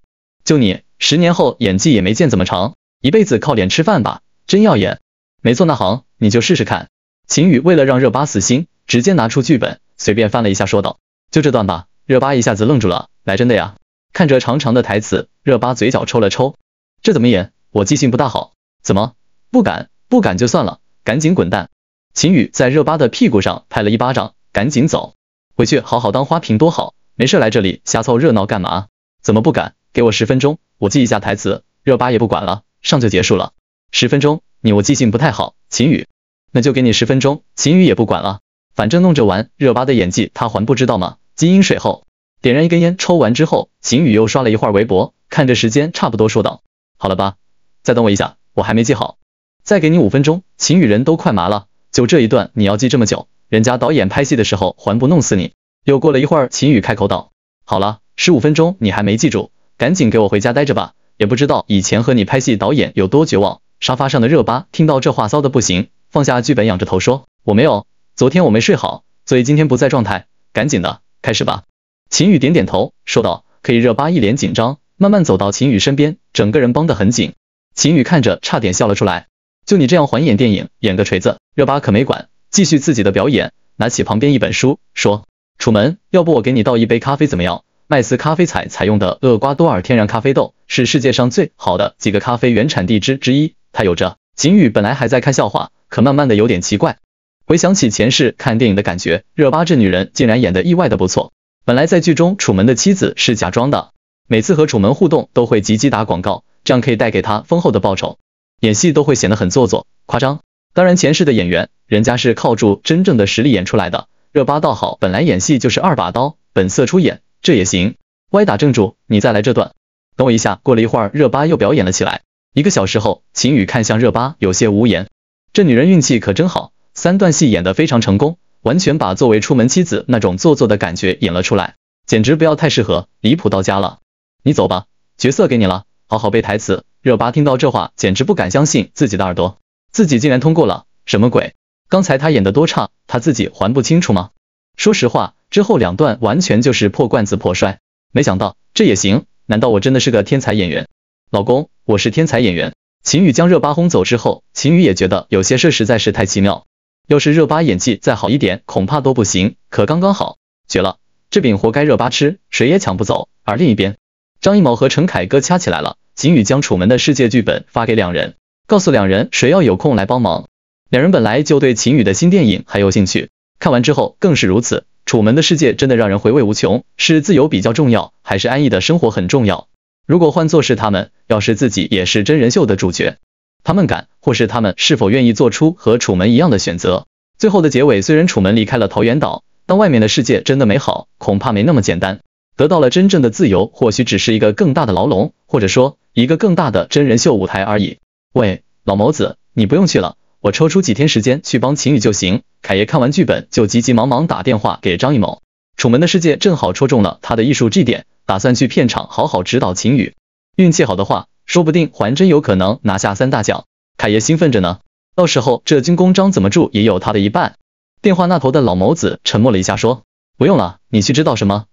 就你，十年后演技也没见怎么长，一辈子靠脸吃饭吧，真要演，没做那行，你就试试看。秦宇为了让热巴死心，直接拿出剧本，随便翻了一下，说道：“就这段吧。”热巴一下子愣住了，来真的呀？看着长长的台词，热巴嘴角抽了抽，这怎么演？我记性不大好，怎么不敢？不敢就算了，赶紧滚蛋！秦宇在热巴的屁股上拍了一巴掌，赶紧走，回去好好当花瓶多好，没事来这里瞎凑热闹干嘛？怎么不敢？给我十分钟，我记一下台词。热巴也不管了，上就结束了。十分钟，你我记性不太好。秦宇，那就给你十分钟。秦宇也不管了，反正弄着玩。热巴的演技他还不知道吗？金鹰水后点燃一根烟，抽完之后，秦宇又刷了一会儿微博，看着时间差不多，说道：“好了吧，再等我一下，我还没记好。再给你五分钟。”秦宇人都快麻了，就这一段你要记这么久，人家导演拍戏的时候还不弄死你？又过了一会儿，秦宇开口道：“好了，十五分钟你还没记住。”赶紧给我回家待着吧！也不知道以前和你拍戏，导演有多绝望。沙发上的热巴听到这话，骚的不行，放下剧本，仰着头说：“我没有，昨天我没睡好，所以今天不在状态。赶紧的，开始吧。”秦宇点点头，说道：“可以。”热巴一脸紧张，慢慢走到秦宇身边，整个人绷得很紧。秦宇看着，差点笑了出来。就你这样还演电影，演个锤子！热巴可没管，继续自己的表演，拿起旁边一本书说：“楚门，要不我给你倒一杯咖啡怎么样？”麦斯咖啡采采用的厄瓜多尔天然咖啡豆是世界上最好的几个咖啡原产地之之一。它有着景宇本来还在看笑话，可慢慢的有点奇怪，回想起前世看电影的感觉，热巴这女人竟然演的意外的不错。本来在剧中，楚门的妻子是假装的，每次和楚门互动都会积极打广告，这样可以带给他丰厚的报酬。演戏都会显得很做作、夸张。当然前世的演员，人家是靠住真正的实力演出来的。热巴倒好，本来演戏就是二把刀，本色出演。这也行，歪打正住，你再来这段。等我一下。过了一会儿，热巴又表演了起来。一个小时后，秦宇看向热巴，有些无言。这女人运气可真好，三段戏演的非常成功，完全把作为出门妻子那种做作的感觉演了出来，简直不要太适合，离谱到家了。你走吧，角色给你了，好好背台词。热巴听到这话，简直不敢相信自己的耳朵，自己竟然通过了，什么鬼？刚才他演的多差，他自己还不清楚吗？说实话。之后两段完全就是破罐子破摔，没想到这也行，难道我真的是个天才演员？老公，我是天才演员。秦宇将热巴轰走之后，秦宇也觉得有些事实在是太奇妙，要是热巴演技再好一点，恐怕都不行。可刚刚好，绝了，这饼活该热巴吃，谁也抢不走。而另一边，张艺谋和陈凯歌掐起来了。秦宇将《楚门的世界》剧本发给两人，告诉两人谁要有空来帮忙。两人本来就对秦宇的新电影很有兴趣，看完之后更是如此。楚门的世界真的让人回味无穷，是自由比较重要，还是安逸的生活很重要？如果换作是他们，要是自己也是真人秀的主角，他们敢，或是他们是否愿意做出和楚门一样的选择？最后的结尾，虽然楚门离开了桃源岛，但外面的世界真的美好，恐怕没那么简单。得到了真正的自由，或许只是一个更大的牢笼，或者说一个更大的真人秀舞台而已。喂，老毛子，你不用去了，我抽出几天时间去帮秦宇就行。凯爷看完剧本就急急忙忙打电话给张艺谋，《楚门的世界》正好戳中了他的艺术 G 点，打算去片场好好指导秦宇。运气好的话，说不定还真有可能拿下三大奖。凯爷兴奋着呢，到时候这军功章怎么住也有他的一半。电话那头的老谋子沉默了一下，说：“不用了，你去指导什么？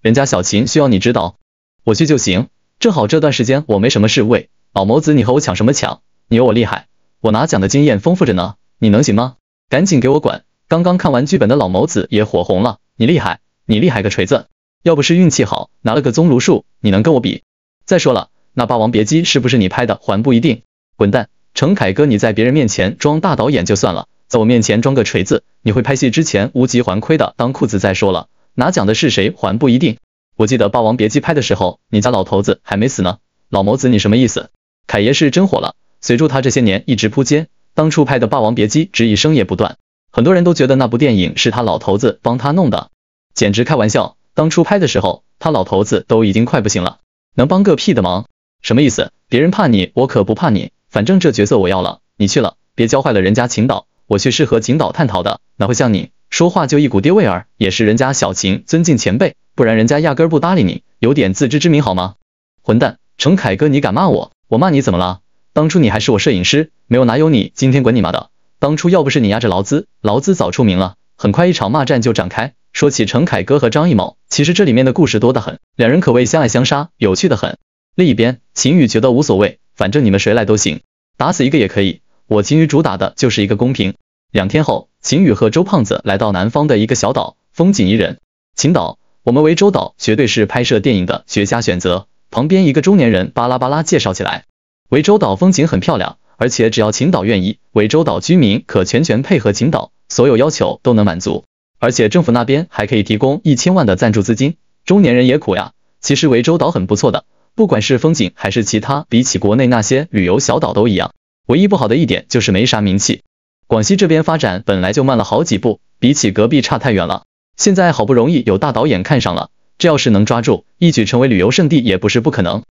人家小秦需要你指导，我去就行。正好这段时间我没什么事，喂，老谋子，你和我抢什么抢？你有我厉害，我拿奖的经验丰富着呢，你能行吗？”赶紧给我滚！刚刚看完剧本的老谋子也火红了，你厉害，你厉害个锤子！要不是运气好拿了个棕榈树，你能跟我比？再说了，那霸王别姬是不是你拍的还不一定？滚蛋，陈凯歌你在别人面前装大导演就算了，在我面前装个锤子？你会拍戏之前无极还亏的当裤子？再说了，拿奖的是谁还不一定。我记得霸王别姬拍的时候，你家老头子还没死呢。老谋子你什么意思？凯爷是真火了，随住他这些年一直扑街。当初拍的《霸王别姬》，指一声也不断，很多人都觉得那部电影是他老头子帮他弄的，简直开玩笑。当初拍的时候，他老头子都已经快不行了，能帮个屁的忙？什么意思？别人怕你，我可不怕你，反正这角色我要了，你去了，别教坏了人家秦导。我去是和秦导探讨的，哪会像你，说话就一股爹味儿。也是人家小秦尊敬前辈，不然人家压根不搭理你，有点自知之明好吗？混蛋，程凯哥，你敢骂我？我骂你怎么了？当初你还是我摄影师，没有哪有你。今天滚你妈的！当初要不是你压着劳资，劳资早出名了。很快一场骂战就展开。说起陈凯歌和张艺谋，其实这里面的故事多得很，两人可谓相爱相杀，有趣的很。另一边，秦宇觉得无所谓，反正你们谁来都行，打死一个也可以。我秦宇主打的就是一个公平。两天后，秦宇和周胖子来到南方的一个小岛，风景宜人。秦岛，我们涠洲岛绝对是拍摄电影的绝佳选择。旁边一个中年人巴拉巴拉介绍起来。涠洲岛风景很漂亮，而且只要琴岛愿意，涠洲岛居民可全权配合琴岛所有要求都能满足，而且政府那边还可以提供一千万的赞助资金。中年人也苦呀，其实涠洲岛很不错的，不管是风景还是其他，比起国内那些旅游小岛都一样。唯一不好的一点就是没啥名气。广西这边发展本来就慢了好几步，比起隔壁差太远了。现在好不容易有大导演看上了，这要是能抓住，一举成为旅游胜地也不是不可能。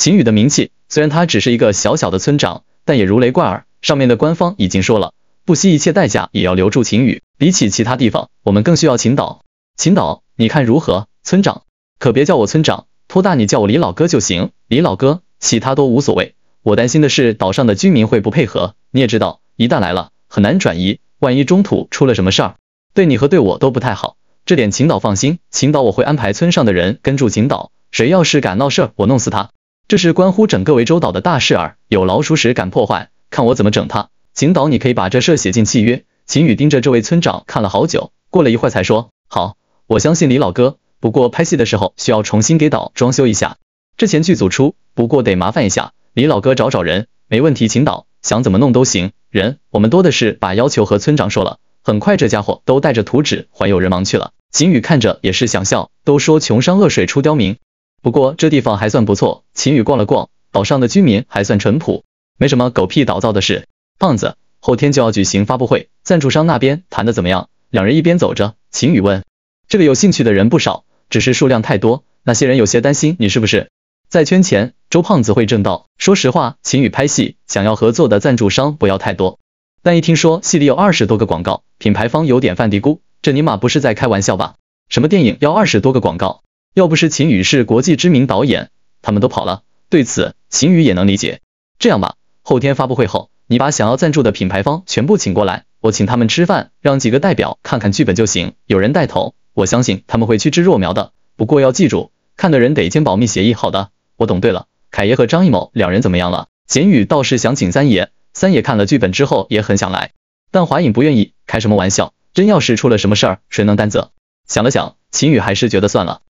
秦宇的名气，虽然他只是一个小小的村长，但也如雷贯耳。上面的官方已经说了，不惜一切代价也要留住秦宇。比起其他地方，我们更需要秦岛。秦岛，你看如何？村长，可别叫我村长，托大你叫我李老哥就行。李老哥，其他都无所谓，我担心的是岛上的居民会不配合。你也知道，一旦来了，很难转移。万一中途出了什么事儿，对你和对我都不太好。这点秦岛放心，秦岛我会安排村上的人跟住秦岛，谁要是敢闹事儿，我弄死他。这是关乎整个涠洲岛的大事儿，有老鼠屎敢破坏，看我怎么整他！秦导，你可以把这事儿写进契约。秦宇盯着这位村长看了好久，过了一会儿才说：好，我相信李老哥。不过拍戏的时候需要重新给岛装修一下，这钱剧组出，不过得麻烦一下李老哥找找人。没问题，秦导想怎么弄都行，人我们多的是。把要求和村长说了，很快这家伙都带着图纸还有人忙去了。秦宇看着也是想笑，都说穷山恶水出刁民。不过这地方还算不错。秦宇逛了逛，岛上的居民还算淳朴，没什么狗屁倒灶的事。胖子，后天就要举行发布会，赞助商那边谈的怎么样？两人一边走着，秦宇问。这个有兴趣的人不少，只是数量太多，那些人有些担心你是不是在圈钱。周胖子会挣到。说实话，秦宇拍戏想要合作的赞助商不要太多，但一听说戏里有二十多个广告，品牌方有点犯嘀咕。这尼玛不是在开玩笑吧？什么电影要二十多个广告？要不是秦宇是国际知名导演，他们都跑了。对此，秦宇也能理解。这样吧，后天发布会后，你把想要赞助的品牌方全部请过来，我请他们吃饭，让几个代表看看剧本就行。有人带头，我相信他们会趋之若鹜的。不过要记住，看的人得签保密协议。好的，我懂。对了，凯爷和张艺谋两人怎么样了？秦宇倒是想请三爷，三爷看了剧本之后也很想来，但华影不愿意。开什么玩笑，真要是出了什么事儿，谁能担责？想了想，秦宇还是觉得算了。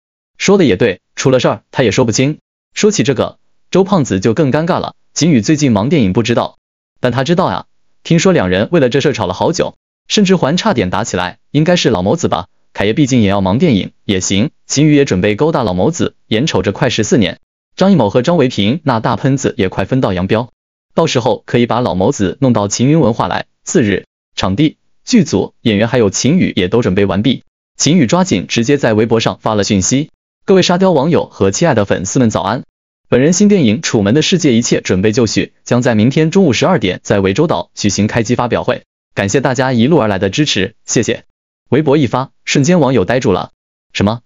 说的也对，出了事儿他也说不清。说起这个，周胖子就更尴尬了。秦宇最近忙电影，不知道，但他知道啊。听说两人为了这事儿吵了好久，甚至还差点打起来。应该是老谋子吧？凯爷毕竟也要忙电影，也行。秦宇也准备勾搭老谋子，眼瞅着快十四年，张艺谋和张维平那大喷子也快分道扬镳，到时候可以把老谋子弄到秦云文化来。次日，场地、剧组、演员还有秦宇也都准备完毕，秦宇抓紧直接在微博上发了讯息。各位沙雕网友和亲爱的粉丝们，早安！本人新电影《楚门的世界》，一切准备就绪，将在明天中午十二点在涠洲岛举行开机发表会。感谢大家一路而来的支持，谢谢。微博一发，瞬间网友呆住了。什么？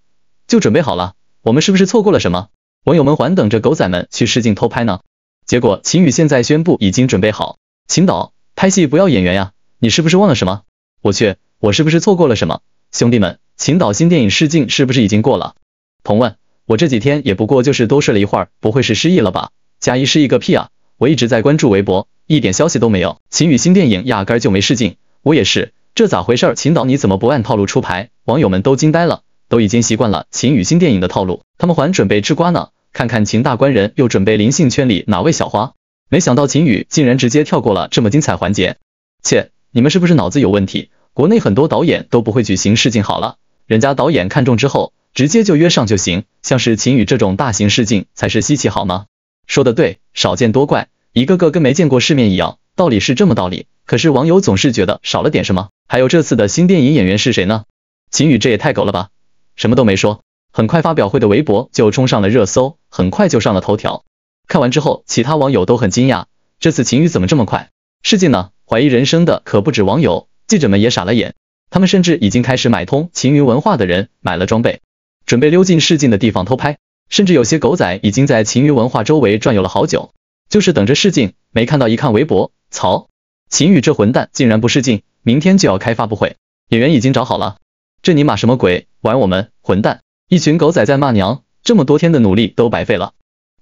就准备好了？我们是不是错过了什么？网友们还等着狗仔们去试镜偷拍呢。结果秦宇现在宣布已经准备好。秦导，拍戏不要演员呀？你是不是忘了什么？我去，我是不是错过了什么？兄弟们，秦导新电影试镜是不是已经过了？同问：“我这几天也不过就是多睡了一会儿，不会是失忆了吧？”嘉怡失忆个屁啊！我一直在关注微博，一点消息都没有。秦宇新电影压根就没试镜，我也是，这咋回事？秦导你怎么不按套路出牌？网友们都惊呆了，都已经习惯了秦宇新电影的套路，他们还准备吃瓜呢，看看秦大官人又准备灵性圈里哪位小花。没想到秦宇竟然直接跳过了这么精彩环节，切！你们是不是脑子有问题？国内很多导演都不会举行试镜，好了，人家导演看中之后。直接就约上就行，像是秦宇这种大型试镜才是稀奇，好吗？说的对，少见多怪，一个个跟没见过世面一样。道理是这么道理，可是网友总是觉得少了点什么。还有这次的新电影演员是谁呢？秦宇这也太狗了吧，什么都没说，很快发表会的微博就冲上了热搜，很快就上了头条。看完之后，其他网友都很惊讶，这次秦宇怎么这么快试镜呢？怀疑人生的可不止网友，记者们也傻了眼，他们甚至已经开始买通秦宇文化的人，买了装备。准备溜进试镜的地方偷拍，甚至有些狗仔已经在秦羽文化周围转悠了好久，就是等着试镜。没看到，一看微博，操！秦宇这混蛋竟然不试镜，明天就要开发布会，演员已经找好了。这尼玛什么鬼？玩我们？混蛋！一群狗仔在骂娘，这么多天的努力都白费了。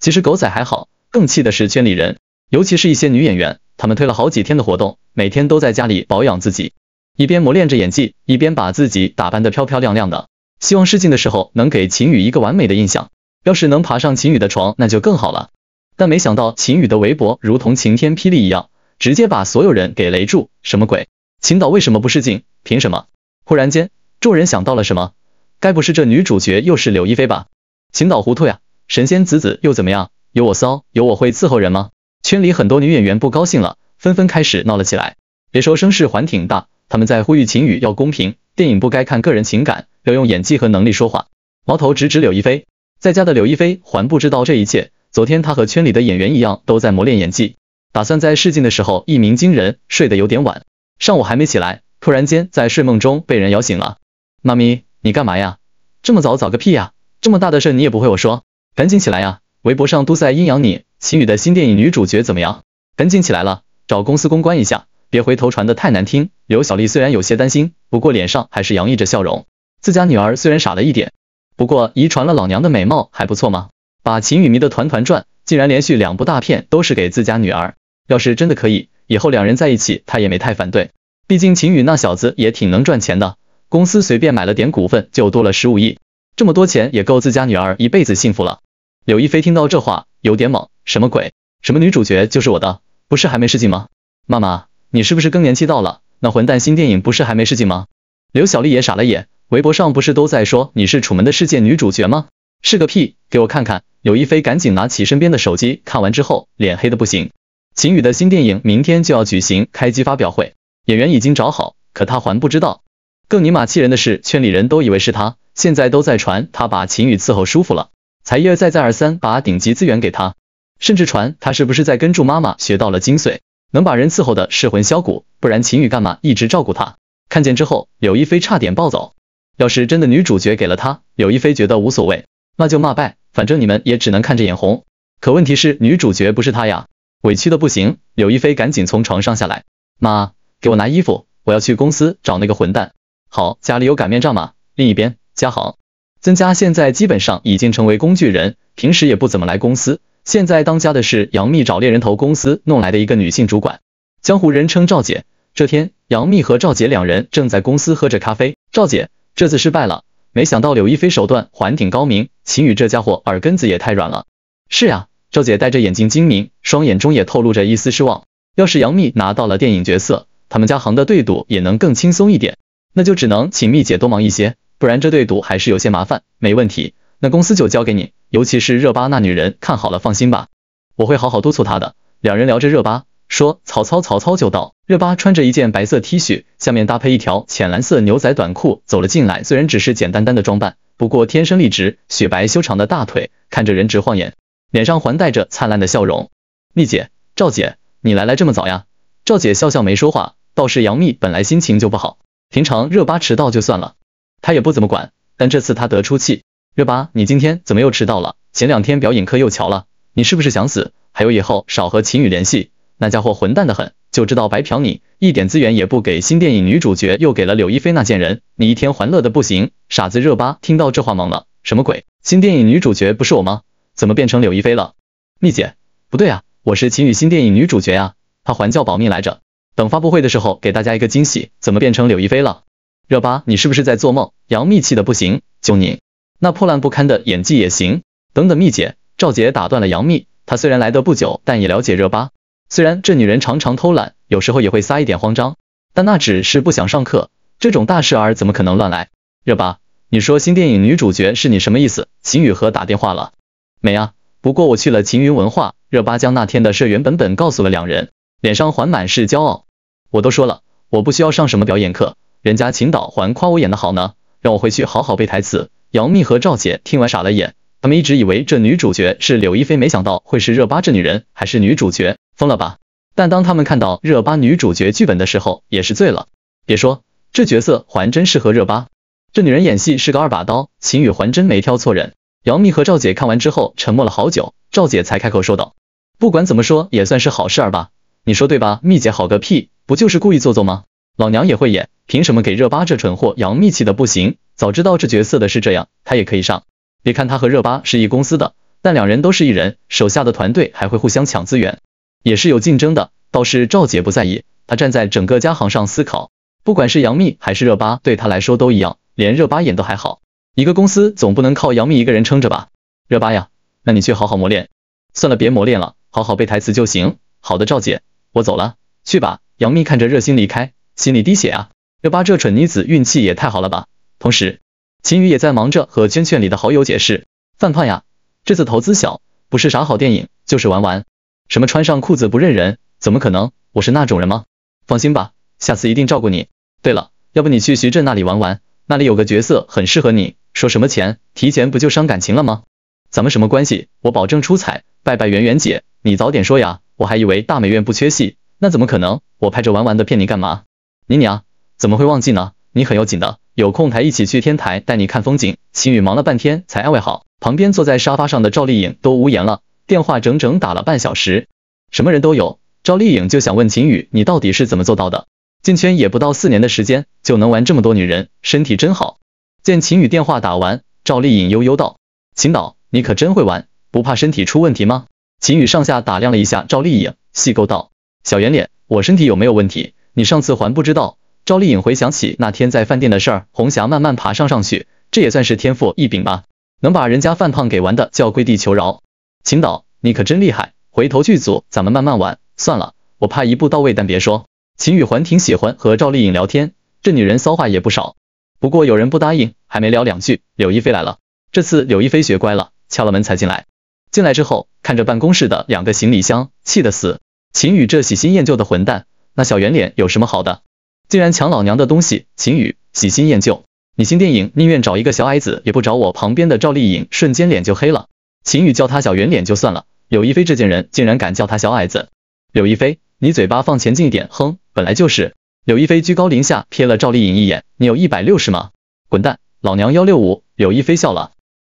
其实狗仔还好，更气的是圈里人，尤其是一些女演员，她们推了好几天的活动，每天都在家里保养自己，一边磨练着演技，一边把自己打扮得漂漂亮亮的。希望试镜的时候能给秦宇一个完美的印象，要是能爬上秦宇的床那就更好了。但没想到秦宇的微博如同晴天霹雳一样，直接把所有人给雷住。什么鬼？秦导为什么不试镜？凭什么？忽然间，众人想到了什么，该不是这女主角又是柳亦菲吧？秦导糊涂呀！神仙紫紫又怎么样？有我骚，有我会伺候人吗？圈里很多女演员不高兴了，纷纷开始闹了起来。别说声势还挺大，他们在呼吁秦宇要公平。电影不该看个人情感，要用演技和能力说话。矛头直指柳亦菲。在家的柳亦菲还不知道这一切。昨天她和圈里的演员一样，都在磨练演技，打算在试镜的时候一鸣惊人。睡得有点晚，上午还没起来，突然间在睡梦中被人摇醒了。妈咪，你干嘛呀？这么早早个屁呀！这么大的事你也不会我说，赶紧起来呀！微博上都在阴阳你，秦宇的新电影女主角怎么样？赶紧起来了，找公司公关一下。别回头，传的太难听。刘小丽虽然有些担心，不过脸上还是洋溢着笑容。自家女儿虽然傻了一点，不过遗传了老娘的美貌还不错嘛。把秦宇迷得团团转，竟然连续两部大片都是给自家女儿。要是真的可以，以后两人在一起，她也没太反对。毕竟秦宇那小子也挺能赚钱的，公司随便买了点股份就多了十五亿，这么多钱也够自家女儿一辈子幸福了。刘亦菲听到这话有点懵，什么鬼？什么女主角就是我的？不是还没试镜吗？妈妈。你是不是更年期到了？那混蛋新电影不是还没试镜吗？刘晓丽也傻了眼，微博上不是都在说你是《楚门的世界》女主角吗？是个屁！给我看看！柳亦菲赶紧拿起身边的手机，看完之后脸黑的不行。秦羽的新电影明天就要举行开机发表会，演员已经找好，可他还不知道。更尼玛气人的是，圈里人都以为是他，现在都在传他把秦羽伺候舒服了，才一而再再而三把顶级资源给他，甚至传他是不是在跟住妈妈学到了精髓。能把人伺候的噬魂销骨，不然秦羽干嘛一直照顾他？看见之后，柳亦菲差点暴走。要是真的女主角给了他，柳亦菲觉得无所谓，骂就骂呗，反正你们也只能看着眼红。可问题是女主角不是他呀，委屈的不行。柳亦菲赶紧从床上下来，妈，给我拿衣服，我要去公司找那个混蛋。好，家里有擀面杖吗？另一边，嘉豪，曾家现在基本上已经成为工具人，平时也不怎么来公司。现在当家的是杨幂找猎人头公司弄来的一个女性主管，江湖人称赵姐。这天，杨幂和赵姐两人正在公司喝着咖啡。赵姐，这次失败了，没想到柳亦菲手段还挺高明，秦宇这家伙耳根子也太软了。是呀，赵姐戴着眼镜，精明，双眼中也透露着一丝失望。要是杨幂拿到了电影角色，他们家行的对赌也能更轻松一点。那就只能请幂姐多忙一些，不然这对赌还是有些麻烦。没问题。那公司就交给你，尤其是热巴那女人，看好了，放心吧，我会好好督促她的。两人聊着热巴，说曹操，曹操就到。热巴穿着一件白色 T 恤，下面搭配一条浅蓝色牛仔短裤走了进来。虽然只是简单单的装扮，不过天生丽质，雪白修长的大腿看着人直晃眼，脸上还带着灿烂的笑容。蜜姐，赵姐，你来来这么早呀？赵姐笑笑没说话，倒是杨幂本来心情就不好，平常热巴迟到就算了，她也不怎么管，但这次她得出气。热巴，你今天怎么又迟到了？前两天表演课又翘了，你是不是想死？还有以后少和秦宇联系，那家伙混蛋的很，就知道白嫖你，一点资源也不给。新电影女主角又给了柳亦菲那贱人，你一天还乐的不行，傻子热巴听到这话懵了，什么鬼？新电影女主角不是我吗？怎么变成柳亦菲了？幂姐，不对啊，我是秦宇新电影女主角呀，她还叫保密来着，等发布会的时候给大家一个惊喜，怎么变成柳亦菲了？热巴，你是不是在做梦？杨幂气的不行，就你。那破烂不堪的演技也行。等等，幂姐，赵杰打断了杨幂。他虽然来得不久，但也了解热巴。虽然这女人常常偷懒，有时候也会撒一点慌张，但那只是不想上课。这种大事儿怎么可能乱来？热巴，你说新电影女主角是你什么意思？秦宇和打电话了。没啊，不过我去了秦云文化。热巴将那天的事原原本本告诉了两人，脸上还满是骄傲。我都说了，我不需要上什么表演课，人家秦导还夸我演得好呢，让我回去好好背台词。杨幂和赵姐听完傻了眼，他们一直以为这女主角是柳一菲，没想到会是热巴这女人还是女主角，疯了吧？但当他们看到热巴女主角剧本的时候，也是醉了。别说这角色还真适合热巴，这女人演戏是个二把刀，秦宇还真没挑错人。杨幂和赵姐看完之后沉默了好久，赵姐才开口说道：“不管怎么说，也算是好事儿吧？你说对吧，幂姐好个屁，不就是故意做作吗？老娘也会演，凭什么给热巴这蠢货？杨幂气的不行。”早知道这角色的是这样，他也可以上。别看他和热巴是一公司的，但两人都是一人，手下的团队还会互相抢资源，也是有竞争的。倒是赵姐不在意，她站在整个嘉行上思考，不管是杨幂还是热巴，对她来说都一样。连热巴演都还好，一个公司总不能靠杨幂一个人撑着吧？热巴呀，那你去好好磨练。算了，别磨练了，好好背台词就行。好的，赵姐，我走了，去吧。杨幂看着热心离开，心里滴血啊！热巴这蠢女子运气也太好了吧？同时，秦宇也在忙着和圈圈里的好友解释：“范范呀，这次投资小，不是啥好电影，就是玩玩。什么穿上裤子不认人，怎么可能？我是那种人吗？放心吧，下次一定照顾你。对了，要不你去徐震那里玩玩，那里有个角色很适合你。说什么钱提前不就伤感情了吗？咱们什么关系？我保证出彩。拜拜，圆圆姐，你早点说呀，我还以为大美院不缺戏，那怎么可能？我拍着玩玩的骗你干嘛？你娘啊，怎么会忘记呢？”你很要紧的，有空台一起去天台带你看风景。秦宇忙了半天才安慰好，旁边坐在沙发上的赵丽颖都无言了。电话整整打了半小时，什么人都有。赵丽颖就想问秦宇，你到底是怎么做到的？进圈也不到四年的时间，就能玩这么多女人，身体真好。见秦宇电话打完，赵丽颖悠悠道：“秦导，你可真会玩，不怕身体出问题吗？”秦宇上下打量了一下赵丽颖，戏勾道：“小圆脸，我身体有没有问题？你上次还不知道。”赵丽颖回想起那天在饭店的事儿，红霞慢慢爬上上去，这也算是天赋异禀吧？能把人家范胖给玩的叫跪地求饶。秦导，你可真厉害，回头剧组咱们慢慢玩。算了，我怕一步到位，但别说。秦宇环挺喜欢和赵丽颖聊天，这女人骚话也不少。不过有人不答应，还没聊两句，柳亦菲来了。这次柳亦菲学乖了，敲了门才进来。进来之后，看着办公室的两个行李箱，气得死。秦宇这喜新厌旧的混蛋，那小圆脸有什么好的？竟然抢老娘的东西！秦羽喜新厌旧，你新电影宁愿找一个小矮子，也不找我旁边的赵丽颖，瞬间脸就黑了。秦羽叫她小圆脸就算了，柳亦菲这贱人竟然敢叫她小矮子！柳亦菲，你嘴巴放前进一点，哼，本来就是。柳亦菲居高临下瞥了赵丽颖一眼，你有一百六十吗？滚蛋，老娘幺六五。柳亦菲笑了，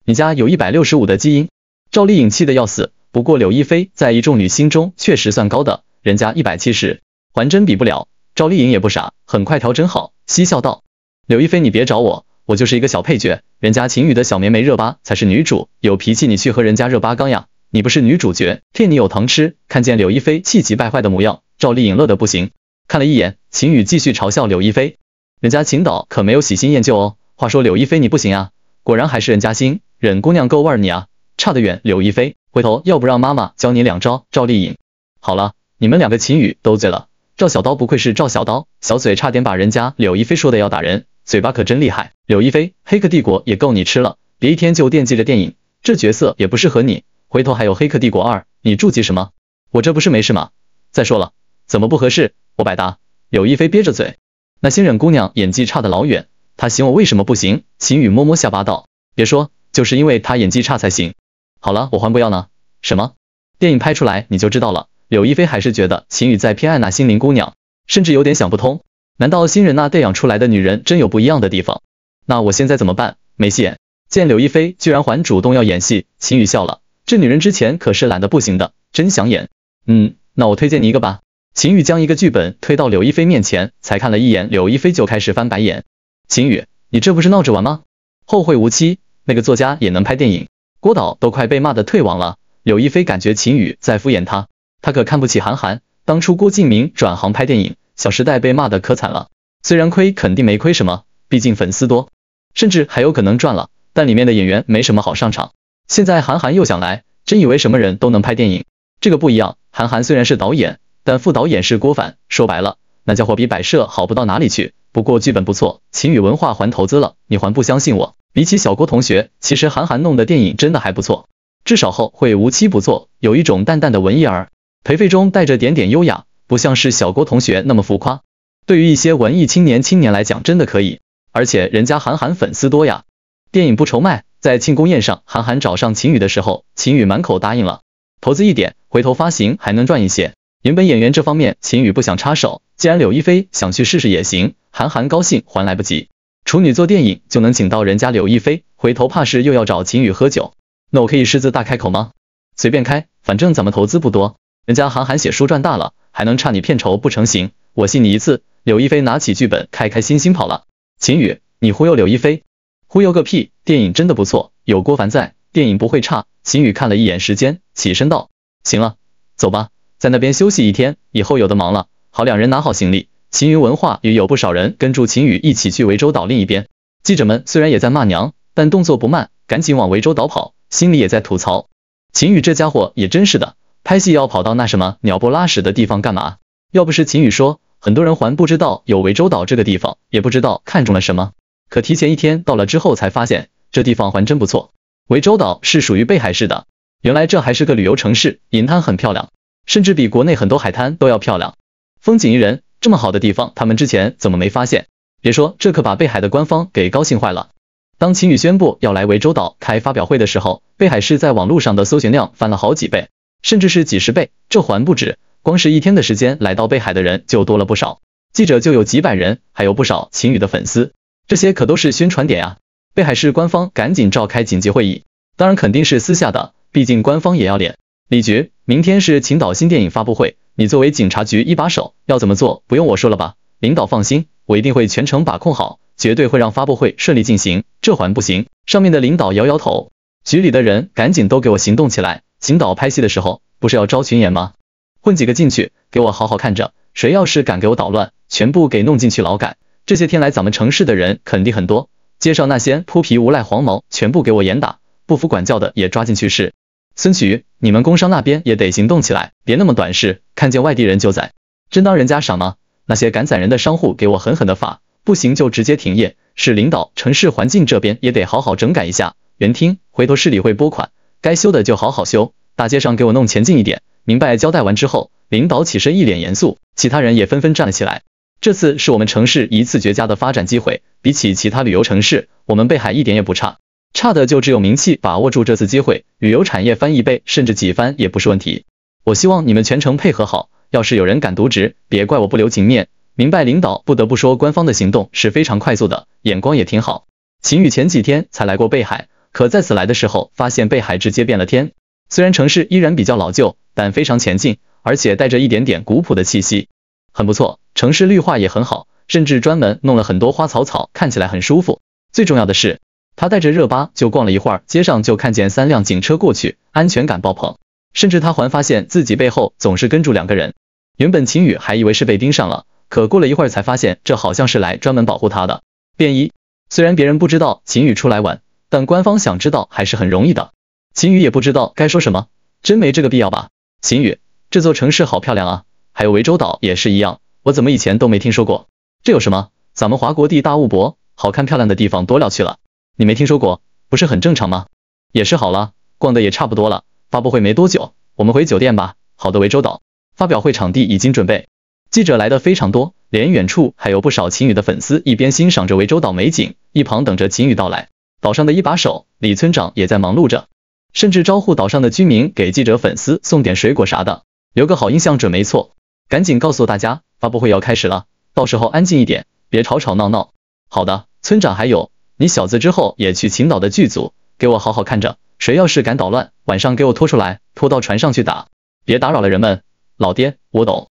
你家有一百六十五的基因。赵丽颖气得要死，不过柳亦菲在一众女星中确实算高的，人家一百七十，还真比不了。赵丽颖也不傻，很快调整好，嬉笑道：“柳亦菲，你别找我，我就是一个小配角，人家秦宇的小妹妹热巴才是女主。有脾气你去和人家热巴刚呀，你不是女主角，骗你有糖吃。”看见柳亦菲气急败坏的模样，赵丽颖乐得不行，看了一眼秦宇，继续嘲笑柳亦菲：“人家秦导可没有喜新厌旧哦。话说柳亦菲，你不行啊，果然还是人家心，忍姑娘够味儿你啊，差得远。柳亦菲，回头要不让妈妈教你两招。”赵丽颖，好了，你们两个秦宇都醉了。赵小刀不愧是赵小刀，小嘴差点把人家柳一菲说的要打人，嘴巴可真厉害。柳一菲，黑客帝国也够你吃了，别一天就惦记着电影，这角色也不适合你。回头还有黑客帝国二，你住急什么？我这不是没事吗？再说了，怎么不合适？我百搭。柳一菲憋着嘴，那新人姑娘演技差的老远，她行我为什么不行？秦羽摸摸下巴道，别说，就是因为她演技差才行。好了，我还不要呢。什么？电影拍出来你就知道了。柳亦菲还是觉得秦宇在偏爱那心灵姑娘，甚至有点想不通。难道新人那培养出来的女人真有不一样的地方？那我现在怎么办？没戏。演。见柳亦菲居然还主动要演戏，秦宇笑了。这女人之前可是懒得不行的，真想演。嗯，那我推荐你一个吧。秦宇将一个剧本推到柳亦菲面前，才看了一眼，柳亦菲就开始翻白眼。秦宇，你这不是闹着玩吗？后会无期。那个作家也能拍电影，郭导都快被骂的退网了。柳亦菲感觉秦宇在敷衍他。他可看不起韩寒。当初郭敬明转行拍电影，《小时代》被骂得可惨了。虽然亏，肯定没亏什么，毕竟粉丝多，甚至还有可能赚了。但里面的演员没什么好上场。现在韩寒又想来，真以为什么人都能拍电影？这个不一样。韩寒虽然是导演，但副导演是郭凡。说白了，那家伙比摆设好不到哪里去。不过剧本不错，秦宇文化还投资了，你还不相信我？比起小郭同学，其实韩寒弄的电影真的还不错，至少后会无期不错，有一种淡淡的文艺儿。颓废中带着点点优雅，不像是小郭同学那么浮夸。对于一些文艺青年青年来讲，真的可以。而且人家韩寒粉丝多呀，电影不愁卖。在庆功宴上，韩寒找上秦宇的时候，秦宇满口答应了，投资一点，回头发行还能赚一些。原本演员这方面秦宇不想插手，既然柳亦菲想去试试也行。韩寒高兴还来不及，处女座电影就能请到人家柳亦菲，回头怕是又要找秦宇喝酒。那我可以狮子大开口吗？随便开，反正咱们投资不多。人家韩寒写书赚大了，还能差你片酬不成型？我信你一次。柳亦菲拿起剧本，开开心心跑了。秦宇，你忽悠柳亦菲？忽悠个屁！电影真的不错，有郭凡在，电影不会差。秦宇看了一眼时间，起身道：“行了，走吧，在那边休息一天，以后有的忙了。”好，两人拿好行李。秦云文化也有不少人跟住秦宇一起去涠洲岛另一边。记者们虽然也在骂娘，但动作不慢，赶紧往涠洲岛跑，心里也在吐槽：秦宇这家伙也真是的。拍戏要跑到那什么鸟不拉屎的地方干嘛？要不是秦宇说，很多人还不知道有涠洲岛这个地方，也不知道看中了什么。可提前一天到了之后，才发现这地方还真不错。涠洲岛是属于北海市的，原来这还是个旅游城市，银滩很漂亮，甚至比国内很多海滩都要漂亮，风景宜人。这么好的地方，他们之前怎么没发现？别说，这可把北海的官方给高兴坏了。当秦宇宣布要来涠洲岛开发表会的时候，北海市在网络上的搜寻量翻了好几倍。甚至是几十倍，这还不止，光是一天的时间来到北海的人就多了不少，记者就有几百人，还有不少秦宇的粉丝，这些可都是宣传点啊。北海市官方赶紧召开紧急会议，当然肯定是私下的，毕竟官方也要脸。李局，明天是秦岛新电影发布会，你作为警察局一把手，要怎么做？不用我说了吧？领导放心，我一定会全程把控好，绝对会让发布会顺利进行，这还不行？上面的领导摇摇头，局里的人赶紧都给我行动起来。青导拍戏的时候不是要招群演吗？混几个进去，给我好好看着，谁要是敢给我捣乱，全部给弄进去劳改。这些天来咱们城市的人肯定很多，街上那些泼皮无赖、黄毛全部给我严打，不服管教的也抓进去试。孙局，你们工商那边也得行动起来，别那么短视，看见外地人就宰，真当人家傻吗？那些敢宰人的商户给我狠狠的罚，不行就直接停业。市领导，城市环境这边也得好好整改一下。园厅，回头市里会拨款。该修的就好好修，大街上给我弄前进一点，明白？交代完之后，领导起身，一脸严肃，其他人也纷纷站了起来。这次是我们城市一次绝佳的发展机会，比起其他旅游城市，我们北海一点也不差，差的就只有名气。把握住这次机会，旅游产业翻一倍甚至几番也不是问题。我希望你们全程配合好，要是有人敢渎职，别怪我不留情面。明白？领导不得不说，官方的行动是非常快速的，眼光也挺好。秦宇前几天才来过北海。可再次来的时候，发现北海直接变了天。虽然城市依然比较老旧，但非常前进，而且带着一点点古朴的气息，很不错。城市绿化也很好，甚至专门弄了很多花草草，看起来很舒服。最重要的是，他带着热巴就逛了一会儿，街上就看见三辆警车过去，安全感爆棚。甚至他还发现自己背后总是跟住两个人。原本秦宇还以为是被盯上了，可过了一会儿才发现，这好像是来专门保护他的。便衣，虽然别人不知道秦宇出来玩。但官方想知道还是很容易的。秦宇也不知道该说什么，真没这个必要吧？秦宇，这座城市好漂亮啊！还有涠洲岛也是一样，我怎么以前都没听说过？这有什么？咱们华国地大物博，好看漂亮的地方多了去了。你没听说过，不是很正常吗？也是好了，逛的也差不多了，发布会没多久，我们回酒店吧。好的，涠洲岛，发表会场地已经准备，记者来的非常多，连远处还有不少秦宇的粉丝，一边欣赏着涠洲岛美景，一旁等着秦宇到来。岛上的一把手李村长也在忙碌着，甚至招呼岛上的居民给记者粉丝送点水果啥的，留个好印象准没错。赶紧告诉大家，发布会要开始了，到时候安静一点，别吵吵闹闹。好的，村长还有你小子之后也去秦岛的剧组，给我好好看着，谁要是敢捣乱，晚上给我拖出来，拖到船上去打。别打扰了人们，老爹，我懂。